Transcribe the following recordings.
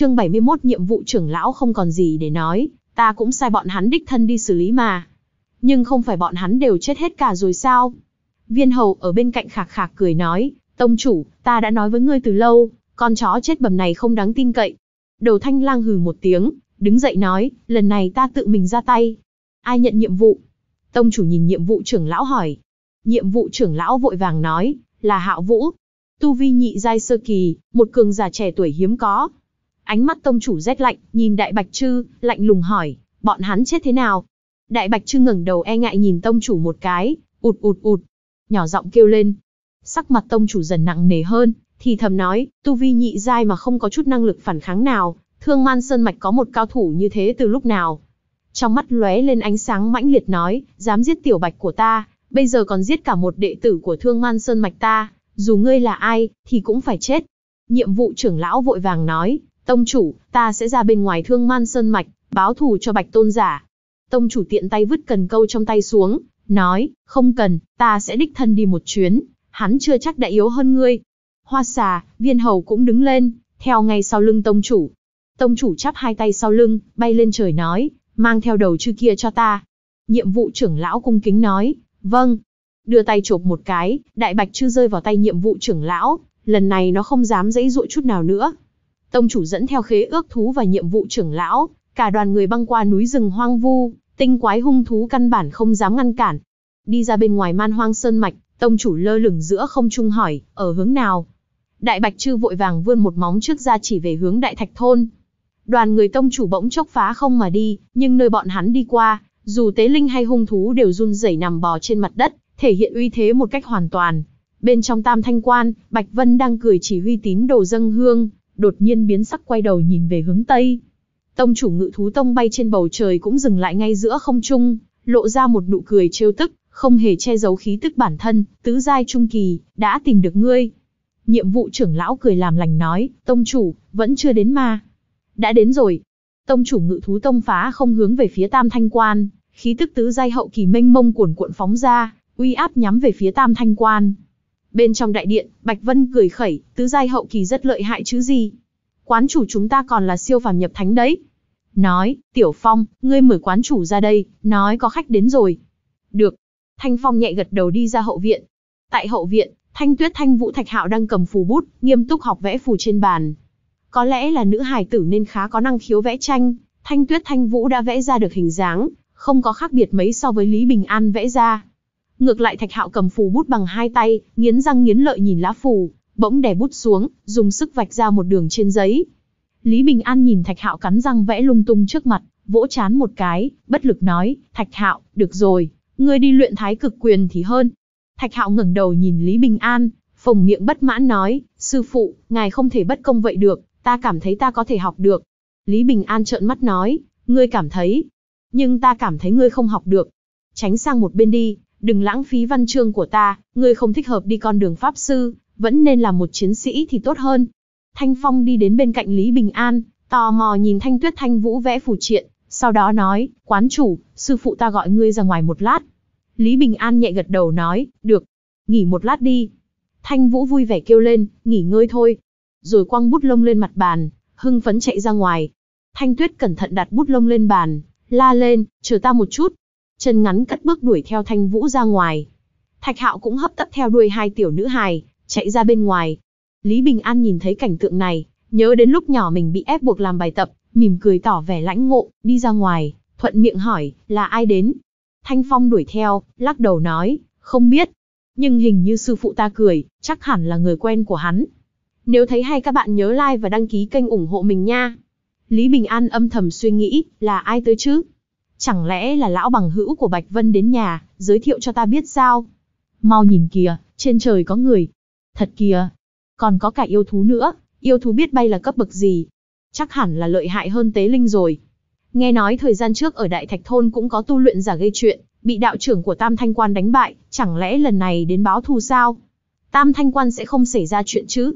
Chương 71 nhiệm vụ trưởng lão không còn gì để nói, ta cũng sai bọn hắn đích thân đi xử lý mà. Nhưng không phải bọn hắn đều chết hết cả rồi sao? Viên hầu ở bên cạnh khạc khạc cười nói, tông chủ, ta đã nói với ngươi từ lâu, con chó chết bầm này không đáng tin cậy. Đầu thanh lang hừ một tiếng, đứng dậy nói, lần này ta tự mình ra tay. Ai nhận nhiệm vụ? Tông chủ nhìn nhiệm vụ trưởng lão hỏi. Nhiệm vụ trưởng lão vội vàng nói, là hạo vũ. Tu vi nhị giai sơ kỳ, một cường giả trẻ tuổi hiếm có, Ánh mắt tông chủ rét lạnh, nhìn Đại Bạch Trư, lạnh lùng hỏi, bọn hắn chết thế nào? Đại Bạch Trư ngẩng đầu e ngại nhìn tông chủ một cái, ụt ụt ụt, nhỏ giọng kêu lên. Sắc mặt tông chủ dần nặng nề hơn, thì thầm nói, tu vi nhị giai mà không có chút năng lực phản kháng nào, thương man sơn mạch có một cao thủ như thế từ lúc nào. Trong mắt lóe lên ánh sáng mãnh liệt nói, dám giết tiểu bạch của ta, bây giờ còn giết cả một đệ tử của thương man sơn mạch ta, dù ngươi là ai, thì cũng phải chết. Nhiệm vụ trưởng lão vội vàng nói, Tông chủ, ta sẽ ra bên ngoài thương man sơn mạch, báo thù cho bạch tôn giả. Tông chủ tiện tay vứt cần câu trong tay xuống, nói, không cần, ta sẽ đích thân đi một chuyến, hắn chưa chắc đã yếu hơn ngươi. Hoa xà, viên hầu cũng đứng lên, theo ngay sau lưng tông chủ. Tông chủ chắp hai tay sau lưng, bay lên trời nói, mang theo đầu chư kia cho ta. Nhiệm vụ trưởng lão cung kính nói, vâng. Đưa tay chộp một cái, đại bạch chư rơi vào tay nhiệm vụ trưởng lão, lần này nó không dám dãy dụa chút nào nữa, Tông chủ dẫn theo khế ước thú và nhiệm vụ trưởng lão, cả đoàn người băng qua núi rừng hoang vu, tinh quái hung thú căn bản không dám ngăn cản. Đi ra bên ngoài man hoang sơn mạch, tông chủ lơ lửng giữa không trung hỏi, ở hướng nào? Đại Bạch Trư vội vàng vươn một móng trước ra chỉ về hướng Đại Thạch Thôn. Đoàn người tông chủ bỗng chốc phá không mà đi, nhưng nơi bọn hắn đi qua, dù tế linh hay hung thú đều run rẩy nằm bò trên mặt đất, thể hiện uy thế một cách hoàn toàn. Bên trong tam thanh quan, Bạch Vân đang cười chỉ huy tín đồ dâng hương, đột nhiên biến sắc quay đầu nhìn về hướng Tây. Tông chủ ngự thú tông bay trên bầu trời cũng dừng lại ngay giữa không trung, lộ ra một nụ cười trêu tức, không hề che giấu khí tức bản thân, tứ giai trung kỳ, đã tìm được ngươi. Nhiệm vụ trưởng lão cười làm lành nói, tông chủ, vẫn chưa đến mà. Đã đến rồi. Tông chủ ngự thú tông phá không hướng về phía tam thanh quan, khí tức tứ giai hậu kỳ mênh mông cuồn cuộn phóng ra, uy áp nhắm về phía tam thanh quan. Bên trong đại điện, Bạch Vân cười khẩy, tứ giai hậu kỳ rất lợi hại chứ gì. Quán chủ chúng ta còn là siêu phàm nhập thánh đấy. Nói, Tiểu Phong, ngươi mời quán chủ ra đây, nói có khách đến rồi. Được. Thanh Phong nhẹ gật đầu đi ra hậu viện. Tại hậu viện, Thanh Tuyết Thanh Vũ Thạch Hạo đang cầm phù bút, nghiêm túc học vẽ phù trên bàn. Có lẽ là nữ hài tử nên khá có năng khiếu vẽ tranh, Thanh Tuyết Thanh Vũ đã vẽ ra được hình dáng, không có khác biệt mấy so với Lý Bình An vẽ ra. Ngược lại Thạch Hạo cầm phù bút bằng hai tay, nghiến răng nghiến lợi nhìn lá phù, bỗng đè bút xuống, dùng sức vạch ra một đường trên giấy. Lý Bình An nhìn Thạch Hạo cắn răng vẽ lung tung trước mặt, vỗ chán một cái, bất lực nói, "Thạch Hạo, được rồi, ngươi đi luyện Thái Cực Quyền thì hơn." Thạch Hạo ngẩng đầu nhìn Lý Bình An, phồng miệng bất mãn nói, "Sư phụ, ngài không thể bất công vậy được, ta cảm thấy ta có thể học được." Lý Bình An trợn mắt nói, "Ngươi cảm thấy? Nhưng ta cảm thấy ngươi không học được." Tránh sang một bên đi, đừng lãng phí văn chương của ta, ngươi không thích hợp đi con đường pháp sư, vẫn nên là một chiến sĩ thì tốt hơn. Thanh Phong đi đến bên cạnh Lý Bình An, tò mò nhìn Thanh Tuyết Thanh Vũ vẽ phù triện, sau đó nói, quán chủ, sư phụ ta gọi ngươi ra ngoài một lát. Lý Bình An nhẹ gật đầu nói, được, nghỉ một lát đi. Thanh Vũ vui vẻ kêu lên, nghỉ ngơi thôi. Rồi quăng bút lông lên mặt bàn, hưng phấn chạy ra ngoài. Thanh Tuyết cẩn thận đặt bút lông lên bàn, la lên, chờ ta một chút, chân ngắn cất bước đuổi theo Thanh Vũ ra ngoài. Thạch Hạo cũng hấp tấp theo đuôi hai tiểu nữ hài, chạy ra bên ngoài. Lý Bình An nhìn thấy cảnh tượng này, nhớ đến lúc nhỏ mình bị ép buộc làm bài tập, mỉm cười tỏ vẻ lãnh ngộ, đi ra ngoài, thuận miệng hỏi, là ai đến? Thanh Phong đuổi theo, lắc đầu nói, không biết. Nhưng hình như sư phụ ta cười, chắc hẳn là người quen của hắn. Nếu thấy hay các bạn nhớ like và đăng ký kênh ủng hộ mình nha. Lý Bình An âm thầm suy nghĩ, là ai tới chứ? Chẳng lẽ là lão bằng hữu của Bạch Vân đến nhà, giới thiệu cho ta biết sao? Mau nhìn kìa, trên trời có người. Thật kìa. Còn có cả yêu thú nữa, yêu thú biết bay là cấp bậc gì. Chắc hẳn là lợi hại hơn tế linh rồi. Nghe nói thời gian trước ở Đại Thạch Thôn cũng có tu luyện giả gây chuyện, bị đạo trưởng của Tam Thanh Quan đánh bại, chẳng lẽ lần này đến báo thù sao? Tam Thanh Quan sẽ không xảy ra chuyện chứ?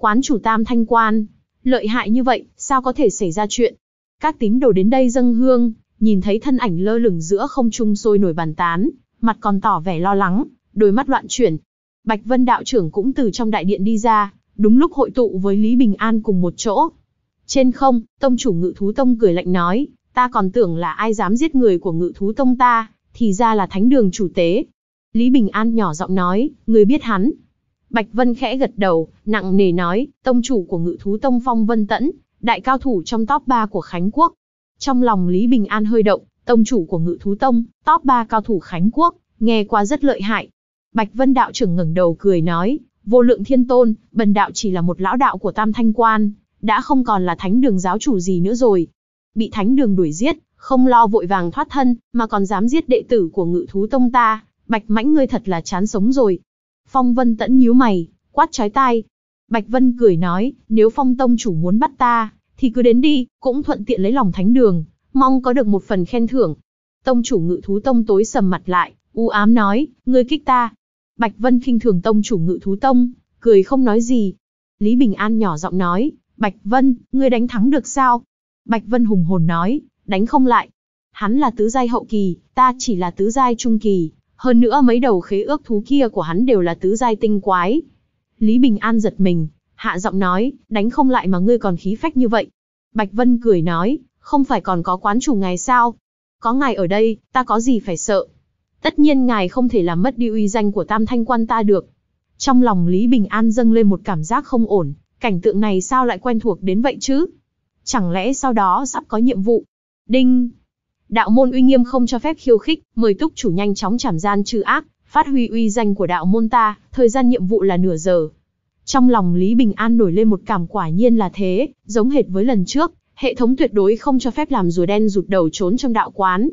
Quán chủ Tam Thanh Quan, lợi hại như vậy, sao có thể xảy ra chuyện? Các tín đồ đến đây dâng hương, nhìn thấy thân ảnh lơ lửng giữa không trung sôi nổi bàn tán, mặt còn tỏ vẻ lo lắng, đôi mắt loạn chuyển. Bạch Vân đạo trưởng cũng từ trong đại điện đi ra, đúng lúc hội tụ với Lý Bình An cùng một chỗ. Trên không, tông chủ ngự thú tông cười lạnh nói, ta còn tưởng là ai dám giết người của ngự thú tông ta, thì ra là thánh đường chủ tế. Lý Bình An nhỏ giọng nói, người biết hắn. Bạch Vân khẽ gật đầu, nặng nề nói, tông chủ của ngự thú tông phong vân tẫn, đại cao thủ trong top 3 của Khánh Quốc, trong lòng Lý Bình An hơi động, tông chủ của ngự thú tông, top 3 cao thủ Khánh Quốc, nghe qua rất lợi hại. Bạch Vân Đạo trưởng ngẩng đầu cười nói, vô lượng thiên tôn, bần đạo chỉ là một lão đạo của Tam Thanh Quan, đã không còn là thánh đường giáo chủ gì nữa rồi. Bị thánh đường đuổi giết, không lo vội vàng thoát thân, mà còn dám giết đệ tử của ngự thú tông ta, Bạch Mãnh ngươi thật là chán sống rồi. Phong Vân tẫn nhíu mày, quát trái tai. Bạch Vân cười nói, nếu Phong Tông chủ muốn bắt ta, thì cứ đến đi, cũng thuận tiện lấy lòng thánh đường, mong có được một phần khen thưởng. Tông chủ ngự thú tông tối sầm mặt lại, u ám nói, ngươi kích ta. Bạch Vân khinh thường tông chủ ngự thú tông, cười không nói gì. Lý Bình An nhỏ giọng nói, Bạch Vân, ngươi đánh thắng được sao? Bạch Vân hùng hồn nói, đánh không lại. Hắn là tứ giai hậu kỳ, ta chỉ là tứ giai trung kỳ, hơn nữa mấy đầu khế ước thú kia của hắn đều là tứ giai tinh quái. Lý Bình An giật mình, hạ giọng nói, đánh không lại mà ngươi còn khí phách như vậy. Bạch Vân cười nói, không phải còn có quán chủ ngài sao? Có ngài ở đây, ta có gì phải sợ? Tất nhiên ngài không thể làm mất đi uy danh của tam thanh quan ta được. Trong lòng Lý Bình An dâng lên một cảm giác không ổn, cảnh tượng này sao lại quen thuộc đến vậy chứ? Chẳng lẽ sau đó sắp có nhiệm vụ? Đinh! Đạo môn uy nghiêm không cho phép khiêu khích, mời túc chủ nhanh chóng trảm gian trừ ác, phát huy uy danh của đạo môn ta, thời gian nhiệm vụ là nửa giờ, trong lòng Lý Bình An nổi lên một cảm quả nhiên là thế, giống hệt với lần trước, hệ thống tuyệt đối không cho phép làm rùa đen rụt đầu trốn trong đạo quán.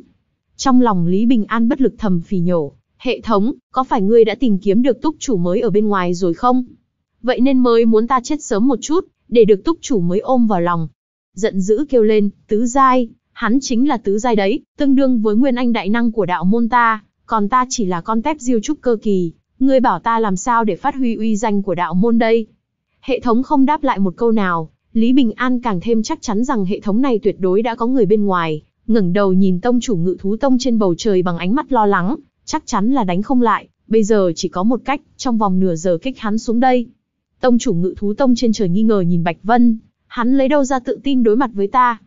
Trong lòng Lý Bình An bất lực thầm phì nhổ, hệ thống, có phải ngươi đã tìm kiếm được túc chủ mới ở bên ngoài rồi không? Vậy nên mới muốn ta chết sớm một chút, để được túc chủ mới ôm vào lòng. Giận dữ kêu lên, tứ giai, hắn chính là tứ giai đấy, tương đương với nguyên anh đại năng của đạo môn ta, còn ta chỉ là con tép diêu trúc cơ kỳ, Ngươi bảo ta làm sao để phát huy uy danh của đạo môn đây? Hệ thống không đáp lại một câu nào, Lý Bình An càng thêm chắc chắn rằng hệ thống này tuyệt đối đã có người bên ngoài, ngẩng đầu nhìn tông chủ ngự thú tông trên bầu trời bằng ánh mắt lo lắng, chắc chắn là đánh không lại, bây giờ chỉ có một cách, trong vòng nửa giờ kích hắn xuống đây. Tông chủ ngự thú tông trên trời nghi ngờ nhìn Bạch Vân, hắn lấy đâu ra tự tin đối mặt với ta.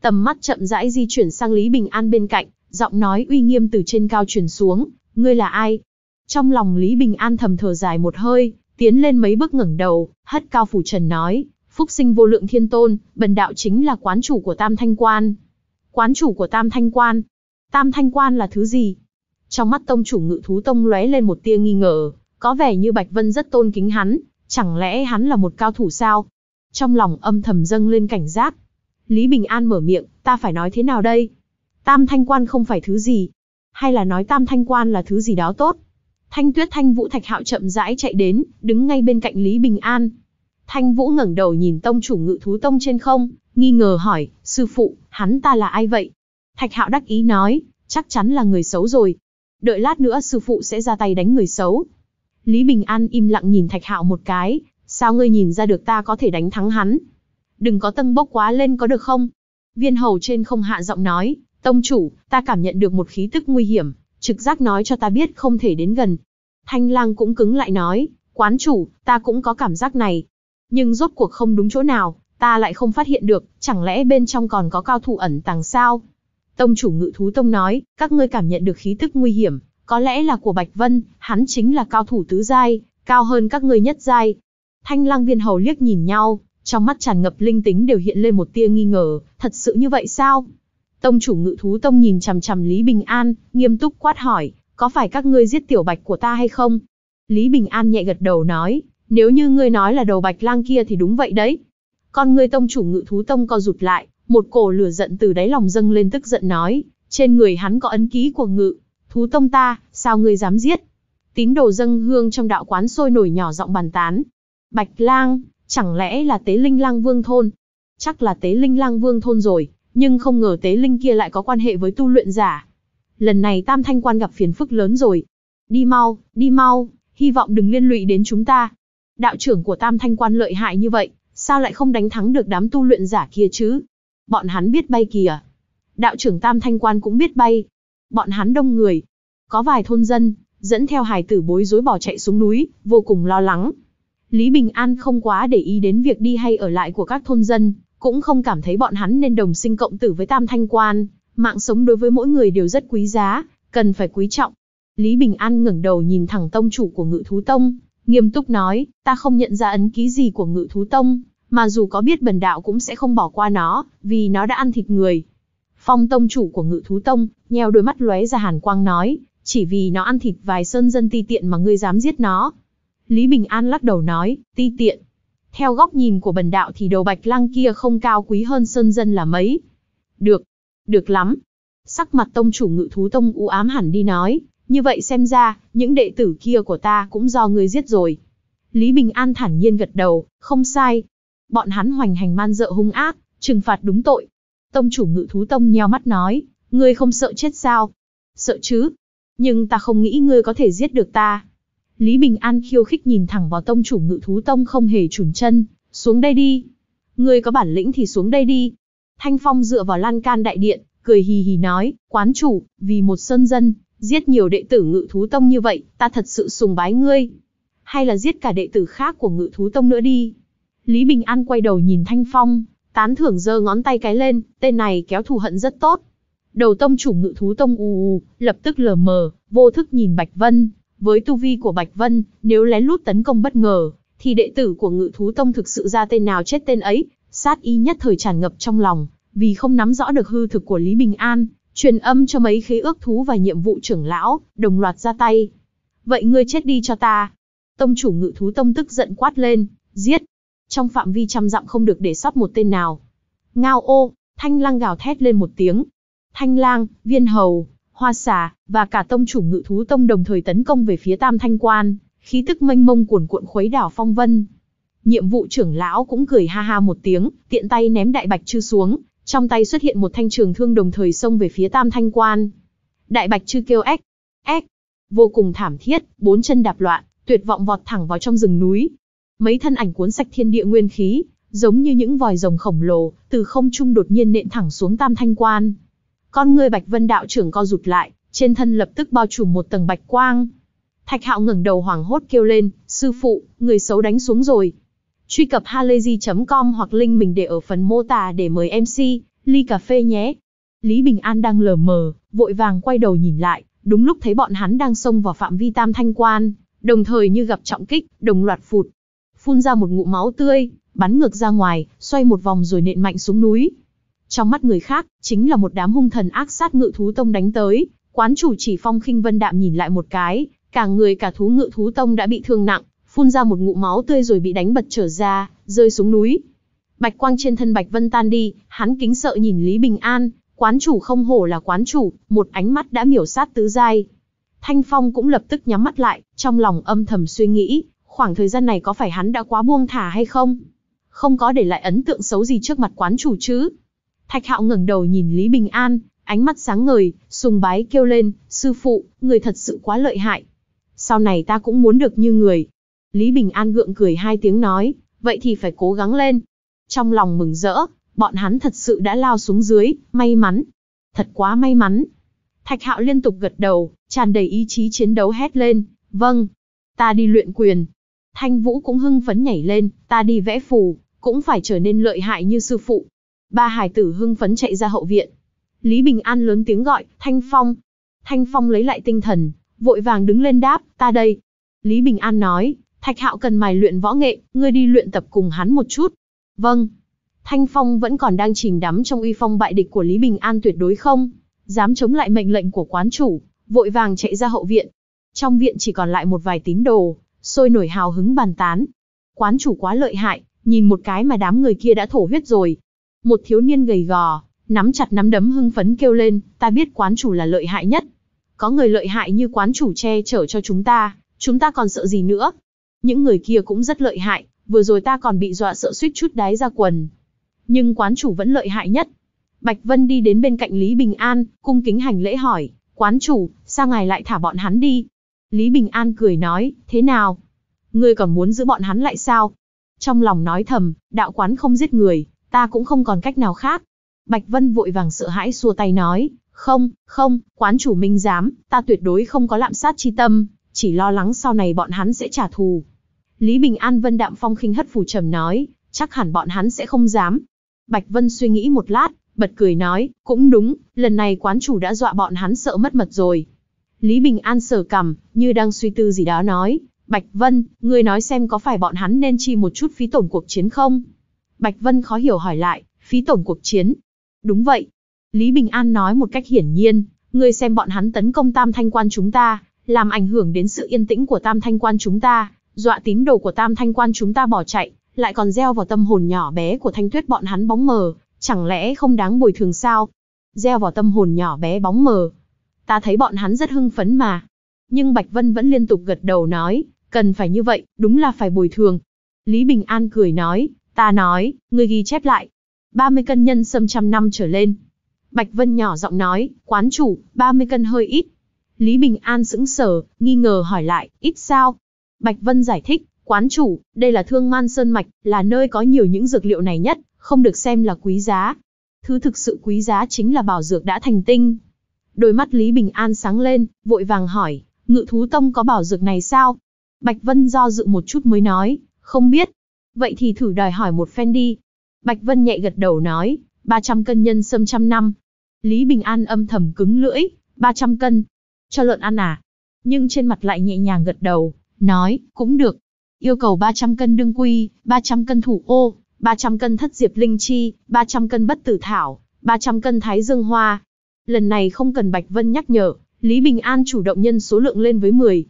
Tầm mắt chậm rãi di chuyển sang Lý Bình An bên cạnh, giọng nói uy nghiêm từ trên cao truyền xuống, ngươi là ai, trong lòng Lý Bình An thầm thở dài một hơi, tiến lên mấy bước ngẩng đầu, hất cao phủ trần nói, phúc sinh vô lượng thiên tôn, bần đạo chính là quán chủ của Tam Thanh Quan. Quán chủ của Tam Thanh Quan? Tam Thanh Quan là thứ gì? Trong mắt tông chủ ngự thú tông lóe lên một tia nghi ngờ, có vẻ như Bạch Vân rất tôn kính hắn, chẳng lẽ hắn là một cao thủ sao? Trong lòng âm thầm dâng lên cảnh giác. Lý Bình An mở miệng, ta phải nói thế nào đây? Tam Thanh Quan không phải thứ gì? Hay là nói Tam Thanh Quan là thứ gì đó tốt? Thanh Tuyết Thanh Vũ Thạch Hạo chậm rãi chạy đến, đứng ngay bên cạnh Lý Bình An. Thanh Vũ ngẩng đầu nhìn tông chủ Ngự Thú Tông trên không, nghi ngờ hỏi, "Sư phụ, hắn ta là ai vậy?" Thạch Hạo đắc ý nói, "Chắc chắn là người xấu rồi. Đợi lát nữa sư phụ sẽ ra tay đánh người xấu." Lý Bình An im lặng nhìn Thạch Hạo một cái, "Sao ngươi nhìn ra được ta có thể đánh thắng hắn? Đừng có tâng bốc quá lên có được không?" Viên Hầu trên không hạ giọng nói, "Tông chủ, ta cảm nhận được một khí tức nguy hiểm, trực giác nói cho ta biết không thể đến gần. Thanh lang cũng cứng lại nói, quán chủ, ta cũng có cảm giác này. Nhưng rốt cuộc không đúng chỗ nào, ta lại không phát hiện được, chẳng lẽ bên trong còn có cao thủ ẩn tàng sao? Tông chủ ngự thú tông nói, các ngươi cảm nhận được khí tức nguy hiểm, có lẽ là của Bạch Vân, hắn chính là cao thủ tứ giai, cao hơn các ngươi nhất giai. Thanh lang viên hầu liếc nhìn nhau, trong mắt tràn ngập linh tính đều hiện lên một tia nghi ngờ, thật sự như vậy sao? Tông chủ ngự thú tông nhìn chằm chằm Lý Bình An, nghiêm túc quát hỏi, có phải các ngươi giết tiểu bạch của ta hay không? Lý Bình An nhẹ gật đầu nói, nếu như ngươi nói là đầu bạch lang kia thì đúng vậy đấy. Con ngươi tông chủ ngự thú tông co rụt lại, một cổ lửa giận từ đáy lòng dâng lên tức giận nói, trên người hắn có ấn ký của ngự, thú tông ta, sao ngươi dám giết? Tín đồ dâng hương trong đạo quán sôi nổi nhỏ giọng bàn tán. Bạch lang, chẳng lẽ là tế linh lang vương thôn? Chắc là tế linh lang vương thôn rồi, nhưng không ngờ tế linh kia lại có quan hệ với tu luyện giả. Lần này tam thanh quan gặp phiền phức lớn rồi. Đi mau, đi mau, hy vọng đừng liên lụy đến chúng ta. Đạo trưởng của tam thanh quan lợi hại như vậy, sao lại không đánh thắng được đám tu luyện giả kia chứ? Bọn hắn biết bay kìa. Đạo trưởng tam thanh quan cũng biết bay. Bọn hắn đông người. Có vài thôn dân, dẫn theo hài tử bối rối bỏ chạy xuống núi, vô cùng lo lắng. Lý Bình An không quá để ý đến việc đi hay ở lại của các thôn dân, cũng không cảm thấy bọn hắn nên đồng sinh cộng tử với tam thanh quan, mạng sống đối với mỗi người đều rất quý giá, cần phải quý trọng. Lý Bình An ngẩng đầu nhìn thẳng tông chủ của ngự thú tông, nghiêm túc nói, ta không nhận ra ấn ký gì của ngự thú tông, mà dù có biết bần đạo cũng sẽ không bỏ qua nó, vì nó đã ăn thịt người. Phong tông chủ của ngự thú tông, nheo đôi mắt lóe ra hàn quang nói, chỉ vì nó ăn thịt vài sơn dân ti tiện mà ngươi dám giết nó. Lý Bình An lắc đầu nói, ti tiện, theo góc nhìn của bần đạo thì đầu bạch lăng kia không cao quý hơn sơn dân là mấy. Được. Được lắm. Sắc mặt tông chủ ngự thú tông u ám hẳn đi nói. Như vậy xem ra, những đệ tử kia của ta cũng do người giết rồi. Lý Bình An thản nhiên gật đầu, không sai. Bọn hắn hoành hành man dợ hung ác, trừng phạt đúng tội. Tông chủ ngự thú tông nheo mắt nói, ngươi không sợ chết sao? Sợ chứ. Nhưng ta không nghĩ ngươi có thể giết được ta. Lý Bình An khiêu khích nhìn thẳng vào tông chủ ngự thú tông không hề chùn chân, xuống đây đi. Ngươi có bản lĩnh thì xuống đây đi. Thanh Phong dựa vào lan can đại điện, cười hì hì nói, quán chủ, vì một sơn dân, giết nhiều đệ tử ngự thú tông như vậy, ta thật sự sùng bái ngươi. Hay là giết cả đệ tử khác của ngự thú tông nữa đi. Lý Bình An quay đầu nhìn Thanh Phong, tán thưởng giơ ngón tay cái lên, tên này kéo thù hận rất tốt. Đầu tông chủ ngự thú tông u u, lập tức lờ mờ, vô thức nhìn Bạch Vân, với tu vi của Bạch Vân, nếu lén lút tấn công bất ngờ, thì đệ tử của ngự thú tông thực sự ra tên nào chết tên ấy, sát y nhất thời tràn ngập trong lòng, vì không nắm rõ được hư thực của Lý Bình An, truyền âm cho mấy khế ước thú và nhiệm vụ trưởng lão, đồng loạt ra tay. Vậy ngươi chết đi cho ta. Tông chủ ngự thú tông tức giận quát lên, giết. Trong phạm vi trăm dặm không được để sót một tên nào. Ngao ô, thanh lang gào thét lên một tiếng. Thanh lang, viên hầu, hoa xà và cả tông chủ ngự thú tông đồng thời tấn công về phía Tam Thanh Quan, khí tức mênh mông cuồn cuộn khuấy đảo phong vân. Nhiệm vụ trưởng lão cũng cười ha ha một tiếng, tiện tay ném đại bạch chư xuống, trong tay xuất hiện một thanh trường thương đồng thời xông về phía Tam Thanh Quan. Đại bạch chư kêu ếch, ếch, vô cùng thảm thiết, bốn chân đạp loạn, tuyệt vọng vọt thẳng vào trong rừng núi. Mấy thân ảnh cuốn sạch thiên địa nguyên khí, giống như những vòi rồng khổng lồ, từ không trung đột nhiên nện thẳng xuống Tam Thanh Quan. Con người Bạch Vân đạo trưởng co rụt lại, trên thân lập tức bao trùm một tầng bạch quang. Thạch Hạo ngẩng đầu hoảng hốt kêu lên, "Sư phụ, người xấu đánh xuống rồi." Truy cập halayzi.com hoặc link mình để ở phần mô tả để mời MC ly cà phê nhé. Lý Bình An đang lờ mờ, vội vàng quay đầu nhìn lại, đúng lúc thấy bọn hắn đang xông vào phạm vi Tam Thanh Quan, đồng thời như gặp trọng kích, đồng loạt phụt, phun ra một ngụm máu tươi, bắn ngược ra ngoài, xoay một vòng rồi nện mạnh xuống núi. Trong mắt người khác, chính là một đám hung thần ác sát ngự thú tông đánh tới, quán chủ chỉ phong khinh vân đạm nhìn lại một cái, cả người cả thú ngự thú tông đã bị thương nặng, phun ra một ngụ máu tươi rồi bị đánh bật trở ra, rơi xuống núi. Bạch quang trên thân Bạch Vân tan đi, hắn kính sợ nhìn Lý Bình An, quán chủ không hổ là quán chủ, một ánh mắt đã miểu sát tứ giai. Thanh Phong cũng lập tức nhắm mắt lại, trong lòng âm thầm suy nghĩ, khoảng thời gian này có phải hắn đã quá buông thả hay không? Không có để lại ấn tượng xấu gì trước mặt quán chủ chứ, Thạch Hạo ngẩng đầu nhìn Lý Bình An, ánh mắt sáng ngời, sùng bái kêu lên, sư phụ, người thật sự quá lợi hại. Sau này ta cũng muốn được như người. Lý Bình An gượng cười hai tiếng nói, vậy thì phải cố gắng lên. Trong lòng mừng rỡ, bọn hắn thật sự đã lao xuống dưới, may mắn. Thật quá may mắn. Thạch Hạo liên tục gật đầu, tràn đầy ý chí chiến đấu hét lên, vâng, ta đi luyện quyền. Thanh Vũ cũng hưng phấn nhảy lên, ta đi vẽ phù, cũng phải trở nên lợi hại như sư phụ. Ba hài tử hưng phấn chạy ra hậu viện. Lý Bình An lớn tiếng gọi, Thanh Phong. Thanh Phong lấy lại tinh thần, vội vàng đứng lên đáp, ta đây. Lý Bình An nói, Thạch Hạo cần mài luyện võ nghệ, ngươi đi luyện tập cùng hắn một chút. Vâng. Thanh Phong vẫn còn đang chìm đắm trong uy phong bại địch của Lý Bình An tuyệt đối không, dám chống lại mệnh lệnh của quán chủ, vội vàng chạy ra hậu viện. Trong viện chỉ còn lại một vài tín đồ, sôi nổi hào hứng bàn tán. Quán chủ quá lợi hại, nhìn một cái mà đám người kia đã thổ huyết rồi, một thiếu niên gầy gò, nắm chặt nắm đấm hưng phấn kêu lên, ta biết quán chủ là lợi hại nhất. Có người lợi hại như quán chủ che chở cho chúng ta, chúng ta còn sợ gì nữa. Những người kia cũng rất lợi hại, vừa rồi ta còn bị dọa sợ suýt chút đáy ra quần. Nhưng quán chủ vẫn lợi hại nhất. Bạch Vân đi đến bên cạnh Lý Bình An, cung kính hành lễ hỏi, quán chủ, sao ngài lại thả bọn hắn đi? Lý Bình An cười nói, thế nào? Ngươi còn muốn giữ bọn hắn lại sao? Trong lòng nói thầm, đạo quán không giết người, ta cũng không còn cách nào khác. Bạch Vân vội vàng sợ hãi xua tay nói, không, không, quán chủ minh dám, ta tuyệt đối không có lạm sát chi tâm, chỉ lo lắng sau này bọn hắn sẽ trả thù. Lý Bình An Vân Đạm Phong khinh hất phù trầm nói, chắc hẳn bọn hắn sẽ không dám. Bạch Vân suy nghĩ một lát, bật cười nói, cũng đúng, lần này quán chủ đã dọa bọn hắn sợ mất mật rồi. Lý Bình An sờ cằm, như đang suy tư gì đó nói, Bạch Vân, ngươi nói xem có phải bọn hắn nên chi một chút phí tổn cuộc chiến không? Bạch Vân khó hiểu hỏi lại, phí tổn cuộc chiến. Đúng vậy. Lý Bình An nói một cách hiển nhiên, ngươi xem bọn hắn tấn công tam thanh quan chúng ta, làm ảnh hưởng đến sự yên tĩnh của tam thanh quan chúng ta, dọa tín đồ của tam thanh quan chúng ta bỏ chạy, lại còn gieo vào tâm hồn nhỏ bé của thanh tuyết bọn hắn bóng mờ, chẳng lẽ không đáng bồi thường sao? Gieo vào tâm hồn nhỏ bé bóng mờ. Ta thấy bọn hắn rất hưng phấn mà. Nhưng Bạch Vân vẫn liên tục gật đầu nói, cần phải như vậy, đúng là phải bồi thường. Lý Bình An cười nói, Ta nói, ngươi ghi chép lại. 30 cân nhân sâm trăm năm trở lên. Bạch Vân nhỏ giọng nói, quán chủ, 30 cân hơi ít. Lý Bình An sững sờ, nghi ngờ hỏi lại, ít sao? Bạch Vân giải thích, quán chủ, đây là thương man sơn mạch, là nơi có nhiều những dược liệu này nhất, không được xem là quý giá. Thứ thực sự quý giá chính là bảo dược đã thành tinh. Đôi mắt Lý Bình An sáng lên, vội vàng hỏi, ngự thú tông có bảo dược này sao? Bạch Vân do dự một chút mới nói, không biết, Vậy thì thử đòi hỏi một phen đi. Bạch Vân nhẹ gật đầu nói, 300 cân nhân sâm trăm năm. Lý Bình An âm thầm cứng lưỡi, 300 cân. Cho lợn ăn à? Nhưng trên mặt lại nhẹ nhàng gật đầu, nói, cũng được. Yêu cầu 300 cân đương quy, 300 cân thủ ô, 300 cân thất diệp linh chi, 300 cân bất tử thảo, 300 cân thái dương hoa. Lần này không cần Bạch Vân nhắc nhở, Lý Bình An chủ động nhân số lượng lên với 10.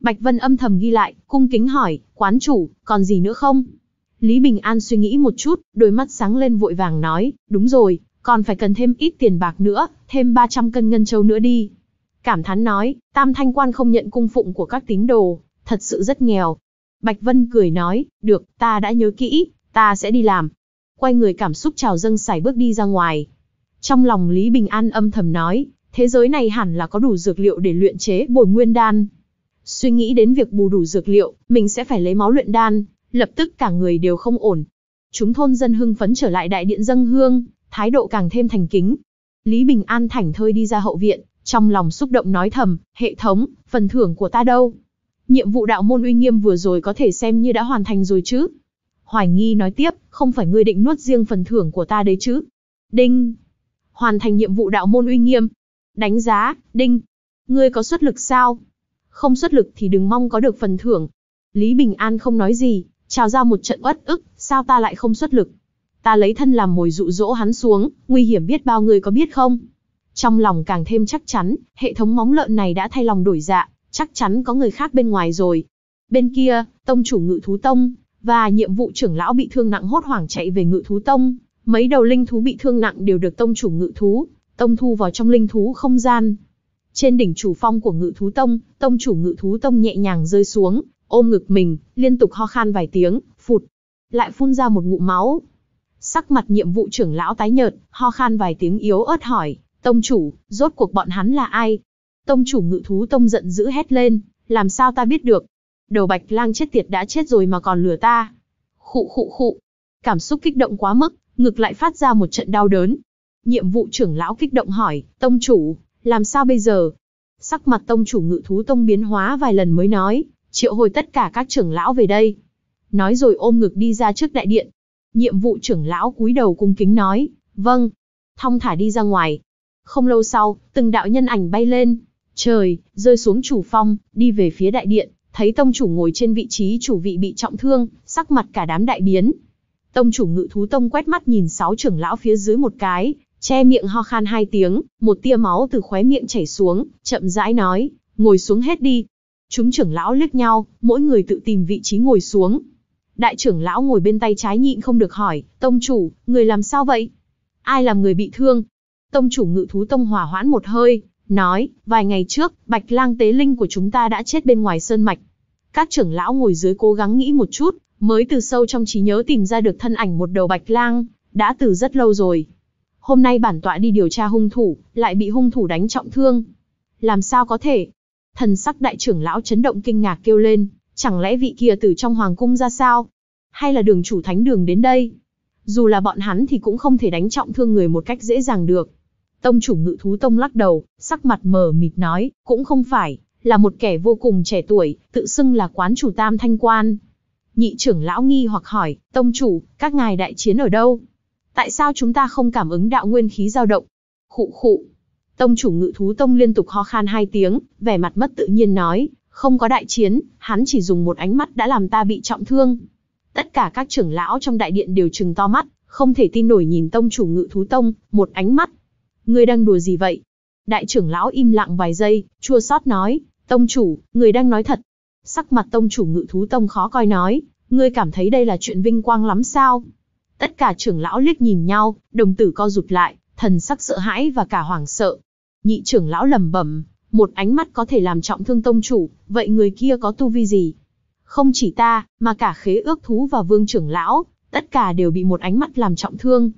Bạch Vân âm thầm ghi lại, cung kính hỏi, quán chủ, còn gì nữa không? Lý Bình An suy nghĩ một chút, đôi mắt sáng lên vội vàng nói, đúng rồi, còn phải cần thêm ít tiền bạc nữa, thêm 300 cân ngân châu nữa đi. Cảm thán nói, tam thanh quan không nhận cung phụng của các tín đồ, thật sự rất nghèo. Bạch Vân cười nói, được, ta đã nhớ kỹ, ta sẽ đi làm. Quay người cảm xúc trào dâng xài bước đi ra ngoài. Trong lòng Lý Bình An âm thầm nói, thế giới này hẳn là có đủ dược liệu để luyện chế bồi nguyên đan. Suy nghĩ đến việc bù đủ dược liệu, mình sẽ phải lấy máu luyện đan, lập tức cả người đều không ổn. Chúng thôn dân hưng phấn trở lại đại điện dân hương, thái độ càng thêm thành kính. Lý Bình An thảnh thơi đi ra hậu viện, trong lòng xúc động nói thầm, hệ thống, phần thưởng của ta đâu? Nhiệm vụ đạo môn uy nghiêm vừa rồi có thể xem như đã hoàn thành rồi chứ? Hoài nghi nói tiếp, không phải ngươi định nuốt riêng phần thưởng của ta đấy chứ? Đinh! Hoàn thành nhiệm vụ đạo môn uy nghiêm. Đánh giá, đinh! Ngươi có xuất lực sao? Không xuất lực thì đừng mong có được phần thưởng. Lý Bình An không nói gì, trào ra một trận uất ức, sao ta lại không xuất lực? Ta lấy thân làm mồi dụ dỗ hắn xuống, nguy hiểm biết bao người có biết không? Trong lòng càng thêm chắc chắn, hệ thống móng lợn này đã thay lòng đổi dạ, chắc chắn có người khác bên ngoài rồi. Bên kia, tông chủ ngự thú tông, và nhiệm vụ trưởng lão bị thương nặng hốt hoảng chạy về ngự thú tông. Mấy đầu linh thú bị thương nặng đều được tông chủ ngự thú, tông thu vào trong linh thú không gian. Trên đỉnh chủ phong của ngự thú tông, tông chủ ngự thú tông nhẹ nhàng rơi xuống, ôm ngực mình, liên tục ho khan vài tiếng, phụt, lại phun ra một ngụm máu. Sắc mặt nhiệm vụ trưởng lão tái nhợt, ho khan vài tiếng yếu ớt hỏi, tông chủ, rốt cuộc bọn hắn là ai? Tông chủ ngự thú tông giận dữ hét lên, làm sao ta biết được? Đầu bạch lang chết tiệt đã chết rồi mà còn lừa ta. Khụ khụ khụ, cảm xúc kích động quá mức, ngực lại phát ra một trận đau đớn. Nhiệm vụ trưởng lão kích động hỏi, tông chủ, làm sao bây giờ? Sắc mặt tông chủ ngự thú tông biến hóa vài lần mới nói, triệu hồi tất cả các trưởng lão về đây. Nói rồi ôm ngực đi ra trước đại điện. Nhiệm vụ trưởng lão cúi đầu cung kính nói, vâng. Thong thả đi ra ngoài. Không lâu sau, từng đạo nhân ảnh bay lên, trời, rơi xuống chủ phong, đi về phía đại điện, thấy tông chủ ngồi trên vị trí chủ vị bị trọng thương, sắc mặt cả đám đại biến. Tông chủ ngự thú tông quét mắt nhìn sáu trưởng lão phía dưới một cái, che miệng ho khan hai tiếng, một tia máu từ khóe miệng chảy xuống, chậm rãi nói, ngồi xuống hết đi. Chúng trưởng lão liếc nhau, mỗi người tự tìm vị trí ngồi xuống. Đại trưởng lão ngồi bên tay trái nhịn không được hỏi, tông chủ, người làm sao vậy? Ai làm người bị thương? Tông chủ ngự thú tông hỏa hoãn một hơi, nói, vài ngày trước, bạch lang tế linh của chúng ta đã chết bên ngoài sơn mạch. Các trưởng lão ngồi dưới cố gắng nghĩ một chút, mới từ sâu trong trí nhớ tìm ra được thân ảnh một đầu bạch lang, đã từ rất lâu rồi. Hôm nay bản tọa đi điều tra hung thủ, lại bị hung thủ đánh trọng thương. Làm sao có thể, Thần sắc đại trưởng lão chấn động kinh ngạc kêu lên, chẳng lẽ vị kia từ trong hoàng cung ra sao? Hay là đường chủ thánh đường đến đây? Dù là bọn hắn thì cũng không thể đánh trọng thương người một cách dễ dàng được. Tông chủ ngự thú tông lắc đầu, sắc mặt mờ mịt nói, cũng không phải, là một kẻ vô cùng trẻ tuổi, tự xưng là quán chủ tam thanh quan. Nhị trưởng lão nghi hoặc hỏi, tông chủ, các ngài đại chiến ở đâu? Tại sao chúng ta không cảm ứng đạo nguyên khí dao động? Khụ khụ, Tông chủ ngự thú tông liên tục ho khan hai tiếng, vẻ mặt mất tự nhiên nói, không có đại chiến, hắn chỉ dùng một ánh mắt đã làm ta bị trọng thương. Tất cả các trưởng lão trong đại điện đều trừng to mắt, không thể tin nổi nhìn tông chủ ngự thú tông, một ánh mắt. Ngươi đang đùa gì vậy? Đại trưởng lão im lặng vài giây, chua xót nói, tông chủ, người đang nói thật. Sắc mặt tông chủ ngự thú tông khó coi nói, ngươi cảm thấy đây là chuyện vinh quang lắm sao? Tất cả trưởng lão liếc nhìn nhau, đồng tử co rụt lại, thần sắc sợ hãi và cả hoảng sợ, Nhị trưởng lão lẩm bẩm, một ánh mắt có thể làm trọng thương tông chủ, vậy người kia có tu vi gì? Không chỉ ta, mà cả khế ước thú và vương trưởng lão, tất cả đều bị một ánh mắt làm trọng thương.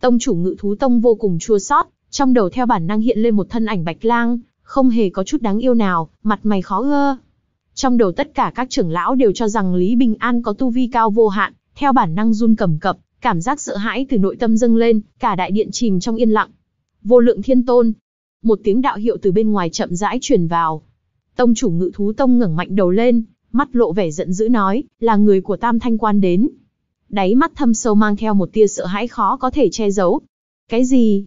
Tông chủ ngự thú tông vô cùng chua sót, trong đầu theo bản năng hiện lên một thân ảnh bạch lang, không hề có chút đáng yêu nào, mặt mày khó ưa. Trong đầu tất cả các trưởng lão đều cho rằng Lý Bình An có tu vi cao vô hạn, theo bản năng run cầm cập, cảm giác sợ hãi từ nội tâm dâng lên, cả đại điện chìm trong yên lặng. Vô lượng thiên tôn, một tiếng đạo hiệu từ bên ngoài chậm rãi truyền vào. Tông chủ ngự thú tông ngẩng mạnh đầu lên, mắt lộ vẻ giận dữ nói, là người của tam thanh quan đến. Đáy mắt thâm sâu mang theo một tia sợ hãi khó có thể che giấu. Cái gì?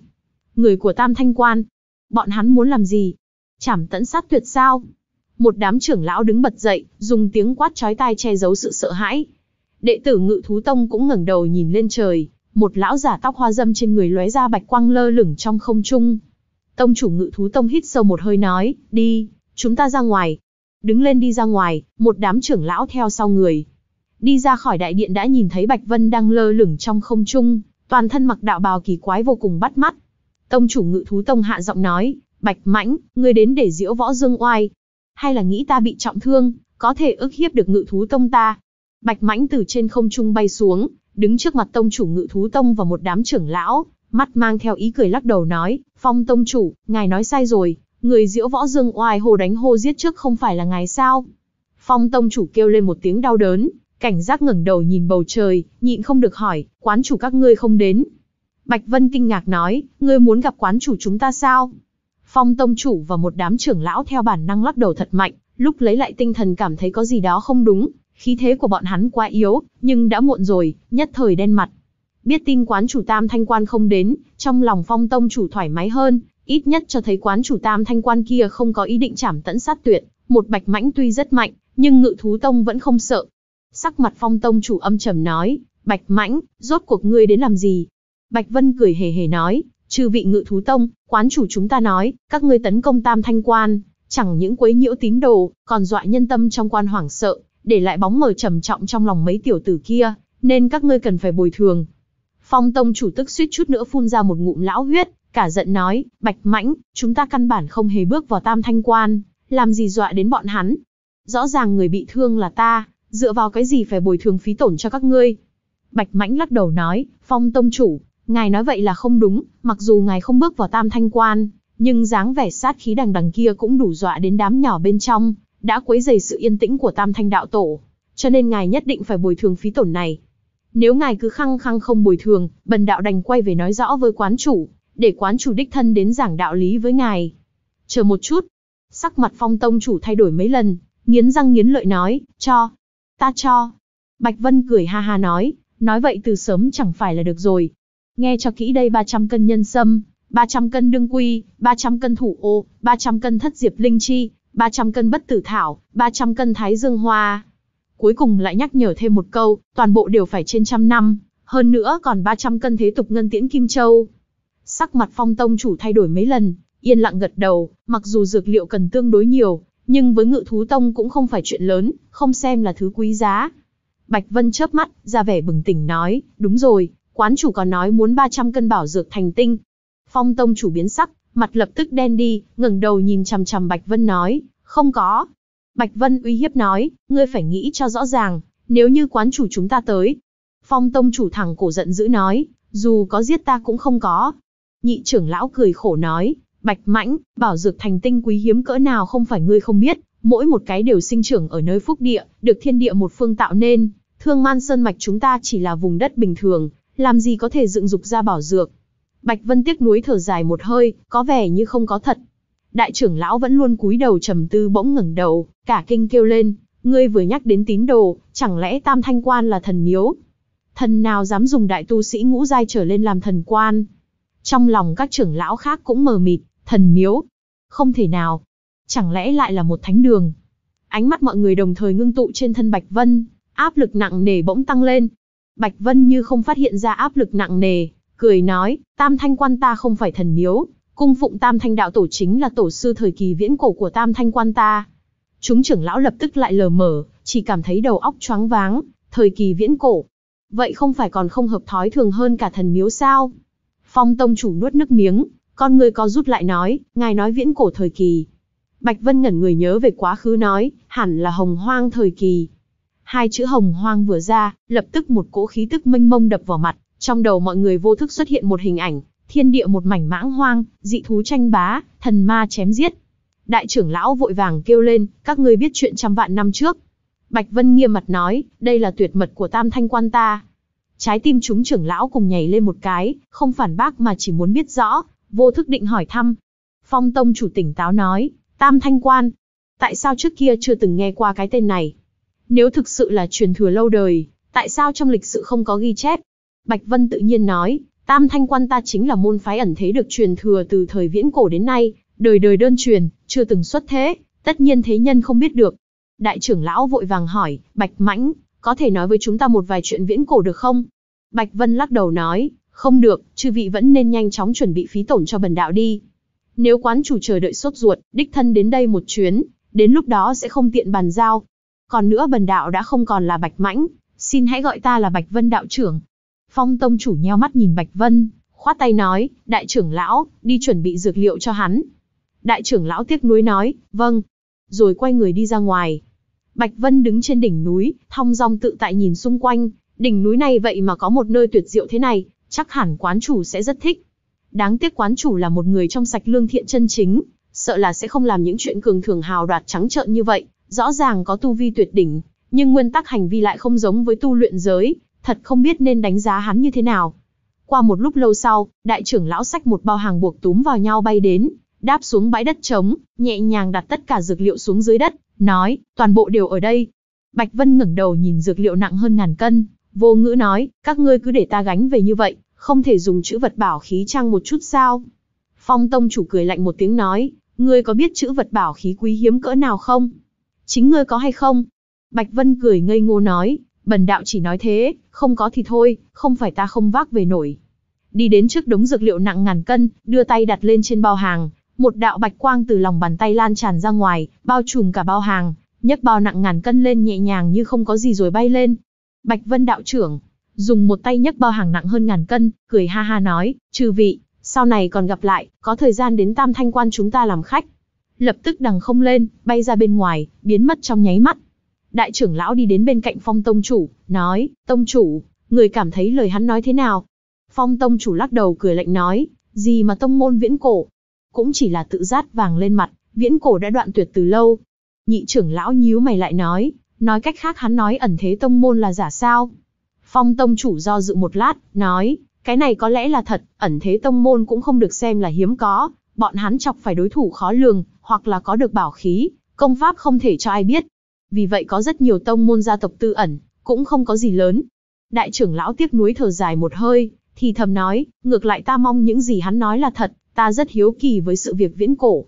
Người của tam thanh quan? Bọn hắn muốn làm gì? Chảm tẫn sát tuyệt sao? Một đám trưởng lão đứng bật dậy, dùng tiếng quát chói tai che giấu sự sợ hãi. Đệ tử ngự thú tông cũng ngẩng đầu nhìn lên trời, một lão giả tóc hoa dâm trên người lóe ra bạch quang lơ lửng trong không trung, Tông chủ ngự thú tông hít sâu một hơi nói, đi, chúng ta ra ngoài. Đứng lên đi ra ngoài, một đám trưởng lão theo sau người. Đi ra khỏi đại điện đã nhìn thấy Bạch Vân đang lơ lửng trong không trung, toàn thân mặc đạo bào kỳ quái vô cùng bắt mắt. Tông chủ ngự thú tông hạ giọng nói, Bạch Mãnh, ngươi đến để diễu võ dương oai. Hay là nghĩ ta bị trọng thương, có thể ức hiếp được ngự thú tông ta. Bạch Mãnh từ trên không trung bay xuống, đứng trước mặt tông chủ ngự thú tông và một đám trưởng lão, Mắt mang theo ý cười lắc đầu nói, Phong Tông Chủ, ngài nói sai rồi, người diễu võ dương oai hồ đánh hô giết trước không phải là ngài sao. Phong Tông Chủ kêu lên một tiếng đau đớn, cảnh giác ngẩng đầu nhìn bầu trời, nhịn không được hỏi, quán chủ các ngươi không đến. Bạch Vân kinh ngạc nói, ngươi muốn gặp quán chủ chúng ta sao? Phong Tông Chủ và một đám trưởng lão theo bản năng lắc đầu thật mạnh, lúc lấy lại tinh thần cảm thấy có gì đó không đúng, khí thế của bọn hắn quá yếu, nhưng đã muộn rồi, nhất thời đen mặt. Biết tin quán chủ Tam Thanh Quan không đến, trong lòng phong tông chủ thoải mái hơn, ít nhất cho thấy quán chủ Tam Thanh Quan kia không có ý định chảm tẫn sát tuyệt. Một bạch mãnh tuy rất mạnh, nhưng ngự thú tông vẫn không sợ. Sắc mặt phong tông chủ âm trầm nói, bạch mãnh, rốt cuộc ngươi đến làm gì? Bạch Vân cười hề hề nói, trừ vị ngự thú tông, quán chủ chúng ta nói, các ngươi tấn công Tam Thanh Quan, chẳng những quấy nhiễu tín đồ, còn dọa nhân tâm trong quan hoảng sợ, để lại bóng mờ trầm trọng trong lòng mấy tiểu tử kia, nên các ngươi cần phải bồi thường, Phong tông chủ tức suýt chút nữa phun ra một ngụm lão huyết, cả giận nói, bạch mãnh, chúng ta căn bản không hề bước vào tam thanh quan, làm gì dọa đến bọn hắn. Rõ ràng người bị thương là ta, dựa vào cái gì phải bồi thường phí tổn cho các ngươi. Bạch mãnh lắc đầu nói, phong tông chủ, ngài nói vậy là không đúng, mặc dù ngài không bước vào tam thanh quan, nhưng dáng vẻ sát khí đằng đằng kia cũng đủ dọa đến đám nhỏ bên trong, đã quấy dày sự yên tĩnh của tam thanh đạo tổ. Cho nên ngài nhất định phải bồi thường phí tổn này. Nếu ngài cứ khăng khăng không bồi thường, bần đạo đành quay về nói rõ với quán chủ, để quán chủ đích thân đến giảng đạo lý với ngài. Chờ một chút. Sắc mặt phong tông chủ thay đổi mấy lần, nghiến răng nghiến lợi nói, cho. Ta cho. Bạch Vân cười ha ha nói, nói vậy từ sớm chẳng phải là được rồi. Nghe cho kỹ đây 300 cân nhân sâm, 300 cân đương quy, 300 cân thủ ô, 300 cân thất diệp linh chi, 300 cân bất tử thảo, 300 cân thái dương hoa, cuối cùng lại nhắc nhở thêm một câu, toàn bộ đều phải trên trăm năm, hơn nữa còn 300 cân thế tục ngân tiễn Kim Châu. Sắc mặt phong tông chủ thay đổi mấy lần, yên lặng gật đầu, mặc dù dược liệu cần tương đối nhiều, nhưng với ngự thú tông cũng không phải chuyện lớn, không xem là thứ quý giá. Bạch Vân chớp mắt, ra vẻ bừng tỉnh nói, đúng rồi, quán chủ còn nói muốn 300 cân bảo dược thành tinh. Phong tông chủ biến sắc, mặt lập tức đen đi, ngẩng đầu nhìn chằm chằm Bạch Vân nói, không có, Bạch Vân uy hiếp nói, ngươi phải nghĩ cho rõ ràng, nếu như quán chủ chúng ta tới. Phong tông chủ thẳng cổ giận dữ nói, dù có giết ta cũng không có. Nhị trưởng lão cười khổ nói, Bạch Mãnh, bảo dược thành tinh quý hiếm cỡ nào không phải ngươi không biết, mỗi một cái đều sinh trưởng ở nơi phúc địa, được thiên địa một phương tạo nên, thương man sơn mạch chúng ta chỉ là vùng đất bình thường, làm gì có thể dựng dục ra bảo dược. Bạch Vân tiếc nuối thở dài một hơi, có vẻ như không có thật. Đại trưởng lão vẫn luôn cúi đầu trầm tư bỗng ngẩng đầu, cả kinh kêu lên, ngươi vừa nhắc đến tín đồ, chẳng lẽ tam thanh quan là thần miếu? Thần nào dám dùng đại tu sĩ ngũ giai trở lên làm thần quan? Trong lòng các trưởng lão khác cũng mờ mịt, thần miếu? Không thể nào. Chẳng lẽ lại là một thánh đường? Ánh mắt mọi người đồng thời ngưng tụ trên thân Bạch Vân, áp lực nặng nề bỗng tăng lên. Bạch Vân như không phát hiện ra áp lực nặng nề, cười nói, tam thanh quan ta không phải thần miếu, cung phụng Tam Thanh Đạo Tổ chính là tổ sư thời kỳ viễn cổ của Tam Thanh Quan ta. Chúng trưởng lão lập tức lại lờ mờ, chỉ cảm thấy đầu óc choáng váng, thời kỳ viễn cổ. Vậy không phải còn không hợp thói thường hơn cả thần miếu sao? Phong tông chủ nuốt nước miếng, con người có rút lại nói, ngài nói viễn cổ thời kỳ. Bạch Vân ngẩn người nhớ về quá khứ nói, hẳn là hồng hoang thời kỳ. Hai chữ hồng hoang vừa ra, lập tức một cỗ khí tức mênh mông đập vào mặt, trong đầu mọi người vô thức xuất hiện một hình ảnh, thiên địa một mảnh mãng hoang, dị thú tranh bá, thần ma chém giết. Đại trưởng lão vội vàng kêu lên, các ngươi biết chuyện trăm vạn năm trước. Bạch Vân nghiêm mặt nói, đây là tuyệt mật của tam thanh quan ta. Trái tim chúng trưởng lão cùng nhảy lên một cái, không phản bác mà chỉ muốn biết rõ, vô thức định hỏi thăm. Phong Tông chủ tỉnh táo nói, tam thanh quan. Tại sao trước kia chưa từng nghe qua cái tên này? Nếu thực sự là truyền thừa lâu đời, tại sao trong lịch sự không có ghi chép? Bạch Vân tự nhiên nói, Tam Thanh Quan ta chính là môn phái ẩn thế được truyền thừa từ thời viễn cổ đến nay, đời đời đơn truyền, chưa từng xuất thế, tất nhiên thế nhân không biết được. Đại trưởng lão vội vàng hỏi, Bạch Mãnh, có thể nói với chúng ta một vài chuyện viễn cổ được không? Bạch Vân lắc đầu nói, không được, chư vị vẫn nên nhanh chóng chuẩn bị phí tổn cho bần đạo đi. Nếu quán chủ chờ đợi sốt ruột, đích thân đến đây một chuyến, đến lúc đó sẽ không tiện bàn giao. Còn nữa bần đạo đã không còn là Bạch Mãnh, xin hãy gọi ta là Bạch Vân đạo trưởng, Phong tông chủ nheo mắt nhìn Bạch Vân, khoát tay nói, đại trưởng lão, đi chuẩn bị dược liệu cho hắn. Đại trưởng lão tiếc nuối nói, vâng. Rồi quay người đi ra ngoài. Bạch Vân đứng trên đỉnh núi, thong dong tự tại nhìn xung quanh. Đỉnh núi này vậy mà có một nơi tuyệt diệu thế này, chắc hẳn quán chủ sẽ rất thích. Đáng tiếc quán chủ là một người trong sạch lương thiện chân chính, sợ là sẽ không làm những chuyện cường thường hào đoạt trắng trợn như vậy, rõ ràng có tu vi tuyệt đỉnh, nhưng nguyên tắc hành vi lại không giống với tu luyện giới, thật không biết nên đánh giá hắn như thế nào. Qua một lúc lâu sau, đại trưởng lão sách một bao hàng buộc túm vào nhau bay đến, đáp xuống bãi đất trống, nhẹ nhàng đặt tất cả dược liệu xuống dưới đất, nói, toàn bộ đều ở đây. Bạch Vân ngẩng đầu nhìn dược liệu nặng hơn ngàn cân, vô ngữ nói, các ngươi cứ để ta gánh về như vậy, không thể dùng chữ vật bảo khí trang một chút sao. Phong Tông chủ cười lạnh một tiếng nói, ngươi có biết chữ vật bảo khí quý hiếm cỡ nào không? Chính ngươi có hay không? Bạch Vân cười ngây ngô nói, Bần đạo chỉ nói thế, không có thì thôi, không phải ta không vác về nổi. Đi đến trước đống dược liệu nặng ngàn cân, đưa tay đặt lên trên bao hàng, một đạo bạch quang từ lòng bàn tay lan tràn ra ngoài, bao trùm cả bao hàng, nhấc bao nặng ngàn cân lên nhẹ nhàng như không có gì rồi bay lên. Bạch Vân đạo trưởng, dùng một tay nhấc bao hàng nặng hơn ngàn cân, cười ha ha nói, "Chư vị, sau này còn gặp lại, có thời gian đến Tam Thanh Quan chúng ta làm khách." Lập tức đằng không lên, bay ra bên ngoài, biến mất trong nháy mắt. Đại trưởng lão đi đến bên cạnh phong tông chủ, nói, tông chủ, người cảm thấy lời hắn nói thế nào? Phong tông chủ lắc đầu cười lạnh nói, gì mà tông môn viễn cổ? Cũng chỉ là tự rát vàng lên mặt, viễn cổ đã đoạn tuyệt từ lâu. Nhị trưởng lão nhíu mày lại nói, nói cách khác hắn nói ẩn thế tông môn là giả sao? Phong tông chủ do dự một lát, nói, cái này có lẽ là thật, ẩn thế tông môn cũng không được xem là hiếm có, bọn hắn chọc phải đối thủ khó lường, hoặc là có được bảo khí, công pháp không thể cho ai biết, vì vậy có rất nhiều tông môn gia tộc tư ẩn, cũng không có gì lớn. Đại trưởng lão tiếc nuối thở dài một hơi, thì thầm nói, ngược lại ta mong những gì hắn nói là thật, ta rất hiếu kỳ với sự việc viễn cổ.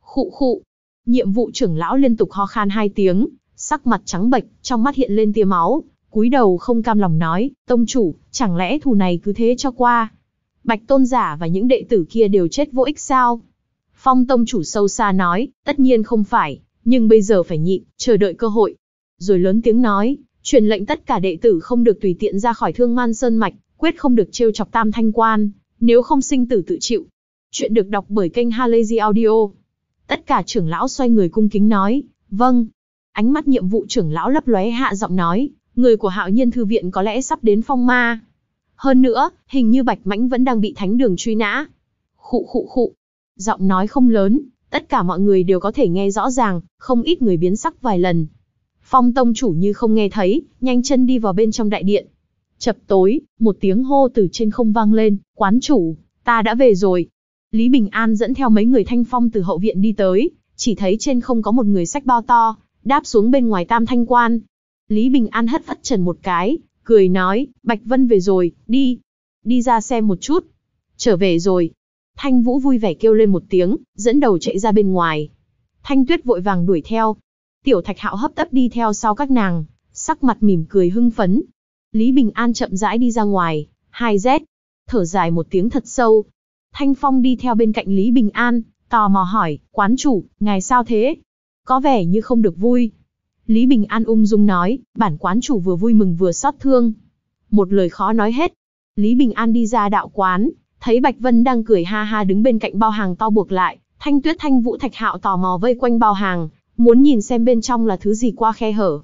Khụ khụ, nhiệm vụ trưởng lão liên tục ho khan hai tiếng, sắc mặt trắng bệch, trong mắt hiện lên tia máu, cúi đầu không cam lòng nói, tông chủ, chẳng lẽ thù này cứ thế cho qua. Bạch tôn giả và những đệ tử kia đều chết vô ích sao? Phong tông chủ sâu xa nói, tất nhiên không phải, nhưng bây giờ phải nhịn, chờ đợi cơ hội. Rồi lớn tiếng nói, truyền lệnh tất cả đệ tử không được tùy tiện ra khỏi thương man sơn mạch, quyết không được trêu chọc tam thanh quan, nếu không sinh tử tự chịu. Chuyện được đọc bởi kênh Halazy Audio. Tất cả trưởng lão xoay người cung kính nói, vâng. Ánh mắt nhiệm vụ trưởng lão lấp lóe hạ giọng nói, người của hạo nhiên thư viện có lẽ sắp đến phong ma. Hơn nữa, hình như Bạch Mãnh vẫn đang bị thánh đường truy nã. Khụ khụ khụ. Giọng nói không lớn, Tất cả mọi người đều có thể nghe rõ ràng, không ít người biến sắc vài lần. Phong tông chủ như không nghe thấy, nhanh chân đi vào bên trong đại điện. Chập tối, một tiếng hô từ trên không vang lên, quán chủ, ta đã về rồi. Lý Bình An dẫn theo mấy người thanh phong từ hậu viện đi tới, chỉ thấy trên không có một người sách bao to, đáp xuống bên ngoài tam thanh quan. Lý Bình An hất phất trần một cái, cười nói, Bạch Vân về rồi, đi. Đi ra xem một chút. Trở về rồi, Thanh Vũ vui vẻ kêu lên một tiếng, dẫn đầu chạy ra bên ngoài. Thanh Tuyết vội vàng đuổi theo. Tiểu Thạch Hạo hấp tấp đi theo sau các nàng, sắc mặt mỉm cười hưng phấn. Lý Bình An chậm rãi đi ra ngoài, hai rét, thở dài một tiếng thật sâu. Thanh Phong đi theo bên cạnh Lý Bình An, tò mò hỏi, quán chủ, ngài sao thế? Có vẻ như không được vui. Lý Bình An ung dung nói, bản quán chủ vừa vui mừng vừa xót thương. Một lời khó nói hết. Lý Bình An đi ra đạo quán, Thấy Bạch Vân đang cười ha ha đứng bên cạnh bao hàng to buộc lại, Thanh Tuyết Thanh Vũ Thạch Hạo tò mò vây quanh bao hàng, muốn nhìn xem bên trong là thứ gì qua khe hở.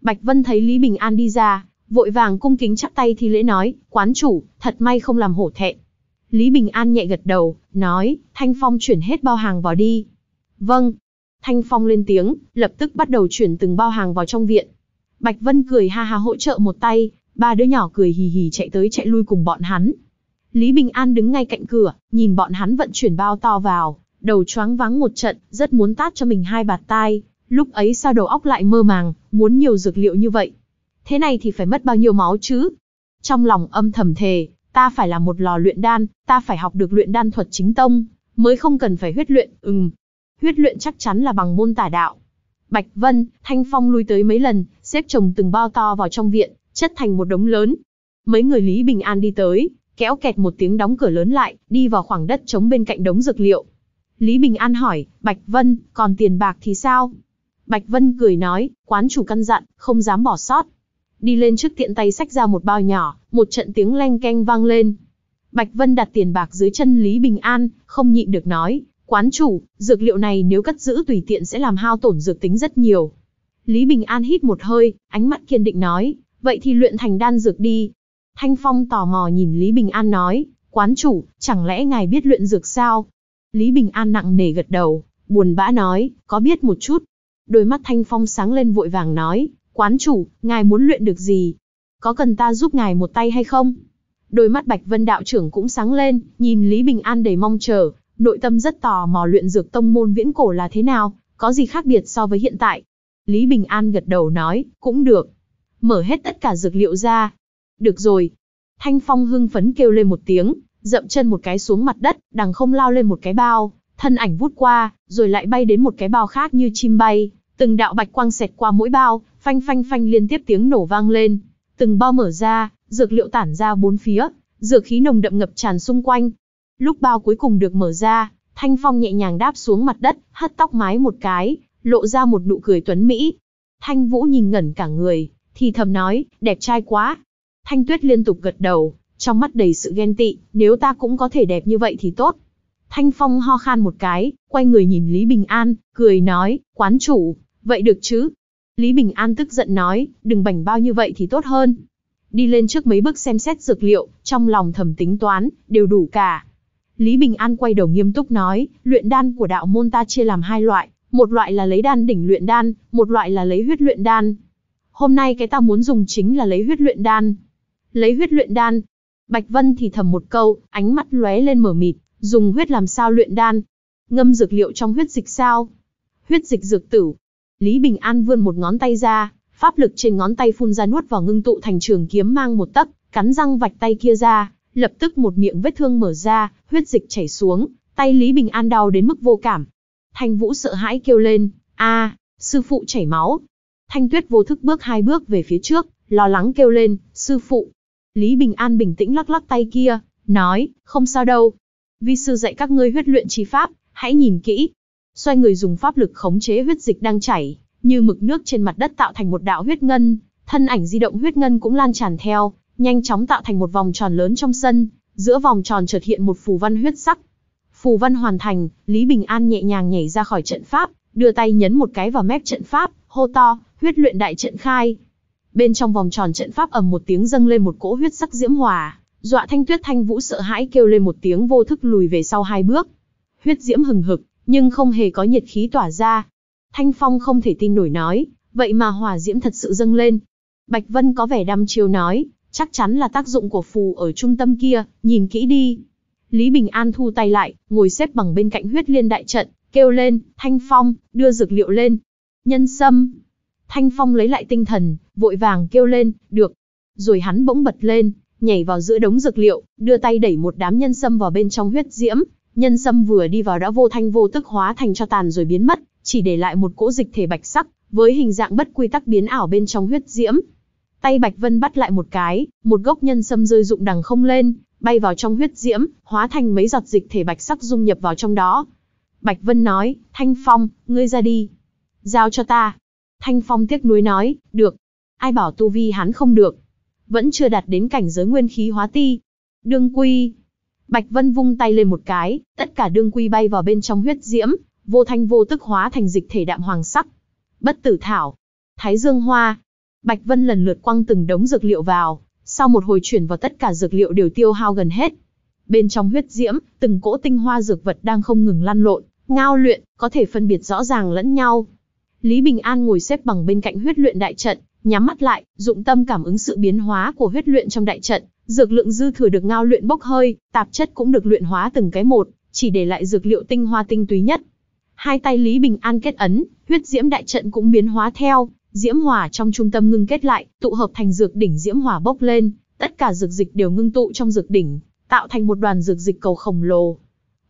Bạch Vân thấy Lý Bình An đi ra, vội vàng cung kính chắp tay thi lễ nói, quán chủ, thật may không làm hổ thẹn. Lý Bình An nhẹ gật đầu, nói, Thanh Phong chuyển hết bao hàng vào đi. Vâng. Thanh Phong lên tiếng, lập tức bắt đầu chuyển từng bao hàng vào trong viện. Bạch Vân cười ha ha hỗ trợ một tay, ba đứa nhỏ cười hì hì chạy tới chạy lui cùng bọn hắn, Lý Bình An đứng ngay cạnh cửa, nhìn bọn hắn vận chuyển bao to vào, đầu choáng váng một trận, rất muốn tát cho mình hai bạt tai. Lúc ấy sao đầu óc lại mơ màng, muốn nhiều dược liệu như vậy. Thế này thì phải mất bao nhiêu máu chứ? Trong lòng âm thầm thề, ta phải là một lò luyện đan, ta phải học được luyện đan thuật chính tông, mới không cần phải huyết luyện, ừm. Huyết luyện chắc chắn là bằng môn tả đạo. Bạch Vân, Thanh Phong lui tới mấy lần, xếp chồng từng bao to vào trong viện, chất thành một đống lớn. Mấy người Lý Bình An đi tới, Kéo kẹt một tiếng đóng cửa lớn lại, đi vào khoảng đất trống bên cạnh đống dược liệu. Lý Bình An hỏi, Bạch Vân, còn tiền bạc thì sao? Bạch Vân cười nói, quán chủ căn dặn, không dám bỏ sót. Đi lên trước tiện tay xách ra một bao nhỏ, một trận tiếng leng keng vang lên. Bạch Vân đặt tiền bạc dưới chân Lý Bình An, không nhịn được nói, quán chủ, dược liệu này nếu cất giữ tùy tiện sẽ làm hao tổn dược tính rất nhiều. Lý Bình An hít một hơi, ánh mắt kiên định nói, vậy thì luyện thành đan dược đi, Thanh Phong tò mò nhìn Lý Bình An nói, quán chủ, chẳng lẽ ngài biết luyện dược sao? Lý Bình An nặng nề gật đầu, buồn bã nói, có biết một chút. Đôi mắt Thanh Phong sáng lên vội vàng nói, quán chủ, ngài muốn luyện được gì? Có cần ta giúp ngài một tay hay không? Đôi mắt Bạch Vân Đạo trưởng cũng sáng lên, nhìn Lý Bình An đầy mong chờ, nội tâm rất tò mò luyện dược tông môn viễn cổ là thế nào, có gì khác biệt so với hiện tại. Lý Bình An gật đầu nói, cũng được. Mở hết tất cả dược liệu ra, được rồi. Thanh Phong hưng phấn kêu lên một tiếng, dậm chân một cái xuống mặt đất, đằng không lao lên một cái bao, thân ảnh vút qua, rồi lại bay đến một cái bao khác như chim bay, từng đạo bạch quang xẹt qua mỗi bao, phanh phanh phanh liên tiếp tiếng nổ vang lên. Từng bao mở ra, dược liệu tản ra bốn phía, dược khí nồng đậm ngập tràn xung quanh. Lúc bao cuối cùng được mở ra, Thanh Phong nhẹ nhàng đáp xuống mặt đất, hất tóc mái một cái, lộ ra một nụ cười tuấn mỹ. Thanh Vũ nhìn ngẩn cả người, thì thầm nói, đẹp trai quá. Thanh Tuyết liên tục gật đầu, trong mắt đầy sự ghen tị, nếu ta cũng có thể đẹp như vậy thì tốt. Thanh Phong ho khan một cái, quay người nhìn Lý Bình An, cười nói, quán chủ, vậy được chứ? Lý Bình An tức giận nói, đừng bảnh bao như vậy thì tốt hơn. Đi lên trước mấy bước xem xét dược liệu, trong lòng thầm tính toán, đều đủ cả. Lý Bình An quay đầu nghiêm túc nói, luyện đan của đạo môn ta chia làm hai loại, một loại là lấy đan đỉnh luyện đan, một loại là lấy huyết luyện đan. Hôm nay cái ta muốn dùng chính là lấy huyết luyện đan, lấy huyết luyện đan. Bạch Vân thì thầm một câu, ánh mắt lóe lên mở mịt, dùng huyết làm sao luyện đan? Ngâm dược liệu trong huyết dịch sao? Huyết dịch dược tử. Lý Bình An vươn một ngón tay ra, pháp lực trên ngón tay phun ra nuốt vào ngưng tụ thành trường kiếm mang một tấc, cắn răng vạch tay kia ra, lập tức một miệng vết thương mở ra, huyết dịch chảy xuống, tay Lý Bình An đau đến mức vô cảm. Thanh Vũ sợ hãi kêu lên, a, sư phụ chảy máu. Thanh Tuyết vô thức bước hai bước về phía trước, lo lắng kêu lên, sư phụ. Lý Bình An bình tĩnh lắc lắc tay kia, nói, không sao đâu. Vi sư dạy các ngươi huyết luyện chi pháp, hãy nhìn kỹ. Xoay người dùng pháp lực khống chế huyết dịch đang chảy, như mực nước trên mặt đất tạo thành một đạo huyết ngân, thân ảnh di động huyết ngân cũng lan tràn theo, nhanh chóng tạo thành một vòng tròn lớn trong sân, giữa vòng tròn chợt hiện một phù văn huyết sắc. Phù văn hoàn thành, Lý Bình An nhẹ nhàng nhảy ra khỏi trận pháp, đưa tay nhấn một cái vào mép trận pháp, hô to, huyết luyện đại trận khai, Bên trong vòng tròn trận pháp ầm một tiếng dâng lên một cỗ huyết sắc diễm hòa, dọa Thanh Tuyết Thanh Vũ sợ hãi kêu lên một tiếng vô thức lùi về sau hai bước. Huyết diễm hừng hực, nhưng không hề có nhiệt khí tỏa ra. Thanh Phong không thể tin nổi nói, vậy mà hòa diễm thật sự dâng lên. Bạch Vân có vẻ đăm chiêu nói, chắc chắn là tác dụng của phù ở trung tâm kia, nhìn kỹ đi. Lý Bình An thu tay lại, ngồi xếp bằng bên cạnh huyết liên đại trận, kêu lên, Thanh Phong, đưa dược liệu lên. Nhân sâm, Thanh Phong lấy lại tinh thần, vội vàng kêu lên, được. Rồi hắn bỗng bật lên, nhảy vào giữa đống dược liệu, đưa tay đẩy một đám nhân sâm vào bên trong huyết diễm. Nhân sâm vừa đi vào đã vô thanh vô tức hóa thành cho tàn rồi biến mất, chỉ để lại một cỗ dịch thể bạch sắc, với hình dạng bất quy tắc biến ảo bên trong huyết diễm. Tay Bạch Vân bắt lại một cái, một gốc nhân sâm rơi rụng đằng không lên, bay vào trong huyết diễm, hóa thành mấy giọt dịch thể bạch sắc dung nhập vào trong đó. Bạch Vân nói, Thanh Phong, ngươi ra đi. Giao cho ta, Thanh Phong tiếc nuối nói, được. Ai bảo tu vi hắn không được. Vẫn chưa đạt đến cảnh giới nguyên khí hóa ti. Đương quy. Bạch Vân vung tay lên một cái, tất cả đương quy bay vào bên trong huyết diễm, vô thanh vô tức hóa thành dịch thể đạm hoàng sắc. Bất tử thảo. Thái dương hoa. Bạch Vân lần lượt quăng từng đống dược liệu vào, sau một hồi chuyển vào tất cả dược liệu đều tiêu hao gần hết. Bên trong huyết diễm, từng cỗ tinh hoa dược vật đang không ngừng lăn lộn, ngao luyện, có thể phân biệt rõ ràng lẫn nhau. Lý Bình An ngồi xếp bằng bên cạnh huyết luyện đại trận, nhắm mắt lại, dụng tâm cảm ứng sự biến hóa của huyết luyện trong đại trận, dược lượng dư thừa được ngao luyện bốc hơi, tạp chất cũng được luyện hóa từng cái một, chỉ để lại dược liệu tinh hoa tinh túy nhất. Hai tay Lý Bình An kết ấn, huyết diễm đại trận cũng biến hóa theo, diễm hỏa trong trung tâm ngưng kết lại, tụ hợp thành dược đỉnh diễm hỏa bốc lên, tất cả dược dịch đều ngưng tụ trong dược đỉnh, tạo thành một đoàn dược dịch cầu khổng lồ.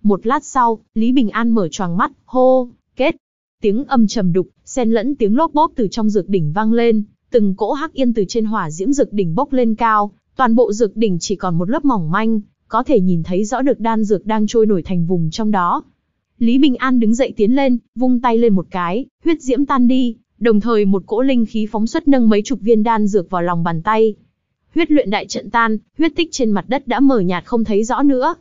Một lát sau, Lý Bình An mở choàng mắt, hô, kết, Tiếng âm trầm đục, xen lẫn tiếng lốp bốp từ trong dược đỉnh vang lên, từng cỗ hắc yên từ trên hỏa diễm dược đỉnh bốc lên cao, toàn bộ dược đỉnh chỉ còn một lớp mỏng manh, có thể nhìn thấy rõ được đan dược đang trôi nổi thành vùng trong đó. Lý Bình An đứng dậy tiến lên, vung tay lên một cái, huyết diễm tan đi, đồng thời một cỗ linh khí phóng xuất nâng mấy chục viên đan dược vào lòng bàn tay. Huyết luyện đại trận tan, huyết tích trên mặt đất đã mờ nhạt không thấy rõ nữa.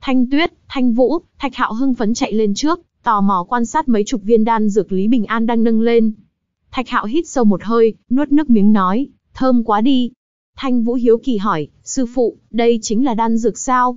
Thanh Tuyết, Thanh Vũ, Thạch Hạo hưng phấn chạy lên trước, tò mò quan sát mấy chục viên đan dược Lý Bình An đang nâng lên. Thạch Hạo hít sâu một hơi, nuốt nước miếng nói, thơm quá đi. Thanh Vũ Hiếu Kỳ hỏi, sư phụ, đây chính là đan dược sao?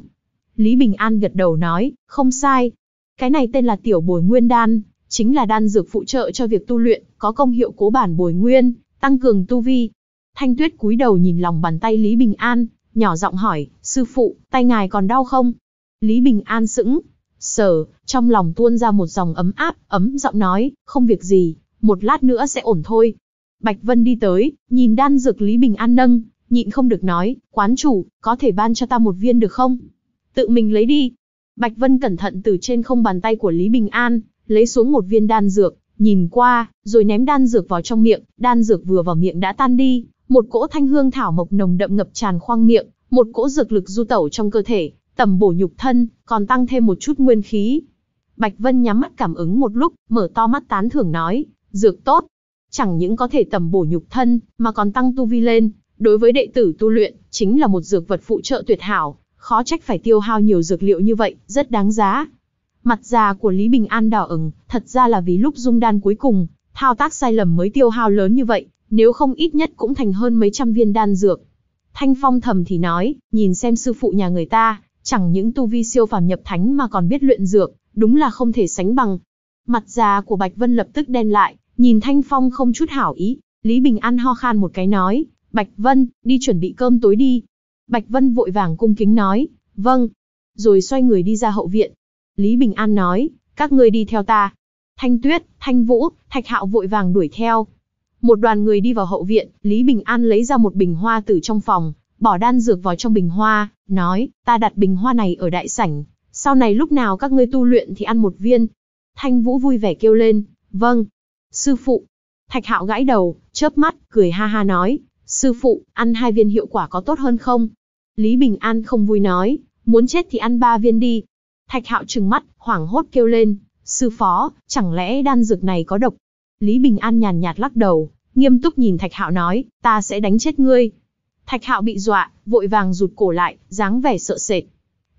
Lý Bình An gật đầu nói, không sai. Cái này tên là tiểu bồi nguyên đan, chính là đan dược phụ trợ cho việc tu luyện, có công hiệu cố bản bồi nguyên, tăng cường tu vi. Thanh Tuyết cúi đầu nhìn lòng bàn tay Lý Bình An, nhỏ giọng hỏi, sư phụ, tay ngài còn đau không? Lý Bình An sững, Sở, trong lòng tuôn ra một dòng ấm áp, ấm giọng nói, không việc gì, một lát nữa sẽ ổn thôi. Bạch Vân đi tới, nhìn đan dược Lý Bình An nâng, nhịn không được nói, quán chủ, có thể ban cho ta một viên được không? Tự mình lấy đi. Bạch Vân cẩn thận từ trên không bàn tay của Lý Bình An, lấy xuống một viên đan dược, nhìn qua, rồi ném đan dược vào trong miệng, đan dược vừa vào miệng đã tan đi, một cỗ thanh hương thảo mộc nồng đậm ngập tràn khoang miệng, một cỗ dược lực du tẩu trong cơ thể, tầm bổ nhục thân, còn tăng thêm một chút nguyên khí. Bạch Vân nhắm mắt cảm ứng một lúc, mở to mắt tán thưởng nói, dược tốt. Chẳng những có thể tầm bổ nhục thân, mà còn tăng tu vi lên, đối với đệ tử tu luyện, chính là một dược vật phụ trợ tuyệt hảo, khó trách phải tiêu hao nhiều dược liệu như vậy, rất đáng giá. Mặt già của Lý Bình An đỏ ửng, thật ra là vì lúc dung đan cuối cùng, thao tác sai lầm mới tiêu hao lớn như vậy, nếu không ít nhất cũng thành hơn mấy trăm viên đan dược. Thanh Phong thầm thì nói, nhìn xem sư phụ nhà người ta, Chẳng những tu vi siêu phàm nhập thánh mà còn biết luyện dược, đúng là không thể sánh bằng. Mặt già của Bạch Vân lập tức đen lại, nhìn Thanh Phong không chút hảo ý, Lý Bình An ho khan một cái nói, Bạch Vân, đi chuẩn bị cơm tối đi. Bạch Vân vội vàng cung kính nói, vâng, rồi xoay người đi ra hậu viện. Lý Bình An nói, các ngươi đi theo ta. Thanh Tuyết, Thanh Vũ, Thạch Hạo vội vàng đuổi theo. Một đoàn người đi vào hậu viện, Lý Bình An lấy ra một bình hoa từ trong phòng, bỏ đan dược vào trong bình hoa, nói, ta đặt bình hoa này ở đại sảnh, sau này lúc nào các ngươi tu luyện thì ăn một viên. Thanh Vũ vui vẻ kêu lên, vâng, sư phụ. Thạch Hạo gãi đầu, chớp mắt, cười ha ha nói, sư phụ, ăn hai viên hiệu quả có tốt hơn không? Lý Bình An không vui nói, muốn chết thì ăn ba viên đi. Thạch Hạo trừng mắt, hoảng hốt kêu lên, sư phó, chẳng lẽ đan dược này có độc? Lý Bình An nhàn nhạt lắc đầu, nghiêm túc nhìn Thạch Hạo nói, ta sẽ đánh chết ngươi, Thạch Hạo bị dọa, vội vàng rụt cổ lại, dáng vẻ sợ sệt.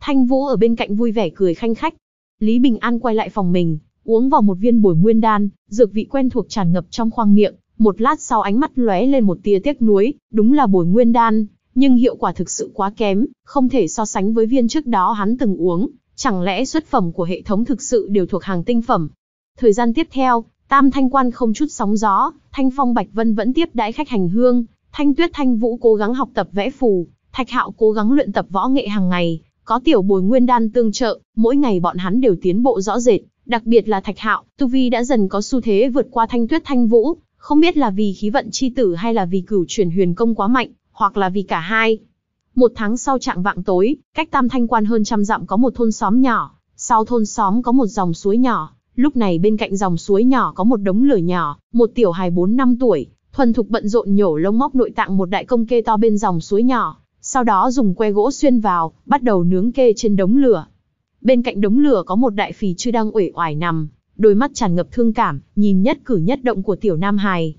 Thanh Vũ ở bên cạnh vui vẻ cười khanh khách. Lý Bình An quay lại phòng mình, uống vào một viên bồi nguyên đan, dược vị quen thuộc tràn ngập trong khoang miệng, một lát sau ánh mắt lóe lên một tia tiếc nuối, đúng là bồi nguyên đan, nhưng hiệu quả thực sự quá kém, không thể so sánh với viên trước đó hắn từng uống, chẳng lẽ xuất phẩm của hệ thống thực sự đều thuộc hàng tinh phẩm. Thời gian tiếp theo, Tam Thanh Quan không chút sóng gió, Thanh Phong Bạch Vân vẫn tiếp đãi khách hành hương, Thanh Tuyết Thanh Vũ cố gắng học tập vẽ phù, Thạch Hạo cố gắng luyện tập võ nghệ hàng ngày, có tiểu bồi nguyên đan tương trợ, mỗi ngày bọn hắn đều tiến bộ rõ rệt, đặc biệt là Thạch Hạo, tu vi đã dần có xu thế vượt qua Thanh Tuyết Thanh Vũ, không biết là vì khí vận chi tử hay là vì cửu chuyển huyền công quá mạnh, hoặc là vì cả hai. Một tháng sau trạng vạng tối, cách Tam Thanh Quan hơn trăm dặm có một thôn xóm nhỏ, sau thôn xóm có một dòng suối nhỏ, lúc này bên cạnh dòng suối nhỏ có một đống lửa nhỏ, một tiểu hài 4 năm tuổi, thuần thục bận rộn nhổ lông móc nội tạng một đại công kê to bên dòng suối nhỏ, sau đó dùng que gỗ xuyên vào, bắt đầu nướng kê trên đống lửa. Bên cạnh đống lửa có một đại phì chư đang uể oải nằm, đôi mắt tràn ngập thương cảm, nhìn nhất cử nhất động của tiểu Nam Hải.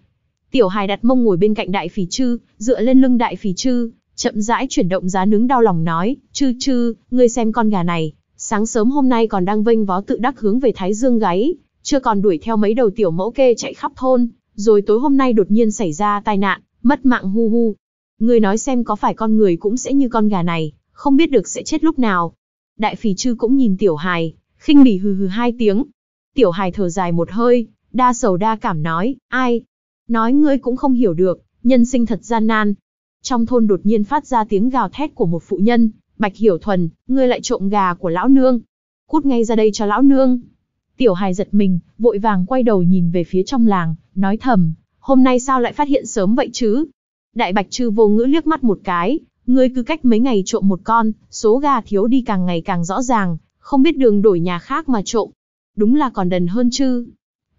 Tiểu Hải đặt mông ngồi bên cạnh đại phì chư, dựa lên lưng đại phì chư, chậm rãi chuyển động giá nướng đau lòng nói, "Chư chư, ngươi xem con gà này, sáng sớm hôm nay còn đang vênh vó tự đắc hướng về Thái Dương gáy, chưa còn đuổi theo mấy đầu tiểu mẫu kê chạy khắp thôn, rồi tối hôm nay đột nhiên xảy ra tai nạn, mất mạng hu hu. Người nói xem có phải con người cũng sẽ như con gà này, không biết được sẽ chết lúc nào. Đại phì chư cũng nhìn tiểu hài, khinh bỉ hừ hừ hai tiếng. Tiểu hài thở dài một hơi, đa sầu đa cảm nói, ai? Nói ngươi cũng không hiểu được, nhân sinh thật gian nan. Trong thôn đột nhiên phát ra tiếng gào thét của một phụ nhân, Bạch Hiểu Thuần, ngươi lại trộm gà của lão nương. Cút ngay ra đây cho lão nương. Tiểu hài giật mình, vội vàng quay đầu nhìn về phía trong làng, nói thầm, hôm nay sao lại phát hiện sớm vậy chứ? Đại bạch chư vô ngữ liếc mắt một cái, ngươi cứ cách mấy ngày trộm một con, số gà thiếu đi càng ngày càng rõ ràng, không biết đường đổi nhà khác mà trộm. Đúng là còn đần hơn chứ.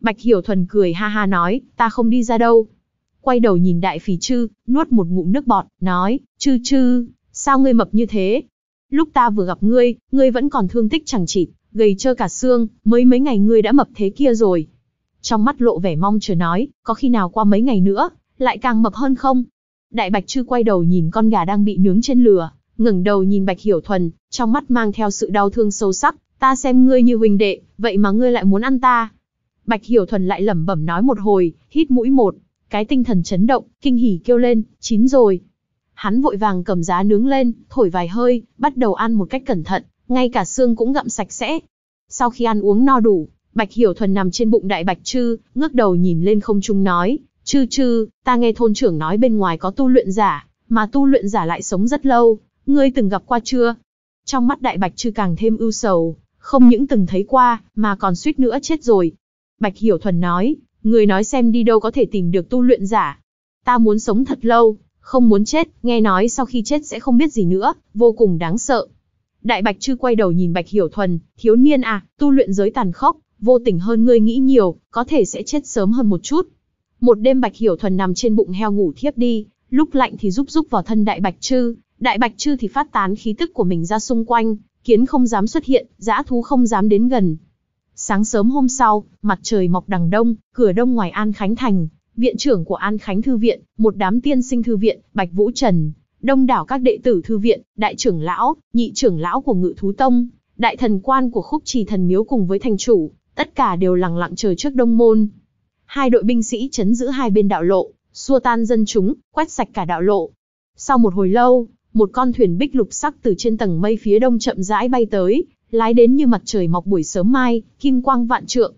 Bạch Hiểu Thuần cười ha ha nói, ta không đi ra đâu. Quay đầu nhìn đại phì chư, nuốt một ngụm nước bọt, nói, chư chư, sao ngươi mập như thế? Lúc ta vừa gặp ngươi, ngươi vẫn còn thương tích chẳng chịt, gầy trơ cả xương, mới mấy ngày ngươi đã mập thế kia rồi. Trong mắt lộ vẻ mong chờ nói, có khi nào qua mấy ngày nữa, lại càng mập hơn không? Đại Bạch Trư quay đầu nhìn con gà đang bị nướng trên lửa, ngẩng đầu nhìn Bạch Hiểu Thuần, trong mắt mang theo sự đau thương sâu sắc, ta xem ngươi như huynh đệ, vậy mà ngươi lại muốn ăn ta. Bạch Hiểu Thuần lại lẩm bẩm nói một hồi, hít mũi một, cái tinh thần chấn động, kinh hỉ kêu lên, chín rồi. Hắn vội vàng cầm giá nướng lên, thổi vài hơi, bắt đầu ăn một cách cẩn thận, ngay cả xương cũng gặm sạch sẽ. Sau khi ăn uống no đủ, Bạch Hiểu Thuần nằm trên bụng đại bạch trư, ngước đầu nhìn lên không trung nói, Trư Trư, ta nghe thôn trưởng nói bên ngoài có tu luyện giả, mà tu luyện giả lại sống rất lâu, ngươi từng gặp qua chưa? Trong mắt đại bạch trư càng thêm ưu sầu, không những từng thấy qua, mà còn suýt nữa chết rồi. Bạch Hiểu Thuần nói, ngươi nói xem đi đâu có thể tìm được tu luyện giả. Ta muốn sống thật lâu, không muốn chết, nghe nói sau khi chết sẽ không biết gì nữa, vô cùng đáng sợ. Đại Bạch Trư quay đầu nhìn Bạch Hiểu Thuần, thiếu niên à, tu luyện giới tàn khốc, vô tình hơn ngươi nghĩ nhiều, có thể sẽ chết sớm hơn một chút. Một đêm Bạch Hiểu Thuần nằm trên bụng heo ngủ thiếp đi, lúc lạnh thì giúp giúp vào thân Đại Bạch Trư, Đại Bạch Trư thì phát tán khí tức của mình ra xung quanh, kiến không dám xuất hiện, dã thú không dám đến gần. Sáng sớm hôm sau, mặt trời mọc đằng đông, cửa đông ngoài An Khánh Thành, viện trưởng của An Khánh Thư Viện, một đám tiên sinh thư viện, Bạch Vũ Trần, đông đảo các đệ tử thư viện, đại trưởng lão, nhị trưởng lão của ngự thú tông, đại thần quan của khúc trì thần miếu cùng với thành chủ, tất cả đều lặng lặng chờ trước đông môn. Hai đội binh sĩ chấn giữ hai bên đạo lộ, xua tan dân chúng, quét sạch cả đạo lộ. Sau một hồi lâu, một con thuyền bích lục sắc từ trên tầng mây phía đông chậm rãi bay tới, lái đến như mặt trời mọc buổi sớm mai, kim quang vạn trượng.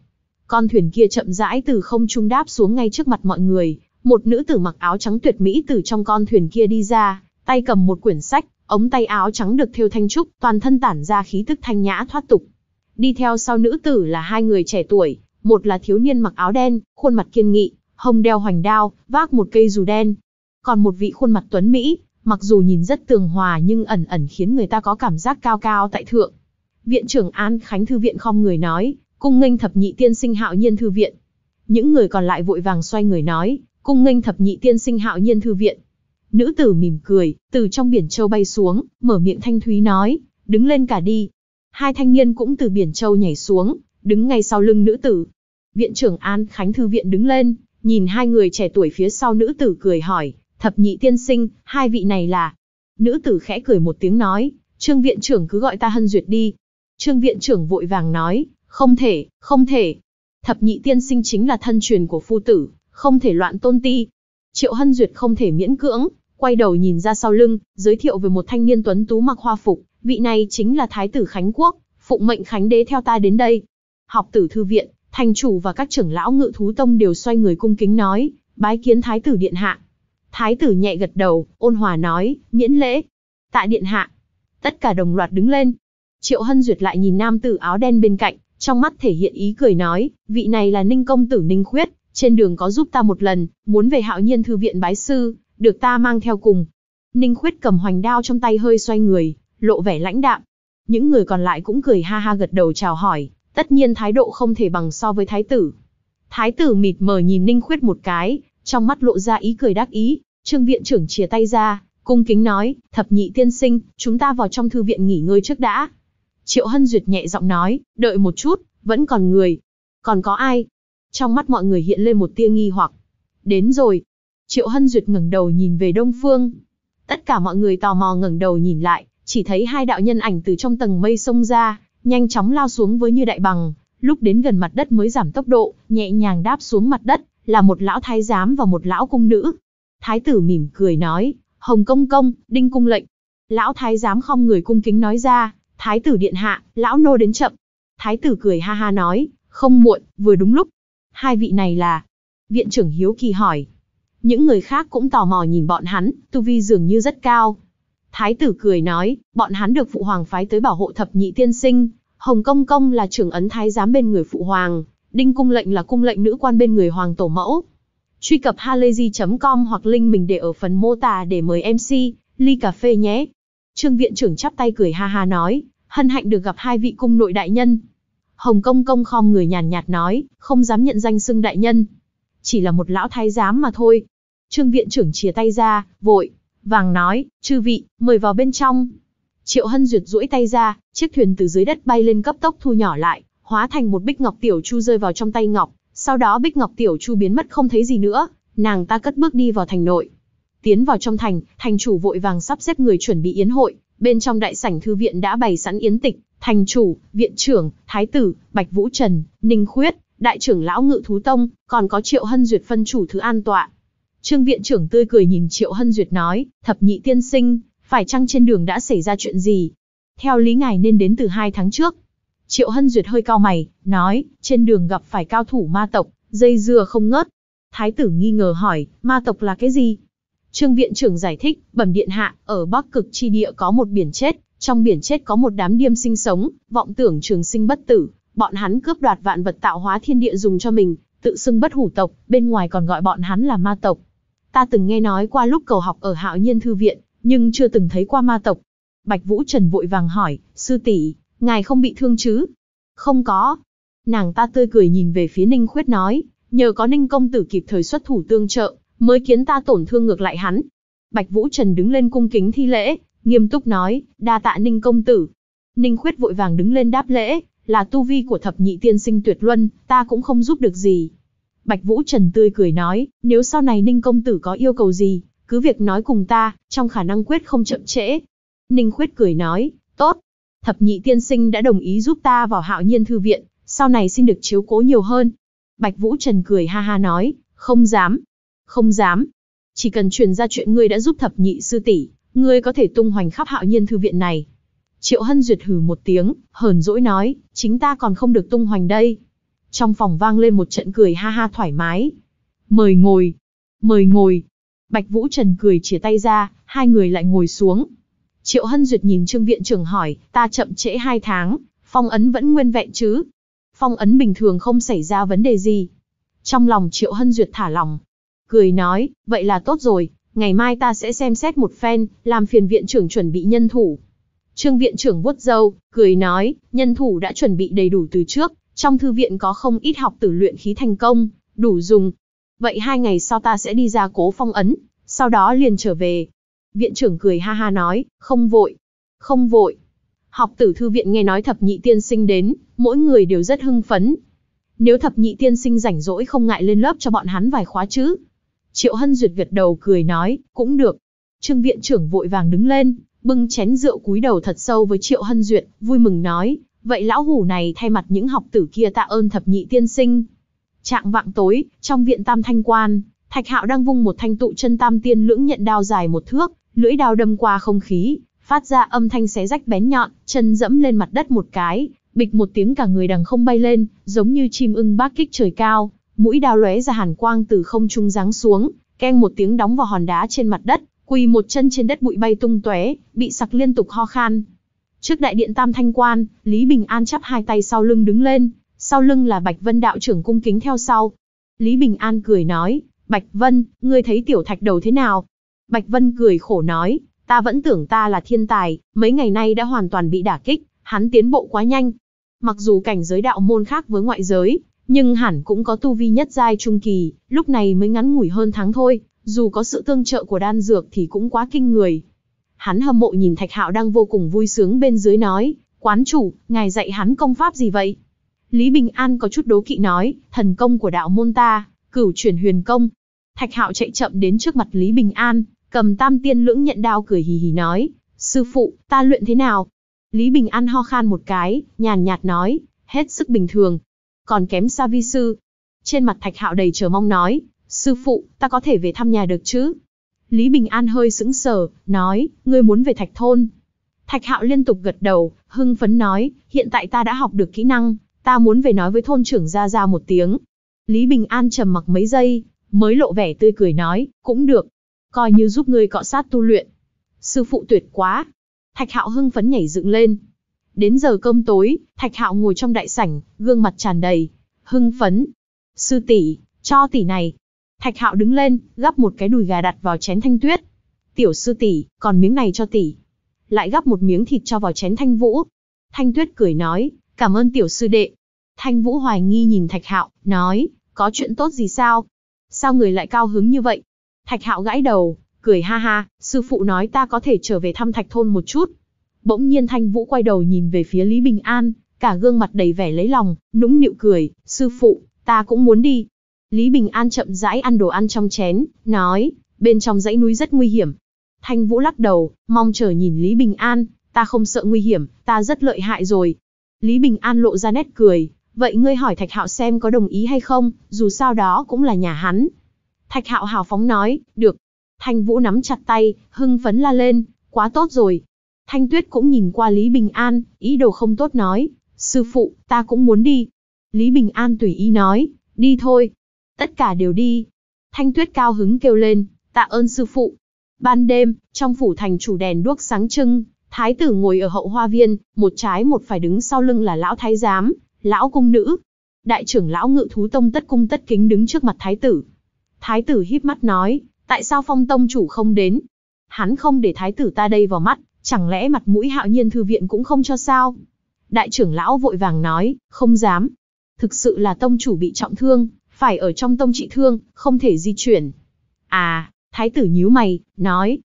Con thuyền kia chậm rãi từ không trung đáp xuống ngay trước mặt mọi người, một nữ tử mặc áo trắng tuyệt mỹ từ trong con thuyền kia đi ra, tay cầm một quyển sách, ống tay áo trắng được thêu thanh trúc, toàn thân tản ra khí tức thanh nhã thoát tục. Đi theo sau nữ tử là hai người trẻ tuổi, một là thiếu niên mặc áo đen, khuôn mặt kiên nghị, hông đeo hoành đao, vác một cây dù đen. Còn một vị khuôn mặt tuấn Mỹ, mặc dù nhìn rất tường hòa nhưng ẩn ẩn khiến người ta có cảm giác cao cao tại thượng. Viện trưởng An Khánh Thư Viện không người nói, cung nghênh thập nhị tiên sinh hạo nhiên thư viện. Những người còn lại vội vàng xoay người nói, cung nghênh thập nhị tiên sinh hạo nhiên thư viện. Nữ tử mỉm cười, từ trong biển châu bay xuống, mở miệng thanh thúy nói, đứng lên cả đi. Hai thanh niên cũng từ biển châu nhảy xuống, đứng ngay sau lưng nữ tử. Viện trưởng An Khánh Thư Viện đứng lên, nhìn hai người trẻ tuổi phía sau nữ tử cười hỏi, thập nhị tiên sinh, hai vị này là... Nữ tử khẽ cười một tiếng nói, Trương Viện trưởng cứ gọi ta hân duyệt đi. Trương Viện trưởng vội vàng nói, không thể, không thể. Thập nhị tiên sinh chính là thân truyền của phu tử, không thể loạn tôn ti. Triệu hân duyệt không thể miễn cưỡng, quay đầu nhìn ra sau lưng, giới thiệu về một thanh niên tuấn tú mặc hoa phục, vị này chính là Thái tử Khánh Quốc, phụng mệnh Khánh đế theo ta đến đây. Học tử thư viện, thành chủ và các trưởng lão ngự thú tông đều xoay người cung kính nói, bái kiến Thái tử điện hạ. Thái tử nhẹ gật đầu, ôn hòa nói, miễn lễ. Tạ điện hạ. Tất cả đồng loạt đứng lên. Triệu Hân Duyệt lại nhìn nam tử áo đen bên cạnh, trong mắt thể hiện ý cười nói, vị này là Ninh công tử Ninh Khuyết, trên đường có giúp ta một lần, muốn về hạo nhiên thư viện bái sư, được ta mang theo cùng. Ninh Khuyết cầm hoành đao trong tay hơi xoay người, lộ vẻ lãnh đạm. Những người còn lại cũng cười ha ha gật đầu chào hỏi, tất nhiên thái độ không thể bằng so với thái tử. Thái tử mịt mờ nhìn Ninh Khuyết một cái, trong mắt lộ ra ý cười đắc ý, trương viện trưởng chia tay ra, cung kính nói, thập nhị tiên sinh, chúng ta vào trong thư viện nghỉ ngơi trước đã. Triệu Hân Duyệt nhẹ giọng nói, đợi một chút, vẫn còn người. Còn có ai? Trong mắt mọi người hiện lên một tia nghi hoặc. Đến rồi, Triệu Hân Duyệt ngẩng đầu nhìn về đông phương. Tất cả mọi người tò mò ngẩng đầu nhìn lại, chỉ thấy hai đạo nhân ảnh từ trong tầng mây sông ra, nhanh chóng lao xuống với như đại bằng, lúc đến gần mặt đất mới giảm tốc độ, nhẹ nhàng đáp xuống mặt đất, là một lão thái giám và một lão cung nữ. Thái tử mỉm cười nói, Hồng Công Công, Đinh Cung lệnh. Lão thái giám không người cung kính nói ra, Thái tử điện hạ, lão nô đến chậm. Thái tử cười ha ha nói, không muộn, vừa đúng lúc. Hai vị này là... Viện trưởng Hiếu Kỳ hỏi, những người khác cũng tò mò nhìn bọn hắn, tu vi dường như rất cao. Thái tử cười nói, bọn hắn được phụ hoàng phái tới bảo hộ thập nhị tiên sinh, Hồng Công Công là trưởng ấn thái giám bên người phụ hoàng, Đinh Cung lệnh là cung lệnh nữ quan bên người hoàng tổ mẫu. Truy cập halayzi.com hoặc link mình để ở phần mô tả để mời MC, ly cà phê nhé. Trương viện trưởng chắp tay cười ha ha nói, hân hạnh được gặp hai vị cung nội đại nhân. Hồng Công Công khom người nhàn nhạt nói, không dám nhận danh xưng đại nhân. Chỉ là một lão thái giám mà thôi, Trương viện trưởng chia tay ra, vội, vàng nói, chư vị, mời vào bên trong. Triệu Hân Duyệt duỗi tay ra, chiếc thuyền từ dưới đất bay lên cấp tốc thu nhỏ lại, hóa thành một bích ngọc tiểu chu rơi vào trong tay ngọc, sau đó bích ngọc tiểu chu biến mất không thấy gì nữa, nàng ta cất bước đi vào thành nội. Tiến vào trong thành, thành chủ vội vàng sắp xếp người chuẩn bị yến hội, bên trong đại sảnh thư viện đã bày sẵn yến tịch, thành chủ, viện trưởng, thái tử, Bạch Vũ Trần, Ninh Khuyết, đại trưởng lão Ngự Thú Tông, còn có Triệu Hân Duyệt phân chủ thứ an tọa. Trương viện trưởng tươi cười nhìn Triệu Hân Duyệt nói, thập nhị tiên sinh, phải chăng trên đường đã xảy ra chuyện gì? Theo lý ngài nên đến từ hai tháng trước. Triệu Hân Duyệt hơi cao mày, nói, trên đường gặp phải cao thủ ma tộc, dây dưa không ngớt. Thái tử nghi ngờ hỏi, ma tộc là cái gì? Trương viện trưởng giải thích, bẩm điện hạ, ở Bắc Cực chi địa có một biển chết, trong biển chết có một đám điêm sinh sống, vọng tưởng trường sinh bất tử, bọn hắn cướp đoạt vạn vật tạo hóa thiên địa dùng cho mình, tự xưng bất hủ tộc, bên ngoài còn gọi bọn hắn là ma tộc. Ta từng nghe nói qua lúc cầu học ở Hạo Nhiên Thư Viện, nhưng chưa từng thấy qua ma tộc. Bạch Vũ Trần vội vàng hỏi, sư tỷ, ngài không bị thương chứ? Không có. Nàng ta tươi cười nhìn về phía Ninh Khuyết nói, nhờ có Ninh công tử kịp thời xuất thủ tương trợ, mới khiến ta tổn thương ngược lại hắn. Bạch Vũ Trần đứng lên cung kính thi lễ, nghiêm túc nói, đa tạ Ninh công tử. Ninh Khuyết vội vàng đứng lên đáp lễ, là tu vi của thập nhị tiên sinh tuyệt luân, ta cũng không giúp được gì, Bạch Vũ Trần tươi cười nói, nếu sau này Ninh công tử có yêu cầu gì, cứ việc nói cùng ta, trong khả năng quyết không chậm trễ. Ninh Khuyết cười nói, tốt. Thập nhị tiên sinh đã đồng ý giúp ta vào hạo nhiên thư viện, sau này xin được chiếu cố nhiều hơn. Bạch Vũ Trần cười ha ha nói, không dám, không dám. Chỉ cần truyền ra chuyện ngươi đã giúp thập nhị sư tỷ, ngươi có thể tung hoành khắp hạo nhiên thư viện này. Triệu Hân Duyệt hừ một tiếng, hờn dỗi nói, chính ta còn không được tung hoành đây. Trong phòng vang lên một trận cười ha ha thoải mái. Mời ngồi, mời ngồi. Bạch Vũ Trần cười chia tay ra, hai người lại ngồi xuống. Triệu Hân Duyệt nhìn Trương Viện trưởng hỏi, ta chậm trễ hai tháng, phong ấn vẫn nguyên vẹn chứ? Phong ấn bình thường không xảy ra vấn đề gì. Trong lòng Triệu Hân Duyệt thả lòng Cười nói, vậy là tốt rồi, ngày mai ta sẽ xem xét một phen, làm phiền viện trưởng chuẩn bị nhân thủ. Trương viện trưởng vuốt râu, cười nói, nhân thủ đã chuẩn bị đầy đủ từ trước, trong thư viện có không ít học tử luyện khí thành công, đủ dùng. Vậy hai ngày sau ta sẽ đi ra cố phong ấn, sau đó liền trở về. Viện trưởng cười ha ha nói, không vội, không vội. Học tử thư viện nghe nói thập nhị tiên sinh đến, mỗi người đều rất hưng phấn. Nếu thập nhị tiên sinh rảnh rỗi không ngại lên lớp cho bọn hắn vài khóa chứ. Triệu Hân Duyệt gật đầu cười nói, cũng được. Trương viện trưởng vội vàng đứng lên, bưng chén rượu cúi đầu thật sâu với Triệu Hân Duyệt, vui mừng nói, Vậy lão hủ này thay mặt những học tử kia tạ ơn thập nhị tiên sinh. Trạng vạng tối, trong viện tam thanh quan, Thạch Hạo đang vung một thanh tụ chân tam tiên lưỡng nhận đao dài một thước, lưỡi đao đâm qua không khí, phát ra âm thanh xé rách bén nhọn, chân dẫm lên mặt đất một cái, bịch một tiếng cả người đằng không bay lên, giống như chim ưng bác kích trời cao, mũi đao lóe ra hàn quang từ không trung giáng xuống, keng một tiếng đóng vào hòn đá trên mặt đất, quỳ một chân trên đất bụi bay tung tóe, bị sặc liên tục ho khan. Trước đại điện Tam Thanh Quan, Lý Bình An chắp hai tay sau lưng đứng lên, sau lưng là Bạch Vân đạo trưởng cung kính theo sau. Lý Bình An cười nói, Bạch Vân, ngươi thấy tiểu thạch đầu thế nào? Bạch Vân cười khổ nói, ta vẫn tưởng ta là thiên tài, mấy ngày nay đã hoàn toàn bị đả kích, hắn tiến bộ quá nhanh. Mặc dù cảnh giới đạo môn khác với ngoại giới, nhưng hẳn cũng có tu vi nhất giai trung kỳ, lúc này mới ngắn ngủi hơn tháng thôi, dù có sự tương trợ của đan dược thì cũng quá kinh người, Hắn hâm mộ nhìn Thạch Hạo đang vô cùng vui sướng bên dưới nói, quán chủ, ngài dạy hắn công pháp gì vậy? Lý Bình An có chút đố kỵ nói, thần công của đạo môn ta, cửu chuyển huyền công. Thạch Hạo chạy chậm đến trước mặt Lý Bình An, cầm tam tiên lưỡng nhận đao cười hì hì nói, sư phụ, ta luyện thế nào? Lý Bình An ho khan một cái, nhàn nhạt nói, hết sức bình thường. Còn kém xa vi sư. Trên mặt Thạch Hạo đầy chờ mong nói, sư phụ, ta có thể về thăm nhà được chứ? Lý Bình An hơi sững sờ, nói, ngươi muốn về thạch thôn. Thạch hạo liên tục gật đầu, hưng phấn nói, hiện tại ta đã học được kỹ năng, ta muốn về nói với thôn trưởng Ra Ra một tiếng. Lý Bình An trầm mặc mấy giây, mới lộ vẻ tươi cười nói, cũng được, coi như giúp ngươi cọ sát tu luyện. Sư phụ tuyệt quá. Thạch hạo hưng phấn nhảy dựng lên. Đến giờ cơm tối, thạch hạo ngồi trong đại sảnh, gương mặt tràn đầy, hưng phấn. Sư tỷ, cho tỷ này, Thạch Hạo đứng lên, gắp một cái đùi gà đặt vào chén Thanh Tuyết. "Tiểu sư tỷ, còn miếng này cho tỷ." Lại gắp một miếng thịt cho vào chén Thanh Vũ. Thanh Tuyết cười nói, "Cảm ơn tiểu sư đệ." Thanh Vũ hoài nghi nhìn Thạch Hạo, nói, "Có chuyện tốt gì sao? Sao người lại cao hứng như vậy?" Thạch Hạo gãi đầu, cười ha ha, "Sư phụ nói ta có thể trở về thăm Thạch thôn một chút." Bỗng nhiên Thanh Vũ quay đầu nhìn về phía Lý Bình An, cả gương mặt đầy vẻ lấy lòng, nũng nịu cười, "Sư phụ, ta cũng muốn đi." Lý Bình An chậm rãi ăn đồ ăn trong chén, nói, bên trong dãy núi rất nguy hiểm. Thanh Vũ lắc đầu, mong chờ nhìn Lý Bình An, ta không sợ nguy hiểm, ta rất lợi hại rồi. Lý Bình An lộ ra nét cười, vậy ngươi hỏi Thạch Hạo xem có đồng ý hay không, dù sao đó cũng là nhà hắn. Thạch Hạo hào phóng nói, được. Thanh Vũ nắm chặt tay, hưng phấn la lên, quá tốt rồi. Thanh Tuyết cũng nhìn qua Lý Bình An, ý đồ không tốt nói, sư phụ, ta cũng muốn đi. Lý Bình An tùy ý nói, đi thôi, tất cả đều đi. Thanh Tuyết cao hứng kêu lên, tạ ơn sư phụ. Ban đêm, trong phủ thành chủ đèn đuốc sáng trưng, thái tử ngồi ở hậu hoa viên, một trái một phải đứng sau lưng là lão thái giám, lão cung nữ. Đại trưởng lão ngự thú tông tất cung tất kính đứng trước mặt thái tử. Thái tử híp mắt nói, tại sao phong tông chủ không đến? Hắn không để thái tử ta đây vào mắt, chẳng lẽ mặt mũi hạo nhiên thư viện cũng không cho sao? Đại trưởng lão vội vàng nói, không dám. Thực sự là tông chủ bị trọng thương, phải ở trong tông trị thương, không thể di chuyển. À, thái tử nhíu mày, nói.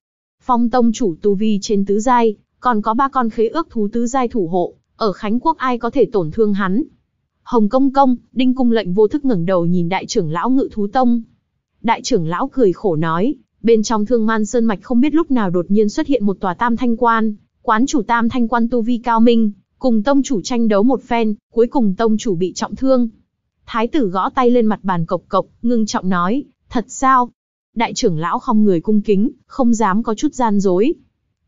Phong tông chủ tu vi trên tứ giai, còn có ba con khế ước thú tứ giai thủ hộ, ở Khánh Quốc ai có thể tổn thương hắn. Hồng Công Công, Đinh Cung lệnh vô thức ngẩng đầu nhìn đại trưởng lão ngự thú tông. Đại trưởng lão cười khổ nói, bên trong thương man sơn mạch không biết lúc nào đột nhiên xuất hiện một tòa tam thanh quan, quán chủ tam thanh quan tu vi cao minh, cùng tông chủ tranh đấu một phen, cuối cùng tông chủ bị trọng thương. Thái tử gõ tay lên mặt bàn cộc cộc, ngưng trọng nói, thật sao? Đại trưởng lão không người cung kính, không dám có chút gian dối.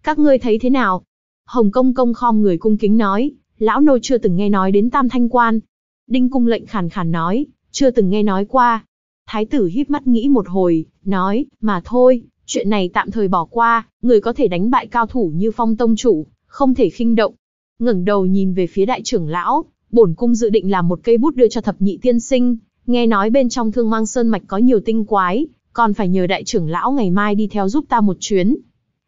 Các ngươi thấy thế nào? Hồng Công Công khom người cung kính nói, lão nô chưa từng nghe nói đến tam thanh quan. Đinh cung lệnh khàn khàn nói, chưa từng nghe nói qua. Thái tử híp mắt nghĩ một hồi, nói, mà thôi, chuyện này tạm thời bỏ qua, người có thể đánh bại cao thủ như phong tông chủ, không thể khinh động. ngẩng đầu nhìn về phía đại trưởng lão, bổn cung dự định làm một cây bút đưa cho thập nhị tiên sinh, nghe nói bên trong thương mang sơn mạch có nhiều tinh quái, còn phải nhờ đại trưởng lão ngày mai đi theo giúp ta một chuyến.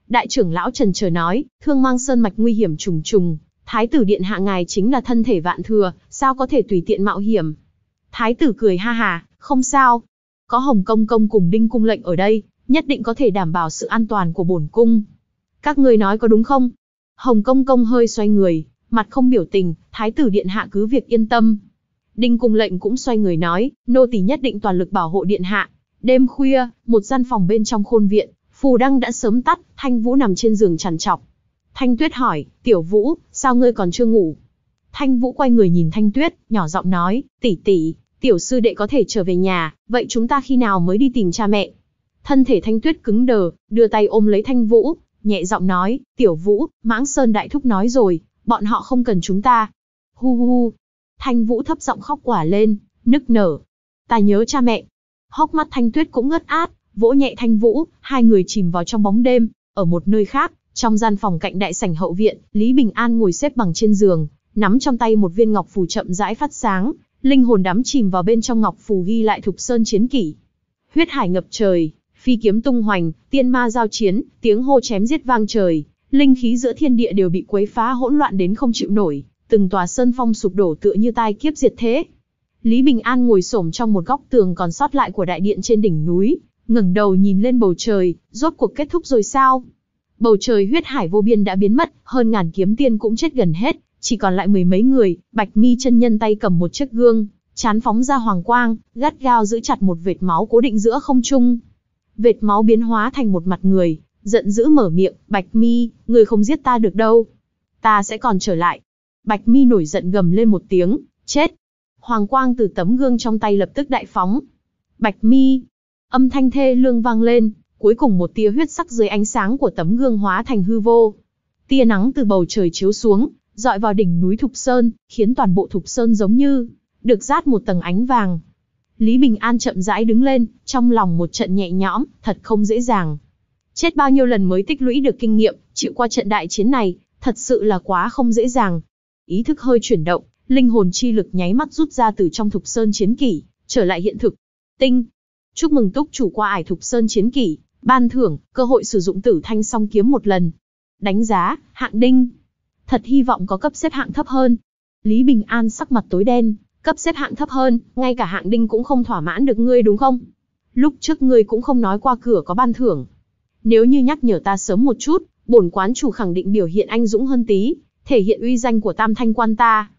Đại trưởng lão trần chờ nói, thương mang sơn mạch nguy hiểm trùng trùng, thái tử điện hạ ngài chính là thân thể vạn thừa, sao có thể tùy tiện mạo hiểm. Thái tử cười ha ha, không sao. Có Hồng Công Công cùng Đinh Cung lệnh ở đây, nhất định có thể đảm bảo sự an toàn của bổn cung. Các ngươi nói có đúng không? Hồng Công Công hơi xoay người, mặt không biểu tình, thái tử điện hạ cứ việc yên tâm. Đinh cung lệnh cũng xoay người nói, nô tỳ nhất định toàn lực bảo hộ điện hạ. Đêm khuya, một gian phòng bên trong khôn viện, phù đăng đã sớm tắt, Thanh Vũ nằm trên giường trằn trọc. Thanh Tuyết hỏi, "Tiểu Vũ, sao ngươi còn chưa ngủ?" Thanh Vũ quay người nhìn Thanh Tuyết, nhỏ giọng nói, "Tỷ tỷ, tiểu sư đệ có thể trở về nhà, vậy chúng ta khi nào mới đi tìm cha mẹ?" Thân thể Thanh Tuyết cứng đờ, đưa tay ôm lấy Thanh Vũ, nhẹ giọng nói, "Tiểu Vũ, Mãng Sơn đại thúc nói rồi, bọn họ không cần chúng ta. Hu hu hu. Thanh Vũ thấp giọng khóc quả lên, nức nở. Ta nhớ cha mẹ. Hốc mắt Thanh Tuyết cũng ngất át, vỗ nhẹ Thanh Vũ, hai người chìm vào trong bóng đêm, ở một nơi khác, trong gian phòng cạnh đại sảnh hậu viện, Lý Bình An ngồi xếp bằng trên giường, nắm trong tay một viên ngọc phù chậm rãi phát sáng, linh hồn đắm chìm vào bên trong ngọc phù ghi lại thục sơn chiến kỷ. Huyết hải ngập trời, phi kiếm tung hoành, tiên ma giao chiến, tiếng hô chém giết vang trời linh khí giữa thiên địa đều bị quấy phá hỗn loạn đến không chịu nổi, từng tòa sơn phong sụp đổ tựa như tai kiếp diệt thế. Lý Bình An ngồi xổm trong một góc tường còn sót lại của đại điện trên đỉnh núi, ngẩng đầu nhìn lên bầu trời, rốt cuộc kết thúc rồi sao? Bầu trời huyết hải vô biên đã biến mất, hơn ngàn kiếm tiên cũng chết gần hết, chỉ còn lại mười mấy người, Bạch Mi chân nhân tay cầm một chiếc gương, chán phóng ra hoàng quang, gắt gao giữ chặt một vệt máu cố định giữa không trung. Vệt máu biến hóa thành một mặt người, giận dữ mở miệng, Bạch Mi, người không giết ta được đâu. Ta sẽ còn trở lại. Bạch Mi nổi giận gầm lên một tiếng, chết. Hoàng quang từ tấm gương trong tay lập tức đại phóng. Bạch Mi, âm thanh thê lương vang lên, cuối cùng một tia huyết sắc dưới ánh sáng của tấm gương hóa thành hư vô. Tia nắng từ bầu trời chiếu xuống, dọi vào đỉnh núi Thục Sơn, khiến toàn bộ Thục Sơn giống như được rát một tầng ánh vàng. Lý Bình An chậm rãi đứng lên, trong lòng một trận nhẹ nhõm, thật không dễ dàng. Chết bao nhiêu lần mới tích lũy được kinh nghiệm, chịu qua trận đại chiến này, thật sự là quá không dễ dàng. Ý thức hơi chuyển động, linh hồn chi lực nháy mắt rút ra từ trong thục sơn chiến kỷ, trở lại hiện thực. Tinh, chúc mừng túc chủ qua ải thục sơn chiến kỷ, ban thưởng, cơ hội sử dụng tử thanh song kiếm một lần. Đánh giá, hạng đinh. Thật hy vọng có cấp xếp hạng thấp hơn. Lý Bình An sắc mặt tối đen, cấp xếp hạng thấp hơn, ngay cả hạng đinh cũng không thỏa mãn được ngươi đúng không? Lúc trước ngươi cũng không nói qua cửa có ban thưởng, nếu như nhắc nhở ta sớm một chút, bổn quán chủ khẳng định biểu hiện anh dũng hơn tí, thể hiện uy danh của tam thanh quan ta.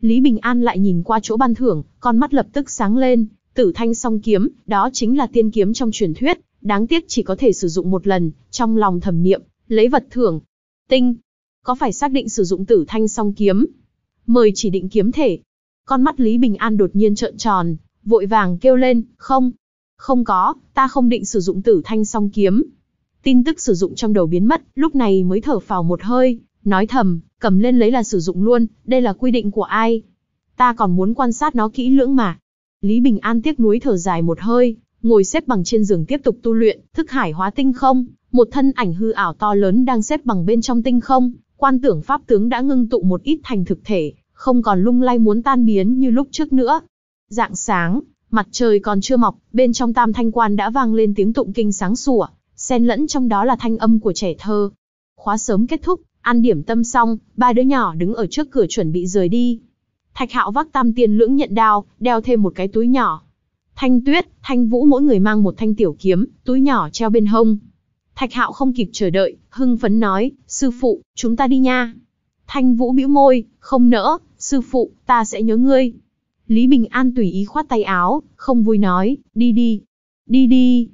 Lý Bình An lại nhìn qua chỗ ban thưởng, con mắt lập tức sáng lên, tử thanh song kiếm, đó chính là tiên kiếm trong truyền thuyết, đáng tiếc chỉ có thể sử dụng một lần, trong lòng thầm niệm, lấy vật thưởng. Tinh, có phải xác định sử dụng tử thanh song kiếm? Mời chỉ định kiếm thể. Con mắt Lý Bình An đột nhiên trợn tròn, vội vàng kêu lên, không, không có, ta không định sử dụng tử thanh song kiếm tin tức sử dụng trong đầu biến mất, lúc này mới thở phào một hơi, nói thầm, cầm lên lấy là sử dụng luôn, đây là quy định của ai. Ta còn muốn quan sát nó kỹ lưỡng mà. Lý Bình An tiếc nuối thở dài một hơi, ngồi xếp bằng trên giường tiếp tục tu luyện, thức hải hóa tinh không, một thân ảnh hư ảo to lớn đang xếp bằng bên trong tinh không, quan tưởng pháp tướng đã ngưng tụ một ít thành thực thể, không còn lung lay muốn tan biến như lúc trước nữa. Dạng sáng, mặt trời còn chưa mọc, bên trong tam thanh quan đã vang lên tiếng tụng kinh sáng sủa, xen lẫn trong đó là thanh âm của trẻ thơ. Khóa sớm kết thúc, ăn điểm tâm xong, ba đứa nhỏ đứng ở trước cửa chuẩn bị rời đi. Thạch Hạo vác tam tiền lưỡng nhận đao, đeo thêm một cái túi nhỏ. Thanh Tuyết, Thanh Vũ mỗi người mang một thanh tiểu kiếm, túi nhỏ treo bên hông. Thạch Hạo không kịp chờ đợi, hưng phấn nói, sư phụ, chúng ta đi nha. Thanh Vũ bĩu môi, không nỡ, sư phụ, ta sẽ nhớ ngươi. Lý Bình An tùy ý khoát tay áo, không vui nói, đi đi, đi đi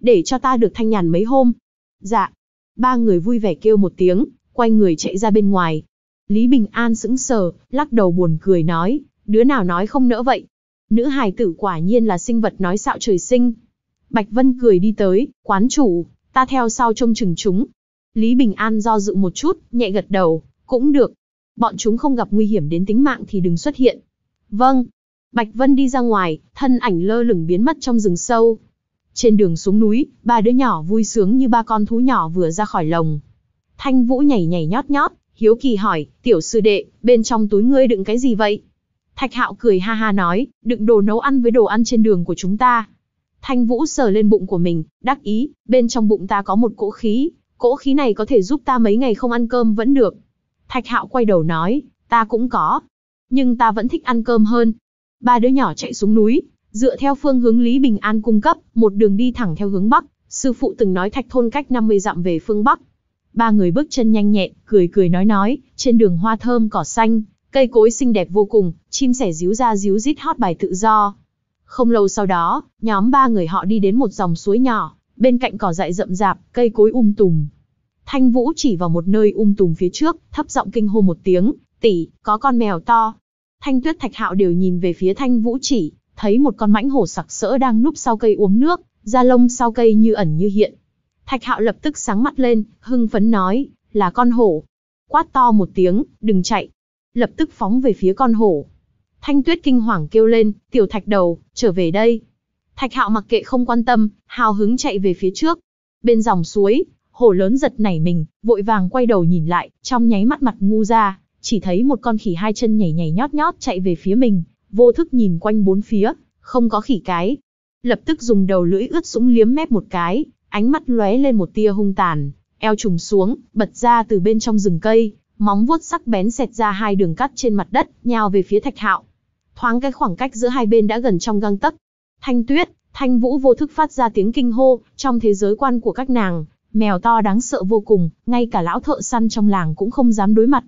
để cho ta được thanh nhàn mấy hôm. Dạ. Ba người vui vẻ kêu một tiếng, quay người chạy ra bên ngoài. Lý Bình An sững sờ, lắc đầu buồn cười nói, đứa nào nói không nỡ vậy. Nữ hài tử quả nhiên là sinh vật nói xạo trời sinh. Bạch Vân cười đi tới, quán chủ, ta theo sau trông chừng chúng. Lý Bình An do dự một chút, nhẹ gật đầu, cũng được. Bọn chúng không gặp nguy hiểm đến tính mạng thì đừng xuất hiện. Vâng. Bạch Vân đi ra ngoài, thân ảnh lơ lửng biến mất trong rừng sâu, trên đường xuống núi, ba đứa nhỏ vui sướng như ba con thú nhỏ vừa ra khỏi lồng. Thanh Vũ nhảy nhảy nhót nhót, hiếu kỳ hỏi, tiểu sư đệ, bên trong túi ngươi đựng cái gì vậy? Thạch Hạo cười ha ha nói, đựng đồ nấu ăn với đồ ăn trên đường của chúng ta. Thanh Vũ sờ lên bụng của mình, đắc ý, bên trong bụng ta có một cỗ khí, cỗ khí này có thể giúp ta mấy ngày không ăn cơm vẫn được. Thạch Hạo quay đầu nói, ta cũng có, nhưng ta vẫn thích ăn cơm hơn. Ba đứa nhỏ chạy xuống núi, Dựa theo phương hướng Lý Bình An cung cấp, một đường đi thẳng theo hướng Bắc, sư phụ từng nói thạch thôn cách 50 dặm về phương Bắc. Ba người bước chân nhanh nhẹn, cười cười nói nói, trên đường hoa thơm cỏ xanh, cây cối xinh đẹp vô cùng, chim sẻ díu ra díu rít hót bài tự do. Không lâu sau đó, nhóm ba người họ đi đến một dòng suối nhỏ, bên cạnh cỏ dại rậm rạp, cây cối um tùm. Thanh Vũ chỉ vào một nơi um tùm phía trước, thấp giọng kinh hô một tiếng, "Tỷ, có con mèo to." Thanh Tuyết Thạch Hạo đều nhìn về phía Thanh Vũ chỉ, thấy một con mãnh hổ sặc sỡ đang núp sau cây uống nước, da lông sau cây như ẩn như hiện. Thạch Hạo lập tức sáng mắt lên, hưng phấn nói, là con hổ. Quát to một tiếng, đừng chạy. Lập tức phóng về phía con hổ. Thanh Tuyết kinh hoàng kêu lên, tiểu thạch đầu, trở về đây. Thạch Hạo mặc kệ không quan tâm, hào hứng chạy về phía trước. Bên dòng suối, hổ lớn giật nảy mình, vội vàng quay đầu nhìn lại, trong nháy mắt mặt ngu ra, chỉ thấy một con khỉ hai chân nhảy nhảy nhót nhót chạy về phía mình, vô thức nhìn quanh bốn phía, không có khỉ cái. Lập tức dùng đầu lưỡi ướt sũng liếm mép một cái, ánh mắt lóe lên một tia hung tàn, eo trùng xuống, bật ra từ bên trong rừng cây, móng vuốt sắc bén xẹt ra hai đường cắt trên mặt đất, nhào về phía Thạch Hạo. Thoáng cái khoảng cách giữa hai bên đã gần trong gang tấc. Thanh Tuyết, Thanh Vũ vô thức phát ra tiếng kinh hô, trong thế giới quan của các nàng, mèo to đáng sợ vô cùng, ngay cả lão thợ săn trong làng cũng không dám đối mặt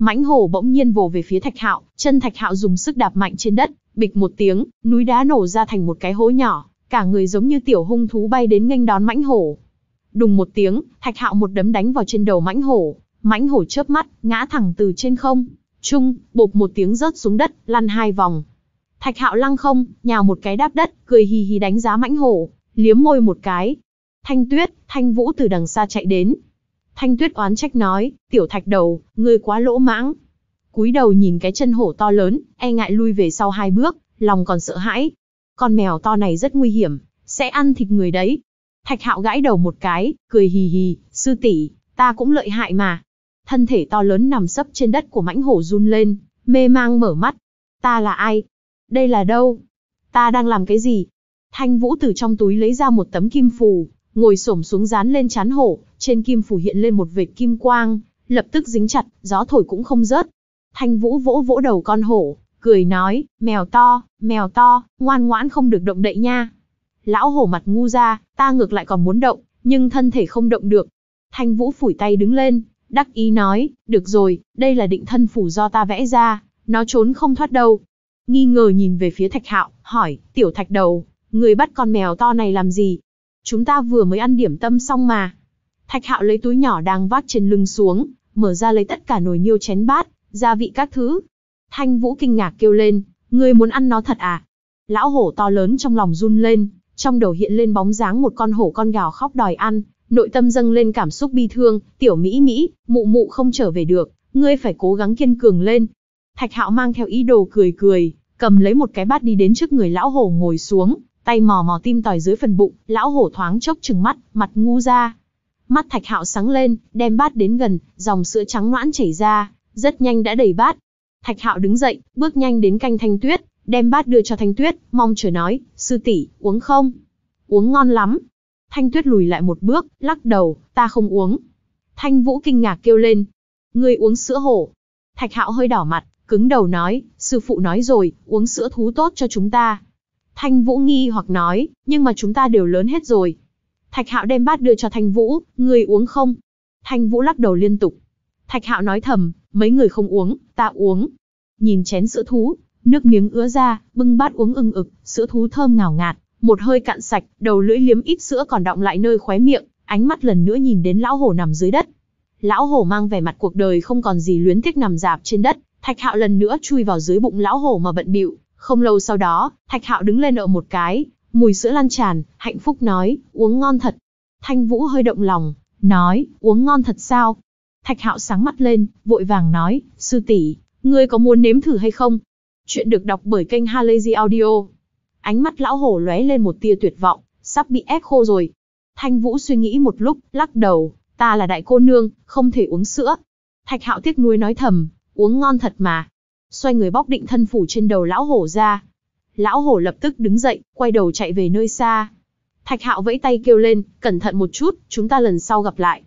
mãnh hổ bỗng nhiên vồ về phía thạch hạo chân thạch hạo dùng sức đạp mạnh trên đất bịch một tiếng núi đá nổ ra thành một cái hố nhỏ cả người giống như tiểu hung thú bay đến nghênh đón mãnh hổ đùng một tiếng thạch hạo một đấm đánh vào trên đầu mãnh hổ mãnh hổ chớp mắt ngã thẳng từ trên không trung bột một tiếng rớt xuống đất lăn hai vòng thạch hạo lăng không nhào một cái đáp đất cười hì hì đánh giá mãnh hổ liếm môi một cái thanh tuyết thanh vũ từ đằng xa chạy đến Thanh Tuyết oán trách nói, tiểu thạch đầu, ngươi quá lỗ mãng. Cúi đầu nhìn cái chân hổ to lớn, e ngại lui về sau hai bước, lòng còn sợ hãi. Con mèo to này rất nguy hiểm, sẽ ăn thịt người đấy. Thạch hạo gãi đầu một cái, cười hì hì, sư tỷ, ta cũng lợi hại mà. Thân thể to lớn nằm sấp trên đất của mãnh hổ run lên, mê mang mở mắt. Ta là ai? Đây là đâu? Ta đang làm cái gì? Thanh Vũ từ trong túi lấy ra một tấm kim phù, ngồi xổm xuống dán lên chán hổ, trên kim phủ hiện lên một vệt kim quang, lập tức dính chặt, gió thổi cũng không rớt. Thanh Vũ vỗ vỗ đầu con hổ, cười nói, mèo to, mèo to, ngoan ngoãn không được động đậy nha. Lão hổ mặt ngu ra, ta ngược lại còn muốn động, nhưng thân thể không động được. Thanh Vũ phủi tay đứng lên, đắc ý nói, được rồi, đây là định thân phủ do ta vẽ ra, nó trốn không thoát đâu. Nghi ngờ nhìn về phía Thạch Hạo, hỏi, tiểu Thạch đầu, người bắt con mèo to này làm gì? chúng ta vừa mới ăn điểm tâm xong mà. Thạch hạo lấy túi nhỏ đang vác trên lưng xuống, mở ra lấy tất cả nồi niêu chén bát, gia vị các thứ. Thanh Vũ kinh ngạc kêu lên, ngươi muốn ăn nó thật à? Lão hổ to lớn trong lòng run lên, trong đầu hiện lên bóng dáng một con hổ con gào khóc đòi ăn, nội tâm dâng lên cảm xúc bi thương, tiểu Mỹ Mỹ, mụ mụ không trở về được, ngươi phải cố gắng kiên cường lên. Thạch hạo mang theo ý đồ cười cười, cầm lấy một cái bát đi đến trước người lão hổ ngồi xuống, tay mò mò tim tòi dưới phần bụng, lão hổ thoáng chốc trừng mắt, mặt ngu ra. Mắt thạch hạo sáng lên, đem bát đến gần, dòng sữa trắng noãn chảy ra, rất nhanh đã đầy bát. Thạch hạo đứng dậy, bước nhanh đến canh thanh tuyết, đem bát đưa cho thanh tuyết, mong chờ nói, sư tỷ uống không? Uống ngon lắm. Thanh tuyết lùi lại một bước, lắc đầu, ta không uống. Thanh vũ kinh ngạc kêu lên, ngươi uống sữa hổ. Thạch hạo hơi đỏ mặt, cứng đầu nói, sư phụ nói rồi, uống sữa thú tốt cho chúng ta, Thanh Vũ nghi hoặc nói, nhưng mà chúng ta đều lớn hết rồi. Thạch Hạo đem bát đưa cho Thanh Vũ, người uống không? Thanh Vũ lắc đầu liên tục. Thạch Hạo nói thầm, mấy người không uống, ta uống. Nhìn chén sữa thú, nước miếng ứa ra, bưng bát uống ưng ực, sữa thú thơm ngào ngạt, một hơi cạn sạch, đầu lưỡi liếm ít sữa còn đọng lại nơi khóe miệng, ánh mắt lần nữa nhìn đến lão hổ nằm dưới đất. Lão hổ mang vẻ mặt cuộc đời không còn gì luyến tiếc nằm dạp trên đất, Thạch Hạo lần nữa chui vào dưới bụng lão hổ mà bận bịu, không lâu sau đó, Thạch Hạo đứng lên ở một cái, mùi sữa lan tràn, hạnh phúc nói, uống ngon thật. Thanh Vũ hơi động lòng, nói, uống ngon thật sao? Thạch Hạo sáng mắt lên, vội vàng nói, sư tỷ, ngươi có muốn nếm thử hay không? Chuyện được đọc bởi kênh Halazy Audio. Ánh mắt lão hổ lóe lên một tia tuyệt vọng, sắp bị ép khô rồi. Thanh Vũ suy nghĩ một lúc, lắc đầu, ta là đại cô nương, không thể uống sữa. Thạch Hạo tiếc nuối nói thầm, uống ngon thật mà, Xoay người bóc định thân phủ trên đầu lão hổ ra. Lão hổ lập tức đứng dậy, quay đầu chạy về nơi xa. Thạch hạo vẫy tay kêu lên, cẩn thận một chút, chúng ta lần sau gặp lại.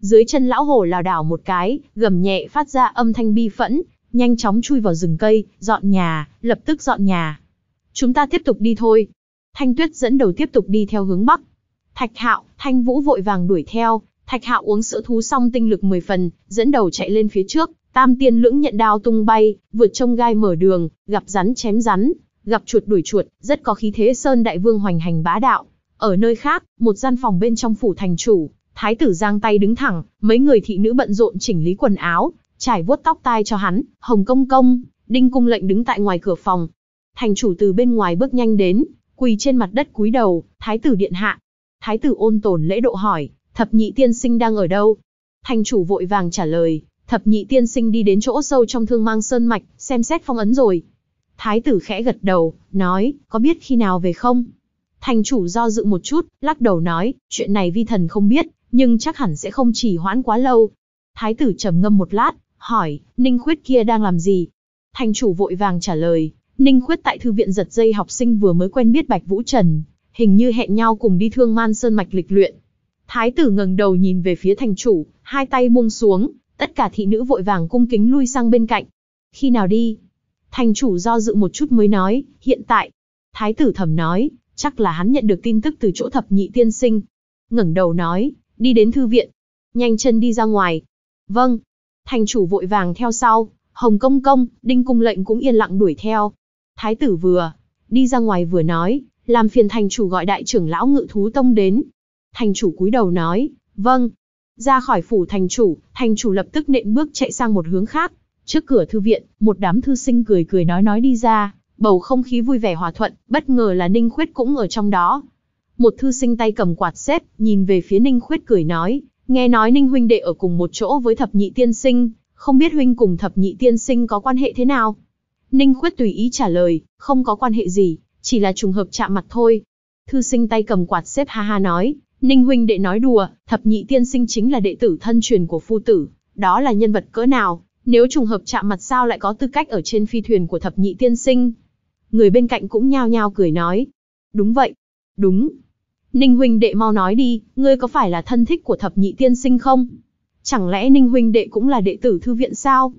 Dưới chân lão hổ lảo đảo một cái, gầm nhẹ phát ra âm thanh bi phẫn, nhanh chóng chui vào rừng cây, dọn nhà, lập tức dọn nhà. Chúng ta tiếp tục đi thôi. Thanh Tuyết dẫn đầu tiếp tục đi theo hướng bắc. Thạch Hạo, Thanh Vũ vội vàng đuổi theo, Thạch Hạo uống sữa thú xong tinh lực 10 phần, dẫn đầu chạy lên phía trước, Tam tiên lưỡng nhận đao tung bay, vượt trông gai mở đường, gặp rắn chém rắn, gặp chuột đuổi chuột, rất có khí thế Sơn Đại Vương hoành hành bá đạo. Ở nơi khác, một gian phòng bên trong phủ thành chủ, thái tử giang tay đứng thẳng, mấy người thị nữ bận rộn chỉnh lý quần áo, trải vuốt tóc tai cho hắn, hồng công công, đinh cung lệnh đứng tại ngoài cửa phòng. Thành chủ từ bên ngoài bước nhanh đến, quỳ trên mặt đất cúi đầu, thái tử điện hạ. Thái tử ôn tồn lễ độ hỏi, thập nhị tiên sinh đang ở đâu? Thành chủ vội vàng trả lời, thập nhị tiên sinh đi đến chỗ sâu trong thương mang sơn mạch, xem xét phong ấn rồi. Thái tử khẽ gật đầu, nói, có biết khi nào về không? Thành chủ do dự một chút, lắc đầu nói, chuyện này vi thần không biết, nhưng chắc hẳn sẽ không chỉ hoãn quá lâu. Thái tử trầm ngâm một lát, hỏi, Ninh Khuyết kia đang làm gì? Thành chủ vội vàng trả lời, Ninh Khuyết tại thư viện giật dây học sinh vừa mới quen biết Bạch Vũ Trần, hình như hẹn nhau cùng đi thương man sơn mạch lịch luyện. Thái tử ngẩng đầu nhìn về phía thành chủ, hai tay buông xuống, Tất cả thị nữ vội vàng cung kính lui sang bên cạnh. Khi nào đi? Thành chủ do dự một chút mới nói, hiện tại. Thái tử thẩm nói, chắc là hắn nhận được tin tức từ chỗ thập nhị tiên sinh. ngẩng đầu nói, đi đến thư viện. Nhanh chân đi ra ngoài. Vâng. Thành chủ vội vàng theo sau, Hồng Công Công, Đinh Cung lệnh cũng yên lặng đuổi theo. Thái tử vừa, đi ra ngoài vừa nói, làm phiền thành chủ gọi đại trưởng lão ngự thú tông đến. Thành chủ cúi đầu nói, vâng, ra khỏi phủ thành chủ, thành chủ lập tức nện bước chạy sang một hướng khác. Trước cửa thư viện, một đám thư sinh cười cười nói nói đi ra, bầu không khí vui vẻ hòa thuận, bất ngờ là Ninh Khuyết cũng ở trong đó. Một thư sinh tay cầm quạt xếp, nhìn về phía Ninh Khuyết cười nói, nghe nói Ninh huynh đệ ở cùng một chỗ với thập nhị tiên sinh, không biết huynh cùng thập nhị tiên sinh có quan hệ thế nào? Ninh Khuyết tùy ý trả lời, không có quan hệ gì, chỉ là trùng hợp chạm mặt thôi. Thư sinh tay cầm quạt xếp ha ha nói, Ninh huynh đệ nói đùa, thập nhị tiên sinh chính là đệ tử thân truyền của phu tử, đó là nhân vật cỡ nào, nếu trùng hợp chạm mặt sao lại có tư cách ở trên phi thuyền của thập nhị tiên sinh. Người bên cạnh cũng nhao nhao cười nói. Đúng vậy, đúng. Ninh huynh đệ mau nói đi, ngươi có phải là thân thích của thập nhị tiên sinh không? Chẳng lẽ Ninh huynh đệ cũng là đệ tử thư viện sao?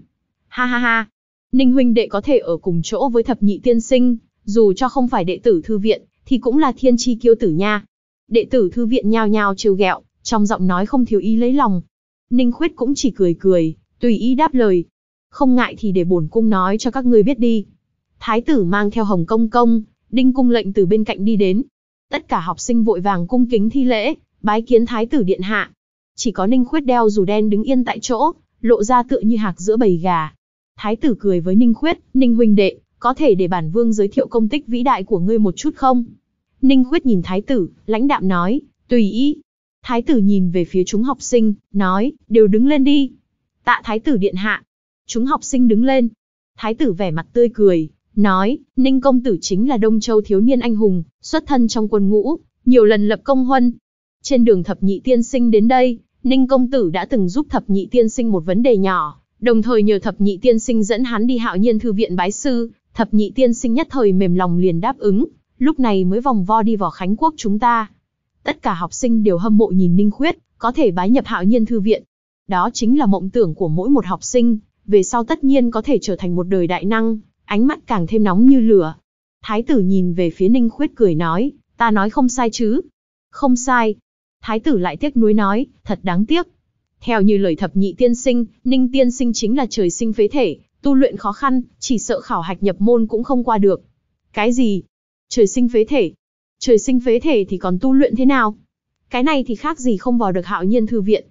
Ha ha ha, Ninh huynh đệ có thể ở cùng chỗ với thập nhị tiên sinh, dù cho không phải đệ tử thư viện, thì cũng là thiên chi kiêu tử nha đệ tử thư viện nhao nhao trêu ghẹo, trong giọng nói không thiếu ý lấy lòng. Ninh Khuyết cũng chỉ cười cười, tùy ý đáp lời. Không ngại thì để bổn cung nói cho các ngươi biết đi. Thái tử mang theo Hồng Công Công, Đinh Cung lệnh từ bên cạnh đi đến. Tất cả học sinh vội vàng cung kính thi lễ, bái kiến Thái tử điện hạ. Chỉ có Ninh Khuyết đeo dù đen đứng yên tại chỗ, lộ ra tựa như hạc giữa bầy gà. Thái tử cười với Ninh Khuyết, Ninh huynh đệ, có thể để bản vương giới thiệu công tích vĩ đại của ngươi một chút không? Ninh Khuyết nhìn thái tử, lãnh đạm nói, tùy ý. Thái tử nhìn về phía chúng học sinh, nói, đều đứng lên đi. Tạ thái tử điện hạ. Chúng học sinh đứng lên. Thái tử vẻ mặt tươi cười, nói, Ninh công tử chính là Đông Châu thiếu niên anh hùng, xuất thân trong quân ngũ, nhiều lần lập công huân. Trên đường thập nhị tiên sinh đến đây, Ninh công tử đã từng giúp thập nhị tiên sinh một vấn đề nhỏ, đồng thời nhờ thập nhị tiên sinh dẫn hắn đi hạo nhiên thư viện bái sư, thập nhị tiên sinh nhất thời mềm lòng liền đáp ứng, lúc này mới vòng vo đi vào Khánh Quốc chúng ta. Tất cả học sinh đều hâm mộ nhìn Ninh Khuyết, có thể bái nhập hạo nhiên thư viện. Đó chính là mộng tưởng của mỗi một học sinh, về sau tất nhiên có thể trở thành một đời đại năng, ánh mắt càng thêm nóng như lửa. Thái tử nhìn về phía Ninh Khuyết cười nói, ta nói không sai chứ. Không sai. Thái tử lại tiếc nuối nói, thật đáng tiếc. Theo như lời thập nhị tiên sinh, Ninh tiên sinh chính là trời sinh phế thể, tu luyện khó khăn, chỉ sợ khảo hạch nhập môn cũng không qua được. Cái gì? Trời sinh phế thể. Trời sinh phế thể thì còn tu luyện thế nào? Cái này thì khác gì không vào được hạo nhiên thư viện.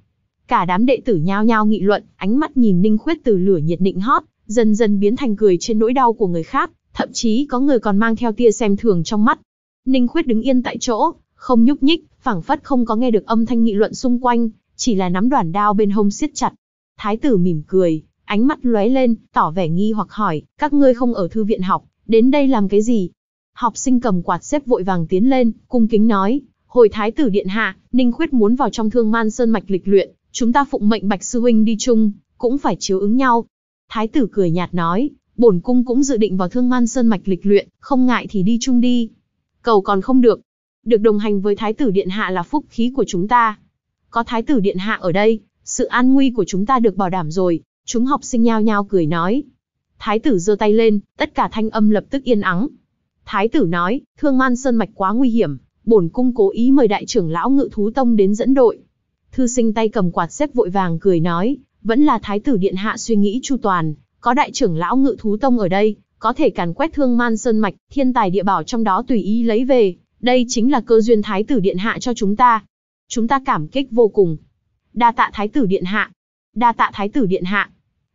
Cả đám đệ tử nhao nhao nghị luận, ánh mắt nhìn Ninh Khuyết từ lửa nhiệt định hót, dần dần biến thành cười trên nỗi đau của người khác, thậm chí có người còn mang theo tia xem thường trong mắt. Ninh Khuyết đứng yên tại chỗ, không nhúc nhích, phảng phất không có nghe được âm thanh nghị luận xung quanh, chỉ là nắm đoàn đao bên hông siết chặt. Thái tử mỉm cười, ánh mắt lóe lên, tỏ vẻ nghi hoặc hỏi, các ngươi không ở thư viện học, đến đây làm cái gì? Học sinh cầm quạt xếp vội vàng tiến lên, cung kính nói, hồi thái tử điện hạ, Ninh Khuyết muốn vào trong thương man sơn mạch lịch luyện, chúng ta phụng mệnh Bạch Sư Huynh đi chung, cũng phải chiếu ứng nhau. Thái tử cười nhạt nói, bổn cung cũng dự định vào thương man sơn mạch lịch luyện, không ngại thì đi chung đi. Cầu còn không được. Được đồng hành với Thái tử Điện Hạ là phúc khí của chúng ta. Có Thái tử Điện Hạ ở đây, sự an nguy của chúng ta được bảo đảm rồi. Chúng học sinh nhao nhao cười nói. Thái tử giơ tay lên, tất cả thanh âm lập tức yên ắng, Thái tử nói, thương man sơn mạch quá nguy hiểm, bổn cung cố ý mời đại trưởng lão ngự thú tông đến dẫn đội. Thư sinh tay cầm quạt xếp vội vàng cười nói, vẫn là thái tử điện hạ suy nghĩ chu toàn, có đại trưởng lão ngự thú tông ở đây, có thể càn quét thương man sơn mạch, thiên tài địa bảo trong đó tùy ý lấy về, đây chính là cơ duyên thái tử điện hạ cho chúng ta. Chúng ta cảm kích vô cùng. Đa tạ thái tử điện hạ. Đa tạ thái tử điện hạ.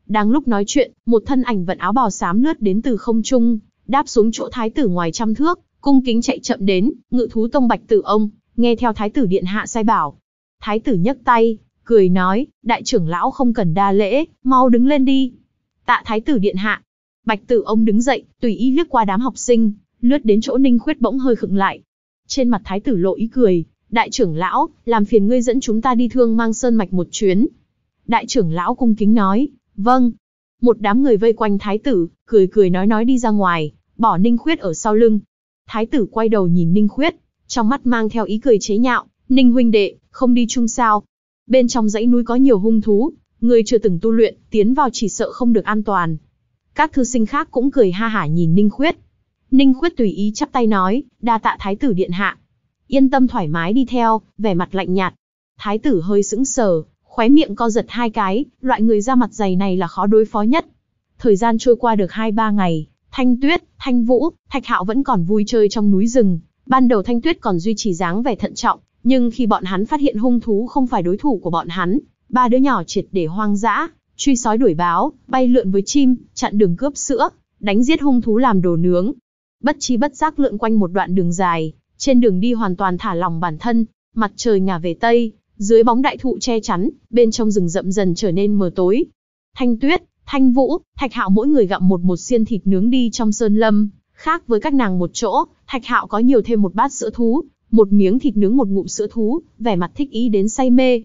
Đang lúc nói chuyện, một thân ảnh vận áo bào xám lướt đến từ không trung, đáp xuống chỗ thái tử ngoài trăm thước, cung kính chạy chậm đến, ngự thú tông bạch tử ông, nghe theo thái tử điện hạ sai bảo. Thái tử nhấc tay, cười nói, đại trưởng lão không cần đa lễ, mau đứng lên đi. Tạ thái tử điện hạ. Bạch tử ông đứng dậy, tùy ý liếc qua đám học sinh, lướt đến chỗ ninh khuyết bỗng hơi khựng lại. Trên mặt thái tử lộ ý cười, đại trưởng lão, làm phiền ngươi dẫn chúng ta đi thương mang sơn mạch một chuyến. Đại trưởng lão cung kính nói, vâng. Một đám người vây quanh thái tử, cười cười nói nói đi ra ngoài bỏ Ninh Khuyết ở sau lưng. Thái tử quay đầu nhìn Ninh Khuyết, trong mắt mang theo ý cười chế nhạo, Ninh huynh đệ, không đi chung sao. Bên trong dãy núi có nhiều hung thú, người chưa từng tu luyện, tiến vào chỉ sợ không được an toàn. Các thư sinh khác cũng cười ha hả nhìn Ninh Khuyết. Ninh Khuyết tùy ý chắp tay nói, đa tạ Thái tử điện hạ. Yên tâm thoải mái đi theo, vẻ mặt lạnh nhạt. Thái tử hơi sững sờ, khóe miệng co giật hai cái, loại người ra mặt dày này là khó đối phó nhất. Thời gian trôi qua được hai ba ngày, Thanh Tuyết, Thanh Vũ, Thạch Hạo vẫn còn vui chơi trong núi rừng. Ban đầu Thanh Tuyết còn duy trì dáng vẻ thận trọng, nhưng khi bọn hắn phát hiện hung thú không phải đối thủ của bọn hắn, ba đứa nhỏ triệt để hoang dã, truy sói đuổi báo, bay lượn với chim, chặn đường cướp sữa, đánh giết hung thú làm đồ nướng. Bất chi bất giác lượn quanh một đoạn đường dài, trên đường đi hoàn toàn thả lòng bản thân, mặt trời ngả về tây, dưới bóng đại thụ che chắn, bên trong rừng rậm dần trở nên mờ tối. Thanh Tuyết, Thanh Vũ, Thạch Hạo mỗi người gặm một một xiên thịt nướng đi trong sơn lâm, khác với các nàng một chỗ, Thạch Hạo có nhiều thêm một bát sữa thú, một miếng thịt nướng một ngụm sữa thú, vẻ mặt thích ý đến say mê.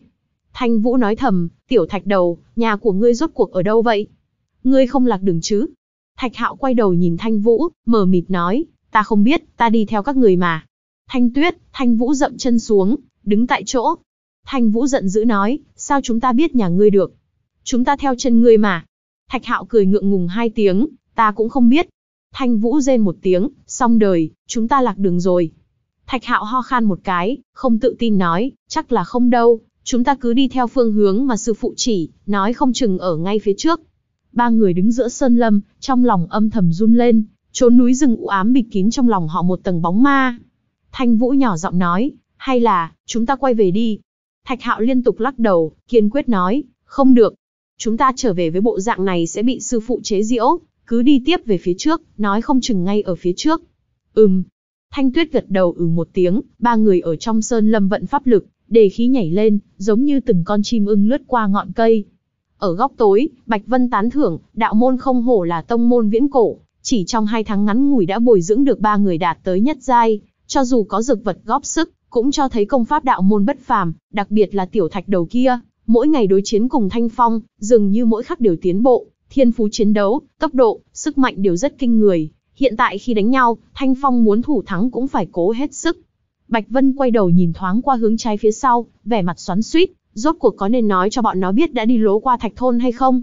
Thanh Vũ nói thầm, "Tiểu Thạch đầu, nhà của ngươi rốt cuộc ở đâu vậy? Ngươi không lạc đường chứ?" Thạch Hạo quay đầu nhìn Thanh Vũ, mờ mịt nói, "Ta không biết, ta đi theo các người mà." Thanh Tuyết, Thanh Vũ dậm chân xuống, đứng tại chỗ. Thanh Vũ giận dữ nói, "Sao chúng ta biết nhà ngươi được? Chúng ta theo chân ngươi mà." Thạch Hạo cười ngượng ngùng hai tiếng, ta cũng không biết. Thanh Vũ rên một tiếng, xong đời, chúng ta lạc đường rồi. Thạch Hạo ho khan một cái, không tự tin nói, chắc là không đâu, chúng ta cứ đi theo phương hướng mà sư phụ chỉ, nói không chừng ở ngay phía trước. Ba người đứng giữa sơn lâm, trong lòng âm thầm run lên, trốn núi rừng u ám bịt kín trong lòng họ một tầng bóng ma. Thanh Vũ nhỏ giọng nói, hay là, chúng ta quay về đi. Thạch Hạo liên tục lắc đầu, kiên quyết nói, không được, Chúng ta trở về với bộ dạng này sẽ bị sư phụ chế diễu cứ đi tiếp về phía trước, nói không chừng ngay ở phía trước. Ừm. Thanh Tuyết gật đầu ừ một tiếng, ba người ở trong sơn lâm vận pháp lực, đề khí nhảy lên, giống như từng con chim ưng lướt qua ngọn cây. Ở góc tối, Bạch Vân tán thưởng, đạo môn không hổ là tông môn viễn cổ, chỉ trong hai tháng ngắn ngủi đã bồi dưỡng được ba người đạt tới nhất giai, cho dù có dược vật góp sức, cũng cho thấy công pháp đạo môn bất phàm, đặc biệt là tiểu thạch đầu kia, Mỗi ngày đối chiến cùng Thanh Phong, dường như mỗi khắc đều tiến bộ, thiên phú chiến đấu, tốc độ, sức mạnh đều rất kinh người. Hiện tại khi đánh nhau, Thanh Phong muốn thủ thắng cũng phải cố hết sức. Bạch Vân quay đầu nhìn thoáng qua hướng trái phía sau, vẻ mặt xoắn suýt, rốt cuộc có nên nói cho bọn nó biết đã đi lố qua thạch thôn hay không?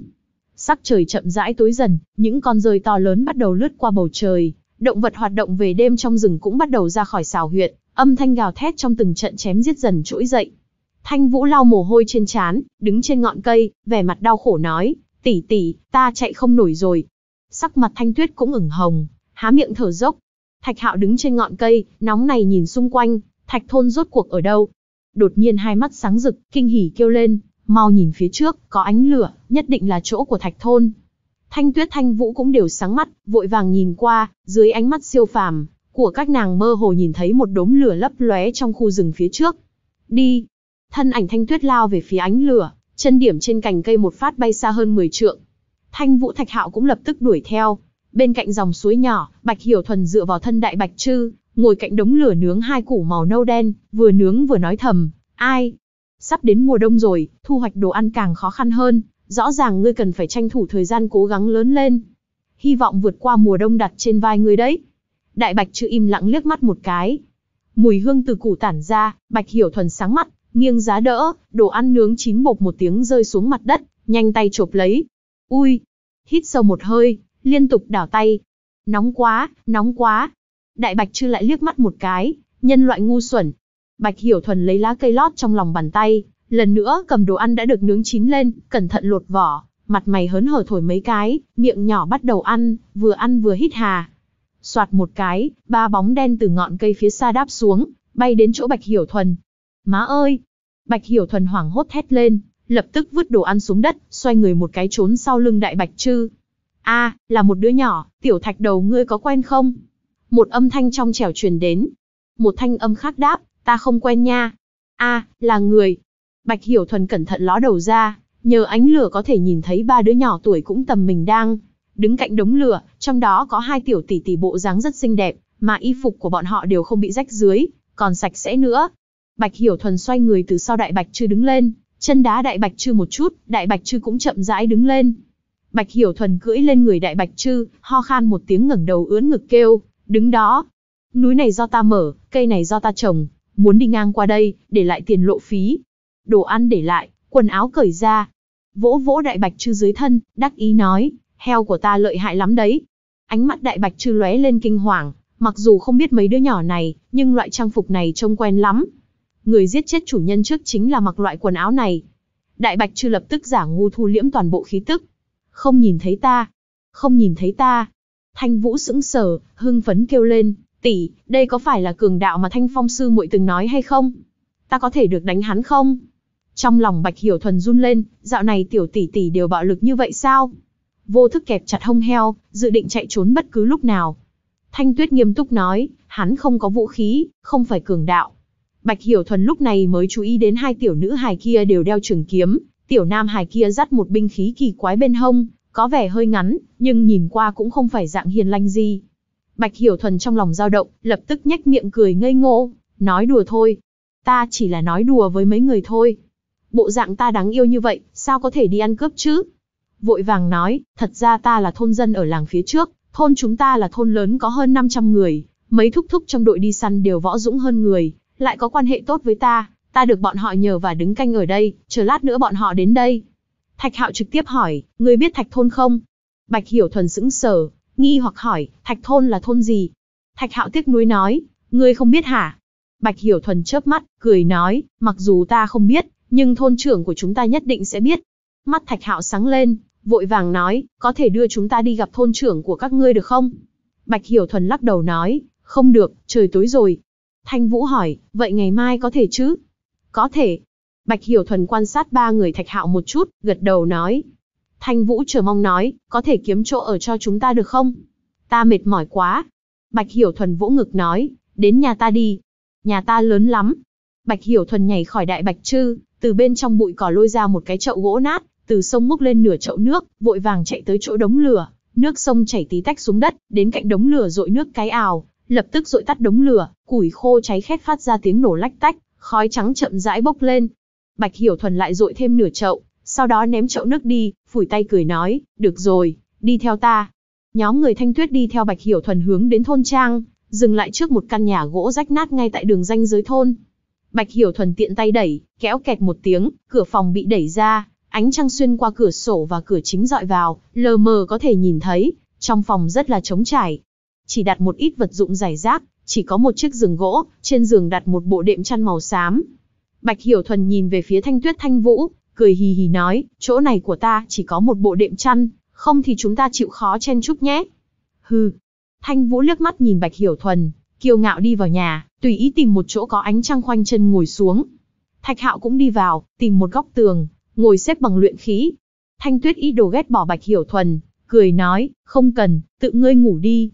Sắc trời chậm rãi tối dần, những con rơi to lớn bắt đầu lướt qua bầu trời, động vật hoạt động về đêm trong rừng cũng bắt đầu ra khỏi xào huyện, âm thanh gào thét trong từng trận chém giết dần trỗi dậy, Thanh Vũ lau mồ hôi trên trán, đứng trên ngọn cây, vẻ mặt đau khổ nói, tỷ tỷ, ta chạy không nổi rồi. Sắc mặt Thanh Tuyết cũng ửng hồng, há miệng thở dốc. Thạch Hạo đứng trên ngọn cây, nóng này nhìn xung quanh, Thạch Thôn rốt cuộc ở đâu? Đột nhiên hai mắt sáng rực, kinh hỉ kêu lên, mau nhìn phía trước, có ánh lửa, nhất định là chỗ của Thạch Thôn. Thanh Tuyết Thanh Vũ cũng đều sáng mắt, vội vàng nhìn qua, dưới ánh mắt siêu phàm của các nàng mơ hồ nhìn thấy một đốm lửa lấp lóe trong khu rừng phía trước. Đi, Thân ảnh Thanh Tuyết lao về phía ánh lửa, chân điểm trên cành cây một phát bay xa hơn 10 trượng. Thanh Vũ Thạch Hạo cũng lập tức đuổi theo. Bên cạnh dòng suối nhỏ, Bạch Hiểu Thuần dựa vào thân đại bạch trư, ngồi cạnh đống lửa nướng hai củ màu nâu đen, vừa nướng vừa nói thầm, "Ai, sắp đến mùa đông rồi, thu hoạch đồ ăn càng khó khăn hơn, rõ ràng ngươi cần phải tranh thủ thời gian cố gắng lớn lên. Hy vọng vượt qua mùa đông đặt trên vai ngươi đấy." Đại Bạch Trư im lặng liếc mắt một cái. Mùi hương từ củ tản ra, Bạch Hiểu Thuần sáng mắt, nghiêng giá đỡ, đồ ăn nướng chín bột một tiếng rơi xuống mặt đất, nhanh tay chộp lấy. Ui! Hít sâu một hơi, liên tục đảo tay. Nóng quá, nóng quá. Đại Bạch chưa lại liếc mắt một cái, nhân loại ngu xuẩn. Bạch Hiểu Thuần lấy lá cây lót trong lòng bàn tay, lần nữa cầm đồ ăn đã được nướng chín lên, cẩn thận lột vỏ, mặt mày hớn hở thổi mấy cái, miệng nhỏ bắt đầu ăn, vừa ăn vừa hít hà. Soạt một cái, ba bóng đen từ ngọn cây phía xa đáp xuống, bay đến chỗ Bạch Hiểu Thuần, Má ơi! Bạch Hiểu Thuần hoảng hốt thét lên, lập tức vứt đồ ăn xuống đất, xoay người một cái trốn sau lưng đại bạch trư. a là một đứa nhỏ, tiểu thạch đầu ngươi có quen không? Một âm thanh trong trẻo truyền đến. Một thanh âm khác đáp, ta không quen nha. a là người. Bạch Hiểu Thuần cẩn thận ló đầu ra, nhờ ánh lửa có thể nhìn thấy ba đứa nhỏ tuổi cũng tầm mình đang đứng cạnh đống lửa, trong đó có hai tiểu tỷ tỷ bộ dáng rất xinh đẹp, mà y phục của bọn họ đều không bị rách dưới, còn sạch sẽ nữa, Bạch Hiểu Thuần xoay người từ sau Đại Bạch Trư đứng lên, chân đá Đại Bạch Trư một chút, Đại Bạch Trư cũng chậm rãi đứng lên. Bạch Hiểu Thuần cưỡi lên người Đại Bạch Trư, ho khan một tiếng ngẩng đầu ưỡn ngực kêu, đứng đó. Núi này do ta mở, cây này do ta trồng, muốn đi ngang qua đây, để lại tiền lộ phí. Đồ ăn để lại, quần áo cởi ra. Vỗ vỗ Đại Bạch Trư dưới thân, đắc ý nói, heo của ta lợi hại lắm đấy. Ánh mắt Đại Bạch Trư lóe lên kinh hoàng, mặc dù không biết mấy đứa nhỏ này, nhưng loại trang phục này trông quen lắm, người giết chết chủ nhân trước chính là mặc loại quần áo này. Đại Bạch Trư lập tức giả ngu thu liễm toàn bộ khí tức. Không nhìn thấy ta, không nhìn thấy ta. Thanh Vũ sững sờ, hưng phấn kêu lên, tỷ, đây có phải là cường đạo mà Thanh Phong sư muội từng nói hay không? Ta có thể được đánh hắn không? Trong lòng Bạch Hiểu Thuần run lên, dạo này tiểu tỷ tỷ đều bạo lực như vậy sao? Vô thức kẹp chặt hông heo, dự định chạy trốn bất cứ lúc nào. Thanh Tuyết nghiêm túc nói, hắn không có vũ khí, không phải cường đạo. Bạch Hiểu Thuần lúc này mới chú ý đến hai tiểu nữ hài kia đều đeo trường kiếm, tiểu nam hài kia dắt một binh khí kỳ quái bên hông, có vẻ hơi ngắn, nhưng nhìn qua cũng không phải dạng hiền lành gì. Bạch Hiểu Thuần trong lòng dao động, lập tức nhếch miệng cười ngây ngô, nói đùa thôi. Ta chỉ là nói đùa với mấy người thôi. Bộ dạng ta đáng yêu như vậy, sao có thể đi ăn cướp chứ? Vội vàng nói, thật ra ta là thôn dân ở làng phía trước, thôn chúng ta là thôn lớn có hơn 500 người, mấy thúc thúc trong đội đi săn đều võ dũng hơn người, lại có quan hệ tốt với ta, ta được bọn họ nhờ và đứng canh ở đây, chờ lát nữa bọn họ đến đây. Thạch Hạo trực tiếp hỏi, ngươi biết Thạch Thôn không? Bạch Hiểu Thuần sững sờ, nghi hoặc hỏi, Thạch Thôn là thôn gì? Thạch Hạo tiếc nuối nói, ngươi không biết hả? Bạch Hiểu Thuần chớp mắt, cười nói, mặc dù ta không biết, nhưng thôn trưởng của chúng ta nhất định sẽ biết. Mắt Thạch Hạo sáng lên, vội vàng nói, có thể đưa chúng ta đi gặp thôn trưởng của các ngươi được không? Bạch Hiểu Thuần lắc đầu nói, không được, trời tối rồi, Thanh Vũ hỏi, vậy ngày mai có thể chứ? Có thể. Bạch Hiểu Thuần quan sát ba người Thạch Hạo một chút, gật đầu nói. Thanh Vũ chờ mong nói, có thể kiếm chỗ ở cho chúng ta được không? Ta mệt mỏi quá. Bạch Hiểu Thuần vỗ ngực nói, đến nhà ta đi. Nhà ta lớn lắm. Bạch Hiểu Thuần nhảy khỏi đại bạch trư, từ bên trong bụi cỏ lôi ra một cái chậu gỗ nát, từ sông múc lên nửa chậu nước, vội vàng chạy tới chỗ đống lửa, nước sông chảy tí tách xuống đất, đến cạnh đống lửa rội nước cái ào, lập tức dội tắt đống lửa, củi khô cháy khét phát ra tiếng nổ lách tách, khói trắng chậm rãi bốc lên. Bạch Hiểu Thuần lại dội thêm nửa chậu, sau đó ném chậu nước đi, phủi tay cười nói, được rồi, đi theo ta. Nhóm người Thanh Tuyết đi theo Bạch Hiểu Thuần hướng đến thôn Trang, dừng lại trước một căn nhà gỗ rách nát ngay tại đường danh giới thôn. Bạch Hiểu Thuần tiện tay đẩy, kéo kẹt một tiếng, cửa phòng bị đẩy ra, ánh trăng xuyên qua cửa sổ và cửa chính dọi vào, lờ mờ có thể nhìn thấy, trong phòng rất là trống trải, chỉ đặt một ít vật dụng giải rác, chỉ có một chiếc giường gỗ, trên giường đặt một bộ đệm chăn màu xám. Bạch Hiểu Thuần nhìn về phía Thanh Tuyết Thanh Vũ, cười hì hì nói, chỗ này của ta chỉ có một bộ đệm chăn, không thì chúng ta chịu khó chen chúc nhé. Hừ. Thanh Vũ liếc mắt nhìn Bạch Hiểu Thuần, kiêu ngạo đi vào nhà, tùy ý tìm một chỗ có ánh trăng khoanh chân ngồi xuống. Thạch Hạo cũng đi vào, tìm một góc tường, ngồi xếp bằng luyện khí. Thanh Tuyết ý đồ ghét bỏ Bạch Hiểu Thuần, cười nói, không cần, tự ngươi ngủ đi,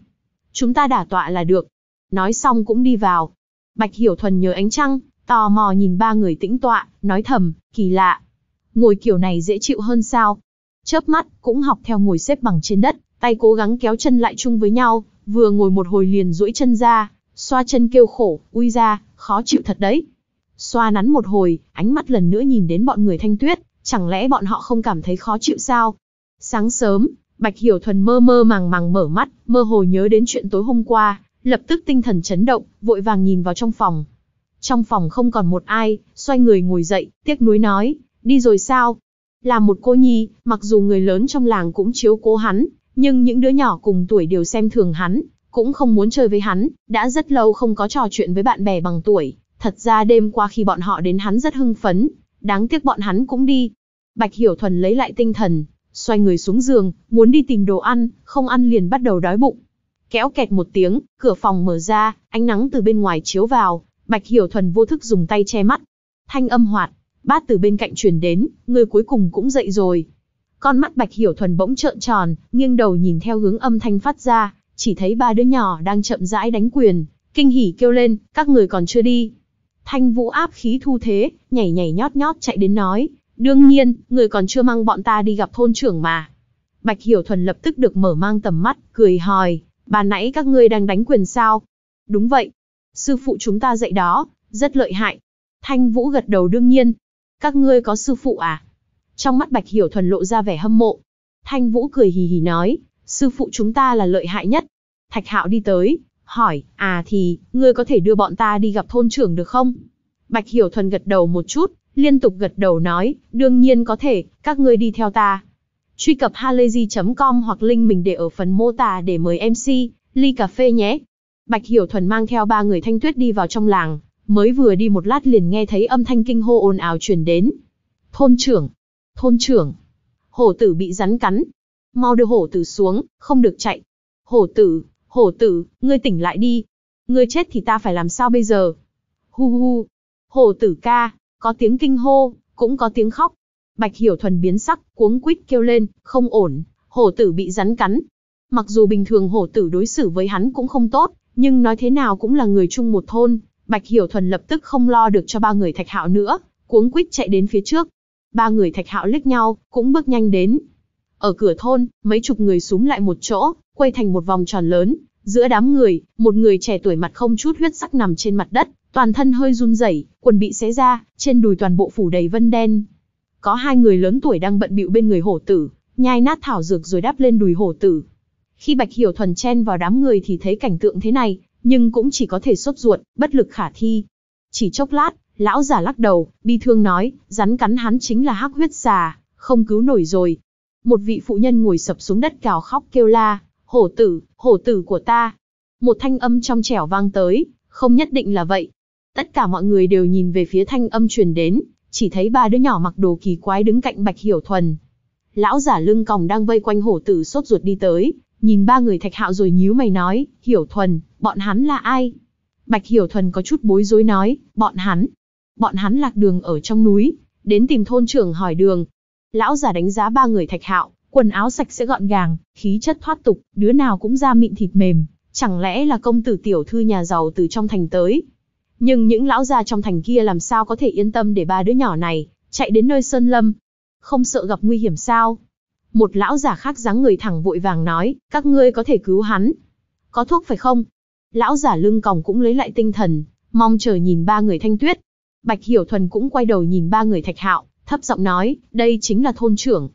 Chúng ta đả tọa là được. Nói xong cũng đi vào. Bạch Hiểu Thuần nhớ ánh trăng, tò mò nhìn ba người tĩnh tọa, nói thầm, kỳ lạ. Ngồi kiểu này dễ chịu hơn sao? Chớp mắt, cũng học theo ngồi xếp bằng trên đất, tay cố gắng kéo chân lại chung với nhau, vừa ngồi một hồi liền duỗi chân ra, xoa chân kêu khổ, ui ra, khó chịu thật đấy. Xoa nắn một hồi, ánh mắt lần nữa nhìn đến bọn người thanh tuyết, chẳng lẽ bọn họ không cảm thấy khó chịu sao? Sáng sớm, Bạch Hiểu Thuần mơ mơ màng màng mở mắt, mơ hồ nhớ đến chuyện tối hôm qua, lập tức tinh thần chấn động, vội vàng nhìn vào trong phòng. Trong phòng không còn một ai, xoay người ngồi dậy, tiếc nuối nói, đi rồi sao? Là một cô nhi, mặc dù người lớn trong làng cũng chiếu cố hắn, nhưng những đứa nhỏ cùng tuổi đều xem thường hắn, cũng không muốn chơi với hắn, đã rất lâu không có trò chuyện với bạn bè bằng tuổi. Thật ra đêm qua khi bọn họ đến hắn rất hưng phấn, đáng tiếc bọn hắn cũng đi. Bạch Hiểu Thuần lấy lại tinh thần, xoay người xuống giường, muốn đi tìm đồ ăn, không ăn liền bắt đầu đói bụng. Kéo kẹt một tiếng, cửa phòng mở ra, ánh nắng từ bên ngoài chiếu vào, Bạch Hiểu Thuần vô thức dùng tay che mắt. Thanh âm hoạt, bát từ bên cạnh truyền đến, người cuối cùng cũng dậy rồi. Con mắt Bạch Hiểu Thuần bỗng trợn tròn, nghiêng đầu nhìn theo hướng âm thanh phát ra, chỉ thấy ba đứa nhỏ đang chậm rãi đánh quyền, kinh hỉ kêu lên, các người còn chưa đi. Thanh Vũ áp khí thu thế, nhảy nhảy nhót nhót chạy đến nói, Đương nhiên, người còn chưa mang bọn ta đi gặp thôn trưởng mà. Bạch Hiểu Thuần lập tức được mở mang tầm mắt, cười hỏi, bà nãy các ngươi đang đánh quyền sao? Đúng vậy. Sư phụ chúng ta dạy đó, rất lợi hại. Thanh Vũ gật đầu đương nhiên. Các ngươi có sư phụ à? Trong mắt Bạch Hiểu Thuần lộ ra vẻ hâm mộ. Thanh Vũ cười hì hì nói, sư phụ chúng ta là lợi hại nhất. Thạch Hạo đi tới, hỏi, à thì, ngươi có thể đưa bọn ta đi gặp thôn trưởng được không? Bạch Hiểu Thuần gật đầu một chút, liên tục gật đầu nói, đương nhiên có thể, các ngươi đi theo ta. Truy cập halayzi.com hoặc link mình để ở phần mô tả để mời MC, ly cà phê nhé. Bạch Hiểu Thuần mang theo ba người thanh tuyết đi vào trong làng, mới vừa đi một lát liền nghe thấy âm thanh kinh hô ồn ào truyền đến. Thôn trưởng! Thôn trưởng! Hổ tử bị rắn cắn. Mau đưa hổ tử xuống, không được chạy. Hổ tử, hổ tử, ngươi tỉnh lại đi. Ngươi chết thì ta phải làm sao bây giờ? Hu hu! Hổ tử ca, có tiếng kinh hô, cũng có tiếng khóc. Bạch Hiểu Thuần biến sắc, cuống quýt kêu lên, không ổn, hổ tử bị rắn cắn. Mặc dù bình thường hổ tử đối xử với hắn cũng không tốt, nhưng nói thế nào cũng là người chung một thôn. Bạch Hiểu Thuần lập tức không lo được cho ba người thạch hạo nữa, cuống quýt chạy đến phía trước. Ba người thạch hạo liếc nhau, cũng bước nhanh đến. Ở cửa thôn, mấy chục người súng lại một chỗ, quay thành một vòng tròn lớn, Giữa đám người, một người trẻ tuổi mặt không chút huyết sắc nằm trên mặt đất, toàn thân hơi run rẩy, quần bị xé ra, trên đùi toàn bộ phủ đầy vân đen. Có hai người lớn tuổi đang bận bịu bên người hổ tử, nhai nát thảo dược rồi đáp lên đùi hổ tử. Khi Bạch Hiểu Thuần chen vào đám người thì thấy cảnh tượng thế này, nhưng cũng chỉ có thể sốt ruột, bất lực khả thi. Chỉ chốc lát, lão già lắc đầu, bi thương nói, rắn cắn hắn chính là hắc huyết xà, không cứu nổi rồi. Một vị phụ nhân ngồi sập xuống đất cào khóc kêu la, hổ tử, hổ tử của ta. Một thanh âm trong trẻo vang tới, không nhất định là vậy. Tất cả mọi người đều nhìn về phía thanh âm truyền đến, chỉ thấy ba đứa nhỏ mặc đồ kỳ quái đứng cạnh Bạch Hiểu Thuần. Lão giả lưng còng đang vây quanh hổ tử sốt ruột đi tới, nhìn ba người thạch hạo rồi nhíu mày nói, Hiểu Thuần, bọn hắn là ai? Bạch Hiểu Thuần có chút bối rối nói, bọn hắn. Bọn hắn lạc đường ở trong núi, đến tìm thôn trưởng hỏi đường. Lão giả đánh giá ba người thạch hạo, Quần áo sạch sẽ gọn gàng, khí chất thoát tục, đứa nào cũng da mịn thịt mềm, chẳng lẽ là công tử tiểu thư nhà giàu từ trong thành tới. Nhưng những lão già trong thành kia làm sao có thể yên tâm để ba đứa nhỏ này chạy đến nơi sơn lâm, không sợ gặp nguy hiểm sao? Một lão già khác dáng người thẳng vội vàng nói, các ngươi có thể cứu hắn. Có thuốc phải không? Lão giả lưng còng cũng lấy lại tinh thần, mong chờ nhìn ba người thanh tuyết. Bạch Hiểu Thuần cũng quay đầu nhìn ba người thạch hạo, thấp giọng nói, đây chính là thôn trưởng,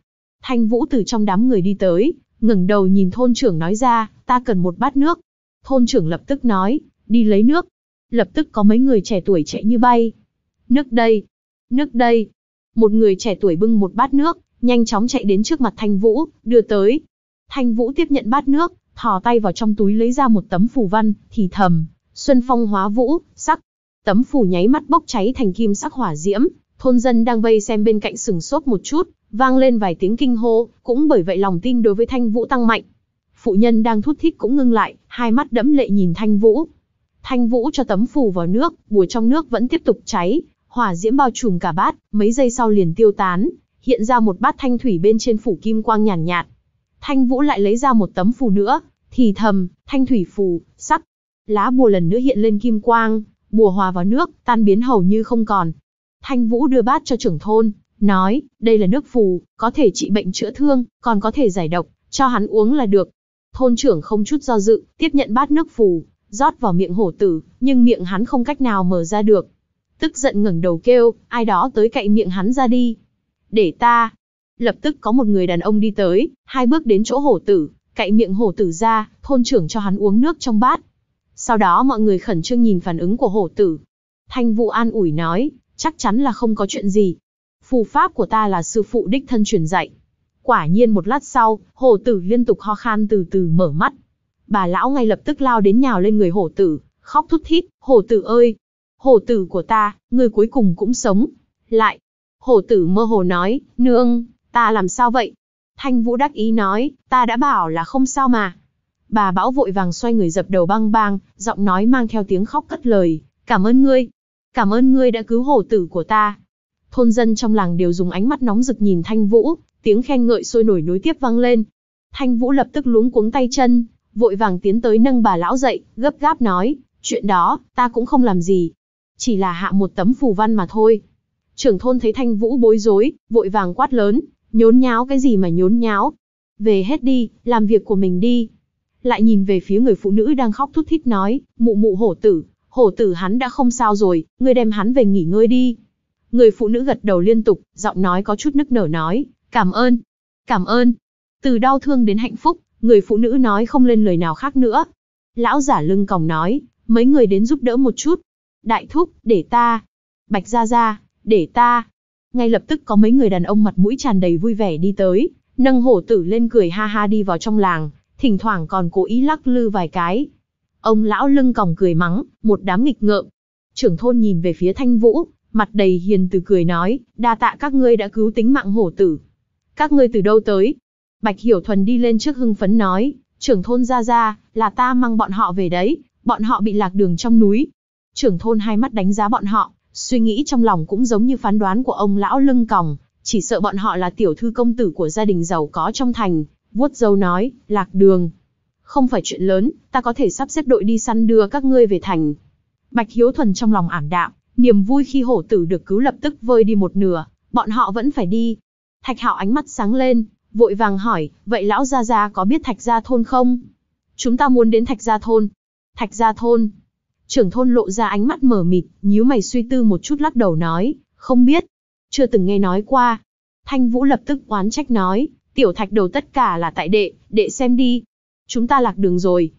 Thanh Vũ từ trong đám người đi tới, ngẩng đầu nhìn thôn trưởng nói ra, ta cần một bát nước. Thôn trưởng lập tức nói, đi lấy nước. Lập tức có mấy người trẻ tuổi chạy như bay. Nước đây, nước đây. Một người trẻ tuổi bưng một bát nước, nhanh chóng chạy đến trước mặt Thanh Vũ, đưa tới. Thanh Vũ tiếp nhận bát nước, thò tay vào trong túi lấy ra một tấm phù văn, thì thầm, xuân phong hóa vũ, sắc. Tấm phù nháy mắt bốc cháy thành kim sắc hỏa diễm, Thôn dân đang vây xem bên cạnh sừng sốt một chút, vang lên vài tiếng kinh hô, cũng bởi vậy lòng tin đối với Thanh Vũ tăng mạnh. Phụ nhân đang thút thít cũng ngưng lại, hai mắt đẫm lệ nhìn Thanh Vũ. Thanh Vũ cho tấm phù vào nước, bùa trong nước vẫn tiếp tục cháy, hỏa diễm bao trùm cả bát, mấy giây sau liền tiêu tán, hiện ra một bát thanh thủy bên trên phủ kim quang nhàn nhạt, nhạt. Thanh Vũ lại lấy ra một tấm phù nữa, thì thầm, thanh thủy phù, sắc. Lá bùa lần nữa hiện lên kim quang, bùa hòa vào nước, tan biến hầu như không còn, Thanh Vũ đưa bát cho trưởng thôn, nói, đây là nước phù, có thể trị bệnh chữa thương, còn có thể giải độc, cho hắn uống là được. Thôn trưởng không chút do dự, tiếp nhận bát nước phù, rót vào miệng hổ tử, nhưng miệng hắn không cách nào mở ra được. Tức giận ngẩng đầu kêu, ai đó tới cậy miệng hắn ra đi. Để ta. Lập tức có một người đàn ông đi tới, hai bước đến chỗ hổ tử, cậy miệng hổ tử ra, thôn trưởng cho hắn uống nước trong bát. Sau đó mọi người khẩn trương nhìn phản ứng của hổ tử. Thanh Vũ an ủi nói, Chắc chắn là không có chuyện gì. Phù pháp của ta là sư phụ đích thân truyền dạy. Quả nhiên một lát sau, hổ tử liên tục ho khan từ từ mở mắt. Bà lão ngay lập tức lao đến nhào lên người hổ tử, khóc thút thít, hổ tử ơi! Hổ tử của ta, người cuối cùng cũng sống. Lại! Hổ tử mơ hồ nói, nương, ta làm sao vậy? Thanh vũ đắc ý nói, ta đã bảo là không sao mà. Bà bão vội vàng xoay người dập đầu băng băng giọng nói mang theo tiếng khóc cất lời, cảm ơn ngươi, cảm ơn ngươi đã cứu hổ tử của ta. Thôn dân trong làng đều dùng ánh mắt nóng rực nhìn Thanh Vũ, tiếng khen ngợi sôi nổi nối tiếp vang lên. Thanh Vũ lập tức luống cuống tay chân, vội vàng tiến tới nâng bà lão dậy, gấp gáp nói, chuyện đó, ta cũng không làm gì. Chỉ là hạ một tấm phù văn mà thôi. Trưởng thôn thấy Thanh Vũ bối rối, vội vàng quát lớn, nhốn nháo cái gì mà nhốn nháo. Về hết đi, làm việc của mình đi. Lại nhìn về phía người phụ nữ đang khóc thút thít nói, mụ mụ hổ tử, hổ tử hắn đã không sao rồi, ngươi đem hắn về nghỉ ngơi đi. Người phụ nữ gật đầu liên tục, giọng nói có chút nức nở nói, cảm ơn, cảm ơn. Từ đau thương đến hạnh phúc, người phụ nữ nói không lên lời nào khác nữa. Lão giả lưng còng nói, mấy người đến giúp đỡ một chút. Đại thúc, để ta. Bạch ra ra, để ta. Ngay lập tức có mấy người đàn ông mặt mũi tràn đầy vui vẻ đi tới, nâng hổ tử lên cười ha ha đi vào trong làng, thỉnh thoảng còn cố ý lắc lư vài cái, Ông lão lưng còng cười mắng, một đám nghịch ngợm. Trưởng thôn nhìn về phía Thanh Vũ, mặt đầy hiền từ cười nói, đa tạ các ngươi đã cứu tính mạng hổ tử. Các ngươi từ đâu tới? Bạch Hiểu Thuần đi lên trước hưng phấn nói, trưởng thôn ra ra, là ta mang bọn họ về đấy, bọn họ bị lạc đường trong núi. Trưởng thôn hai mắt đánh giá bọn họ, suy nghĩ trong lòng cũng giống như phán đoán của ông lão lưng còng, chỉ sợ bọn họ là tiểu thư công tử của gia đình giàu có trong thành, vuốt dâu nói, lạc đường, không phải chuyện lớn, ta có thể sắp xếp đội đi săn đưa các ngươi về thành. Bạch Hiếu Thuần trong lòng ảm đạm, niềm vui khi hổ tử được cứu lập tức vơi đi một nửa, bọn họ vẫn phải đi. Thạch Hạo ánh mắt sáng lên, vội vàng hỏi, vậy lão gia gia có biết Thạch gia thôn không? Chúng ta muốn đến Thạch gia thôn. Thạch gia thôn. Trưởng thôn lộ ra ánh mắt mở mịt, nhíu mày suy tư một chút lắc đầu nói, không biết, chưa từng nghe nói qua. Thanh Vũ lập tức oán trách nói, tiểu Thạch đầu tất cả là tại đệ, đệ xem đi, Chúng ta lạc đường rồi.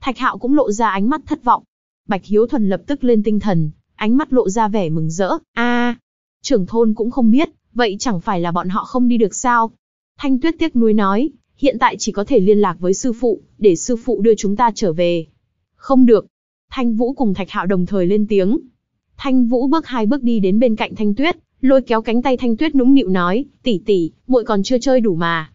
Thạch hạo cũng lộ ra ánh mắt thất vọng. Bạch Hiếu Thuần lập tức lên tinh thần, ánh mắt lộ ra vẻ mừng rỡ. a trưởng thôn cũng không biết, vậy chẳng phải là bọn họ không đi được sao? Thanh Tuyết tiếc nuối nói, hiện tại chỉ có thể liên lạc với sư phụ, để sư phụ đưa chúng ta trở về. Không được. Thanh Vũ cùng Thạch Hạo đồng thời lên tiếng. Thanh Vũ bước hai bước đi đến bên cạnh Thanh Tuyết, lôi kéo cánh tay Thanh Tuyết nũng nịu nói, tỷ tỷ, muội còn chưa chơi đủ mà.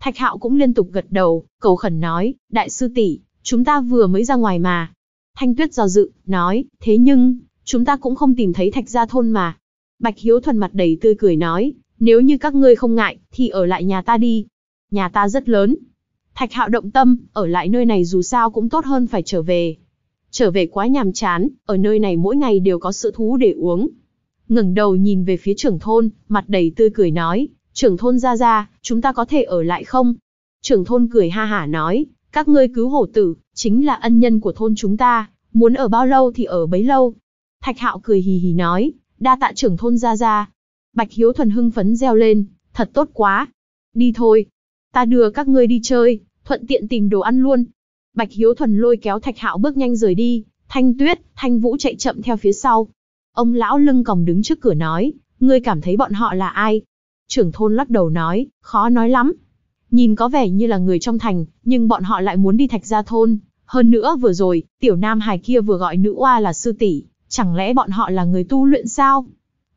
Thạch Hạo cũng liên tục gật đầu, cầu khẩn nói, đại sư tỷ, chúng ta vừa mới ra ngoài mà. Thanh Tuyết do dự, nói, thế nhưng, chúng ta cũng không tìm thấy thạch gia thôn mà. Bạch Hiếu thuần mặt đầy tươi cười nói, nếu như các ngươi không ngại, thì ở lại nhà ta đi. Nhà ta rất lớn. Thạch Hạo động tâm, ở lại nơi này dù sao cũng tốt hơn phải trở về. Trở về quá nhàm chán, ở nơi này mỗi ngày đều có sữa thú để uống. Ngừng đầu nhìn về phía trưởng thôn, mặt đầy tươi cười nói, trưởng thôn ra ra, chúng ta có thể ở lại không? Trưởng thôn cười ha hả nói, các ngươi cứu hổ tử, chính là ân nhân của thôn chúng ta, muốn ở bao lâu thì ở bấy lâu. Thạch hạo cười hì hì nói, đa tạ trưởng thôn ra ra. Bạch Hiếu Thuần hưng phấn reo lên, thật tốt quá. Đi thôi, ta đưa các ngươi đi chơi, thuận tiện tìm đồ ăn luôn. Bạch Hiếu Thuần lôi kéo Thạch Hạo bước nhanh rời đi, Thanh Tuyết, Thanh Vũ chạy chậm theo phía sau. Ông lão lưng còng đứng trước cửa nói, ngươi cảm thấy bọn họ là ai? Trưởng thôn lắc đầu nói, khó nói lắm. Nhìn có vẻ như là người trong thành, nhưng bọn họ lại muốn đi thạch gia thôn. Hơn nữa vừa rồi, tiểu nam hài kia vừa gọi nữ oa là sư tỷ, chẳng lẽ bọn họ là người tu luyện sao?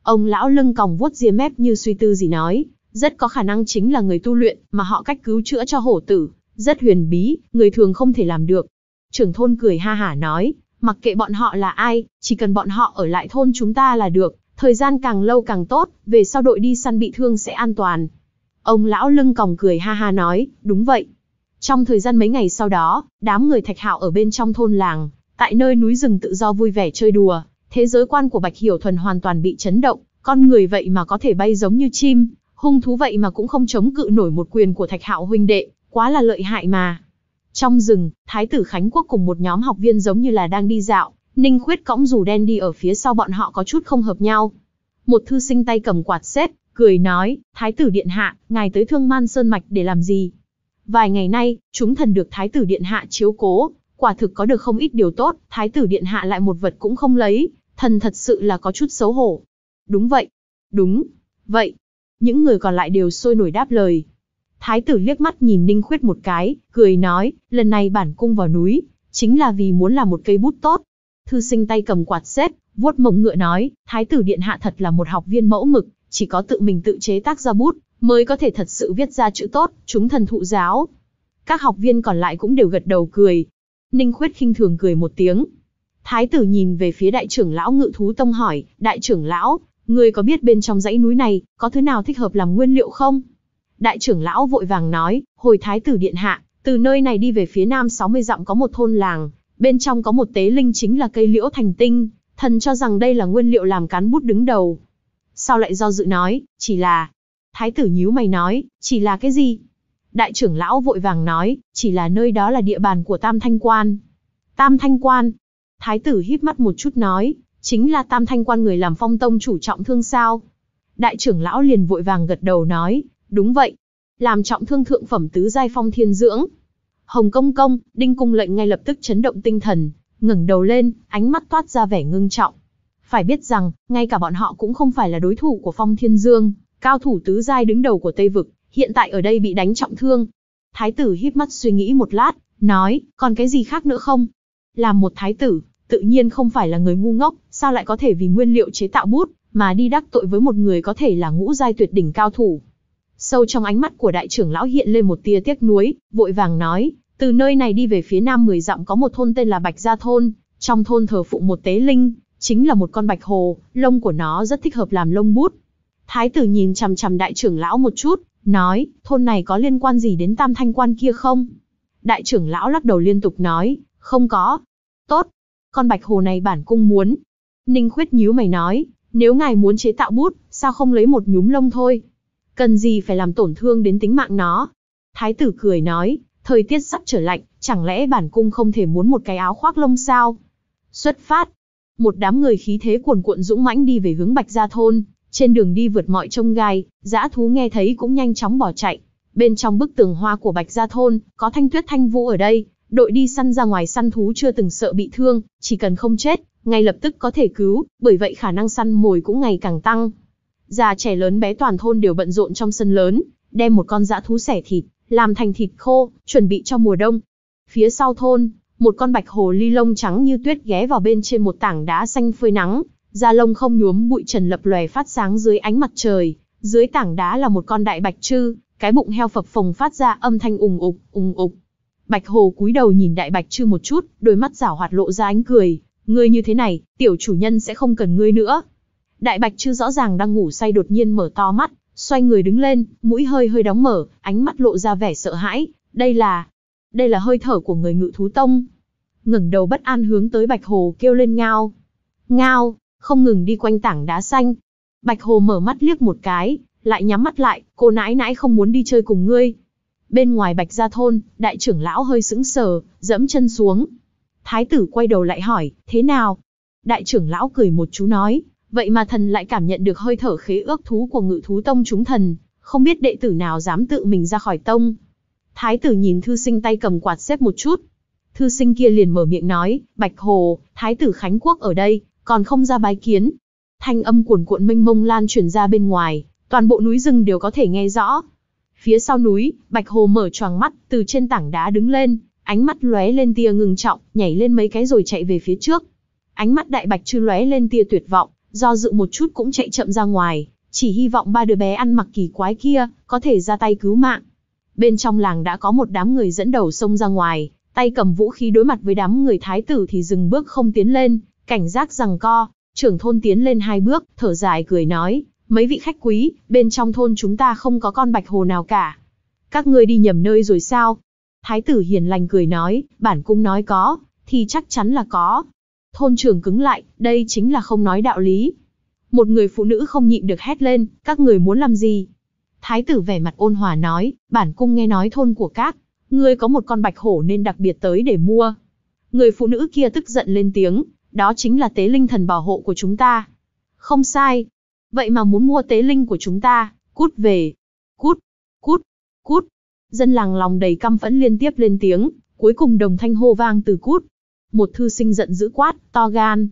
Ông lão lưng còng vuốt ria mép như suy tư gì nói, rất có khả năng chính là người tu luyện mà họ cách cứu chữa cho hổ tử, rất huyền bí, người thường không thể làm được. Trưởng thôn cười ha hả nói, mặc kệ bọn họ là ai, chỉ cần bọn họ ở lại thôn chúng ta là được, Thời gian càng lâu càng tốt, về sau đội đi săn bị thương sẽ an toàn. Ông lão lưng còng cười ha ha nói, đúng vậy. Trong thời gian mấy ngày sau đó, đám người thạch hạo ở bên trong thôn làng, tại nơi núi rừng tự do vui vẻ chơi đùa, thế giới quan của Bạch Hiểu Thuần hoàn toàn bị chấn động, con người vậy mà có thể bay giống như chim, hung thú vậy mà cũng không chống cự nổi một quyền của thạch hạo huynh đệ, quá là lợi hại mà. Trong rừng, Thái tử Khánh Quốc cùng một nhóm học viên giống như là đang đi dạo, Ninh Khuyết cõng dù đen đi ở phía sau bọn họ có chút không hợp nhau. Một thư sinh tay cầm quạt xếp, cười nói, Thái tử Điện Hạ, ngài tới Thương Man Sơn Mạch để làm gì? Vài ngày nay, chúng thần được Thái tử Điện Hạ chiếu cố, quả thực có được không ít điều tốt, Thái tử Điện Hạ lại một vật cũng không lấy, thần thật sự là có chút xấu hổ. Đúng vậy. Đúng. Vậy. Những người còn lại đều sôi nổi đáp lời. Thái tử liếc mắt nhìn Ninh Khuyết một cái, cười nói, lần này bản cung vào núi, chính là vì muốn làm một cây bút tốt, Thư sinh tay cầm quạt xếp, vuốt mông ngựa nói, thái tử điện hạ thật là một học viên mẫu mực, chỉ có tự mình tự chế tác ra bút, mới có thể thật sự viết ra chữ tốt, chúng thần thụ giáo. Các học viên còn lại cũng đều gật đầu cười. Ninh Khuyết khinh thường cười một tiếng. Thái tử nhìn về phía đại trưởng lão ngự thú tông hỏi, đại trưởng lão, người có biết bên trong dãy núi này, có thứ nào thích hợp làm nguyên liệu không? Đại trưởng lão vội vàng nói, hồi thái tử điện hạ, từ nơi này đi về phía nam 60 dặm có một thôn làng, bên trong có một tế linh chính là cây liễu thành tinh, thần cho rằng đây là nguyên liệu làm cán bút đứng đầu. sao lại do dự nói, chỉ là... Thái tử nhíu mày nói, chỉ là cái gì? Đại trưởng lão vội vàng nói, chỉ là nơi đó là địa bàn của Tam Thanh Quan. Tam Thanh Quan. Thái tử híp mắt một chút nói, chính là Tam Thanh Quan người làm phong tông chủ trọng thương sao. Đại trưởng lão liền vội vàng gật đầu nói, đúng vậy. Làm trọng thương thượng phẩm tứ giai phong thiên dưỡng, Hồng Công Công, Đinh Cung lệnh ngay lập tức chấn động tinh thần, ngẩng đầu lên, ánh mắt toát ra vẻ ngưng trọng. Phải biết rằng, ngay cả bọn họ cũng không phải là đối thủ của Phong Thiên Dương, cao thủ tứ giai đứng đầu của Tây Vực, hiện tại ở đây bị đánh trọng thương. Thái tử híp mắt suy nghĩ một lát, nói, còn cái gì khác nữa không? Làm một thái tử, tự nhiên không phải là người ngu ngốc, sao lại có thể vì nguyên liệu chế tạo bút, mà đi đắc tội với một người có thể là ngũ giai tuyệt đỉnh cao thủ. Sâu trong ánh mắt của đại trưởng lão hiện lên một tia tiếc nuối, vội vàng nói, từ nơi này đi về phía nam 10 dặm có một thôn tên là Bạch Gia Thôn, trong thôn thờ phụ một tế linh, chính là một con bạch hồ, lông của nó rất thích hợp làm lông bút. Thái tử nhìn chằm chằm đại trưởng lão một chút, nói, thôn này có liên quan gì đến tam thanh quan kia không? Đại trưởng lão lắc đầu liên tục nói, không có. Tốt, con bạch hồ này bản cung muốn. Ninh khuyết nhíu mày nói, nếu ngài muốn chế tạo bút, sao không lấy một nhúm lông thôi, Cần gì phải làm tổn thương đến tính mạng nó? Thái tử cười nói, thời tiết sắp trở lạnh, chẳng lẽ bản cung không thể muốn một cái áo khoác lông sao? Xuất phát. Một đám người khí thế cuồn cuộn dũng mãnh đi về hướng Bạch Gia thôn, trên đường đi vượt mọi trông gai, dã thú nghe thấy cũng nhanh chóng bỏ chạy. Bên trong bức tường hoa của Bạch Gia thôn, có Thanh Tuyết Thanh Vũ ở đây, đội đi săn ra ngoài săn thú chưa từng sợ bị thương, chỉ cần không chết, ngay lập tức có thể cứu, bởi vậy khả năng săn mồi cũng ngày càng tăng. Già trẻ lớn bé toàn thôn đều bận rộn trong sân lớn, đem một con dã thú xẻ thịt, làm thành thịt khô, chuẩn bị cho mùa đông. Phía sau thôn, một con bạch hồ ly lông trắng như tuyết ghé vào bên trên một tảng đá xanh phơi nắng, da lông không nhuốm bụi trần lập lòe phát sáng dưới ánh mặt trời. Dưới tảng đá là một con đại bạch trư, cái bụng heo phập phồng phát ra âm thanh ùng ục, ùng ục. Bạch hồ cúi đầu nhìn đại bạch trư một chút, đôi mắt giảo hoạt lộ ra ánh cười. Ngươi như thế này, tiểu chủ nhân sẽ không cần ngươi nữa, Đại Bạch Trư rõ ràng đang ngủ say đột nhiên mở to mắt, xoay người đứng lên, mũi hơi hơi đóng mở, ánh mắt lộ ra vẻ sợ hãi, đây là, đây là hơi thở của người ngự thú tông. Ngẩng đầu bất an hướng tới Bạch Hồ kêu lên ngao. Ngao, không ngừng đi quanh tảng đá xanh. Bạch Hồ mở mắt liếc một cái, lại nhắm mắt lại, cô nãi nãi không muốn đi chơi cùng ngươi. Bên ngoài Bạch Gia Thôn, đại trưởng lão hơi sững sờ, dẫm chân xuống. Thái tử quay đầu lại hỏi, thế nào? Đại trưởng lão cười một chú nói, Vậy mà thần lại cảm nhận được hơi thở khế ước thú của ngự thú tông chúng thần, không biết đệ tử nào dám tự mình ra khỏi tông. Thái tử nhìn thư sinh tay cầm quạt xếp một chút. Thư sinh kia liền mở miệng nói, Bạch Hồ, Thái tử Khánh Quốc ở đây, còn không ra bái kiến. Thanh âm cuồn cuộn mênh mông lan truyền ra bên ngoài, toàn bộ núi rừng đều có thể nghe rõ. Phía sau núi, Bạch Hồ mở choàng mắt, từ trên tảng đá đứng lên, ánh mắt lóe lên tia ngừng trọng, nhảy lên mấy cái rồi chạy về phía trước. Ánh mắt đại bạch chư lóe lên tia tuyệt vọng, do dự một chút cũng chạy chậm ra ngoài, chỉ hy vọng ba đứa bé ăn mặc kỳ quái kia, có thể ra tay cứu mạng. Bên trong làng đã có một đám người dẫn đầu xông ra ngoài, tay cầm vũ khí đối mặt với đám người thái tử thì dừng bước không tiến lên, cảnh giác rằng co, trưởng thôn tiến lên hai bước, thở dài cười nói, mấy vị khách quý, bên trong thôn chúng ta không có con bạch hồ nào cả. Các ngươi đi nhầm nơi rồi sao? Thái tử hiền lành cười nói, bản cung nói có, thì chắc chắn là có, Thôn trưởng cứng lại, đây chính là không nói đạo lý. Một người phụ nữ không nhịn được hét lên, các người muốn làm gì? Thái tử vẻ mặt ôn hòa nói, bản cung nghe nói thôn của các, người có một con bạch hổ nên đặc biệt tới để mua. Người phụ nữ kia tức giận lên tiếng, đó chính là tế linh thần bảo hộ của chúng ta. Không sai. Vậy mà muốn mua tế linh của chúng ta, cút về. Cút, cút, cút. Dân làng lòng đầy căm phẫn liên tiếp lên tiếng, cuối cùng đồng thanh hô vang từ cút một thư sinh giận dữ quát, to gan.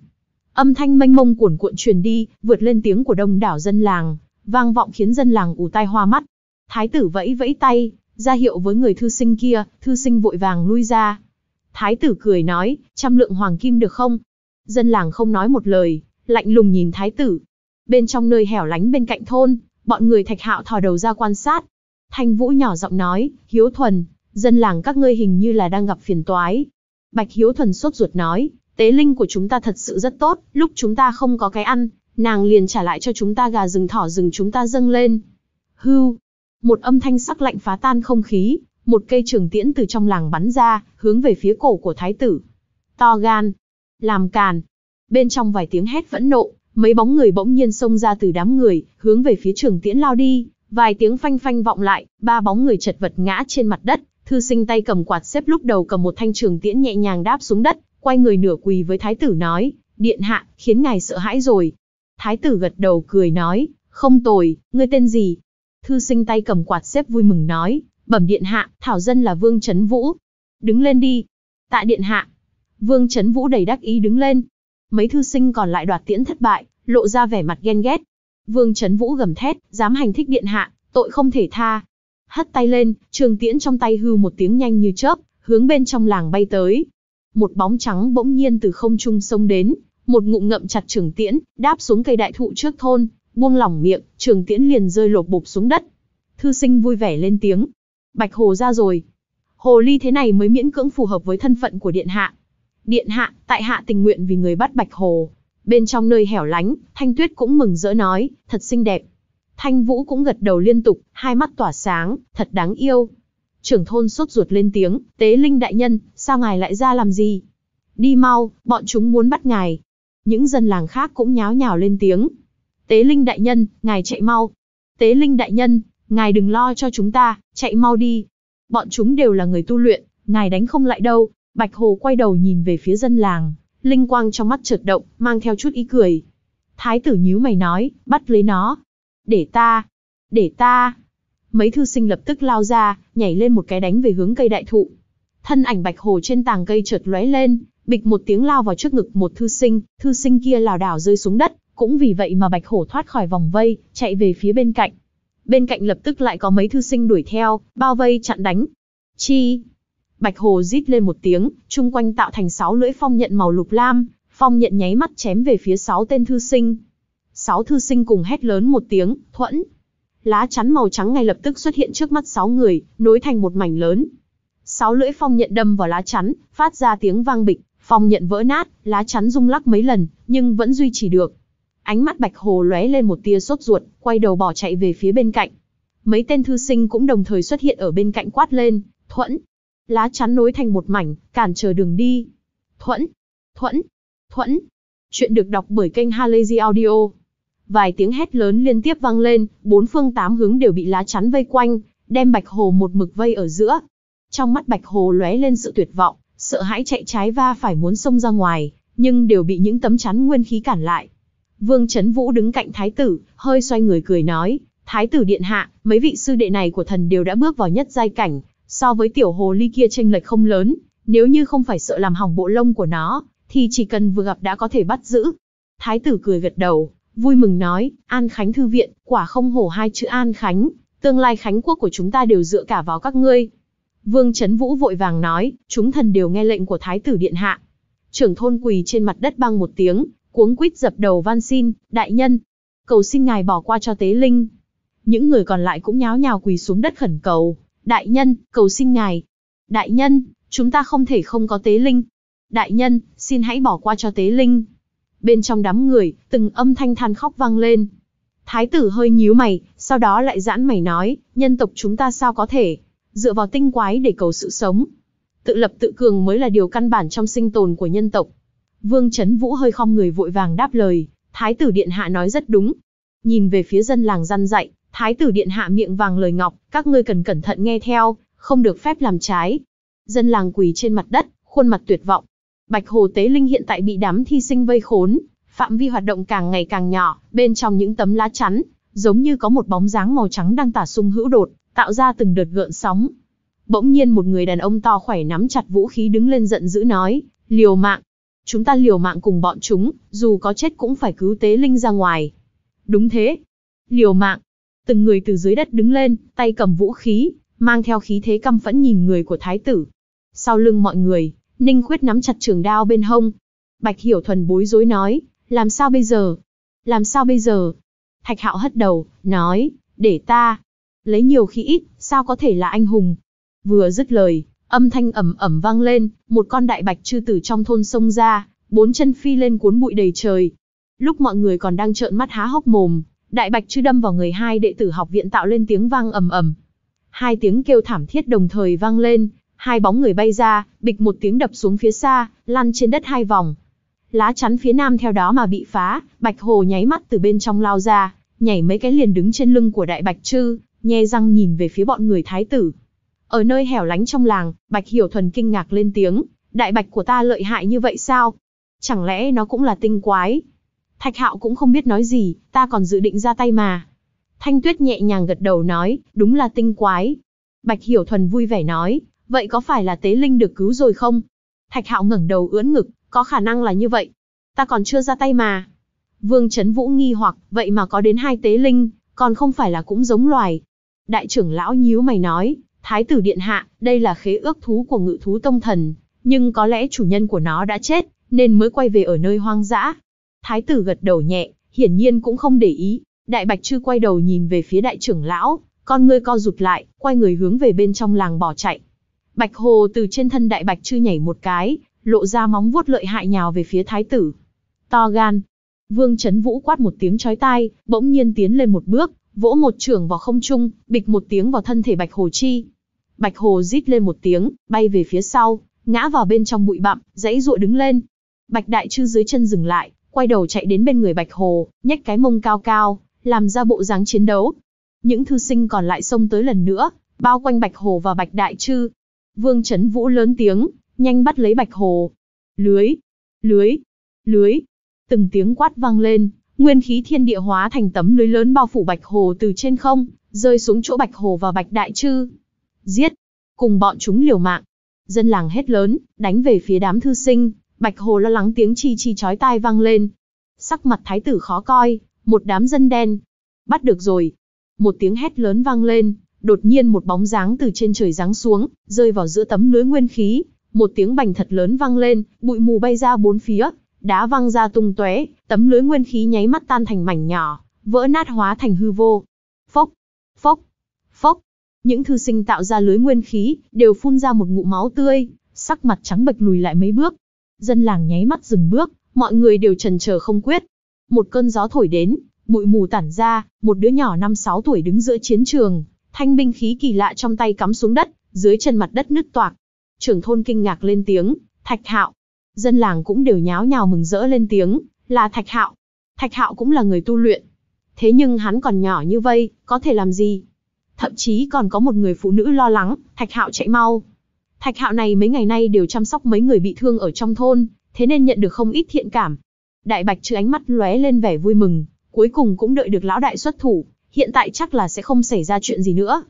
Âm thanh mênh mông cuộn cuộn truyền đi, vượt lên tiếng của đông đảo dân làng, vang vọng khiến dân làng ù tai hoa mắt. Thái tử vẫy vẫy tay, ra hiệu với người thư sinh kia, thư sinh vội vàng lui ra. Thái tử cười nói, trăm lượng hoàng kim được không? Dân làng không nói một lời, lạnh lùng nhìn thái tử. Bên trong nơi hẻo lánh bên cạnh thôn, bọn người thạch hạo thò đầu ra quan sát. Thanh Vũ nhỏ giọng nói, hiếu thuần, dân làng các ngươi hình như là đang gặp phiền toái. Bạch Hiếu Thuần sốt ruột nói, tế linh của chúng ta thật sự rất tốt, lúc chúng ta không có cái ăn, nàng liền trả lại cho chúng ta gà rừng thỏ rừng chúng ta dâng lên. Hưu! Một âm thanh sắc lạnh phá tan không khí, một cây trường tiễn từ trong làng bắn ra, hướng về phía cổ của thái tử. To gan! Làm càn! Bên trong vài tiếng hét phẫn nộ, mấy bóng người bỗng nhiên xông ra từ đám người, hướng về phía trường tiễn lao đi, vài tiếng phanh phanh vọng lại, ba bóng người chật vật ngã trên mặt đất, Thư sinh tay cầm quạt xếp lúc đầu cầm một thanh trường tiễn nhẹ nhàng đáp xuống đất, quay người nửa quỳ với thái tử nói, điện hạ, khiến ngài sợ hãi rồi. Thái tử gật đầu cười nói, không tồi, ngươi tên gì? Thư sinh tay cầm quạt xếp vui mừng nói, bẩm điện hạ, thảo dân là Vương Trấn Vũ. Đứng lên đi. Tạ điện hạ. Vương Trấn Vũ đầy đắc ý đứng lên. Mấy thư sinh còn lại đoạt tiễn thất bại, lộ ra vẻ mặt ghen ghét. Vương Trấn Vũ gầm thét, dám hành thích điện hạ, tội không thể tha, hất tay lên, trường tiễn trong tay hư một tiếng nhanh như chớp, hướng bên trong làng bay tới. Một bóng trắng bỗng nhiên từ không trung sông đến, một ngụm ngậm chặt trường tiễn, đáp xuống cây đại thụ trước thôn, buông lỏng miệng, trường tiễn liền rơi lột bộp xuống đất. Thư sinh vui vẻ lên tiếng. Bạch hồ ra rồi. Hồ ly thế này mới miễn cưỡng phù hợp với thân phận của điện hạ. Điện hạ, tại hạ tình nguyện vì người bắt bạch hồ. Bên trong nơi hẻo lánh, thanh tuyết cũng mừng rỡ nói, thật xinh đẹp. Thanh Vũ cũng gật đầu liên tục, hai mắt tỏa sáng, thật đáng yêu. Trưởng thôn sốt ruột lên tiếng, tế linh đại nhân, sao ngài lại ra làm gì? Đi mau, bọn chúng muốn bắt ngài. Những dân làng khác cũng nháo nhào lên tiếng. Tế linh đại nhân, ngài chạy mau. Tế linh đại nhân, ngài đừng lo cho chúng ta, chạy mau đi. Bọn chúng đều là người tu luyện, ngài đánh không lại đâu. Bạch Hồ quay đầu nhìn về phía dân làng, linh quang trong mắt chợt động, mang theo chút ý cười. Thái tử nhíu mày nói, bắt lấy nó, để ta, để ta. Mấy thư sinh lập tức lao ra, nhảy lên một cái đánh về hướng cây đại thụ. Thân ảnh bạch hồ trên tàng cây chợt lóe lên, bịch một tiếng lao vào trước ngực một thư sinh, thư sinh kia lảo đảo rơi xuống đất, cũng vì vậy mà bạch hồ thoát khỏi vòng vây, chạy về phía bên cạnh. Bên cạnh lập tức lại có mấy thư sinh đuổi theo, bao vây chặn đánh. Chi! Bạch hồ rít lên một tiếng, chung quanh tạo thành sáu lưỡi phong nhận màu lục lam, phong nhận nháy mắt chém về phía sáu tên thư sinh. Sáu thư sinh cùng hét lớn một tiếng, thuẫn. Lá chắn màu trắng ngay lập tức xuất hiện trước mắt sáu người, nối thành một mảnh lớn. Sáu lưỡi phong nhận đâm vào lá chắn, phát ra tiếng vang bịch, phong nhận vỡ nát, lá chắn rung lắc mấy lần, nhưng vẫn duy trì được. Ánh mắt Bạch Hồ lóe lên một tia sốt ruột, quay đầu bỏ chạy về phía bên cạnh. Mấy tên thư sinh cũng đồng thời xuất hiện ở bên cạnh quát lên, thuẫn. Lá chắn nối thành một mảnh, cản trở đường đi. Thuẫn, thuẫn, thuẫn. Chuyện được đọc bởi kênh Halazy Audio. Vài tiếng hét lớn liên tiếp vang lên, bốn phương tám hướng đều bị lá chắn vây quanh, đem Bạch Hồ một mực vây ở giữa. Trong mắt Bạch Hồ lóe lên sự tuyệt vọng, sợ hãi chạy trái va phải muốn xông ra ngoài, nhưng đều bị những tấm chắn nguyên khí cản lại. Vương Trấn Vũ đứng cạnh thái tử, hơi xoay người cười nói, "Thái tử điện hạ, mấy vị sư đệ này của thần đều đã bước vào nhất giai cảnh, so với tiểu hồ ly kia chênh lệch không lớn, nếu như không phải sợ làm hỏng bộ lông của nó, thì chỉ cần vừa gặp đã có thể bắt giữ." Thái tử cười gật đầu, vui mừng nói, An Khánh Thư Viện, quả không hổ hai chữ An Khánh, tương lai Khánh Quốc của chúng ta đều dựa cả vào các ngươi. Vương Trấn Vũ vội vàng nói, chúng thần đều nghe lệnh của Thái tử Điện Hạ. Trưởng thôn quỳ trên mặt đất băng một tiếng, cuống quýt dập đầu van xin, đại nhân, cầu xin ngài bỏ qua cho tế linh. Những người còn lại cũng nháo nhào quỳ xuống đất khẩn cầu, đại nhân, cầu xin ngài. Đại nhân, chúng ta không thể không có tế linh. Đại nhân, xin hãy bỏ qua cho tế linh bên trong đám người, từng âm thanh than khóc vang lên. Thái tử hơi nhíu mày, sau đó lại giãn mày nói, nhân tộc chúng ta sao có thể dựa vào tinh quái để cầu sự sống. Tự lập tự cường mới là điều căn bản trong sinh tồn của nhân tộc. Vương Chấn Vũ hơi khom người vội vàng đáp lời, Thái tử Điện Hạ nói rất đúng. Nhìn về phía dân làng răn dạy, Thái tử Điện Hạ miệng vàng lời ngọc, các ngươi cần cẩn thận nghe theo, không được phép làm trái. Dân làng quỳ trên mặt đất, khuôn mặt tuyệt vọng, Bạch Hồ Tế Linh hiện tại bị đám thi sinh vây khốn, phạm vi hoạt động càng ngày càng nhỏ, bên trong những tấm lá chắn, giống như có một bóng dáng màu trắng đang tả sung hữu đột, tạo ra từng đợt gợn sóng. Bỗng nhiên một người đàn ông to khỏe nắm chặt vũ khí đứng lên giận dữ nói, liều mạng. Chúng ta liều mạng cùng bọn chúng, dù có chết cũng phải cứu tế linh ra ngoài. Đúng thế. Liều mạng. Từng người từ dưới đất đứng lên, tay cầm vũ khí, mang theo khí thế căm phẫn nhìn người của thái tử. Sau lưng mọi người, Ninh Khuyết nắm chặt trường đao bên hông. Bạch Hiểu Thuần bối rối nói, làm sao bây giờ? Làm sao bây giờ? Thạch Hạo hất đầu, nói, để ta. Lấy nhiều khi ít, sao có thể là anh hùng? Vừa dứt lời, âm thanh ầm ầm vang lên, một con đại bạch chư tử trong thôn sông ra, bốn chân phi lên cuốn bụi đầy trời. Lúc mọi người còn đang trợn mắt há hốc mồm, đại bạch chư đâm vào người hai đệ tử học viện tạo lên tiếng vang ầm ầm. Hai tiếng kêu thảm thiết đồng thời vang lên, Hai bóng người bay ra, bịch một tiếng đập xuống phía xa, lăn trên đất hai vòng. Lá chắn phía nam theo đó mà bị phá, Bạch Hồ nháy mắt từ bên trong lao ra, nhảy mấy cái liền đứng trên lưng của Đại Bạch Trư, nhe răng nhìn về phía bọn người thái tử. Ở nơi hẻo lánh trong làng, Bạch Hiểu Thuần kinh ngạc lên tiếng, đại bạch của ta lợi hại như vậy sao? Chẳng lẽ nó cũng là tinh quái? Thạch Hạo cũng không biết nói gì, ta còn dự định ra tay mà. Thanh Tuyết nhẹ nhàng gật đầu nói, đúng là tinh quái. Bạch Hiểu Thuần vui vẻ nói, Vậy có phải là tế linh được cứu rồi không? Thạch hạo ngẩng đầu ưỡn ngực, có khả năng là như vậy. Ta còn chưa ra tay mà. Vương Trấn Vũ nghi hoặc, vậy mà có đến hai tế linh, còn không phải là cũng giống loài. Đại trưởng lão nhíu mày nói, Thái tử Điện Hạ, đây là khế ước thú của ngự thú tông thần, nhưng có lẽ chủ nhân của nó đã chết, nên mới quay về ở nơi hoang dã. Thái tử gật đầu nhẹ, hiển nhiên cũng không để ý. Đại Bạch Trư quay đầu nhìn về phía đại trưởng lão, con ngươi co rụt lại, quay người hướng về bên trong làng bỏ chạy. Bạch Hồ từ trên thân đại bạch chư nhảy một cái, lộ ra móng vuốt lợi hại nhào về phía thái tử. To gan. Vương Chấn Vũ quát một tiếng chói tai, bỗng nhiên tiến lên một bước, vỗ một trường vào không trung, bịch một tiếng vào thân thể Bạch Hồ Chi. Bạch Hồ rít lên một tiếng, bay về phía sau, ngã vào bên trong bụi bặm, dãy dụa đứng lên. Bạch Đại chư dưới chân dừng lại, quay đầu chạy đến bên người Bạch Hồ, nhếch cái mông cao cao, làm ra bộ dáng chiến đấu. Những thư sinh còn lại xông tới lần nữa, bao quanh Bạch Hồ và Bạch Đại chư. Vương Trấn Vũ lớn tiếng, nhanh bắt lấy Bạch Hồ. Lưới, lưới, lưới. Từng tiếng quát vang lên, nguyên khí thiên địa hóa thành tấm lưới lớn bao phủ Bạch Hồ từ trên không, rơi xuống chỗ Bạch Hồ và Bạch Đại Trư. Giết, cùng bọn chúng liều mạng. Dân làng hết lớn, đánh về phía đám thư sinh, Bạch Hồ lo lắng tiếng chi chi chói tai vang lên. Sắc mặt thái tử khó coi, một đám dân đen. Bắt được rồi. Một tiếng hét lớn vang lên, Đột nhiên một bóng dáng từ trên trời giáng xuống, rơi vào giữa tấm lưới nguyên khí, một tiếng bành thật lớn vang lên, bụi mù bay ra bốn phía, đá văng ra tung tóe, tấm lưới nguyên khí nháy mắt tan thành mảnh nhỏ, vỡ nát hóa thành hư vô. Phốc, phốc, phốc. Những thư sinh tạo ra lưới nguyên khí đều phun ra một ngụm máu tươi, sắc mặt trắng bệch lùi lại mấy bước. Dân làng nháy mắt dừng bước, mọi người đều trần chờ không quyết. Một cơn gió thổi đến, bụi mù tản ra, một đứa nhỏ năm sáu tuổi đứng giữa chiến trường, thanh binh khí kỳ lạ trong tay cắm xuống đất, dưới chân mặt đất nứt toạc. Trưởng thôn kinh ngạc lên tiếng, Thạch Hạo. Dân làng cũng đều nháo nhào mừng rỡ lên tiếng, là Thạch Hạo. Thạch Hạo cũng là người tu luyện. Thế nhưng hắn còn nhỏ như vậy, có thể làm gì? Thậm chí còn có một người phụ nữ lo lắng, Thạch Hạo chạy mau. Thạch Hạo này mấy ngày nay đều chăm sóc mấy người bị thương ở trong thôn, thế nên nhận được không ít thiện cảm. Đại Bạch chữ ánh mắt lóe lên vẻ vui mừng, cuối cùng cũng đợi được lão đại xuất thủ, hiện tại chắc là sẽ không xảy ra chuyện gì nữa.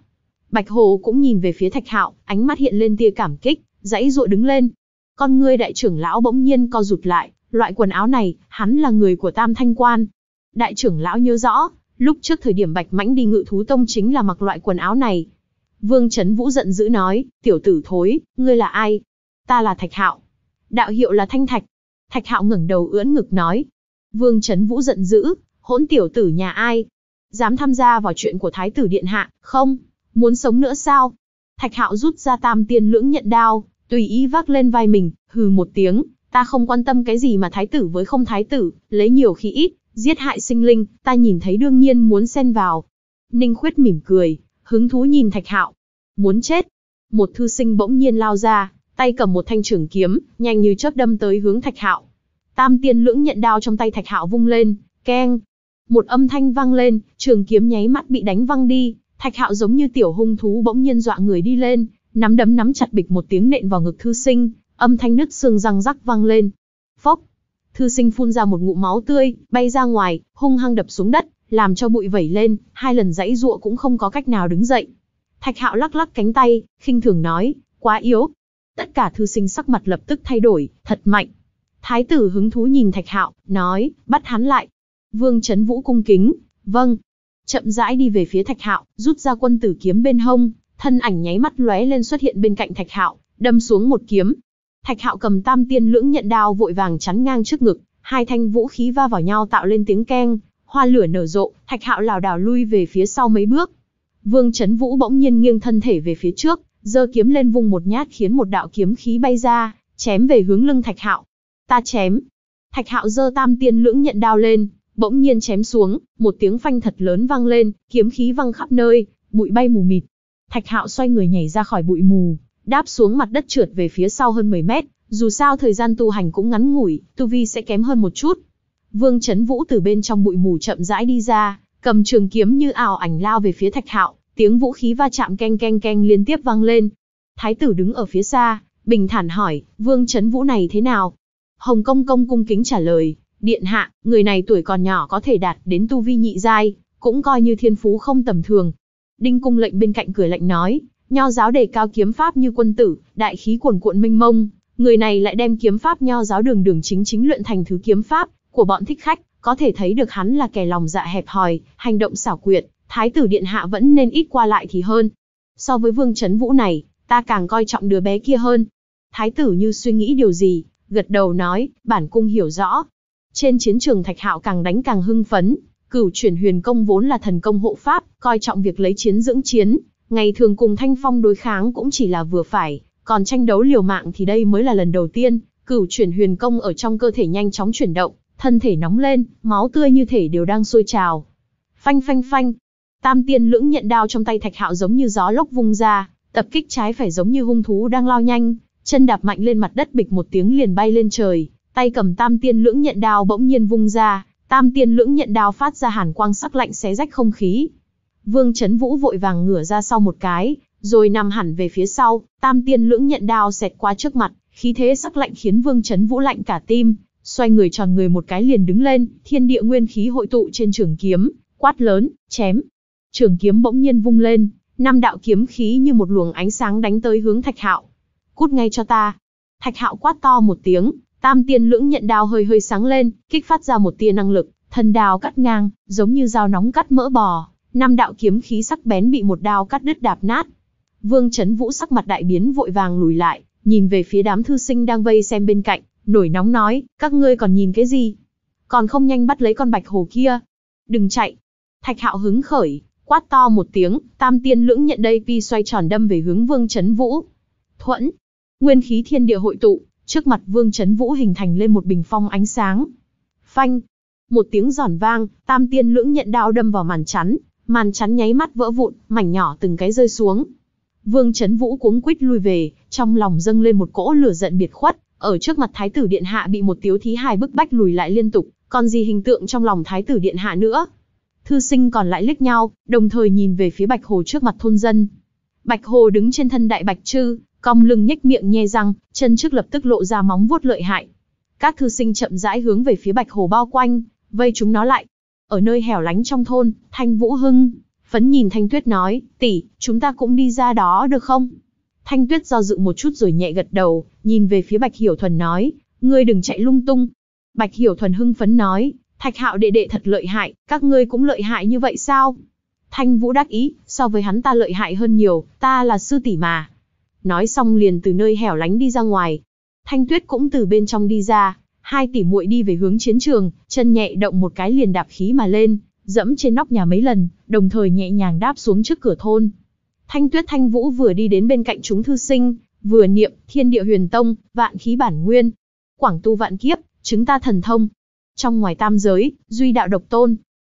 Bạch Hồ cũng nhìn về phía Thạch Hạo, ánh mắt hiện lên tia cảm kích, dãy dội đứng lên. Con ngươi đại trưởng lão bỗng nhiên co rụt lại, loại quần áo này, hắn là người của Tam Thanh Quan. Đại trưởng lão nhớ rõ, lúc trước thời điểm Bạch Mãnh đi ngự thú tông chính là mặc loại quần áo này. Vương Trấn Vũ giận dữ nói, tiểu tử thối, ngươi là ai? Ta là Thạch Hạo. Đạo hiệu là Thanh Thạch. Thạch Hạo ngẩng đầu ưỡn ngực nói. Vương Trấn Vũ giận dữ, hỗn tiểu tử nhà ai, Dám tham gia vào chuyện của Thái tử Điện Hạ, không? Muốn sống nữa sao? Thạch Hạo rút ra tam tiên lưỡng nhận đao, tùy ý vác lên vai mình, hừ một tiếng, ta không quan tâm cái gì mà thái tử với không thái tử, lấy nhiều khi ít, giết hại sinh linh, ta nhìn thấy đương nhiên muốn xen vào. Ninh Khuyết mỉm cười, hứng thú nhìn Thạch Hạo. Muốn chết. Một thư sinh bỗng nhiên lao ra, tay cầm một thanh trưởng kiếm, nhanh như chớp đâm tới hướng Thạch Hạo. Tam tiên lưỡng nhận đao trong tay Thạch Hạo vung lên, keng, một âm thanh vang lên, trường kiếm nháy mắt bị đánh văng đi, Thạch Hạo giống như tiểu hung thú bỗng nhiên dọa người đi lên, nắm đấm nắm chặt bịch một tiếng nện vào ngực thư sinh, âm thanh nứt xương răng rắc vang lên. Phốc! Thư sinh phun ra một ngụm máu tươi, bay ra ngoài, hung hăng đập xuống đất, làm cho bụi vẩy lên, hai lần giãy giụa cũng không có cách nào đứng dậy. Thạch Hạo lắc lắc cánh tay, khinh thường nói, quá yếu. Tất cả thư sinh sắc mặt lập tức thay đổi, thật mạnh. Thái tử hứng thú nhìn Thạch Hạo, nói, bắt hắn lại. Vương Trấn Vũ cung kính, vâng. Chậm rãi đi về phía Thạch Hạo, rút ra quân tử kiếm bên hông, thân ảnh nháy mắt lóe lên xuất hiện bên cạnh Thạch Hạo, đâm xuống một kiếm. Thạch Hạo cầm Tam Tiên Lưỡng nhận đao vội vàng chắn ngang trước ngực, hai thanh vũ khí va vào nhau tạo lên tiếng keng, hoa lửa nở rộ, Thạch Hạo lảo đảo lui về phía sau mấy bước. Vương Trấn Vũ bỗng nhiên nghiêng thân thể về phía trước, giơ kiếm lên vung một nhát khiến một đạo kiếm khí bay ra, chém về hướng lưng Thạch Hạo. Ta chém. Thạch Hạo giơ Tam Tiên Lưỡng nhận đao lên, bỗng nhiên chém xuống, một tiếng phanh thật lớn vang lên, kiếm khí văng khắp nơi, bụi bay mù mịt. Thạch Hạo xoay người nhảy ra khỏi bụi mù, đáp xuống mặt đất trượt về phía sau hơn 10 mét, dù sao thời gian tu hành cũng ngắn ngủi, tu vi sẽ kém hơn một chút. Vương Chấn Vũ từ bên trong bụi mù chậm rãi đi ra, cầm trường kiếm như ảo ảnh lao về phía Thạch Hạo, tiếng vũ khí va chạm keng keng keng liên tiếp vang lên. Thái tử đứng ở phía xa, bình thản hỏi, Vương Chấn Vũ này thế nào? Hồng Công Công cung kính trả lời, Điện hạ, người này tuổi còn nhỏ có thể đạt đến tu vi nhị giai, cũng coi như thiên phú không tầm thường. Đinh cung lệnh bên cạnh cười lạnh nói, nho giáo đề cao kiếm pháp như quân tử, đại khí cuồn cuộn minh mông, người này lại đem kiếm pháp nho giáo đường đường chính chính luyện thành thứ kiếm pháp của bọn thích khách, có thể thấy được hắn là kẻ lòng dạ hẹp hòi, hành động xảo quyệt, thái tử điện hạ vẫn nên ít qua lại thì hơn. So với Vương chấn Vũ này, ta càng coi trọng đứa bé kia hơn. Thái tử như suy nghĩ điều gì, gật đầu nói, bản cung hiểu rõ, trên chiến trường Thạch Hạo càng đánh càng hưng phấn, cửu chuyển huyền công vốn là thần công hộ pháp, coi trọng việc lấy chiến dưỡng chiến, ngày thường cùng Thanh Phong đối kháng cũng chỉ là vừa phải, còn tranh đấu liều mạng thì đây mới là lần đầu tiên, cửu chuyển huyền công ở trong cơ thể nhanh chóng chuyển động, thân thể nóng lên, máu tươi như thể đều đang sôi trào. Phanh phanh phanh, tam tiên lưỡng nhận đao trong tay Thạch Hạo giống như gió lốc vung ra, tập kích trái phải giống như hung thú đang lao nhanh, chân đạp mạnh lên mặt đất bịch một tiếng liền bay lên trời, Tay cầm tam tiên lưỡng nhận đao bỗng nhiên vung ra, tam tiên lưỡng nhận đao phát ra hàn quang sắc lạnh xé rách không khí. Vương Chấn Vũ vội vàng ngửa ra sau một cái, rồi nằm hẳn về phía sau, tam tiên lưỡng nhận đao xẹt qua trước mặt, khí thế sắc lạnh khiến Vương Chấn Vũ lạnh cả tim, xoay người tròn người một cái liền đứng lên, thiên địa nguyên khí hội tụ trên trường kiếm, quát lớn, chém. Trường kiếm bỗng nhiên vung lên, năm đạo kiếm khí như một luồng ánh sáng đánh tới hướng Thạch Hạo. Cút ngay cho ta. Thạch Hạo quát to một tiếng, Tam tiên lưỡng nhận đao hơi hơi sáng lên, kích phát ra một tia năng lực, thân đao cắt ngang, giống như dao nóng cắt mỡ bò, năm đạo kiếm khí sắc bén bị một đao cắt đứt đạp nát. Vương Chấn Vũ sắc mặt đại biến vội vàng lùi lại, nhìn về phía đám thư sinh đang vây xem bên cạnh, nổi nóng nói, các ngươi còn nhìn cái gì? Còn không nhanh bắt lấy con bạch hồ kia. Đừng chạy. Thạch Hạo hứng khởi, quát to một tiếng, tam tiên lưỡng nhận đây pi xoay tròn đâm về hướng Vương Chấn Vũ. Thuẫn. Nguyên khí thiên địa hội tụ, Trước mặt Vương Chấn Vũ hình thành lên một bình phong ánh sáng. Phanh! Một tiếng giòn vang, tam tiên lưỡng nhận đao đâm vào màn chắn, màn chắn nháy mắt vỡ vụn, mảnh nhỏ từng cái rơi xuống. Vương Chấn Vũ cuống quít lui về, trong lòng dâng lên một cỗ lửa giận biệt khuất, ở trước mặt thái tử điện hạ bị một tiếu thí hài bức bách lùi lại liên tục, còn gì hình tượng trong lòng thái tử điện hạ nữa. Thư sinh còn lại liếc nhau, đồng thời nhìn về phía Bạch Hồ trước mặt thôn dân. Bạch Hồ đứng trên thân đại bạch trư, cong lưng nhếch miệng nhe răng, chân trước lập tức lộ ra móng vuốt lợi hại. Các thư sinh chậm rãi hướng về phía Bạch Hồ bao quanh, vây chúng nó lại. Ở nơi hẻo lánh trong thôn, Thanh Vũ Hưng, phấn nhìn Thanh Tuyết nói, tỷ, chúng ta cũng đi ra đó được không? Thanh Tuyết do dự một chút rồi nhẹ gật đầu, nhìn về phía Bạch Hiểu Thuần nói, ngươi đừng chạy lung tung. Bạch Hiểu Thuần hưng phấn nói, Thạch Hạo đệ đệ thật lợi hại, các ngươi cũng lợi hại như vậy sao? Thanh Vũ đắc ý, so với hắn ta lợi hại hơn nhiều, ta là sư tỷ mà. Nói xong liền từ nơi hẻo lánh đi ra ngoài. Thanh Tuyết cũng từ bên trong đi ra, hai tỷ muội đi về hướng chiến trường, chân nhẹ động một cái liền đạp khí mà lên, dẫm trên nóc nhà mấy lần, đồng thời nhẹ nhàng đáp xuống trước cửa thôn. Thanh Tuyết Thanh Vũ vừa đi đến bên cạnh chúng thư sinh, vừa niệm Thiên Địa Huyền Tông, Vạn Khí Bản Nguyên, Quảng Tu Vạn Kiếp, chúng ta thần thông. Trong ngoài tam giới, duy đạo độc tôn,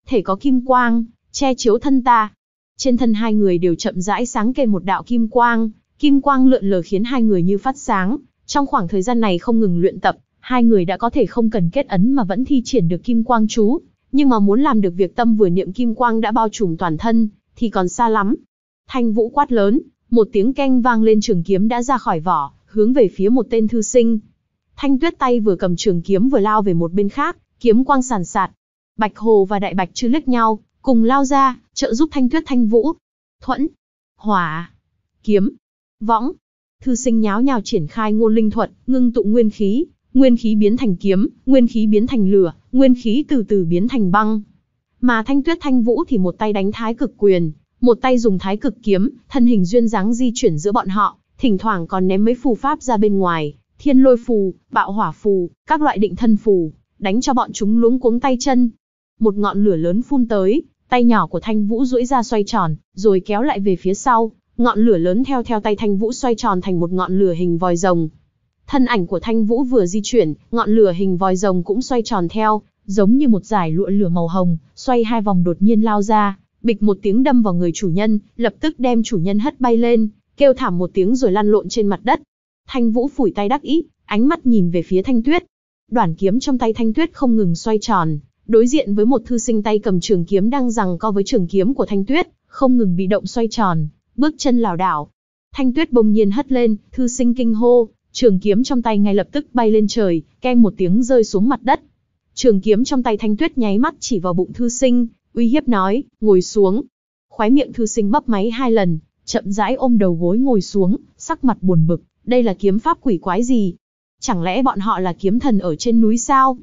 thể có kim quang che chiếu thân ta. Trên thân hai người đều chậm rãi sáng kề một đạo kim quang, Kim quang lượn lờ khiến hai người như phát sáng, trong khoảng thời gian này không ngừng luyện tập, hai người đã có thể không cần kết ấn mà vẫn thi triển được kim quang chú, nhưng mà muốn làm được việc tâm vừa niệm kim quang đã bao trùm toàn thân, thì còn xa lắm. Thanh vũ quát lớn, một tiếng keng vang lên trường kiếm đã ra khỏi vỏ, hướng về phía một tên thư sinh. Thanh tuyết tay vừa cầm trường kiếm vừa lao về một bên khác, kiếm quang sàn sạt. Bạch Hồ và Đại Bạch chư liếc nhau, cùng lao ra, trợ giúp Thanh tuyết Thanh vũ. Thuẫn, hỏa, kiếm, Võng. Thư sinh nháo nhào triển khai ngôn linh thuật, ngưng tụ nguyên khí, nguyên khí biến thành kiếm, nguyên khí biến thành lửa, nguyên khí từ từ biến thành băng. Mà Thanh Tuyết Thanh Vũ thì một tay đánh thái cực quyền, một tay dùng thái cực kiếm, thân hình duyên dáng di chuyển giữa bọn họ, thỉnh thoảng còn ném mấy phù pháp ra bên ngoài, thiên lôi phù, bạo hỏa phù, các loại định thân phù, đánh cho bọn chúng luống cuống tay chân. Một ngọn lửa lớn phun tới, tay nhỏ của Thanh Vũ duỗi ra xoay tròn, rồi kéo lại về phía sau, Ngọn lửa lớn theo theo tay Thanh Vũ xoay tròn thành một ngọn lửa hình vòi rồng. Thân ảnh của Thanh Vũ vừa di chuyển, ngọn lửa hình vòi rồng cũng xoay tròn theo, giống như một dải lụa lửa màu hồng, xoay hai vòng đột nhiên lao ra, bịch một tiếng đâm vào người chủ nhân, lập tức đem chủ nhân hất bay lên, kêu thảm một tiếng rồi lăn lộn trên mặt đất. Thanh Vũ phủi tay đắc ý, ánh mắt nhìn về phía Thanh Tuyết. Đoàn kiếm trong tay Thanh Tuyết không ngừng xoay tròn, đối diện với một thư sinh tay cầm trường kiếm đang giằng co với trường kiếm của Thanh Tuyết, không ngừng bị động xoay tròn, bước chân lảo đảo. Thanh tuyết bỗng nhiên hất lên, thư sinh kinh hô, trường kiếm trong tay ngay lập tức bay lên trời, keng một tiếng rơi xuống mặt đất. Trường kiếm trong tay thanh tuyết nháy mắt chỉ vào bụng thư sinh, uy hiếp nói, ngồi xuống. khói miệng thư sinh bắp máy hai lần, chậm rãi ôm đầu gối ngồi xuống, sắc mặt buồn bực, đây là kiếm pháp quỷ quái gì? Chẳng lẽ bọn họ là kiếm thần ở trên núi sao?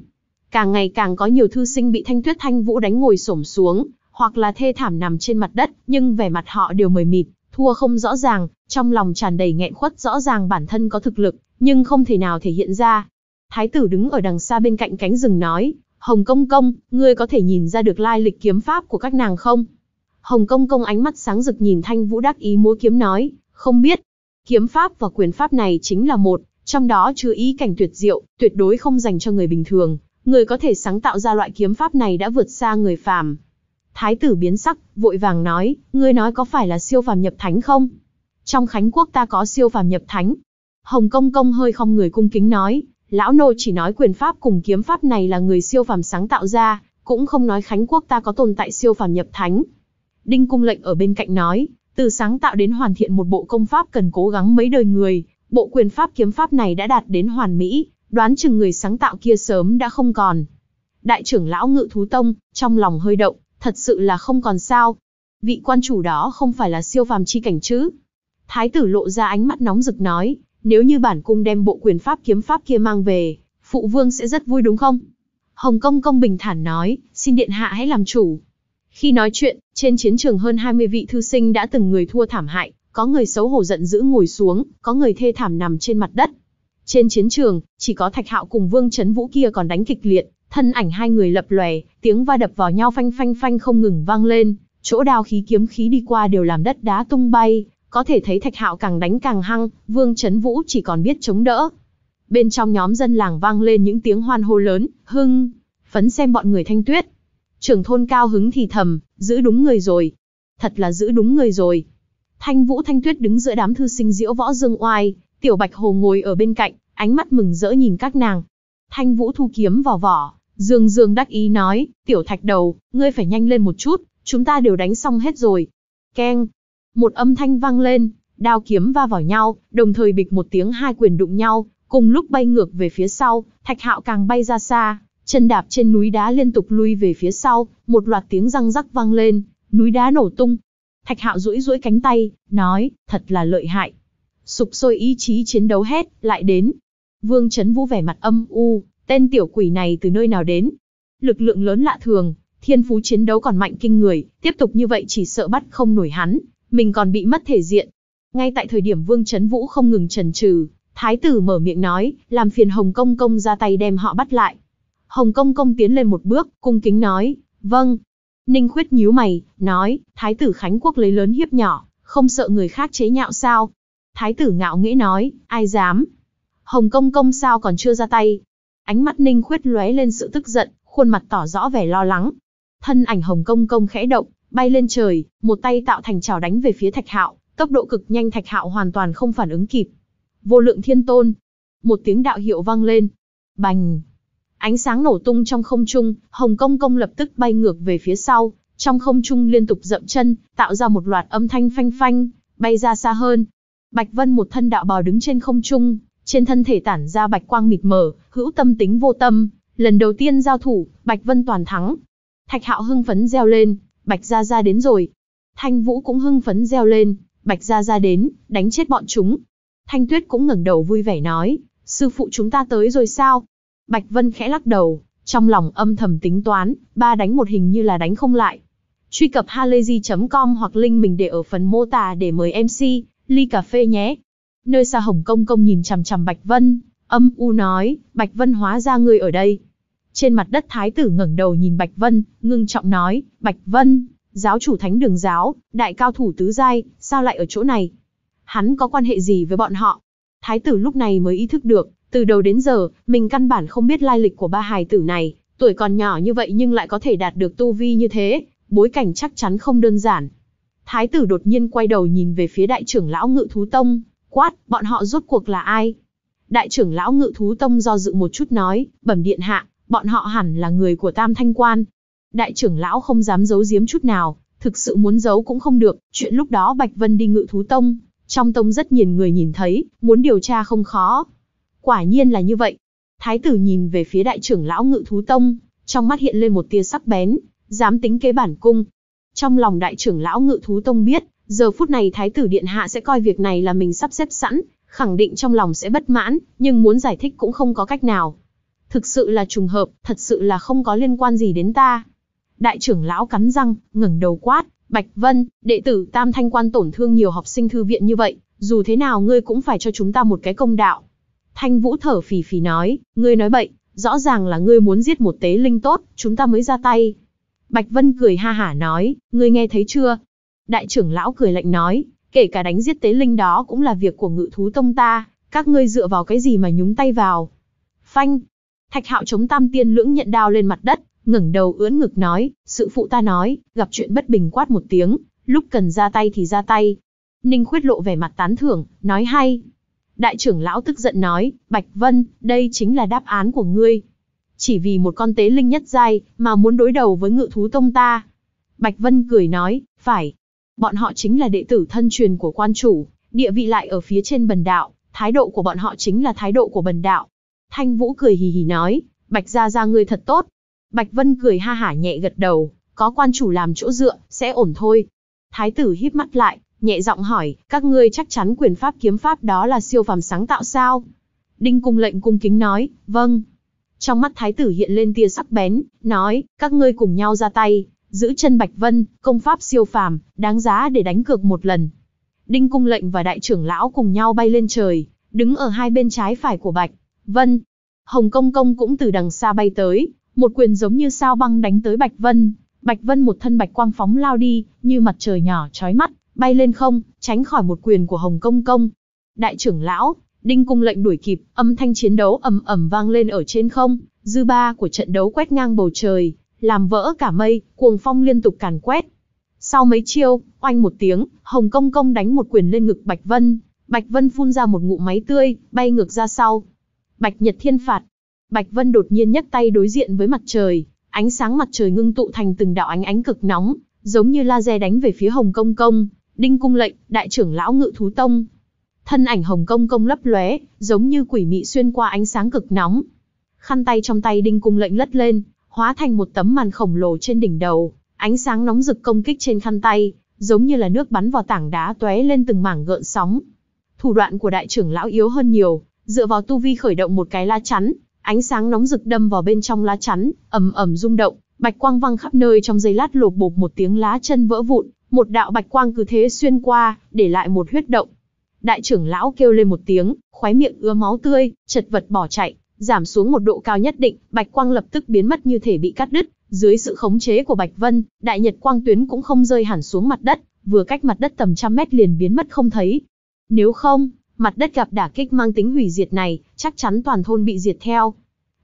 Càng ngày càng có nhiều thư sinh bị thanh tuyết thanh vũ đánh ngồi xổm xuống, hoặc là thê thảm nằm trên mặt đất, nhưng vẻ mặt họ đều mờ mịt, thua không rõ ràng, trong lòng tràn đầy nghẹn khuất rõ ràng bản thân có thực lực, nhưng không thể nào thể hiện ra. Thái tử đứng ở đằng xa bên cạnh cánh rừng nói, Hồng Công Công, ngươi có thể nhìn ra được lai lịch kiếm pháp của các nàng không? Hồng Công Công ánh mắt sáng rực nhìn Thanh Vũ đắc ý múa kiếm nói, không biết. Kiếm pháp và quyền pháp này chính là một, trong đó chứa ý cảnh tuyệt diệu, tuyệt đối không dành cho người bình thường. Người có thể sáng tạo ra loại kiếm pháp này đã vượt xa người phàm, Thái tử biến sắc, vội vàng nói, ngươi nói có phải là siêu phàm nhập thánh không? Trong Khánh quốc ta có siêu phàm nhập thánh. Hồng Công Công hơi không người cung kính nói, lão nô chỉ nói quyền pháp cùng kiếm pháp này là người siêu phàm sáng tạo ra, cũng không nói Khánh quốc ta có tồn tại siêu phàm nhập thánh. Đinh Cung lệnh ở bên cạnh nói, từ sáng tạo đến hoàn thiện một bộ công pháp cần cố gắng mấy đời người, bộ quyền pháp kiếm pháp này đã đạt đến hoàn mỹ, đoán chừng người sáng tạo kia sớm đã không còn. Đại trưởng lão ngự thú tông, trong lòng hơi động, thật sự là không còn sao. Vị quan chủ đó không phải là siêu phàm chi cảnh chứ. Thái tử lộ ra ánh mắt nóng rực nói, nếu như bản cung đem bộ quyền pháp kiếm pháp kia mang về, phụ vương sẽ rất vui đúng không? Hồng Công Công bình thản nói, xin điện hạ hãy làm chủ. Khi nói chuyện, trên chiến trường hơn 20 vị thư sinh đã từng người thua thảm hại, có người xấu hổ giận dữ ngồi xuống, có người thê thảm nằm trên mặt đất. Trên chiến trường, chỉ có Thạch Hạo cùng Vương Trấn Vũ kia còn đánh kịch liệt. Thân ảnh hai người lập lòe, tiếng va đập vào nhau phanh phanh phanh không ngừng vang lên, chỗ đao khí kiếm khí đi qua đều làm đất đá tung bay, có thể thấy Thạch Hạo càng đánh càng hăng, Vương Chấn Vũ chỉ còn biết chống đỡ. Bên trong nhóm dân làng vang lên những tiếng hoan hô lớn, hưng, phấn xem bọn người Thanh Tuyết. Trưởng thôn cao hứng thì thầm, giữ đúng người rồi. Thật là giữ đúng người rồi. Thanh Vũ Thanh Tuyết đứng giữa đám thư sinh diễu võ dương oai, Tiểu Bạch Hồ ngồi ở bên cạnh, ánh mắt mừng rỡ nhìn các nàng. Thanh Vũ thu kiếm vào vỏ, Dương Dương đắc ý nói, tiểu thạch đầu, ngươi phải nhanh lên một chút, chúng ta đều đánh xong hết rồi. Keng, một âm thanh vang lên, đao kiếm va vào nhau, đồng thời bịch một tiếng hai quyền đụng nhau, cùng lúc bay ngược về phía sau, thạch hạo càng bay ra xa, chân đạp trên núi đá liên tục lui về phía sau, một loạt tiếng răng rắc vang lên, núi đá nổ tung. Thạch hạo duỗi duỗi cánh tay, nói, thật là lợi hại. Sục sôi ý chí chiến đấu hết, lại đến. Vương Trấn Vũ vẻ mặt âm u, Tên tiểu quỷ này từ nơi nào đến? Lực lượng lớn lạ thường, thiên phú chiến đấu còn mạnh kinh người, tiếp tục như vậy chỉ sợ bắt không nổi hắn, mình còn bị mất thể diện. Ngay tại thời điểm Vương Chấn Vũ không ngừng trần trừ, Thái tử mở miệng nói, làm phiền Hồng Công Công ra tay đem họ bắt lại. Hồng Công Công tiến lên một bước, cung kính nói, vâng. Ninh Khuyết nhíu mày, nói, Thái tử Khánh Quốc lấy lớn hiếp nhỏ, không sợ người khác chế nhạo sao? Thái tử ngạo nghễ nói, ai dám? Hồng Công Công sao còn chưa ra tay? Ánh mắt Ninh Khuyết lóe lên sự tức giận, khuôn mặt tỏ rõ vẻ lo lắng. Thân ảnh Hồng Công Công khẽ động, bay lên trời, một tay tạo thành chảo đánh về phía Thạch Hạo, tốc độ cực nhanh Thạch Hạo hoàn toàn không phản ứng kịp. Vô lượng thiên tôn. Một tiếng đạo hiệu vang lên. Bành. Ánh sáng nổ tung trong không trung, Hồng Công Công lập tức bay ngược về phía sau, trong không trung liên tục dậm chân, tạo ra một loạt âm thanh phanh phanh, bay ra xa hơn. Bạch Vân một thân đạo bào đứng trên không trung, trên thân thể tản ra bạch quang mịt mờ, hữu tâm tính vô tâm, lần đầu tiên giao thủ, Bạch Vân toàn thắng. Thạch Hạo hưng phấn reo lên, Bạch gia gia đến rồi. Thanh Vũ cũng hưng phấn reo lên, Bạch gia gia đến, đánh chết bọn chúng. Thanh Tuyết cũng ngẩng đầu vui vẻ nói, sư phụ chúng ta tới rồi sao? Bạch Vân khẽ lắc đầu, trong lòng âm thầm tính toán, ba đánh một hình như là đánh không lại. Truy cập halayzi.com hoặc link mình để ở phần mô tả để mời MC, ly cà phê nhé. Nơi xa Hồng Công Công nhìn chằm chằm Bạch Vân, âm u nói, Bạch Vân hóa ra ngươi ở đây. Trên mặt đất thái tử ngẩng đầu nhìn Bạch Vân, ngưng trọng nói, Bạch Vân, giáo chủ thánh đường giáo, đại cao thủ tứ giai, sao lại ở chỗ này? Hắn có quan hệ gì với bọn họ? Thái tử lúc này mới ý thức được, từ đầu đến giờ, mình căn bản không biết lai lịch của ba hài tử này, tuổi còn nhỏ như vậy nhưng lại có thể đạt được tu vi như thế, bối cảnh chắc chắn không đơn giản. Thái tử đột nhiên quay đầu nhìn về phía đại trưởng lão ngự thú tông, Quát, bọn họ rốt cuộc là ai? Đại trưởng lão ngự thú tông do dự một chút nói, bẩm điện hạ, bọn họ hẳn là người của tam thanh quan. Đại trưởng lão không dám giấu giếm chút nào, thực sự muốn giấu cũng không được, chuyện lúc đó Bạch Vân đi ngự thú tông, trong tông rất nhiều người nhìn thấy, muốn điều tra không khó. Quả nhiên là như vậy. Thái tử nhìn về phía đại trưởng lão ngự thú tông, trong mắt hiện lên một tia sắc bén, dám tính kế bản cung. Trong lòng đại trưởng lão ngự thú tông biết, Giờ phút này Thái tử Điện Hạ sẽ coi việc này là mình sắp xếp sẵn, khẳng định trong lòng sẽ bất mãn, nhưng muốn giải thích cũng không có cách nào. Thực sự là trùng hợp, thật sự là không có liên quan gì đến ta. Đại trưởng lão cắn răng, ngẩng đầu quát, Bạch Vân, đệ tử Tam Thanh Quan tổn thương nhiều học sinh thư viện như vậy, dù thế nào ngươi cũng phải cho chúng ta một cái công đạo. Thanh Vũ thở phì phì nói, ngươi nói bậy, rõ ràng là ngươi muốn giết một tế linh tốt, chúng ta mới ra tay. Bạch Vân cười ha hả nói, ngươi nghe thấy chưa, Đại trưởng lão cười lạnh nói, kể cả đánh giết tế linh đó cũng là việc của ngự thú tông ta, các ngươi dựa vào cái gì mà nhúng tay vào. Phanh! Thạch hạo chống tam tiên lưỡng nhận đao lên mặt đất, ngẩng đầu ưỡn ngực nói, sự phụ ta nói, gặp chuyện bất bình quát một tiếng, lúc cần ra tay thì ra tay. Ninh khuyết lộ vẻ mặt tán thưởng, nói hay. Đại trưởng lão tức giận nói, Bạch Vân, đây chính là đáp án của ngươi. Chỉ vì một con tế linh nhất giai mà muốn đối đầu với ngự thú tông ta. Bạch Vân cười nói, phải, Bọn họ chính là đệ tử thân truyền của quan chủ, địa vị lại ở phía trên bần đạo, thái độ của bọn họ chính là thái độ của bần đạo. Thanh Vũ cười hì hì nói, Bạch Gia Gia ngươi thật tốt. Bạch Vân cười ha hả nhẹ gật đầu, có quan chủ làm chỗ dựa, sẽ ổn thôi. Thái tử híp mắt lại, nhẹ giọng hỏi, các ngươi chắc chắn quyền pháp kiếm pháp đó là siêu phàm sáng tạo sao? Đinh cung lệnh cung kính nói, vâng. Trong mắt thái tử hiện lên tia sắc bén, nói, các ngươi cùng nhau ra tay, giữ chân Bạch Vân, công pháp siêu phàm, đáng giá để đánh cược một lần. Đinh Cung lệnh và đại trưởng lão cùng nhau bay lên trời, đứng ở hai bên trái phải của Bạch Vân. Hồng Công Công cũng từ đằng xa bay tới, một quyền giống như sao băng đánh tới Bạch Vân. Bạch Vân một thân bạch quang phóng lao đi, như mặt trời nhỏ chói mắt, bay lên không, tránh khỏi một quyền của Hồng Công Công. Đại trưởng lão, Đinh Cung lệnh đuổi kịp, âm thanh chiến đấu ầm ầm vang lên ở trên không, dư ba của trận đấu quét ngang bầu trời, làm vỡ cả mây, cuồng phong liên tục càn quét. Sau mấy chiêu, oanh một tiếng, Hồng Công Công đánh một quyền lên ngực Bạch Vân, Bạch Vân phun ra một ngụm máy tươi, bay ngược ra sau. Bạch Nhật Thiên phạt. Bạch Vân đột nhiên nhấc tay đối diện với mặt trời, ánh sáng mặt trời ngưng tụ thành từng đạo ánh ánh cực nóng, giống như laser đánh về phía Hồng Công Công, Đinh Cung Lệnh, đại trưởng lão Ngự Thú Tông. Thân ảnh Hồng Công Công lấp lóe, giống như quỷ mị xuyên qua ánh sáng cực nóng. Khăn tay trong tay Đinh Cung Lệnh lất lên, hóa thành một tấm màn khổng lồ trên đỉnh đầu, ánh sáng nóng rực công kích trên khăn tay, giống như là nước bắn vào tảng đá tóe lên từng mảng gợn sóng. Thủ đoạn của đại trưởng lão yếu hơn nhiều, dựa vào tu vi khởi động một cái lá chắn, ánh sáng nóng rực đâm vào bên trong lá chắn, ầm ầm rung động, bạch quang văng khắp nơi trong giây lát lột bột một tiếng lá chân vỡ vụn, một đạo bạch quang cứ thế xuyên qua, để lại một huyết động. Đại trưởng lão kêu lên một tiếng, khóe miệng ứa máu tươi, chật vật bỏ chạy, giảm xuống một độ cao nhất định, bạch quang lập tức biến mất như thể bị cắt đứt, dưới sự khống chế của Bạch Vân, đại nhật quang tuyến cũng không rơi hẳn xuống mặt đất, vừa cách mặt đất tầm trăm mét liền biến mất không thấy. Nếu không, mặt đất gặp đả kích mang tính hủy diệt này, chắc chắn toàn thôn bị diệt theo.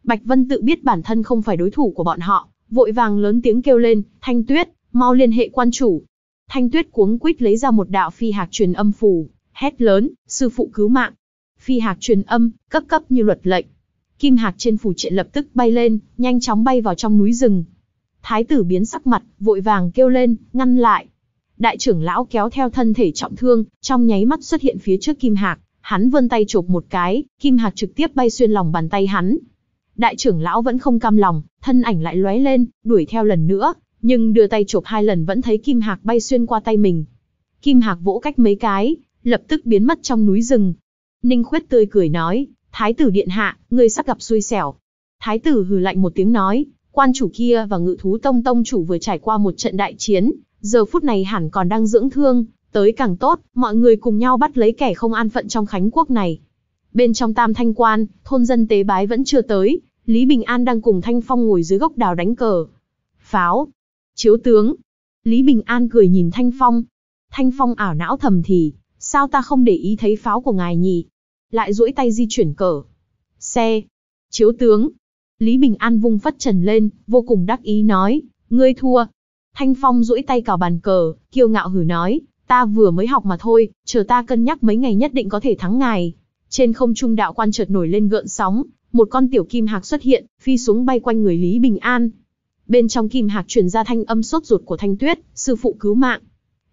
Bạch Vân tự biết bản thân không phải đối thủ của bọn họ, vội vàng lớn tiếng kêu lên, Thanh Tuyết, mau liên hệ quan chủ. Thanh Tuyết cuống quýt lấy ra một đạo phi hạc truyền âm phù, hét lớn, sư phụ cứu mạng. Phi hạc truyền âm, cấp cấp như luật lệnh, Kim hạc trên phủ triện lập tức bay lên, nhanh chóng bay vào trong núi rừng. Thái tử biến sắc mặt, vội vàng kêu lên, ngăn lại. Đại trưởng lão kéo theo thân thể trọng thương, trong nháy mắt xuất hiện phía trước Kim hạc. Hắn vươn tay chộp một cái, Kim hạc trực tiếp bay xuyên lòng bàn tay hắn. Đại trưởng lão vẫn không cam lòng, thân ảnh lại lóe lên, đuổi theo lần nữa, nhưng đưa tay chộp hai lần vẫn thấy Kim hạc bay xuyên qua tay mình. Kim hạc vỗ cách mấy cái, lập tức biến mất trong núi rừng. Ninh Khuyết tươi cười nói, Thái tử điện hạ, ngươi sắp gặp xui xẻo. Thái tử hừ lạnh một tiếng nói, quan chủ kia và ngự thú tông tông chủ vừa trải qua một trận đại chiến, giờ phút này hẳn còn đang dưỡng thương, tới càng tốt, mọi người cùng nhau bắt lấy kẻ không an phận trong Khánh quốc này. Bên trong Tam Thanh Quan, thôn dân tế bái vẫn chưa tới, Lý Bình An đang cùng Thanh Phong ngồi dưới gốc đào đánh cờ. Pháo, chiếu tướng. Lý Bình An cười nhìn Thanh Phong. Thanh Phong ảo não thầm thì, sao ta không để ý thấy pháo của ngài nhỉ? lại duỗi tay di chuyển cờ. Xe. Chiếu tướng. Lý Bình An vung phất trần lên, vô cùng đắc ý nói, ngươi thua. Thanh Phong duỗi tay cào bàn cờ, kiêu ngạo hử nói, ta vừa mới học mà thôi, chờ ta cân nhắc mấy ngày nhất định có thể thắng ngài. Trên không trung đạo quan chợt nổi lên gợn sóng, một con tiểu kim hạc xuất hiện, phi xuống bay quanh người Lý Bình An. Bên trong kim hạc truyền ra thanh âm sốt ruột của Thanh Tuyết, sư phụ cứu mạng.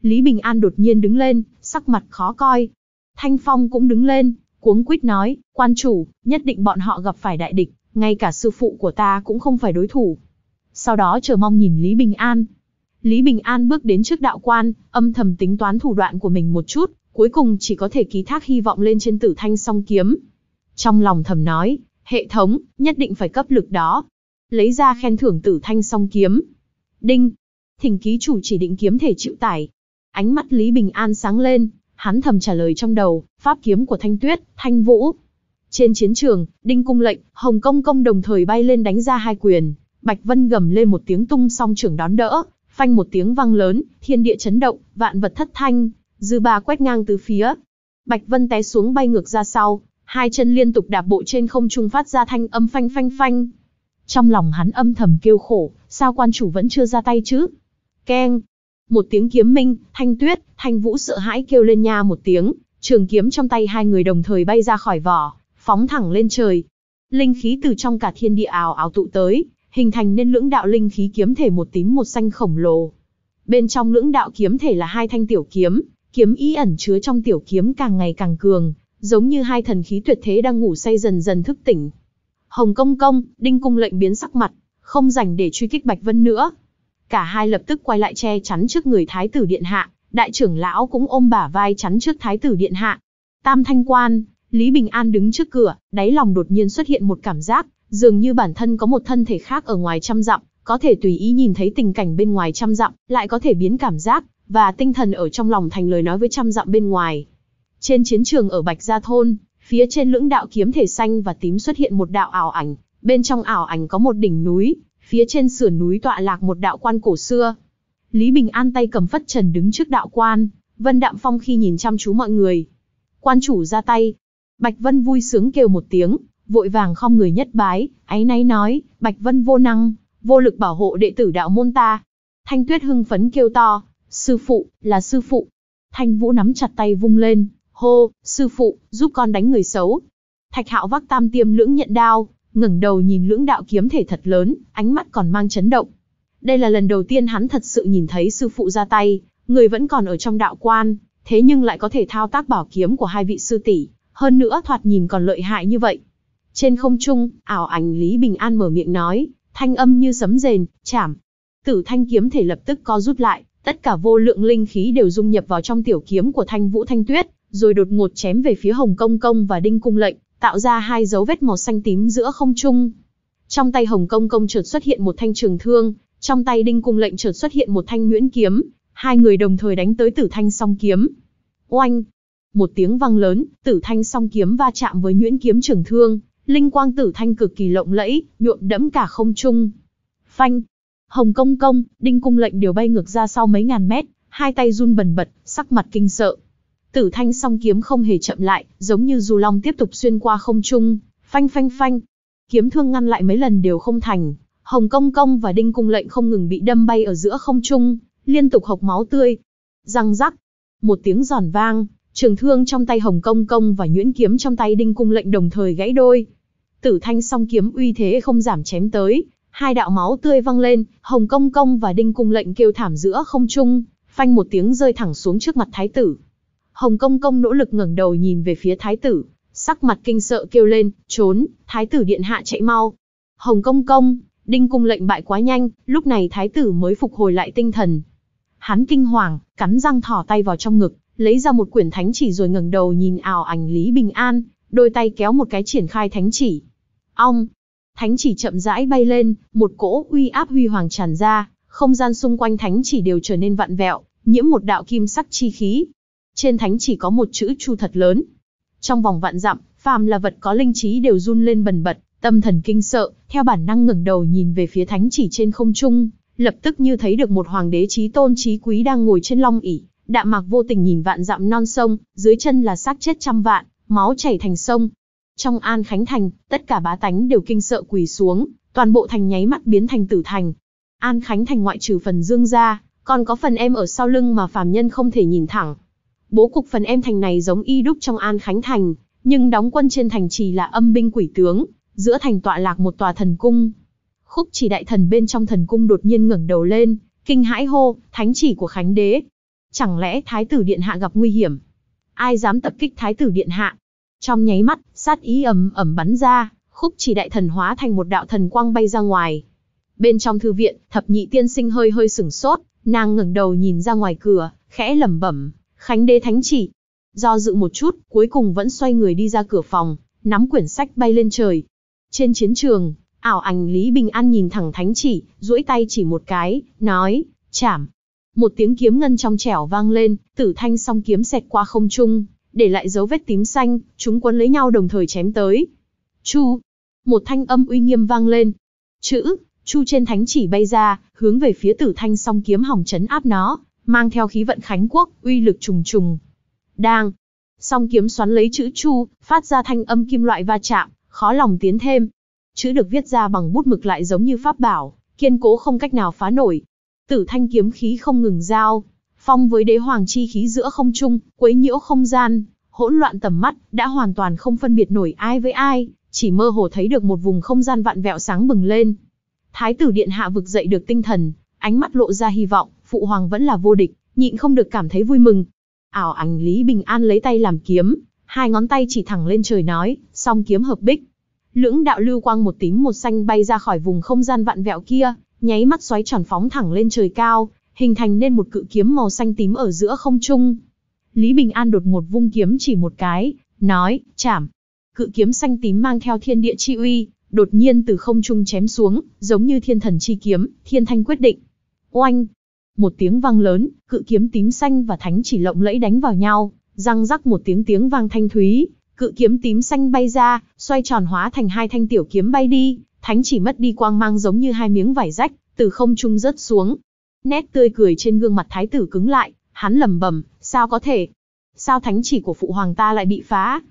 Lý Bình An đột nhiên đứng lên, sắc mặt khó coi. Thanh Phong cũng đứng lên, Cuống quýt nói, quan chủ, nhất định bọn họ gặp phải đại địch, ngay cả sư phụ của ta cũng không phải đối thủ. Sau đó chờ mong nhìn Lý Bình An. Lý Bình An bước đến trước đạo quan, âm thầm tính toán thủ đoạn của mình một chút, cuối cùng chỉ có thể ký thác hy vọng lên trên tử thanh song kiếm. Trong lòng thầm nói, hệ thống, nhất định phải cấp lực đó. Lấy ra khen thưởng tử thanh song kiếm. Đinh. Thỉnh ký chủ chỉ định kiếm thể chịu tải. Ánh mắt Lý Bình An sáng lên, hắn thầm trả lời trong đầu, pháp kiếm của Thanh Tuyết, Thanh Vũ. Trên chiến trường, Đinh Cung lệnh, Hồng Công Công đồng thời bay lên đánh ra hai quyền, Bạch Vân gầm lên một tiếng tung song trưởng đón đỡ, phanh một tiếng vang lớn, thiên địa chấn động, vạn vật thất thanh, dư ba quét ngang từ phía. Bạch Vân té xuống bay ngược ra sau, hai chân liên tục đạp bộ trên không trung phát ra thanh âm phanh phanh phanh. Trong lòng hắn âm thầm kêu khổ, sao quan chủ vẫn chưa ra tay chứ? Keng, một tiếng kiếm minh, Thanh Tuyết, Thanh Vũ sợ hãi kêu lên nha một tiếng, trường kiếm trong tay hai người đồng thời bay ra khỏi vỏ, phóng thẳng lên trời. Linh khí từ trong cả thiên địa ảo ảo tụ tới, hình thành nên lưỡng đạo linh khí kiếm thể một tím một xanh khổng lồ. Bên trong lưỡng đạo kiếm thể là hai thanh tiểu kiếm, kiếm ý ẩn chứa trong tiểu kiếm càng ngày càng cường, giống như hai thần khí tuyệt thế đang ngủ say dần dần thức tỉnh. Hồng Công Công, Đinh Cung lệnh biến sắc mặt, không rảnh để truy kích Bạch Vân nữa, Cả hai lập tức quay lại che chắn trước người Thái tử Điện Hạ, đại trưởng lão cũng ôm bả vai chắn trước Thái tử Điện Hạ. Tam Thanh Quan, Lý Bình An đứng trước cửa, đáy lòng đột nhiên xuất hiện một cảm giác, dường như bản thân có một thân thể khác ở ngoài trăm dặm, có thể tùy ý nhìn thấy tình cảnh bên ngoài trăm dặm, lại có thể biến cảm giác và tinh thần ở trong lòng thành lời nói với trăm dặm bên ngoài. Trên chiến trường ở Bạch Gia thôn, phía trên lưỡng đạo kiếm thể xanh và tím xuất hiện một đạo ảo ảnh, bên trong ảo ảnh có một đỉnh núi, phía trên sườn núi tọa lạc một đạo quan cổ xưa. Lý Bình An tay cầm phất trần đứng trước đạo quan, Vân Đạm Phong khi nhìn chăm chú mọi người. Quan chủ ra tay, Bạch Vân vui sướng kêu một tiếng, vội vàng không người nhất bái, áy náy nói, Bạch Vân vô năng, vô lực bảo hộ đệ tử đạo môn ta. Thanh Tuyết hưng phấn kêu to, sư phụ, là sư phụ. Thanh Vũ nắm chặt tay vung lên, hô, sư phụ, giúp con đánh người xấu. Thạch Hạo vác tam tiêm lưỡng nhận đao, ngẩng đầu nhìn lưỡng đạo kiếm thể thật lớn, ánh mắt còn mang chấn động. Đây là lần đầu tiên hắn thật sự nhìn thấy sư phụ ra tay, người vẫn còn ở trong đạo quan, thế nhưng lại có thể thao tác bảo kiếm của hai vị sư tỷ, hơn nữa thoạt nhìn còn lợi hại như vậy. Trên không trung, ảo ảnh Lý Bình An mở miệng nói, thanh âm như sấm rền, chảm. Tử thanh kiếm thể lập tức co rút lại, tất cả vô lượng linh khí đều dung nhập vào trong tiểu kiếm của thanh vũ thanh tuyết, rồi đột ngột chém về phía Hồng Công Công và Đinh Cung Lệnh, tạo ra hai dấu vết màu xanh tím giữa không trung. Trong tay Hồng Công Công chợt xuất hiện một thanh trường thương, trong tay Đinh Cung lệnh chợt xuất hiện một thanh nhuyễn kiếm, hai người đồng thời đánh tới Tử Thanh Song kiếm. Oanh! Một tiếng vang lớn, Tử Thanh Song kiếm va chạm với nhuyễn kiếm trường thương, linh quang Tử Thanh cực kỳ lộng lẫy, nhuộm đẫm cả không trung. Phanh! Hồng Công Công, Đinh Cung lệnh đều bay ngược ra sau mấy ngàn mét, hai tay run bần bật, sắc mặt kinh sợ, Tử Thanh song kiếm không hề chậm lại, giống như du long tiếp tục xuyên qua không trung, phanh phanh phanh. Kiếm thương ngăn lại mấy lần đều không thành, Hồng Công Công và Đinh Cung Lệnh không ngừng bị đâm bay ở giữa không trung, liên tục hộc máu tươi. Răng rắc, một tiếng giòn vang, trường thương trong tay Hồng Công Công và nhuyễn kiếm trong tay Đinh Cung Lệnh đồng thời gãy đôi. Tử Thanh song kiếm uy thế không giảm chém tới, hai đạo máu tươi văng lên, Hồng Công Công và Đinh Cung Lệnh kêu thảm giữa không trung, phanh một tiếng rơi thẳng xuống trước mặt thái tử. Hồng Công Công nỗ lực ngẩng đầu nhìn về phía thái tử, sắc mặt kinh sợ kêu lên, trốn, thái tử điện hạ chạy mau. Hồng Công Công, đinh cung lệnh bại quá nhanh, lúc này thái tử mới phục hồi lại tinh thần. Hắn kinh hoàng, cắn răng thỏ tay vào trong ngực, lấy ra một quyển thánh chỉ rồi ngẩng đầu nhìn ảo ảnh Lý Bình An, đôi tay kéo một cái triển khai thánh chỉ. Ong, thánh chỉ chậm rãi bay lên, một cỗ uy áp huy hoàng tràn ra, không gian xung quanh thánh chỉ đều trở nên vặn vẹo, nhiễm một đạo kim sắc chi khí, trên thánh chỉ có một chữ chu thật lớn. Trong vòng vạn dặm, phàm là vật có linh trí đều run lên bần bật, tâm thần kinh sợ, theo bản năng ngẩng đầu nhìn về phía thánh chỉ trên không trung, lập tức như thấy được một hoàng đế trí tôn trí quý đang ngồi trên long ỷ, đạm mạc vô tình nhìn vạn dặm non sông, dưới chân là xác chết trăm vạn, máu chảy thành sông. Trong An Khánh Thành, tất cả bá tánh đều kinh sợ quỳ xuống, toàn bộ thành nháy mắt biến thành tử thành. An Khánh Thành ngoại trừ phần dương ra, còn có phần em ở sau lưng mà phàm nhân không thể nhìn thẳng, Bố cục phần em thành này giống y đúc trong An Khánh Thành, nhưng đóng quân trên thành trì là âm binh quỷ tướng, giữa thành tọa lạc một tòa thần cung. Khúc chỉ đại thần bên trong thần cung đột nhiên ngẩng đầu lên, kinh hãi hô, thánh chỉ của Khánh Đế. Chẳng lẽ Thái tử Điện Hạ gặp nguy hiểm? Ai dám tập kích Thái tử Điện Hạ? Trong nháy mắt, sát ý ầm ầm bắn ra, khúc chỉ đại thần hóa thành một đạo thần quang bay ra ngoài. Bên trong thư viện, thập nhị tiên sinh hơi hơi sửng sốt, nàng ngẩng đầu nhìn ra ngoài cửa, khẽ lẩm bẩm, Khánh đế thánh chỉ. Do dự một chút, cuối cùng vẫn xoay người đi ra cửa phòng, nắm quyển sách bay lên trời. Trên chiến trường, ảo ảnh Lý Bình An nhìn thẳng thánh chỉ, duỗi tay chỉ một cái, nói, chảm. Một tiếng kiếm ngân trong trẻo vang lên, tử thanh song kiếm xẹt qua không trung, để lại dấu vết tím xanh, chúng quấn lấy nhau đồng thời chém tới. Chu. Một thanh âm uy nghiêm vang lên. Chữ, chu trên thánh chỉ bay ra, hướng về phía tử thanh song kiếm hỏng chấn áp nó, mang theo khí vận Khánh Quốc, uy lực trùng trùng. Đang, song kiếm xoắn lấy chữ Chu, phát ra thanh âm kim loại va chạm, khó lòng tiến thêm. Chữ được viết ra bằng bút mực lại giống như pháp bảo, kiên cố không cách nào phá nổi. Tử thanh kiếm khí không ngừng giao, phong với đế hoàng chi khí giữa không trung, quấy nhiễu không gian, hỗn loạn tầm mắt, đã hoàn toàn không phân biệt nổi ai với ai, chỉ mơ hồ thấy được một vùng không gian vạn vẹo sáng bừng lên. Thái tử điện hạ vực dậy được tinh thần, ánh mắt lộ ra hy vọng, phụ hoàng vẫn là vô địch, nhịn không được cảm thấy vui mừng. Ảo ảnh Lý Bình An lấy tay làm kiếm, hai ngón tay chỉ thẳng lên trời nói, song kiếm hợp bích. Lưỡng đạo lưu quang một tím một xanh bay ra khỏi vùng không gian vạn vẹo kia, nháy mắt xoáy tròn phóng thẳng lên trời cao, hình thành nên một cự kiếm màu xanh tím ở giữa không trung. Lý Bình An đột một vung kiếm chỉ một cái, nói, chảm. Cự kiếm xanh tím mang theo thiên địa chi uy, đột nhiên từ không trung chém xuống, giống như thiên thần chi kiếm, thiên thanh quyết định. Oanh, một tiếng vang lớn, cự kiếm tím xanh và thánh chỉ lộng lẫy đánh vào nhau, răng rắc một tiếng tiếng vang thanh thúy, cự kiếm tím xanh bay ra, xoay tròn hóa thành hai thanh tiểu kiếm bay đi, thánh chỉ mất đi quang mang giống như hai miếng vải rách, từ không trung rớt xuống. Nét tươi cười trên gương mặt thái tử cứng lại, hắn lầm bầm, sao có thể? Sao thánh chỉ của phụ hoàng ta lại bị phá?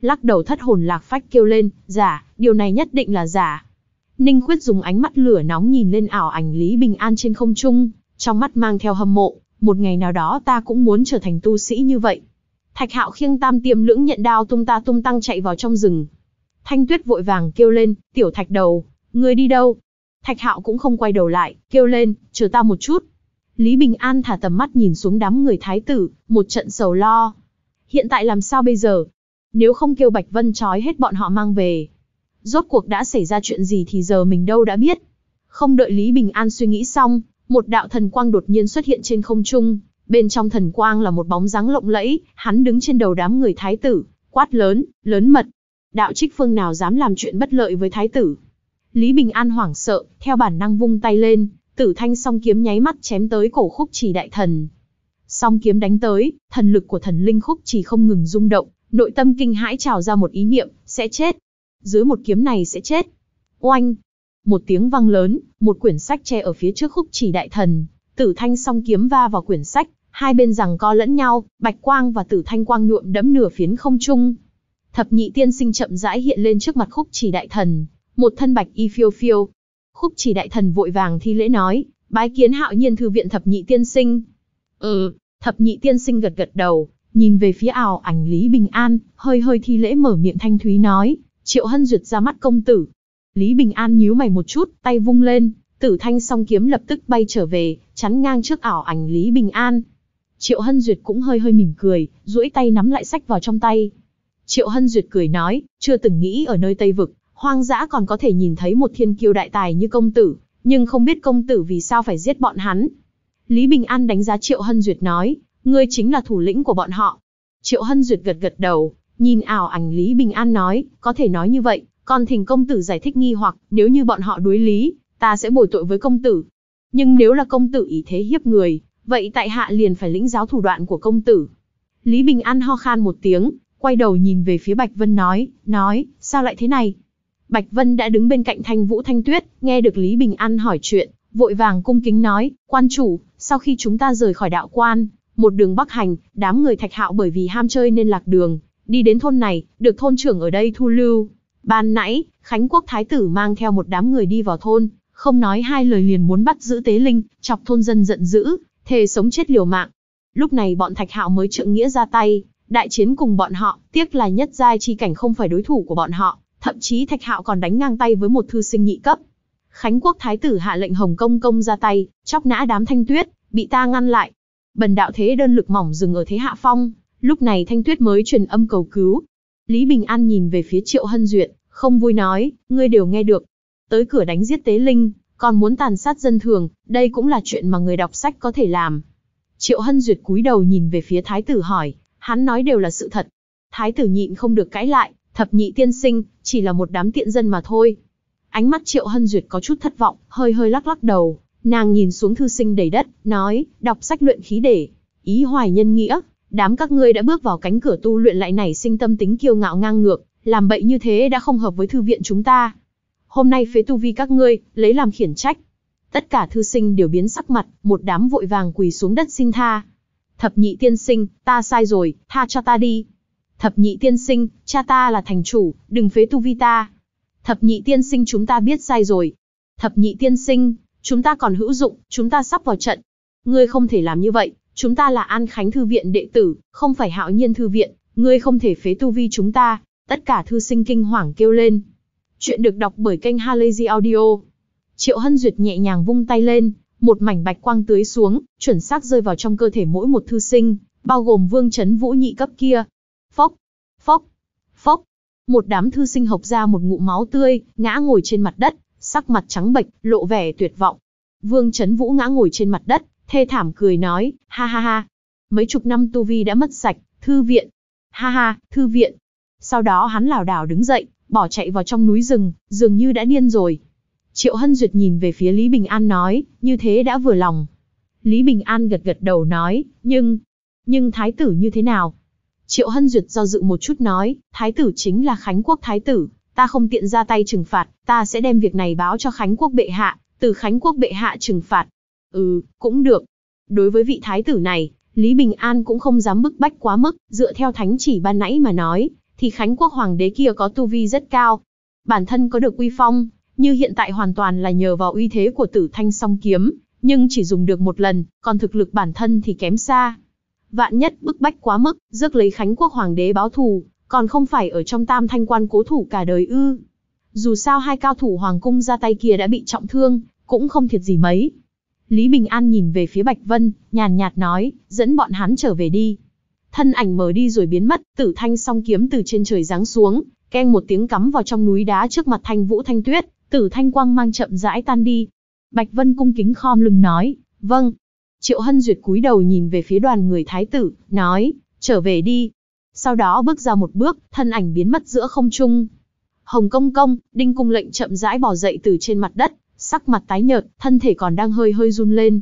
Lắc đầu thất hồn lạc phách kêu lên, giả, điều này nhất định là giả. Ninh Khuyết dùng ánh mắt lửa nóng nhìn lên ảo ảnh Lý Bình An trên không trung, trong mắt mang theo hâm mộ, một ngày nào đó ta cũng muốn trở thành tu sĩ như vậy. Thạch hạo khiêng tam tiêm lưỡng nhận đao tung ta tung tăng chạy vào trong rừng. Thanh tuyết vội vàng kêu lên, tiểu thạch đầu, ngươi đi đâu? Thạch hạo cũng không quay đầu lại, kêu lên, chờ ta một chút. Lý Bình An thả tầm mắt nhìn xuống đám người thái tử, một trận sầu lo. Hiện tại làm sao bây giờ? Nếu không kêu Bạch Vân trói hết bọn họ mang về. Rốt cuộc đã xảy ra chuyện gì thì giờ mình đâu đã biết. Không đợi Lý Bình An suy nghĩ xong, một đạo thần quang đột nhiên xuất hiện trên không trung, bên trong thần quang là một bóng dáng lộng lẫy, hắn đứng trên đầu đám người thái tử, quát lớn, lớn mật. Đạo trích phương nào dám làm chuyện bất lợi với thái tử. Lý Bình An hoảng sợ, theo bản năng vung tay lên, tử thanh song kiếm nháy mắt chém tới cổ khúc trì đại thần. Song kiếm đánh tới, thần lực của thần linh khúc trì không ngừng rung động, nội tâm kinh hãi trào ra một ý niệm, sẽ chết. Dưới một kiếm này sẽ chết. Oanh, một tiếng vang lớn, một quyển sách che ở phía trước khúc chỉ đại thần, tử thanh song kiếm va vào quyển sách, hai bên rằng co lẫn nhau, bạch quang và tử thanh quang nhuộm đẫm nửa phiến không trung. Thập nhị tiên sinh chậm rãi hiện lên trước mặt khúc chỉ đại thần, một thân bạch y phiêu phiêu. Khúc chỉ đại thần vội vàng thi lễ nói, bái kiến hạo nhiên thư viện thập nhị tiên sinh. Ừ, thập nhị tiên sinh gật gật đầu, nhìn về phía ảo ảnh Lý Bình An, hơi hơi thi lễ mở miệng thanh thúy nói, triệu hân duyệt ra mắt công tử, Lý Bình An nhíu mày một chút, tay vung lên, tử thanh song kiếm lập tức bay trở về, chắn ngang trước ảo ảnh Lý Bình An. Triệu Hân Duyệt cũng hơi hơi mỉm cười, duỗi tay nắm lại sách vào trong tay. Triệu Hân Duyệt cười nói, chưa từng nghĩ ở nơi Tây Vực, hoang dã còn có thể nhìn thấy một thiên kiêu đại tài như công tử, nhưng không biết công tử vì sao phải giết bọn hắn. Lý Bình An đánh giá Triệu Hân Duyệt nói, ngươi chính là thủ lĩnh của bọn họ. Triệu Hân Duyệt gật gật đầu, nhìn ảo ảnh Lý Bình An nói, có thể nói như vậy, còn thỉnh công tử giải thích nghi hoặc, nếu như bọn họ đối lý, ta sẽ bồi tội với công tử. Nhưng nếu là công tử ý thế hiếp người, vậy tại hạ liền phải lĩnh giáo thủ đoạn của công tử. Lý Bình An ho khan một tiếng, quay đầu nhìn về phía Bạch Vân nói, nói, sao lại thế này? Bạch Vân đã đứng bên cạnh Thanh Vũ Thanh Tuyết, nghe được Lý Bình An hỏi chuyện, vội vàng cung kính nói, quan chủ, sau khi chúng ta rời khỏi đạo quan, một đường bắc hành, đám người thạch hạo bởi vì ham chơi nên lạc đường, đi đến thôn này, được thôn trưởng ở đây thu lưu, Ban nãy, Khánh Quốc Thái tử mang theo một đám người đi vào thôn, không nói hai lời liền muốn bắt giữ tế linh, chọc thôn dân giận dữ, thề sống chết liều mạng. Lúc này bọn Thạch Hạo mới trượng nghĩa ra tay, đại chiến cùng bọn họ, tiếc là nhất giai chi cảnh không phải đối thủ của bọn họ, thậm chí Thạch Hạo còn đánh ngang tay với một thư sinh nhị cấp. Khánh Quốc Thái tử hạ lệnh Hồng Công công ra tay, chóc nã đám Thanh Tuyết, bị ta ngăn lại. Bần đạo thế đơn lực mỏng dừng ở thế hạ phong, lúc này Thanh Tuyết mới truyền âm cầu cứu, Lý Bình An nhìn về phía Triệu Hân Duyệt, không vui nói, ngươi đều nghe được. Tới cửa đánh giết tế linh, còn muốn tàn sát dân thường, đây cũng là chuyện mà người đọc sách có thể làm. Triệu Hân Duyệt cúi đầu nhìn về phía Thái tử hỏi, hắn nói đều là sự thật. Thái tử nhịn không được cãi lại, thập nhị tiên sinh, chỉ là một đám tiện dân mà thôi. Ánh mắt Triệu Hân Duyệt có chút thất vọng, hơi hơi lắc lắc đầu, nàng nhìn xuống thư sinh đầy đất, nói, đọc sách luyện khí để, ý hoài nhân nghĩa, đám các ngươi đã bước vào cánh cửa tu luyện lại nảy sinh tâm tính kiêu ngạo ngang ngược, làm bậy như thế đã không hợp với thư viện chúng ta. Hôm nay phế tu vi các ngươi, lấy làm khiển trách. Tất cả thư sinh đều biến sắc mặt, một đám vội vàng quỳ xuống đất xin tha. Thập nhị tiên sinh, ta sai rồi, tha cho ta đi. Thập nhị tiên sinh, cha ta là thành chủ, đừng phế tu vi ta. Thập nhị tiên sinh chúng ta biết sai rồi. Thập nhị tiên sinh, chúng ta còn hữu dụng, chúng ta sắp vào trận. Ngươi không thể làm như vậy. Chúng ta là An Khánh Thư Viện đệ tử, không phải hạo nhiên Thư Viện, ngươi không thể phế tu vi chúng ta, tất cả thư sinh kinh hoàng kêu lên. Chuyện được đọc bởi kênh Halazy Audio. Triệu Hân Duyệt nhẹ nhàng vung tay lên, một mảnh bạch quang tưới xuống, chuẩn xác rơi vào trong cơ thể mỗi một thư sinh, bao gồm vương chấn vũ nhị cấp kia. Phốc, phốc, phốc. Một đám thư sinh hộc ra một ngụm máu tươi, ngã ngồi trên mặt đất, sắc mặt trắng bệch, lộ vẻ tuyệt vọng. Vương chấn vũ ngã ngồi trên mặt đất, thê thảm cười nói, ha ha ha. Mấy chục năm tu vi đã mất sạch, thư viện. Ha ha, thư viện. Sau đó hắn lảo đảo đứng dậy, bỏ chạy vào trong núi rừng, dường như đã điên rồi. Triệu Hân Duyệt nhìn về phía Lý Bình An nói, như thế đã vừa lòng. Lý Bình An gật gật đầu nói, nhưng, nhưng thái tử như thế nào? Triệu Hân Duyệt do dự một chút nói, thái tử chính là Khánh Quốc thái tử, ta không tiện ra tay trừng phạt, ta sẽ đem việc này báo cho Khánh Quốc bệ hạ, từ Khánh Quốc bệ hạ trừng phạt, Ừ, cũng được. Đối với vị thái tử này, Lý Bình An cũng không dám bức bách quá mức, dựa theo thánh chỉ ban nãy mà nói, thì Khánh Quốc Hoàng đế kia có tu vi rất cao. Bản thân có được uy phong, như hiện tại hoàn toàn là nhờ vào uy thế của tử thanh song kiếm, nhưng chỉ dùng được một lần, còn thực lực bản thân thì kém xa. Vạn nhất bức bách quá mức, rước lấy Khánh Quốc Hoàng đế báo thù, còn không phải ở trong tam thanh quan cố thủ cả đời ư. Dù sao hai cao thủ Hoàng cung ra tay kia đã bị trọng thương, cũng không thiệt gì mấy. Lý Bình An nhìn về phía Bạch Vân, nhàn nhạt nói, dẫn bọn hắn trở về đi. Thân ảnh mở đi rồi biến mất, tử thanh song kiếm từ trên trời giáng xuống, keng một tiếng cắm vào trong núi đá trước mặt thanh vũ thanh tuyết, tử thanh quang mang chậm rãi tan đi. Bạch Vân cung kính khom lưng nói, vâng. Triệu Hân Duyệt cúi đầu nhìn về phía đoàn người thái tử, nói, trở về đi. Sau đó bước ra một bước, thân ảnh biến mất giữa không trung. Hồng Công Công, Đinh Cung lệnh chậm rãi bò dậy từ trên mặt đất, sắc mặt tái nhợt, thân thể còn đang hơi hơi run lên.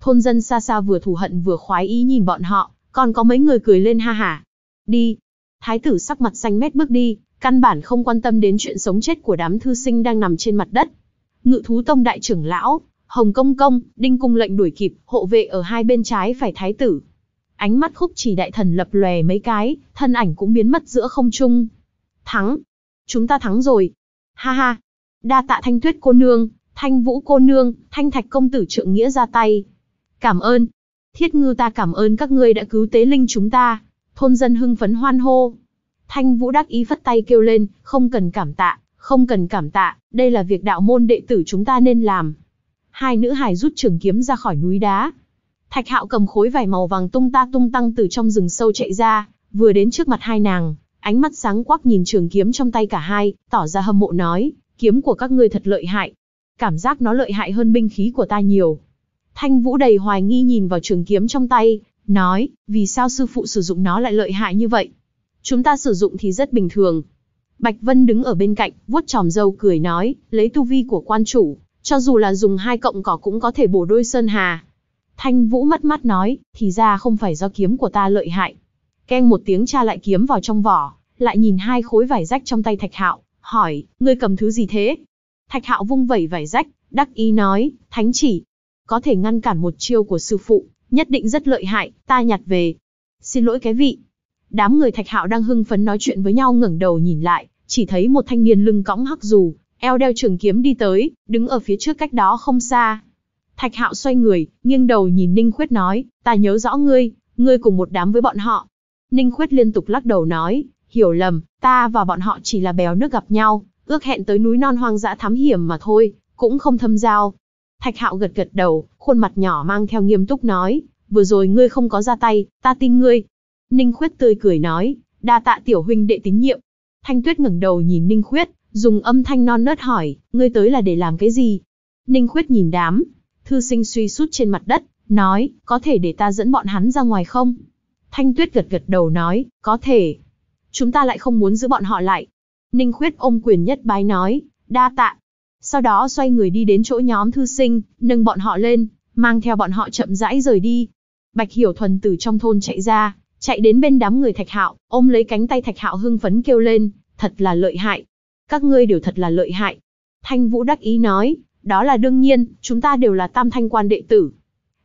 Thôn dân xa xa vừa thù hận vừa khoái ý nhìn bọn họ, còn có mấy người cười lên ha hả. Đi. Thái tử sắc mặt xanh mét bước đi, căn bản không quan tâm đến chuyện sống chết của đám thư sinh đang nằm trên mặt đất. Ngự thú tông đại trưởng lão, Hồng Công Công, Đinh Cung lệnh đuổi kịp, hộ vệ ở hai bên trái phải thái tử. Ánh mắt khúc chỉ đại thần lập lòe mấy cái, thân ảnh cũng biến mất giữa không trung. Thắng. Chúng ta thắng rồi. Ha ha. Đa tạ thanh tuyết cô nương, Thanh Vũ cô nương, Thanh Thạch công tử trượng nghĩa ra tay. Cảm ơn. Thiết ngư ta cảm ơn các ngươi đã cứu tế linh chúng ta. Thôn dân hưng phấn hoan hô. Thanh Vũ đắc ý phất tay kêu lên, không cần cảm tạ, không cần cảm tạ, đây là việc đạo môn đệ tử chúng ta nên làm. Hai nữ hài rút trường kiếm ra khỏi núi đá. Thạch hạo cầm khối vải màu vàng tung ta tung tăng từ trong rừng sâu chạy ra, vừa đến trước mặt hai nàng, ánh mắt sáng quắc nhìn trường kiếm trong tay cả hai, tỏ ra hâm mộ nói, kiếm của các ngươi thật lợi hại, Cảm giác nó lợi hại hơn binh khí của ta nhiều. Thanh Vũ đầy hoài nghi nhìn vào trường kiếm trong tay, nói, vì sao sư phụ sử dụng nó lại lợi hại như vậy? Chúng ta sử dụng thì rất bình thường. Bạch Vân đứng ở bên cạnh, vuốt tròm dâu cười nói, lấy tu vi của quan chủ, cho dù là dùng hai cộng cỏ cũng có thể bổ đôi sơn hà. Thanh Vũ mắt mắt nói, thì ra không phải do kiếm của ta lợi hại. Keng một tiếng cha lại kiếm vào trong vỏ, lại nhìn hai khối vải rách trong tay Thạch Hạo, hỏi, ngươi cầm thứ gì thế? Thạch Hạo vung vẩy vải rách, đắc ý nói, thánh chỉ, có thể ngăn cản một chiêu của sư phụ, nhất định rất lợi hại, ta nhặt về. Xin lỗi cái vị. Đám người Thạch Hạo đang hưng phấn nói chuyện với nhau ngẩng đầu nhìn lại, chỉ thấy một thanh niên lưng cõng hắc dù, eo đeo trường kiếm đi tới, đứng ở phía trước cách đó không xa. Thạch Hạo xoay người, nghiêng đầu nhìn Ninh Khuyết nói, ta nhớ rõ ngươi, ngươi cùng một đám với bọn họ. Ninh Khuyết liên tục lắc đầu nói, hiểu lầm, ta và bọn họ chỉ là bèo nước gặp nhau, ước hẹn tới núi non hoang dã thám hiểm mà thôi, cũng không thâm giao. Thạch hạo gật gật đầu, khuôn mặt nhỏ mang theo nghiêm túc nói, vừa rồi ngươi không có ra tay, ta tin ngươi. Ninh khuyết tươi cười nói, đa tạ tiểu huynh đệ tín nhiệm. Thanh tuyết ngẩng đầu nhìn Ninh khuyết, dùng âm thanh non nớt hỏi, ngươi tới là để làm cái gì? Ninh khuyết nhìn đám, thư sinh suy sút trên mặt đất, nói, có thể để ta dẫn bọn hắn ra ngoài không? Thanh tuyết gật gật đầu nói, có thể. Chúng ta lại không muốn giữ bọn họ lại, Ninh Khuyết ôm quyền nhất bái nói, đa tạ. Sau đó xoay người đi đến chỗ nhóm thư sinh, nâng bọn họ lên, mang theo bọn họ chậm rãi rời đi. Bạch Hiểu Thuần từ trong thôn chạy ra, chạy đến bên đám người Thạch Hạo, ôm lấy cánh tay Thạch Hạo hưng phấn kêu lên, thật là lợi hại. Các ngươi đều thật là lợi hại. Thanh Vũ đắc ý nói, đó là đương nhiên, chúng ta đều là tam thanh quan đệ tử.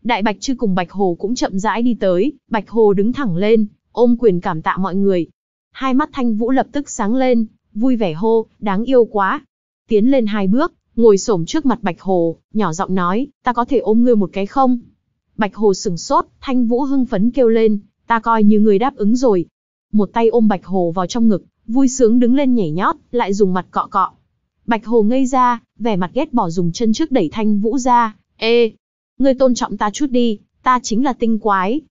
Đại Bạch Trư cùng Bạch Hồ cũng chậm rãi đi tới, Bạch Hồ đứng thẳng lên, ôm quyền cảm tạ mọi người. Hai mắt Thanh Vũ lập tức sáng lên, vui vẻ hô, đáng yêu quá. Tiến lên hai bước, ngồi xổm trước mặt Bạch Hồ, nhỏ giọng nói, ta có thể ôm ngươi một cái không? Bạch Hồ sừng sốt, Thanh Vũ hưng phấn kêu lên, ta coi như ngươi đáp ứng rồi. Một tay ôm Bạch Hồ vào trong ngực, vui sướng đứng lên nhảy nhót, lại dùng mặt cọ cọ. Bạch Hồ ngây ra, vẻ mặt ghét bỏ dùng chân trước đẩy Thanh Vũ ra, "Ê, ngươi tôn trọng ta chút đi, ta chính là tinh quái."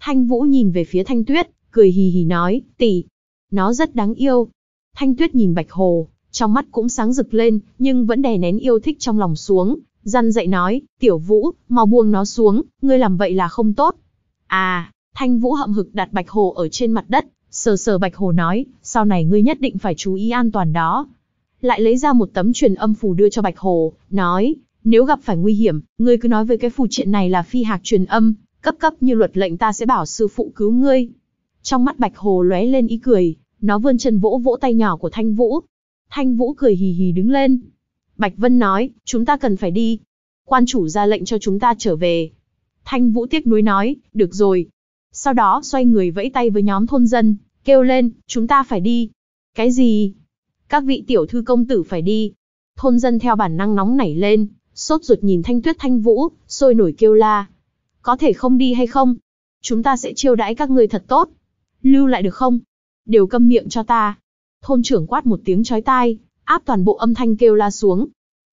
Thanh Vũ nhìn về phía Thanh Tuyết, cười hì hì nói, "Tỷ, nó rất đáng yêu, Thanh Tuyết nhìn Bạch Hồ, trong mắt cũng sáng rực lên, nhưng vẫn đè nén yêu thích trong lòng xuống, răn dậy nói, tiểu vũ, mau buông nó xuống, ngươi làm vậy là không tốt. À, Thanh Vũ hậm hực đặt Bạch Hồ ở trên mặt đất, sờ sờ Bạch Hồ nói, sau này ngươi nhất định phải chú ý an toàn đó. Lại lấy ra một tấm truyền âm phù đưa cho Bạch Hồ, nói, nếu gặp phải nguy hiểm, ngươi cứ nói với cái phù triện này là phi hạc truyền âm, cấp cấp như luật lệnh ta sẽ bảo sư phụ cứu ngươi. Trong mắt Bạch Hồ lóe lên ý cười, nó vươn chân vỗ vỗ tay nhỏ của Thanh Vũ. Thanh Vũ cười hì hì đứng lên. Bạch Vân nói, chúng ta cần phải đi. Quan chủ ra lệnh cho chúng ta trở về. Thanh Vũ tiếc nuối nói, được rồi. Sau đó xoay người vẫy tay với nhóm thôn dân, kêu lên, chúng ta phải đi. Cái gì? Các vị tiểu thư công tử phải đi. Thôn dân theo bản năng nóng nảy lên, sốt ruột nhìn Thanh Tuyết Thanh Vũ, sôi nổi kêu la. Có thể không đi hay không? Chúng ta sẽ chiêu đãi các người thật tốt. Lưu lại được không? đều câm miệng cho ta. Thôn trưởng quát một tiếng chói tai, áp toàn bộ âm thanh kêu la xuống.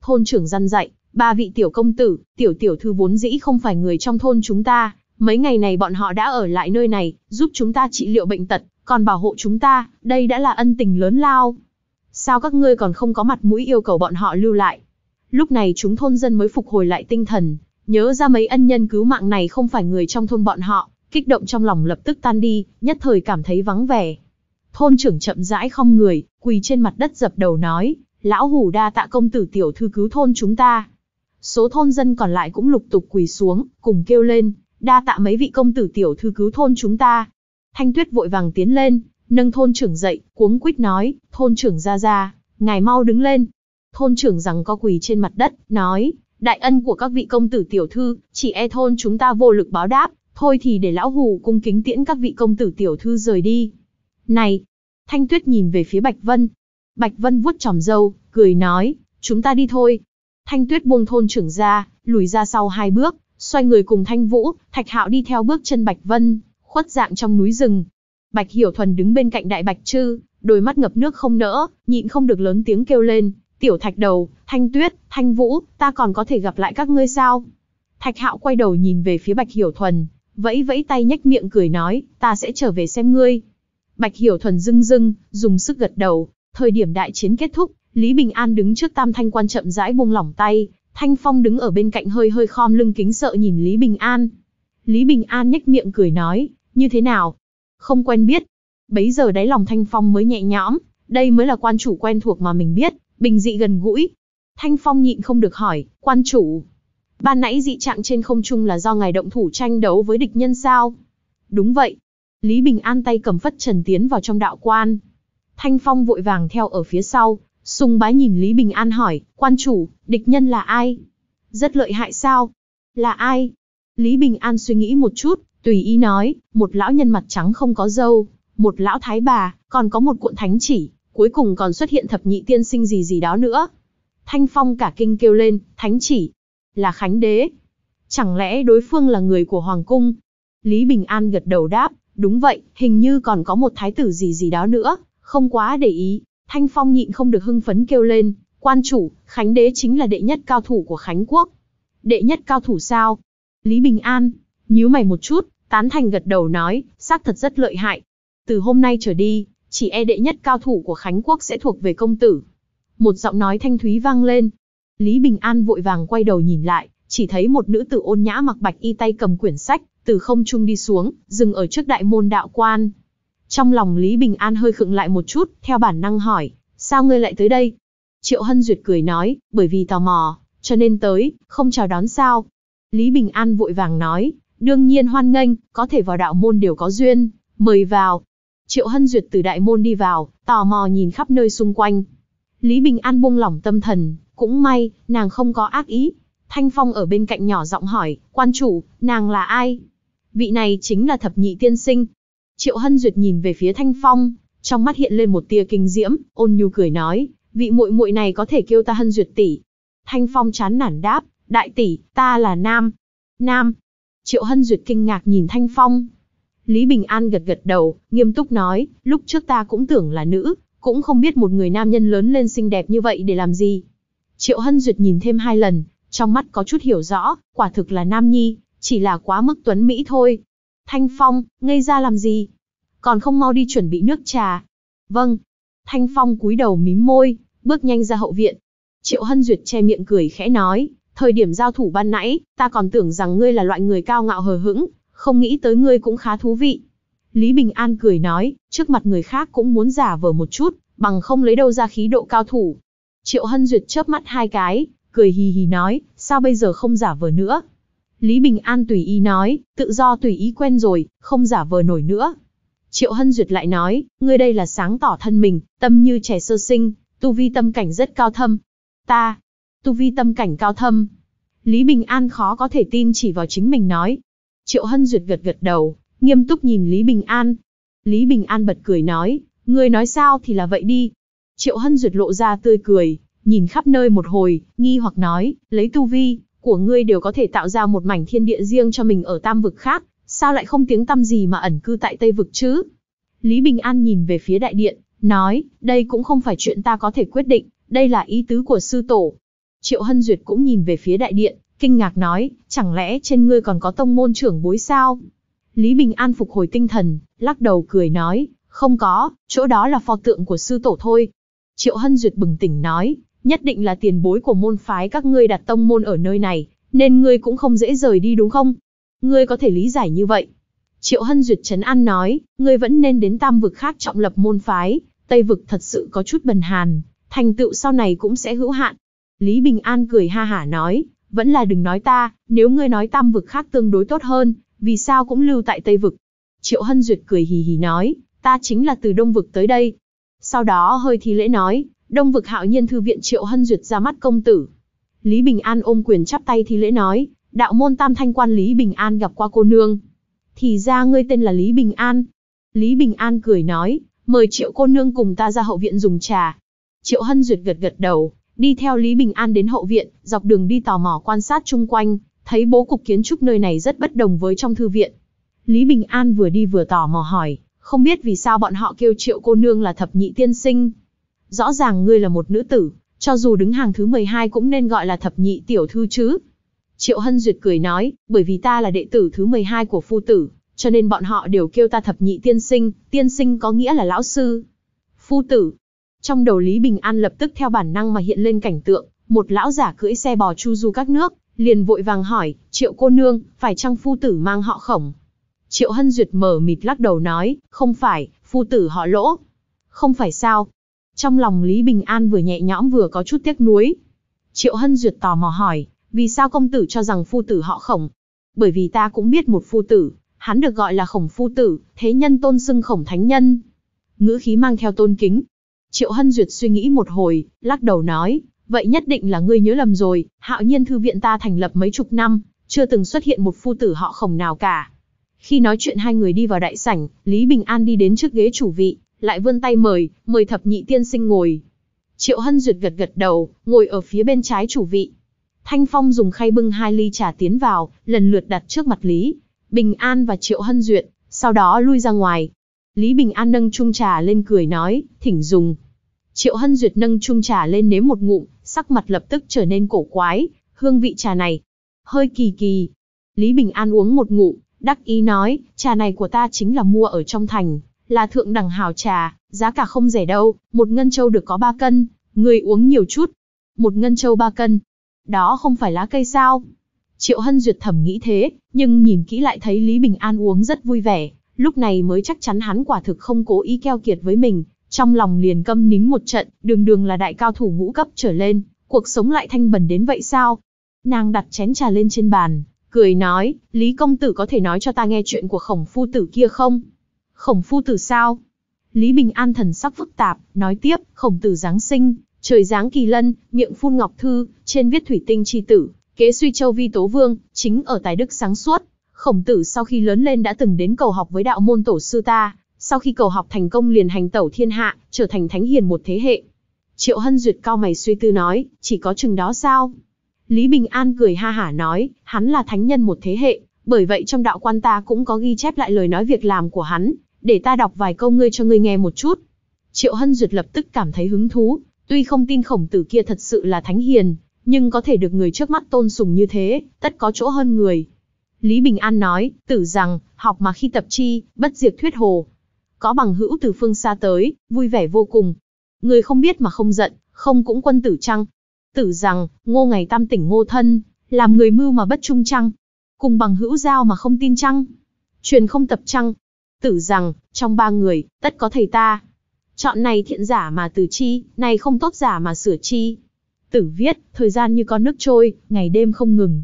Thôn trưởng răn dạy, ba vị tiểu công tử, tiểu tiểu thư vốn dĩ không phải người trong thôn chúng ta, mấy ngày này bọn họ đã ở lại nơi này, giúp chúng ta trị liệu bệnh tật, còn bảo hộ chúng ta, đây đã là ân tình lớn lao. Sao các ngươi còn không có mặt mũi yêu cầu bọn họ lưu lại? Lúc này chúng thôn dân mới phục hồi lại tinh thần, nhớ ra mấy ân nhân cứu mạng này không phải người trong thôn bọn họ, kích động trong lòng lập tức tan đi, nhất thời cảm thấy vắng vẻ. Thôn trưởng chậm rãi không người, quỳ trên mặt đất dập đầu nói, lão hủ đa tạ công tử tiểu thư cứu thôn chúng ta. Số thôn dân còn lại cũng lục tục quỳ xuống, cùng kêu lên, đa tạ mấy vị công tử tiểu thư cứu thôn chúng ta. Thanh tuyết vội vàng tiến lên, nâng thôn trưởng dậy, cuống quýt nói, thôn trưởng ra ra, ngài mau đứng lên. Thôn trưởng rằng co quỳ trên mặt đất, nói, đại ân của các vị công tử tiểu thư, chỉ e thôn chúng ta vô lực báo đáp, thôi thì để lão hủ cung kính tiễn các vị công tử tiểu thư rời đi. Này! Thanh Tuyết nhìn về phía Bạch Vân. Bạch Vân vuốt tròm râu, cười nói, chúng ta đi thôi. Thanh Tuyết buông thôn trưởng ra, lùi ra sau hai bước, xoay người cùng Thanh Vũ, Thạch Hạo đi theo bước chân Bạch Vân, khuất dạng trong núi rừng. Bạch Hiểu Thuần đứng bên cạnh Đại Bạch Trư, đôi mắt ngập nước không nỡ, nhịn không được lớn tiếng kêu lên, "Tiểu Thạch Đầu, Thanh Tuyết, Thanh Vũ, ta còn có thể gặp lại các ngươi sao?" Thạch Hạo quay đầu nhìn về phía Bạch Hiểu Thuần, vẫy vẫy tay nhếch miệng cười nói, "Ta sẽ trở về xem ngươi." Bạch Hiểu Thuần dưng dưng, dùng sức gật đầu, thời điểm đại chiến kết thúc, Lý Bình An đứng trước tam thanh quan chậm rãi buông lỏng tay, Thanh Phong đứng ở bên cạnh hơi hơi khom lưng kính sợ nhìn Lý Bình An. Lý Bình An nhếch miệng cười nói, như thế nào? Không quen biết. Bấy giờ đáy lòng Thanh Phong mới nhẹ nhõm, đây mới là quan chủ quen thuộc mà mình biết, bình dị gần gũi. Thanh Phong nhịn không được hỏi, quan chủ. Ban nãy dị trạng trên không trung là do ngài động thủ tranh đấu với địch nhân sao? Đúng vậy, Lý Bình An tay cầm phất trần tiến vào trong đạo quan. Thanh Phong vội vàng theo ở phía sau, sùng bái nhìn Lý Bình An hỏi, quan chủ, địch nhân là ai? Rất lợi hại sao? Là ai? Lý Bình An suy nghĩ một chút, tùy ý nói, một lão nhân mặt trắng không có dâu, một lão thái bà, còn có một cuộn thánh chỉ, cuối cùng còn xuất hiện thập nhị tiên sinh gì gì đó nữa. Thanh Phong cả kinh kêu lên, thánh chỉ, là Khánh Đế. Chẳng lẽ đối phương là người của Hoàng Cung? Lý Bình An gật đầu đáp, Đúng vậy, hình như còn có một thái tử gì gì đó nữa, không quá để ý. Thanh Phong nhịn không được hưng phấn kêu lên, quan chủ, Khánh Đế chính là đệ nhất cao thủ của Khánh Quốc. Đệ nhất cao thủ sao? Lý Bình An, nhíu mày một chút, tán thành gật đầu nói, xác thật rất lợi hại. Từ hôm nay trở đi, chỉ e đệ nhất cao thủ của Khánh Quốc sẽ thuộc về công tử. Một giọng nói thanh thúy vang lên. Lý Bình An vội vàng quay đầu nhìn lại, chỉ thấy một nữ tử ôn nhã mặc bạch y tay cầm quyển sách, từ không trung đi xuống, dừng ở trước đại môn đạo quan. Trong lòng Lý Bình An hơi khựng lại một chút, theo bản năng hỏi, sao ngươi lại tới đây? Triệu Hân Duyệt cười nói, bởi vì tò mò, cho nên tới, không chào đón sao. Lý Bình An vội vàng nói, đương nhiên hoan nghênh, có thể vào đạo môn đều có duyên, mời vào. Triệu Hân Duyệt từ đại môn đi vào, tò mò nhìn khắp nơi xung quanh. Lý Bình An buông lỏng tâm thần, cũng may, nàng không có ác ý. Thanh Phong ở bên cạnh nhỏ giọng hỏi, quan chủ, nàng là ai? vị này chính là thập nhị tiên sinh. Triệu Hân Duyệt nhìn về phía Thanh Phong, trong mắt hiện lên một tia kinh diễm, ôn nhu cười nói, vị muội muội này có thể kêu ta Hân Duyệt tỷ. Thanh Phong chán nản đáp, đại tỷ, ta là nam. Nam. Triệu Hân Duyệt kinh ngạc nhìn Thanh Phong. Lý Bình An gật gật đầu, nghiêm túc nói, lúc trước ta cũng tưởng là nữ, cũng không biết một người nam nhân lớn lên xinh đẹp như vậy để làm gì. Triệu Hân Duyệt nhìn thêm hai lần, trong mắt có chút hiểu rõ, quả thực là nam nhi, chỉ là quá mức tuấn Mỹ thôi. Thanh Phong, ngây ra làm gì? Còn không mau đi chuẩn bị nước trà. Vâng. Thanh Phong cúi đầu mím môi, bước nhanh ra hậu viện. Triệu Hân Duyệt che miệng cười khẽ nói, thời điểm giao thủ ban nãy, ta còn tưởng rằng ngươi là loại người cao ngạo hờ hững, không nghĩ tới ngươi cũng khá thú vị. Lý Bình An cười nói, trước mặt người khác cũng muốn giả vờ một chút, bằng không lấy đâu ra khí độ cao thủ. Triệu Hân Duyệt chớp mắt hai cái, cười hì hì nói, sao bây giờ không giả vờ nữa, Lý Bình An tùy ý nói, tự do tùy ý quen rồi, không giả vờ nổi nữa. Triệu Hân Duyệt lại nói, ngươi đây là sáng tỏ thân mình, tâm như trẻ sơ sinh, tu vi tâm cảnh rất cao thâm. Ta, tu vi tâm cảnh cao thâm. Lý Bình An khó có thể tin chỉ vào chính mình nói. Triệu Hân Duyệt gật gật đầu, nghiêm túc nhìn Lý Bình An. Lý Bình An bật cười nói, ngươi nói sao thì là vậy đi. Triệu Hân Duyệt lộ ra tươi cười, nhìn khắp nơi một hồi, nghi hoặc nói, lấy tu vi, của ngươi đều có thể tạo ra một mảnh thiên địa riêng cho mình ở tam vực khác, sao lại không tiếng tăm gì mà ẩn cư tại Tây vực chứ? Lý Bình An nhìn về phía đại điện, nói, đây cũng không phải chuyện ta có thể quyết định, đây là ý tứ của sư tổ. Triệu Hân Duyệt cũng nhìn về phía đại điện, kinh ngạc nói, chẳng lẽ trên ngươi còn có tông môn trưởng bối sao? Lý Bình An phục hồi tinh thần, lắc đầu cười nói, không có, chỗ đó là pho tượng của sư tổ thôi. Triệu Hân Duyệt bừng tỉnh nói, nhất định là tiền bối của môn phái các ngươi đặt tông môn ở nơi này, nên ngươi cũng không dễ rời đi đúng không? Ngươi có thể lý giải như vậy. Triệu Hân Duyệt Trấn An nói, ngươi vẫn nên đến tam vực khác trọng lập môn phái, Tây vực thật sự có chút bần hàn, thành tựu sau này cũng sẽ hữu hạn. Lý Bình An cười ha hả nói, vẫn là đừng nói ta, nếu ngươi nói tam vực khác tương đối tốt hơn, vì sao cũng lưu tại Tây vực. Triệu Hân Duyệt cười hì hì nói, ta chính là từ Đông vực tới đây. Sau đó hơi thi lễ nói, Đông vực hạo nhiên thư viện Triệu Hân Duyệt ra mắt công tử. Lý Bình An ôm quyền chắp tay thi lễ nói, đạo môn tam thanh quan Lý Bình An gặp qua cô nương. Thì ra ngươi tên là Lý Bình An. Lý Bình An cười nói, mời Triệu cô nương cùng ta ra hậu viện dùng trà. Triệu Hân Duyệt gật gật đầu, đi theo Lý Bình An đến hậu viện, dọc đường đi tò mò quan sát chung quanh, thấy bố cục kiến trúc nơi này rất bất đồng với trong thư viện. Lý Bình An vừa đi vừa tò mò hỏi, không biết vì sao bọn họ kêu triệu cô nương là thập nhị tiên sinh rõ ràng ngươi là một nữ tử, cho dù đứng hàng thứ 12 cũng nên gọi là thập nhị tiểu thư chứ. Triệu Hân Duyệt cười nói, bởi vì ta là đệ tử thứ 12 của phu tử, cho nên bọn họ đều kêu ta thập nhị tiên sinh, tiên sinh có nghĩa là lão sư. Phu tử. Trong đầu Lý Bình An lập tức theo bản năng mà hiện lên cảnh tượng, một lão giả cưỡi xe bò chu du các nước, liền vội vàng hỏi, triệu cô nương, phải chăng phu tử mang họ khổng? Triệu Hân Duyệt mở mịt lắc đầu nói, không phải, phu tử họ lỗ. Không phải sao, trong lòng Lý Bình An vừa nhẹ nhõm vừa có chút tiếc nuối. Triệu Hân Duyệt tò mò hỏi, vì sao công tử cho rằng phu tử họ khổng? Bởi vì ta cũng biết một phu tử, hắn được gọi là khổng phu tử, thế nhân tôn xưng khổng thánh nhân. Ngữ khí mang theo tôn kính. Triệu Hân Duyệt suy nghĩ một hồi, lắc đầu nói, vậy nhất định là ngươi nhớ lầm rồi, hạo nhiên thư viện ta thành lập mấy chục năm, chưa từng xuất hiện một phu tử họ khổng nào cả. Khi nói chuyện hai người đi vào đại sảnh, Lý Bình An đi đến trước ghế chủ vị, lại vươn tay mời, mời thập nhị tiên sinh ngồi. Triệu Hân Duyệt gật gật đầu, ngồi ở phía bên trái chủ vị. Thanh Phong dùng khay bưng hai ly trà tiến vào, lần lượt đặt trước mặt Lý, Bình An và Triệu Hân Duyệt, sau đó lui ra ngoài. Lý Bình An nâng chung trà lên cười nói, thỉnh dùng. Triệu Hân Duyệt nâng chung trà lên nếm một ngụm, sắc mặt lập tức trở nên cổ quái, hương vị trà này. Hơi kỳ kỳ. Lý Bình An uống một ngụm, đắc ý nói, trà này của ta chính là mua ở trong thành, là thượng đẳng hào trà, giá cả không rẻ đâu, một ngân châu được có ba cân, người uống nhiều chút. Một ngân châu ba cân. Đó không phải lá cây sao? Triệu Hân Duyệt thẩm nghĩ thế, nhưng nhìn kỹ lại thấy Lý Bình An uống rất vui vẻ, lúc này mới chắc chắn hắn quả thực không cố ý keo kiệt với mình, trong lòng liền câm nín một trận, đường đường là đại cao thủ ngũ cấp trở lên, cuộc sống lại thanh bẩn đến vậy sao? Nàng đặt chén trà lên trên bàn, cười nói, Lý công tử có thể nói cho ta nghe chuyện của khổng phu tử kia không? khổng phu tử sao? Lý Bình An thần sắc phức tạp, nói tiếp, khổng tử Giáng sinh, trời Giáng kỳ lân, miệng phun ngọc thư, trên viết thủy tinh chi tử, kế suy châu vi tố vương, chính ở tài đức sáng suốt. Khổng tử sau khi lớn lên đã từng đến cầu học với đạo môn tổ sư ta, sau khi cầu học thành công liền hành tẩu thiên hạ, trở thành thánh hiền một thế hệ. Triệu Hân Duyệt cao mày suy tư nói, chỉ có chừng đó sao? Lý Bình An cười ha hả nói, hắn là thánh nhân một thế hệ, bởi vậy trong đạo quan ta cũng có ghi chép lại lời nói việc làm của hắn, để ta đọc vài câu ngươi cho ngươi nghe một chút. Triệu Hân Duyệt lập tức cảm thấy hứng thú, tuy không tin khổng tử kia thật sự là thánh hiền, nhưng có thể được người trước mắt tôn sùng như thế, tất có chỗ hơn người. Lý Bình An nói, tử rằng, học mà khi tập chi, bất diệt thuyết hồ. Có bằng hữu từ phương xa tới, vui vẻ vô cùng. Người không biết mà không giận, không cũng quân tử chăng? Tử rằng, ngô ngày tam tỉnh ngô thân, làm người mưu mà bất trung chăng? Cùng bằng hữu giao mà không tin chăng? Truyền không tập chăng, tử rằng, trong ba người, tất có thầy ta. Chọn này thiện giả mà từ chi, này không tốt giả mà sửa chi. Tử viết, thời gian như con nước trôi, ngày đêm không ngừng.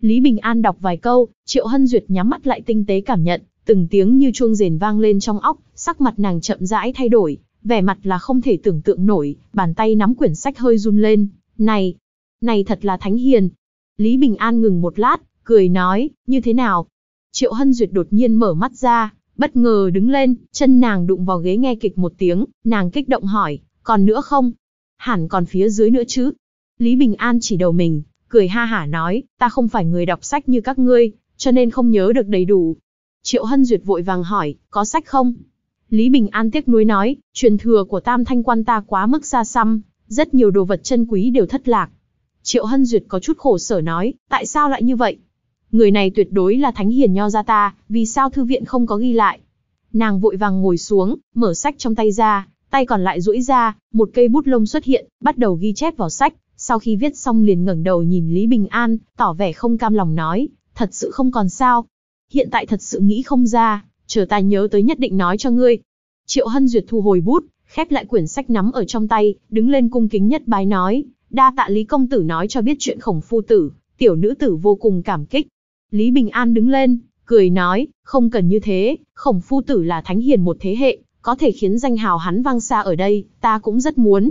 Lý Bình An đọc vài câu, Triệu Hân Duyệt nhắm mắt lại tinh tế cảm nhận, từng tiếng như chuông rền vang lên trong óc, sắc mặt nàng chậm rãi thay đổi, vẻ mặt là không thể tưởng tượng nổi, bàn tay nắm quyển sách hơi run lên, này, này thật là thánh hiền. Lý Bình An ngừng một lát, cười nói, như thế nào? Triệu Hân Duyệt đột nhiên mở mắt ra, bất ngờ đứng lên, chân nàng đụng vào ghế nghe kịch một tiếng, nàng kích động hỏi, còn nữa không? Hẳn còn phía dưới nữa chứ? Lý Bình An chỉ đầu mình, cười ha hả nói, ta không phải người đọc sách như các ngươi, cho nên không nhớ được đầy đủ. Triệu Hân Duyệt vội vàng hỏi, có sách không? Lý Bình An tiếc nuối nói, truyền thừa của Tam Thanh Quan ta quá mức xa xăm, rất nhiều đồ vật chân quý đều thất lạc. Triệu Hân Duyệt có chút khổ sở nói, tại sao lại như vậy? Người này tuyệt đối là thánh hiền nho gia ta, vì sao thư viện không có ghi lại? Nàng vội vàng ngồi xuống, mở sách trong tay ra, tay còn lại duỗi ra, một cây bút lông xuất hiện, bắt đầu ghi chép vào sách. Sau khi viết xong liền ngẩng đầu nhìn Lý Bình An, tỏ vẻ không cam lòng nói, thật sự không còn sao. Hiện tại thật sự nghĩ không ra, chờ ta nhớ tới nhất định nói cho ngươi. Triệu Hân Duyệt thu hồi bút, khép lại quyển sách nắm ở trong tay, đứng lên cung kính nhất bái nói, đa tạ Lý Công Tử nói cho biết chuyện khổng phu tử, tiểu nữ tử vô cùng cảm kích, Lý Bình An đứng lên, cười nói, không cần như thế, khổng phu tử là thánh hiền một thế hệ, có thể khiến danh hào hắn vang xa ở đây, ta cũng rất muốn.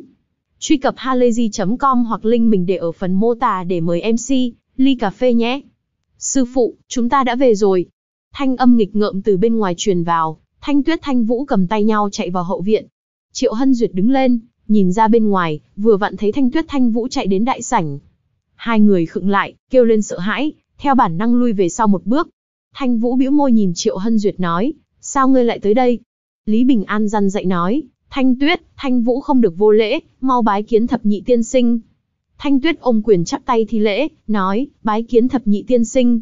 Truy cập halayzi.com hoặc link mình để ở phần mô tả để mời MC, ly cà phê nhé. Sư phụ, chúng ta đã về rồi. Thanh âm nghịch ngợm từ bên ngoài truyền vào, Thanh Tuyết Thanh Vũ cầm tay nhau chạy vào hậu viện. Triệu Hân Duyệt đứng lên, nhìn ra bên ngoài, vừa vặn thấy Thanh Tuyết Thanh Vũ chạy đến đại sảnh. Hai người khựng lại, kêu lên sợ hãi, theo bản năng lui về sau một bước. Thanh Vũ bĩu môi nhìn Triệu Hân Duyệt nói, sao ngươi lại tới đây? Lý Bình An răn dạy nói, Thanh Tuyết, Thanh Vũ không được vô lễ, mau bái kiến thập nhị tiên sinh. Thanh Tuyết ôm quyền chắp tay thi lễ, nói, bái kiến thập nhị tiên sinh.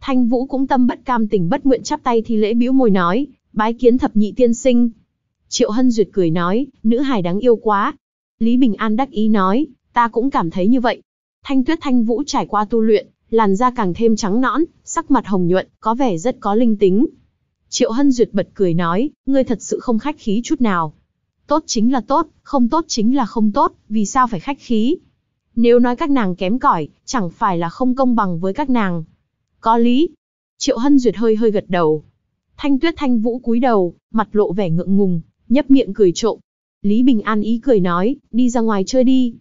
Thanh Vũ cũng tâm bất cam tình bất nguyện chắp tay thi lễ bĩu môi nói, bái kiến thập nhị tiên sinh. Triệu Hân Duyệt cười nói, nữ hài đáng yêu quá. Lý Bình An đắc ý nói, ta cũng cảm thấy như vậy. Thanh Tuyết Thanh Vũ trải qua tu luyện, làn da càng thêm trắng nõn, sắc mặt hồng nhuận, có vẻ rất có linh tính. Triệu Hân Duyệt bật cười nói, ngươi thật sự không khách khí chút nào. Tốt chính là tốt, không tốt chính là không tốt, vì sao phải khách khí? Nếu nói các nàng kém cỏi, chẳng phải là không công bằng với các nàng. Có lý. Triệu Hân Duyệt hơi hơi gật đầu. Thanh Tuyết Thanh Vũ cúi đầu, mặt lộ vẻ ngượng ngùng, nhấp miệng cười trộm. Lý Bình An ý cười nói, đi ra ngoài chơi đi.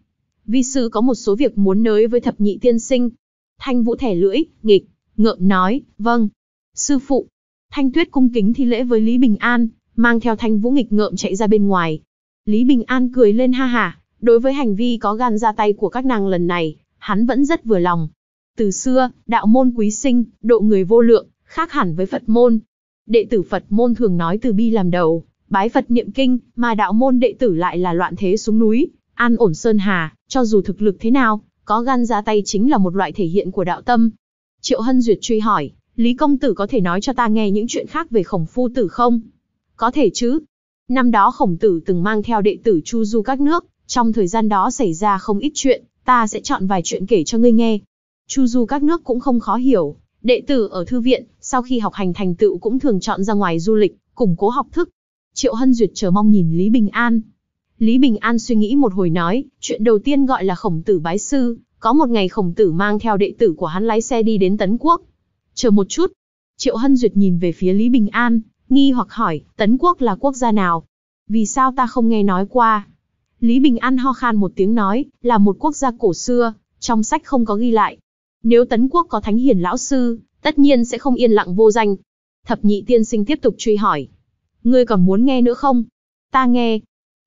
Vi sư có một số việc muốn nới với thập nhị tiên sinh, Thanh Vũ thẻ lưỡi, nghịch, ngượng nói, vâng. Sư phụ, Thanh Tuyết cung kính thi lễ với Lý Bình An, mang theo Thanh Vũ nghịch ngợm chạy ra bên ngoài. Lý Bình An cười lên ha hả, đối với hành vi có gan ra tay của các nàng lần này, hắn vẫn rất vừa lòng. Từ xưa, đạo môn quý sinh, độ người vô lượng, khác hẳn với Phật môn. Đệ tử Phật môn thường nói từ bi làm đầu, bái Phật niệm kinh, mà đạo môn đệ tử lại là loạn thế xuống núi, an ổn sơn hà, cho dù thực lực thế nào, có gan ra tay chính là một loại thể hiện của đạo tâm. Triệu Hân Duyệt truy hỏi, Lý Công Tử có thể nói cho ta nghe những chuyện khác về khổng phu tử không? Có thể chứ. Năm đó khổng tử từng mang theo đệ tử Chu Du các nước, trong thời gian đó xảy ra không ít chuyện, ta sẽ chọn vài chuyện kể cho ngươi nghe. Chu Du các nước cũng không khó hiểu, đệ tử ở thư viện, sau khi học hành thành tựu cũng thường chọn ra ngoài du lịch, củng cố học thức. Triệu Hân Duyệt chờ mong nhìn Lý Bình An, Lý Bình An suy nghĩ một hồi nói, chuyện đầu tiên gọi là khổng tử bái sư, có một ngày khổng tử mang theo đệ tử của hắn lái xe đi đến Tấn Quốc. Chờ một chút. Triệu Hân Duyệt nhìn về phía Lý Bình An, nghi hoặc hỏi, Tấn Quốc là quốc gia nào? Vì sao ta không nghe nói qua? Lý Bình An ho khan một tiếng nói, là một quốc gia cổ xưa, trong sách không có ghi lại. Nếu Tấn Quốc có thánh hiền lão sư, tất nhiên sẽ không yên lặng vô danh. Thập nhị tiên sinh tiếp tục truy hỏi. Ngươi còn muốn nghe nữa không? Ta nghe,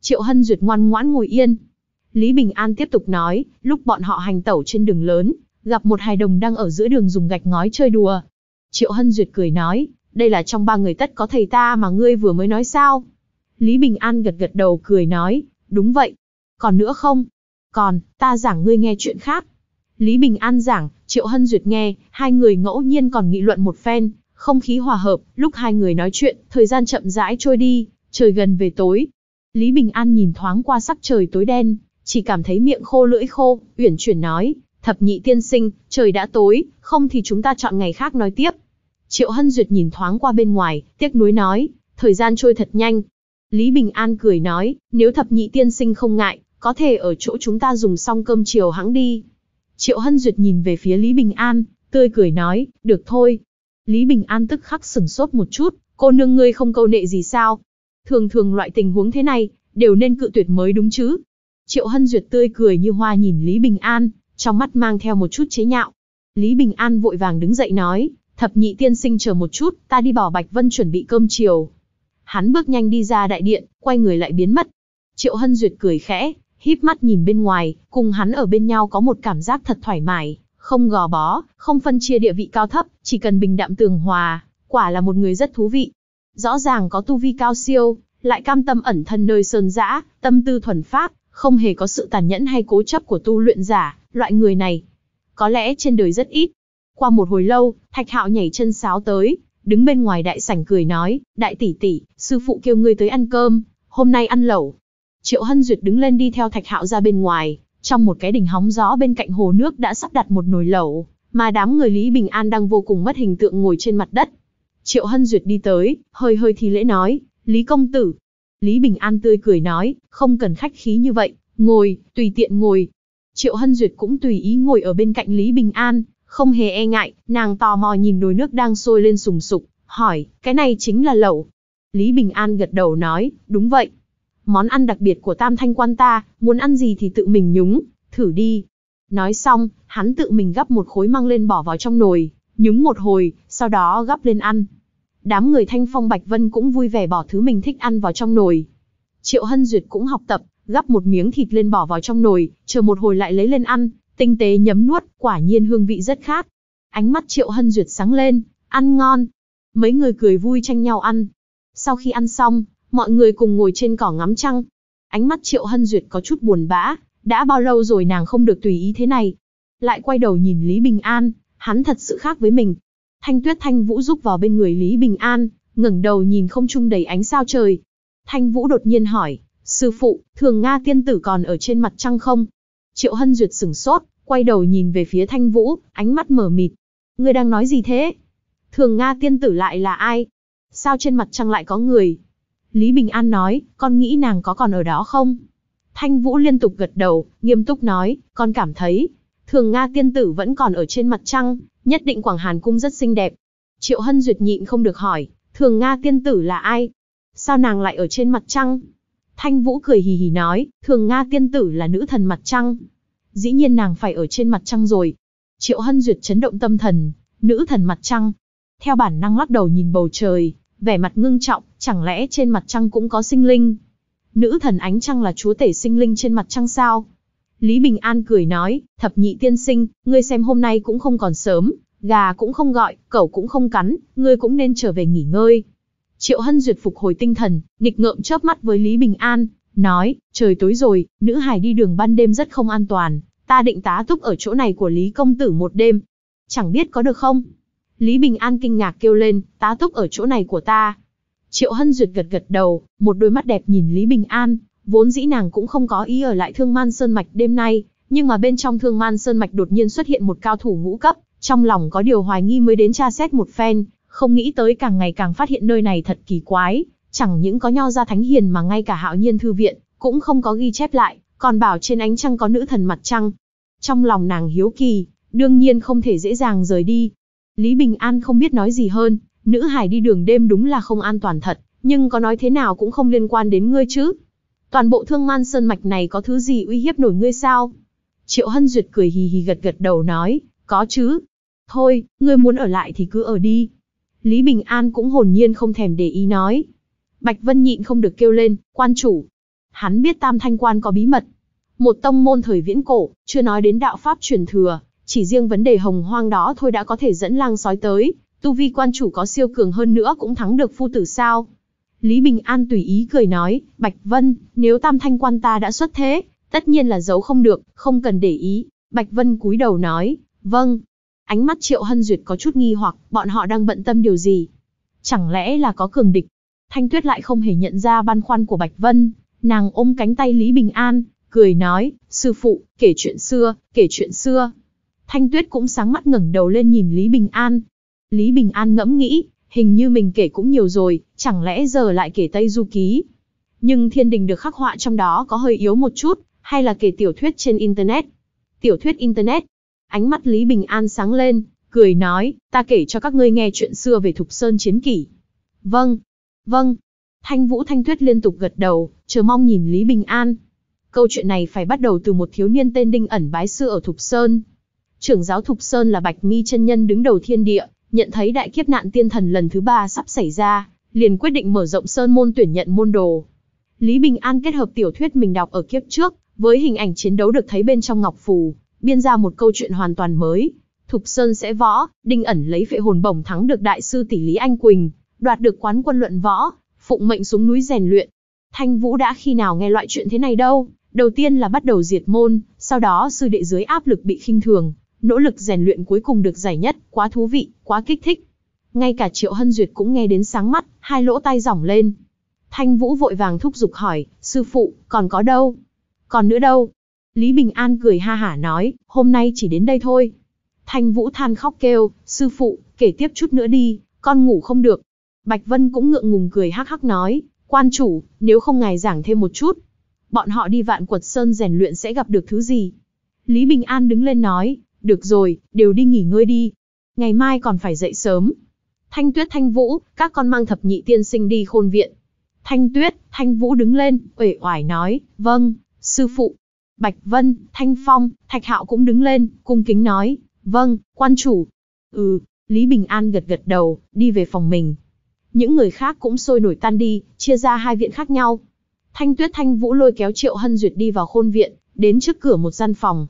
Triệu Hân Duyệt ngoan ngoãn ngồi yên. Lý Bình An tiếp tục nói, lúc bọn họ hành tẩu trên đường lớn, gặp một hài đồng đang ở giữa đường dùng gạch ngói chơi đùa. Triệu Hân Duyệt cười nói, đây là trong ba người tất có thầy ta mà ngươi vừa mới nói sao? Lý Bình An gật gật đầu cười nói, đúng vậy. Còn nữa không? Còn, ta giảng ngươi nghe chuyện khác. Lý Bình An giảng, Triệu Hân Duyệt nghe, hai người ngẫu nhiên còn nghị luận một phen, không khí hòa hợp, lúc hai người nói chuyện, thời gian chậm rãi trôi đi, trời gần về tối, Lý Bình An nhìn thoáng qua sắc trời tối đen, chỉ cảm thấy miệng khô lưỡi khô, uyển chuyển nói, thập nhị tiên sinh, trời đã tối, không thì chúng ta chọn ngày khác nói tiếp. Triệu Hân Duyệt nhìn thoáng qua bên ngoài, tiếc nuối nói, thời gian trôi thật nhanh. Lý Bình An cười nói, nếu thập nhị tiên sinh không ngại, có thể ở chỗ chúng ta dùng xong cơm chiều hãng đi. Triệu Hân Duyệt nhìn về phía Lý Bình An, tươi cười nói, được thôi. Lý Bình An tức khắc sửng sốt một chút, cô nương ngươi không câu nệ gì sao, Thường thường loại tình huống thế này, đều nên cự tuyệt mới đúng chứ. Triệu Hân Duyệt tươi cười như hoa nhìn Lý Bình An, trong mắt mang theo một chút chế nhạo. Lý Bình An vội vàng đứng dậy nói, thập nhị tiên sinh chờ một chút, ta đi bỏ Bạch Vân chuẩn bị cơm chiều. Hắn bước nhanh đi ra đại điện, quay người lại biến mất. Triệu Hân Duyệt cười khẽ, híp mắt nhìn bên ngoài, cùng hắn ở bên nhau có một cảm giác thật thoải mái, không gò bó, không phân chia địa vị cao thấp, chỉ cần bình đạm tường hòa, quả là một người rất thú vị rõ ràng có tu vi cao siêu, lại cam tâm ẩn thân nơi sơn dã, tâm tư thuần phát, không hề có sự tàn nhẫn hay cố chấp của tu luyện giả, loại người này. Có lẽ trên đời rất ít. Qua một hồi lâu, Thạch Hạo nhảy chân sáo tới, đứng bên ngoài đại sảnh cười nói, đại tỷ tỷ, sư phụ kêu ngươi tới ăn cơm, hôm nay ăn lẩu. Triệu Hân Duyệt đứng lên đi theo Thạch Hạo ra bên ngoài, trong một cái đỉnh hóng gió bên cạnh hồ nước đã sắp đặt một nồi lẩu, mà đám người Lý Bình An đang vô cùng mất hình tượng ngồi trên mặt đất, Triệu Hân Duyệt đi tới, hơi hơi thi lễ nói, Lý Công Tử. Lý Bình An tươi cười nói, không cần khách khí như vậy, ngồi, tùy tiện ngồi. Triệu Hân Duyệt cũng tùy ý ngồi ở bên cạnh Lý Bình An, không hề e ngại, nàng tò mò nhìn nồi nước đang sôi lên sùng sục, hỏi, cái này chính là lẩu. Lý Bình An gật đầu nói, đúng vậy. Món ăn đặc biệt của tam thanh quan ta, muốn ăn gì thì tự mình nhúng, thử đi. Nói xong, hắn tự mình gắp một khối măng lên bỏ vào trong nồi, nhúng một hồi, sau đó gắp lên ăn. Đám người Thanh Phong Bạch Vân cũng vui vẻ bỏ thứ mình thích ăn vào trong nồi. Triệu Hân Duyệt cũng học tập, gắp một miếng thịt lên bỏ vào trong nồi, chờ một hồi lại lấy lên ăn, tinh tế nhấm nuốt, quả nhiên hương vị rất khác. Ánh mắt Triệu Hân Duyệt sáng lên, ăn ngon. Mấy người cười vui tranh nhau ăn. Sau khi ăn xong, mọi người cùng ngồi trên cỏ ngắm trăng. Ánh mắt Triệu Hân Duyệt có chút buồn bã, đã bao lâu rồi nàng không được tùy ý thế này. Lại quay đầu nhìn Lý Bình An, hắn thật sự khác với mình. Thanh Tuyết Thanh Vũ rúc vào bên người Lý Bình An, ngẩng đầu nhìn không trung đầy ánh sao trời. Thanh Vũ đột nhiên hỏi, sư phụ, thường Nga tiên tử còn ở trên mặt trăng không? Triệu Hân Duyệt sửng sốt, quay đầu nhìn về phía Thanh Vũ, ánh mắt mở mịt. người đang nói gì thế? Thường Nga tiên tử lại là ai? Sao trên mặt trăng lại có người? Lý Bình An nói, con nghĩ nàng có còn ở đó không? Thanh Vũ liên tục gật đầu, nghiêm túc nói, con cảm thấy, Thường Nga tiên tử vẫn còn ở trên mặt trăng, nhất định Quảng Hàn Cung rất xinh đẹp. Triệu Hân Duyệt nhịn không được hỏi, Thường Nga tiên tử là ai? Sao nàng lại ở trên mặt trăng? Thanh Vũ cười hì hì nói, Thường Nga tiên tử là nữ thần mặt trăng. Dĩ nhiên nàng phải ở trên mặt trăng rồi. Triệu Hân Duyệt chấn động tâm thần, nữ thần mặt trăng. Theo bản năng lắc đầu nhìn bầu trời, vẻ mặt ngưng trọng, chẳng lẽ trên mặt trăng cũng có sinh linh? Nữ thần ánh trăng là chúa tể sinh linh trên mặt trăng sao? Lý Bình An cười nói, thập nhị tiên sinh, ngươi xem hôm nay cũng không còn sớm, gà cũng không gọi, cẩu cũng không cắn, ngươi cũng nên trở về nghỉ ngơi. Triệu Hân Duyệt phục hồi tinh thần, nghịch ngợm chớp mắt với Lý Bình An, nói, trời tối rồi, nữ hài đi đường ban đêm rất không an toàn, ta định tá túc ở chỗ này của Lý Công Tử một đêm. Chẳng biết có được không? Lý Bình An kinh ngạc kêu lên, tá túc ở chỗ này của ta. Triệu Hân Duyệt gật gật đầu, một đôi mắt đẹp nhìn Lý Bình An, Vốn dĩ nàng cũng không có ý ở lại Thương Man Sơn Mạch đêm nay, nhưng mà bên trong Thương Man Sơn Mạch đột nhiên xuất hiện một cao thủ ngũ cấp, trong lòng có điều hoài nghi mới đến tra xét một phen, không nghĩ tới càng ngày càng phát hiện nơi này thật kỳ quái, chẳng những có nho gia thánh hiền mà ngay cả hạo nhiên thư viện, cũng không có ghi chép lại, còn bảo trên ánh trăng có nữ thần mặt trăng. Trong lòng nàng hiếu kỳ, đương nhiên không thể dễ dàng rời đi. Lý Bình An không biết nói gì hơn, nữ hải đi đường đêm đúng là không an toàn thật, nhưng có nói thế nào cũng không liên quan đến ngươi chứ. Toàn bộ thương man sơn mạch này có thứ gì uy hiếp nổi ngươi sao? Triệu Hân Duyệt cười hì hì gật gật đầu nói, có chứ. Thôi, ngươi muốn ở lại thì cứ ở đi. Lý Bình An cũng hồn nhiên không thèm để ý nói. Bạch Vân nhịn không được kêu lên, quan chủ. Hắn biết tam thanh quan có bí mật. Một tông môn thời viễn cổ, chưa nói đến đạo pháp truyền thừa, chỉ riêng vấn đề hồng hoang đó thôi đã có thể dẫn lang sói tới, tu vi quan chủ có siêu cường hơn nữa cũng thắng được phu tử sao. Lý Bình An tùy ý cười nói, Bạch Vân, nếu tam thanh quan ta đã xuất thế, tất nhiên là giấu không được, không cần để ý. Bạch Vân cúi đầu nói, vâng. Ánh mắt Triệu Hân Duyệt có chút nghi hoặc, bọn họ đang bận tâm điều gì? Chẳng lẽ là có cường địch? Thanh Tuyết lại không hề nhận ra băn khoăn của Bạch Vân, nàng ôm cánh tay Lý Bình An, cười nói, sư phụ, kể chuyện xưa, kể chuyện xưa. Thanh Tuyết cũng sáng mắt ngẩng đầu lên nhìn Lý Bình An. Lý Bình An ngẫm nghĩ, hình như mình kể cũng nhiều rồi, chẳng lẽ giờ lại kể Tây Du Ký. Nhưng thiên đình được khắc họa trong đó có hơi yếu một chút, hay là kể tiểu thuyết trên Internet. Tiểu thuyết Internet. Ánh mắt Lý Bình An sáng lên, cười nói, ta kể cho các ngươi nghe chuyện xưa về Thục Sơn Chiến Kỷ. Vâng, vâng. Thanh Vũ Thanh Thuyết liên tục gật đầu, chờ mong nhìn Lý Bình An. Câu chuyện này phải bắt đầu từ một thiếu niên tên Đinh ẩn bái sư ở Thục Sơn. Trưởng giáo Thục Sơn là Bạch Mi chân nhân đứng đầu thiên địa, nhận thấy đại kiếp nạn tiên thần lần thứ ba sắp xảy ra, liền quyết định mở rộng sơn môn tuyển nhận môn đồ. Lý Bình An kết hợp tiểu thuyết mình đọc ở kiếp trước, với hình ảnh chiến đấu được thấy bên trong ngọc phù, biên ra một câu chuyện hoàn toàn mới. Thục Sơn sẽ võ, Đinh ẩn lấy phệ hồn bổng thắng được đại sư tỷ Lý Anh Quỳnh, đoạt được quán quân luận võ, phụng mệnh xuống núi rèn luyện. Thanh Vũ đã khi nào nghe loại chuyện thế này đâu, đầu tiên là bắt đầu diệt môn, sau đó sư đệ dưới áp lực bị khinh thường, nỗ lực rèn luyện cuối cùng được giải nhất, quá thú vị, quá kích thích. Ngay cả Triệu Hân Duyệt cũng nghe đến sáng mắt, hai lỗ tai rỏng lên. Thanh Vũ vội vàng thúc giục hỏi, sư phụ, còn có đâu? Còn nữa đâu? Lý Bình An cười ha hả nói, hôm nay chỉ đến đây thôi. Thanh Vũ than khóc kêu, sư phụ, kể tiếp chút nữa đi, con ngủ không được. Bạch Vân cũng ngượng ngùng cười hắc hắc nói, quan chủ, nếu không ngài giảng thêm một chút. Bọn họ đi vạn quật sơn rèn luyện sẽ gặp được thứ gì? Lý Bình An đứng lên nói, được rồi, đều đi nghỉ ngơi đi. Ngày mai còn phải dậy sớm. Thanh Tuyết Thanh Vũ, các con mang thập nhị tiên sinh đi khôn viện. Thanh Tuyết, Thanh Vũ đứng lên, uể oải nói, vâng, sư phụ. Bạch Vân, Thanh Phong, Thạch Hạo cũng đứng lên, cung kính nói, vâng, quan chủ. Ừ, Lý Bình An gật gật đầu, đi về phòng mình. Những người khác cũng sôi nổi tan đi, chia ra hai viện khác nhau. Thanh Tuyết Thanh Vũ lôi kéo Triệu Hân Duyệt đi vào khôn viện, đến trước cửa một gian phòng,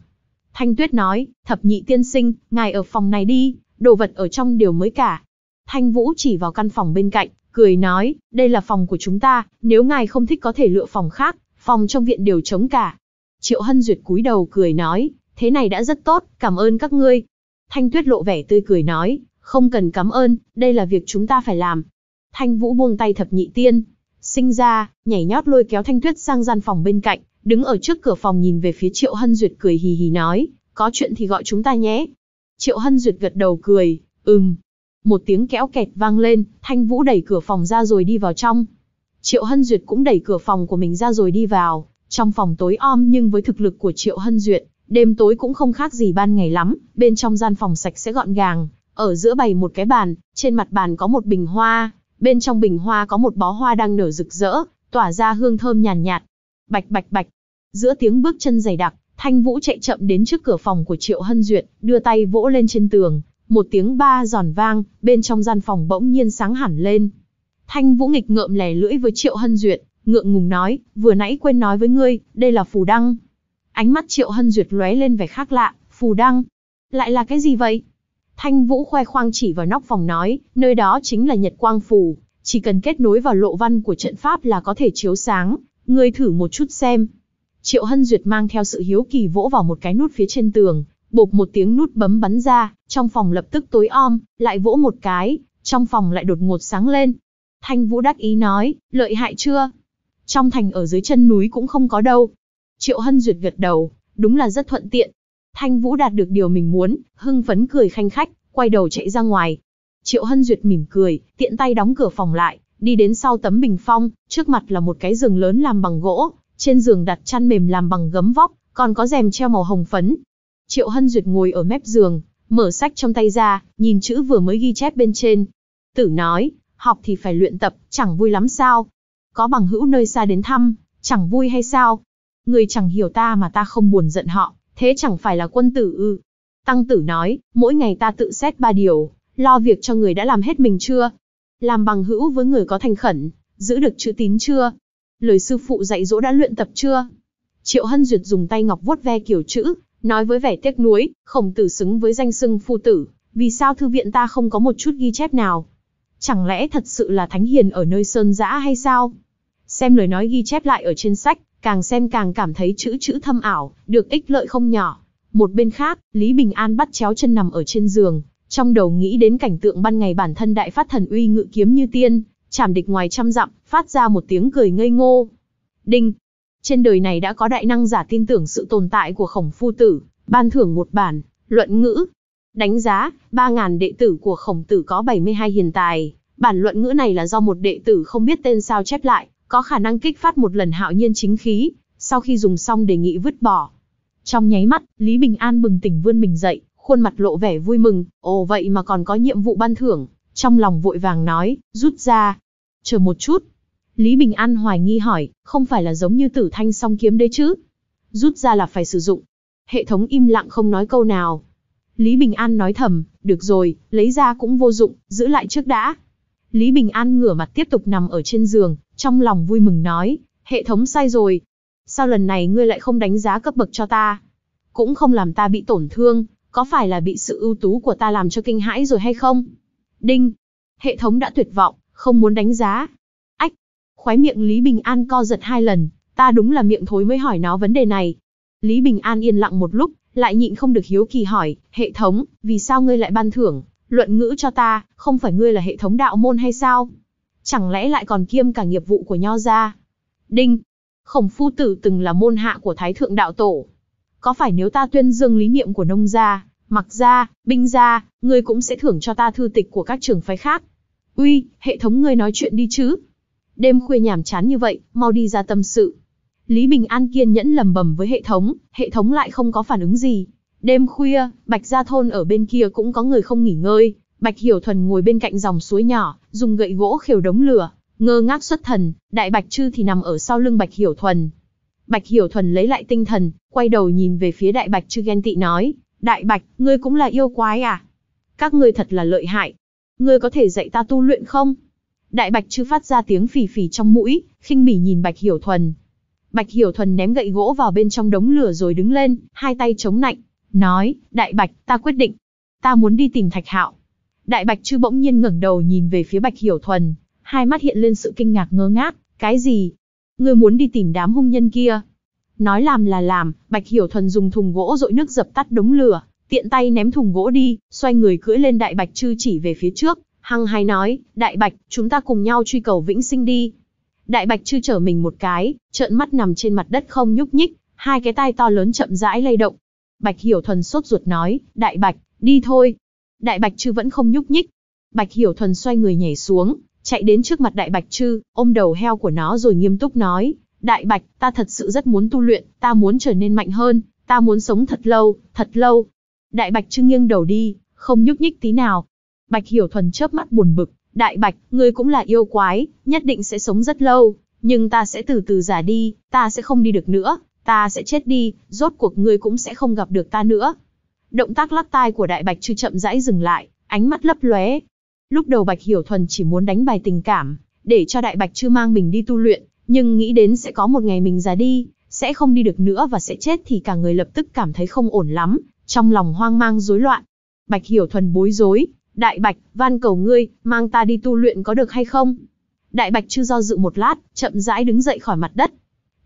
Thanh Tuyết nói, thập nhị tiên sinh, ngài ở phòng này đi, đồ vật ở trong đều mới cả. Thanh Vũ chỉ vào căn phòng bên cạnh, cười nói, đây là phòng của chúng ta, nếu ngài không thích có thể lựa phòng khác, phòng trong viện đều trống cả. Triệu Hân Duyệt cúi đầu cười nói, thế này đã rất tốt, cảm ơn các ngươi. Thanh Tuyết lộ vẻ tươi cười nói, không cần cảm ơn, đây là việc chúng ta phải làm. Thanh Vũ buông tay thập nhị tiên, sinh ra, nhảy nhót lôi kéo Thanh Tuyết sang gian phòng bên cạnh, đứng ở trước cửa phòng nhìn về phía Triệu Hân Duyệt cười hì hì nói, có chuyện thì gọi chúng ta nhé. Triệu Hân Duyệt gật đầu cười, ừm. Một tiếng kéo kẹt vang lên, Thanh Vũ đẩy cửa phòng ra rồi đi vào trong. Triệu Hân Duyệt cũng đẩy cửa phòng của mình ra rồi đi vào, trong phòng tối om nhưng với thực lực của Triệu Hân Duyệt, đêm tối cũng không khác gì ban ngày lắm, bên trong gian phòng sạch sẽ gọn gàng, ở giữa bày một cái bàn, trên mặt bàn có một bình hoa, Bên trong bình hoa có một bó hoa đang nở rực rỡ, tỏa ra hương thơm nhàn nhạt, Bạch bạch bạch. Giữa tiếng bước chân dày đặc, Thanh Vũ chạy chậm đến trước cửa phòng của Triệu Hân Duyệt, đưa tay vỗ lên trên tường, một tiếng ba giòn vang, bên trong gian phòng bỗng nhiên sáng hẳn lên. Thanh Vũ nghịch ngợm lè lưỡi với Triệu Hân Duyệt, ngượng ngùng nói, vừa nãy quên nói với ngươi, đây là phù đăng. Ánh mắt Triệu Hân Duyệt lóe lên vẻ khác lạ, phù đăng. Lại là cái gì vậy? Thanh Vũ khoe khoang chỉ vào nóc phòng nói, nơi đó chính là Nhật Quang Phủ, chỉ cần kết nối vào lộ văn của trận pháp là có thể chiếu sáng, ngươi thử một chút xem. Triệu Hân Duyệt mang theo sự hiếu kỳ vỗ vào một cái nút phía trên tường, bộp một tiếng nút bấm bắn ra, trong phòng lập tức tối om, lại vỗ một cái, trong phòng lại đột ngột sáng lên. Thanh Vũ đắc ý nói, lợi hại chưa? Trong thành ở dưới chân núi cũng không có đâu. Triệu Hân Duyệt gật đầu, đúng là rất thuận tiện, Thanh Vũ đạt được điều mình muốn, hưng phấn cười khanh khách, quay đầu chạy ra ngoài. Triệu Hân Duyệt mỉm cười, tiện tay đóng cửa phòng lại, đi đến sau tấm bình phong, trước mặt là một cái giường lớn làm bằng gỗ, trên giường đặt chăn mềm làm bằng gấm vóc, còn có rèm treo màu hồng phấn. Triệu Hân Duyệt ngồi ở mép giường, mở sách trong tay ra, nhìn chữ vừa mới ghi chép bên trên. Tử nói, học thì phải luyện tập, chẳng vui lắm sao? Có bằng hữu nơi xa đến thăm, chẳng vui hay sao? Người chẳng hiểu ta mà ta không buồn giận họ, thế chẳng phải là quân tử ư. Tăng tử nói, mỗi ngày ta tự xét ba điều, lo việc cho người đã làm hết mình chưa? Làm bằng hữu với người có thành khẩn, giữ được chữ tín chưa? Lời sư phụ dạy dỗ đã luyện tập chưa? Triệu Hân Duyệt dùng tay ngọc vuốt ve kiểu chữ, nói với vẻ tiếc nuối, khổng tử xứng với danh xưng phu tử, vì sao thư viện ta không có một chút ghi chép nào? Chẳng lẽ thật sự là thánh hiền ở nơi sơn giã hay sao? Xem lời nói ghi chép lại ở trên sách, càng xem càng cảm thấy chữ chữ thâm ảo, được ích lợi không nhỏ. Một bên khác, Lý Bình An bắt chéo chân nằm ở trên giường, trong đầu nghĩ đến cảnh tượng ban ngày bản thân đại phát thần uy ngự kiếm như tiên, chảm địch ngoài trăm dặm, phát ra một tiếng cười ngây ngô. Đinh! Trên đời này đã có đại năng giả tin tưởng sự tồn tại của khổng phu tử, ban thưởng một bản, luận ngữ. Đánh giá, 3.000 đệ tử của khổng tử có 72 hiền tài, bản luận ngữ này là do một đệ tử không biết tên sao chép lại, có khả năng kích phát một lần hạo nhiên chính khí, sau khi dùng xong đề nghị vứt bỏ. Trong nháy mắt, Lý Bình An bừng tỉnh vươn mình dậy, khuôn mặt lộ vẻ vui mừng, ồ vậy mà còn có nhiệm vụ ban thưởng, trong lòng vội vàng nói, rút ra. Chờ một chút. Lý Bình An hoài nghi hỏi, không phải là giống như tử thanh song kiếm đấy chứ? Rút ra là phải sử dụng. Hệ thống im lặng không nói câu nào. Lý Bình An nói thầm, được rồi, lấy ra cũng vô dụng, giữ lại trước đã. Lý Bình An ngửa mặt tiếp tục nằm ở trên giường, trong lòng vui mừng nói, hệ thống sai rồi. Sao lần này ngươi lại không đánh giá cấp bậc cho ta? Cũng không làm ta bị tổn thương, có phải là bị sự ưu tú của ta làm cho kinh hãi rồi hay không? Đinh. Hệ thống đã tuyệt vọng, không muốn đánh giá. Ách. Khóe miệng Lý Bình An co giật hai lần, ta đúng là miệng thối mới hỏi nó vấn đề này. Lý Bình An yên lặng một lúc, lại nhịn không được hiếu kỳ hỏi, hệ thống, vì sao ngươi lại ban thưởng, luận ngữ cho ta, không phải ngươi là hệ thống đạo môn hay sao? Chẳng lẽ lại còn kiêm cả nghiệp vụ của nho gia? Đinh, khổng phu tử từng là môn hạ của Thái Thượng Đạo Tổ. Có phải nếu ta tuyên dương lý niệm của nông gia, mặc gia, binh gia, ngươi cũng sẽ thưởng cho ta thư tịch của các trường phái khác? Uy, hệ thống ngươi nói chuyện đi chứ? Đêm khuya nhảm chán như vậy, mau đi ra tâm sự. Lý Bình An kiên nhẫn lầm bầm với hệ thống, hệ thống lại không có phản ứng gì. Đêm khuya, Bạch Gia Thôn ở bên kia cũng có người không nghỉ ngơi, Bạch Hiểu Thuần ngồi bên cạnh dòng suối nhỏ, dùng gậy gỗ khều đống lửa, ngơ ngác xuất thần, Đại Bạch Trư thì nằm ở sau lưng Bạch Hiểu Thuần. Bạch Hiểu Thuần lấy lại tinh thần, quay đầu nhìn về phía Đại Bạch Trư ghen tị nói, Đại Bạch, ngươi cũng là yêu quái à? Các ngươi thật là lợi hại. Ngươi có thể dạy ta tu luyện không? Đại Bạch Trư phát ra tiếng phì phì trong mũi, khinh bỉ nhìn Bạch Hiểu Thuần. Bạch Hiểu Thuần ném gậy gỗ vào bên trong đống lửa rồi đứng lên, hai tay chống nạnh, nói, Đại Bạch, ta quyết định. Ta muốn đi tìm Thạch Hạo Đại Bạch Trư bỗng nhiên ngẩng đầu nhìn về phía Bạch Hiểu Thuần, hai mắt hiện lên sự kinh ngạc ngơ ngác, cái gì? Ngươi muốn đi tìm đám hung nhân kia? Nói làm là làm, Bạch Hiểu Thuần dùng thùng gỗ dội nước dập tắt đống lửa, tiện tay ném thùng gỗ đi, xoay người cưỡi lên Đại Bạch Trư chỉ về phía trước, hăng hái nói, Đại Bạch, chúng ta cùng nhau truy cầu vĩnh sinh đi. Đại Bạch Trư trở mình một cái, trợn mắt nằm trên mặt đất không nhúc nhích, hai cái tai to lớn chậm rãi lay động. Bạch Hiểu Thuần sốt ruột nói, Đại Bạch, đi thôi, Đại Bạch Trư vẫn không nhúc nhích. Bạch Hiểu Thuần xoay người nhảy xuống, chạy đến trước mặt Đại Bạch Trư, ôm đầu heo của nó rồi nghiêm túc nói, Đại Bạch, ta thật sự rất muốn tu luyện, ta muốn trở nên mạnh hơn, ta muốn sống thật lâu, thật lâu. Đại Bạch Trư nghiêng đầu đi, không nhúc nhích tí nào. Bạch Hiểu Thuần chớp mắt buồn bực, Đại Bạch, ngươi cũng là yêu quái, nhất định sẽ sống rất lâu, nhưng ta sẽ từ từ già đi, ta sẽ không đi được nữa, ta sẽ chết đi, rốt cuộc ngươi cũng sẽ không gặp được ta nữa, Động tác lắc tai của Đại Bạch Trư chậm rãi dừng lại, ánh mắt lấp lóe. Lúc đầu Bạch Hiểu Thuần chỉ muốn đánh bài tình cảm, để cho Đại Bạch Trư mang mình đi tu luyện, nhưng nghĩ đến sẽ có một ngày mình già đi, sẽ không đi được nữa và sẽ chết thì cả người lập tức cảm thấy không ổn lắm, trong lòng hoang mang rối loạn. Bạch Hiểu Thuần bối rối, Đại Bạch, van cầu ngươi, mang ta đi tu luyện có được hay không? Đại Bạch Trư do dự một lát, chậm rãi đứng dậy khỏi mặt đất.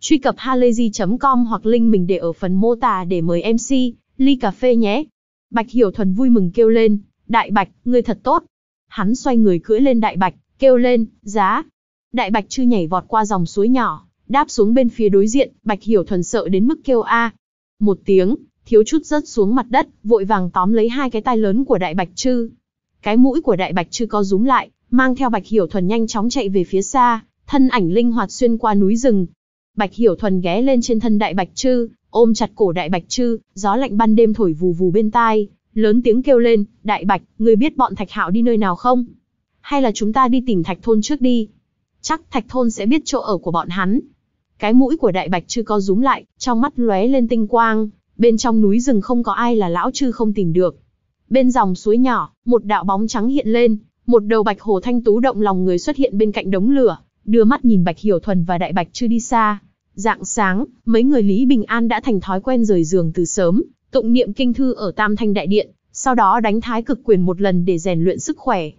Truy cập halayzi.com hoặc link mình để ở phần mô tả để mời MC ly cà phê nhé. Bạch Hiểu Thuần vui mừng kêu lên, Đại Bạch, ngươi thật tốt. Hắn xoay người cưỡi lên Đại Bạch, kêu lên, giá. Đại Bạch chư nhảy vọt qua dòng suối nhỏ, đáp xuống bên phía đối diện, Bạch Hiểu Thuần sợ đến mức kêu a. Một tiếng, thiếu chút rớt xuống mặt đất, vội vàng tóm lấy hai cái tai lớn của Đại Bạch chư. Cái mũi của Đại Bạch chư co rúm lại, mang theo Bạch Hiểu Thuần nhanh chóng chạy về phía xa, thân ảnh linh hoạt xuyên qua núi rừng, Bạch Hiểu Thuần ghé lên trên thân Đại Bạch Trư, ôm chặt cổ Đại Bạch Trư, gió lạnh ban đêm thổi vù vù bên tai, lớn tiếng kêu lên, "Đại Bạch, ngươi biết bọn Thạch Hạo đi nơi nào không? Hay là chúng ta đi tìm Thạch thôn trước đi? Chắc Thạch thôn sẽ biết chỗ ở của bọn hắn." Cái mũi của Đại Bạch Trư co rúm lại, trong mắt lóe lên tinh quang, bên trong núi rừng không có ai là lão Trư không tìm được. Bên dòng suối nhỏ, một đạo bóng trắng hiện lên, một đầu bạch hồ thanh tú động lòng người xuất hiện bên cạnh đống lửa, đưa mắt nhìn Bạch Hiểu Thuần và Đại Bạch Trư đi xa. Dạng sáng, mấy người Lý Bình An đã thành thói quen rời giường từ sớm, tụng niệm kinh thư ở Tam Thanh Đại Điện, sau đó đánh thái cực quyền một lần để rèn luyện sức khỏe.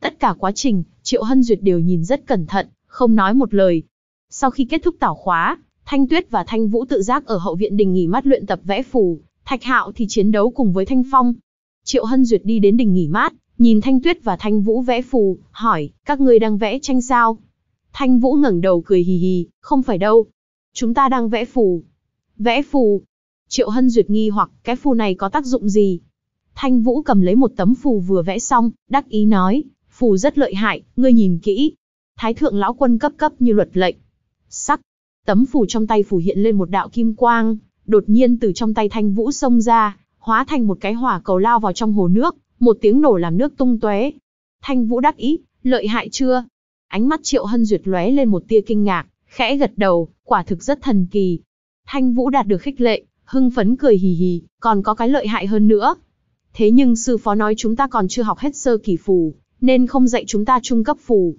Tất cả quá trình, Triệu Hân Duyệt đều nhìn rất cẩn thận, không nói một lời. Sau khi kết thúc tảo khóa, Thanh Tuyết và Thanh Vũ tự giác ở hậu viện đình nghỉ mát luyện tập vẽ phù, Thạch Hạo thì chiến đấu cùng với Thanh Phong. Triệu Hân Duyệt đi đến đình nghỉ mát, nhìn Thanh Tuyết và Thanh Vũ vẽ phù, hỏi, các ngươi đang vẽ tranh sao? Thanh Vũ ngẩng đầu cười hì hì, không phải đâu, Chúng ta đang vẽ phù. Vẽ phù. Triệu Hân Duyệt nghi hoặc cái phù này có tác dụng gì? Thanh Vũ cầm lấy một tấm phù vừa vẽ xong, đắc ý nói, phù rất lợi hại, ngươi nhìn kỹ. Thái thượng lão quân cấp cấp như luật lệnh. Sắc. Tấm phù trong tay phù hiện lên một đạo kim quang, đột nhiên từ trong tay Thanh Vũ xông ra, hóa thành một cái hỏa cầu lao vào trong hồ nước, một tiếng nổ làm nước tung tóe. Thanh Vũ đắc ý, lợi hại chưa? Ánh mắt Triệu Hân Duyệt lóe lên một tia kinh ngạc, Khẽ gật đầu, quả thực rất thần kỳ. Thanh Vũ đạt được khích lệ, hưng phấn cười hì hì, còn có cái lợi hại hơn nữa. Thế nhưng sư phó nói chúng ta còn chưa học hết sơ kỳ phù, nên không dạy chúng ta trung cấp phù.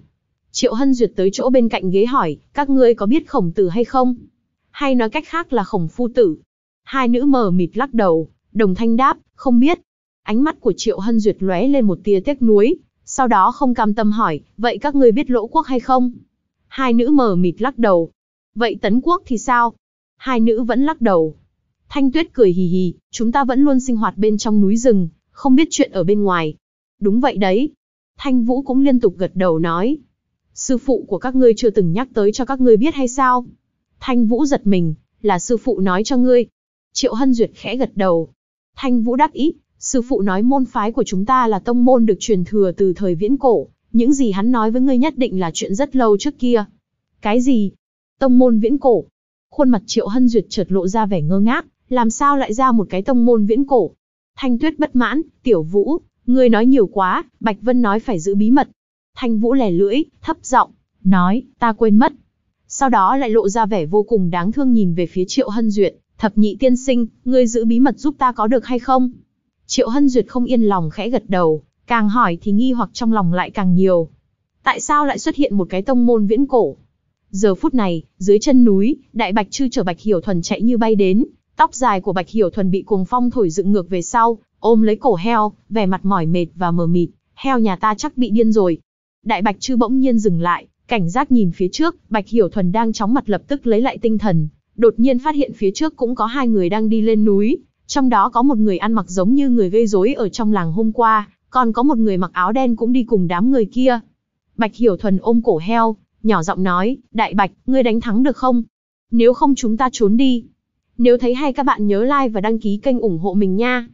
Triệu Hân Duyệt tới chỗ bên cạnh ghế hỏi, các ngươi có biết khổng tử hay không? Hay nói cách khác là khổng phu tử? Hai nữ mờ mịt lắc đầu, đồng thanh đáp, không biết. Ánh mắt của Triệu Hân Duyệt lóe lên một tia tiếc nuối, sau đó không cam tâm hỏi, vậy các ngươi biết lỗ quốc hay không? Hai nữ mờ mịt lắc đầu. Vậy Tấn Quốc thì sao? Hai nữ vẫn lắc đầu. Thanh Tuyết cười hì hì, chúng ta vẫn luôn sinh hoạt bên trong núi rừng, không biết chuyện ở bên ngoài. Đúng vậy đấy. Thanh Vũ cũng liên tục gật đầu nói. Sư phụ của các ngươi chưa từng nhắc tới cho các ngươi biết hay sao? Thanh Vũ giật mình, là sư phụ nói cho ngươi. Triệu Hân Duyệt khẽ gật đầu. Thanh Vũ đắc ý, sư phụ nói môn phái của chúng ta là tông môn được truyền thừa từ thời viễn cổ, những gì hắn nói với ngươi nhất định là chuyện rất lâu trước kia. Cái gì? Tông môn viễn cổ. Khuôn mặt Triệu Hân Duyệt chợt lộ ra vẻ ngơ ngác, làm sao lại ra một cái tông môn viễn cổ? Thanh Tuyết bất mãn, "Tiểu Vũ, ngươi nói nhiều quá, Bạch Vân nói phải giữ bí mật." Thanh Vũ lè lưỡi, thấp giọng nói, "Ta quên mất." Sau đó lại lộ ra vẻ vô cùng đáng thương nhìn về phía Triệu Hân Duyệt, "Thập nhị tiên sinh, ngươi giữ bí mật giúp ta có được hay không?" Triệu Hân Duyệt không yên lòng khẽ gật đầu, Càng hỏi thì nghi hoặc trong lòng lại càng nhiều. Tại sao lại xuất hiện một cái tông môn viễn cổ? Giờ phút này, dưới chân núi, Đại Bạch Trư chở Bạch Hiểu Thuần chạy như bay đến, tóc dài của Bạch Hiểu Thuần bị cuồng phong thổi dựng ngược về sau, ôm lấy cổ heo, vẻ mặt mỏi mệt và mờ mịt, heo nhà ta chắc bị điên rồi. Đại Bạch Trư bỗng nhiên dừng lại, cảnh giác nhìn phía trước, Bạch Hiểu Thuần đang chóng mặt lập tức lấy lại tinh thần, đột nhiên phát hiện phía trước cũng có hai người đang đi lên núi, trong đó có một người ăn mặc giống như người gây rối ở trong làng hôm qua, còn có một người mặc áo đen cũng đi cùng đám người kia. Bạch Hiểu Thuần ôm cổ heo, nhỏ giọng nói, Đại Bạch, ngươi đánh thắng được không? Nếu không chúng ta trốn đi. Nếu thấy hay các bạn nhớ like và đăng ký kênh ủng hộ mình nha.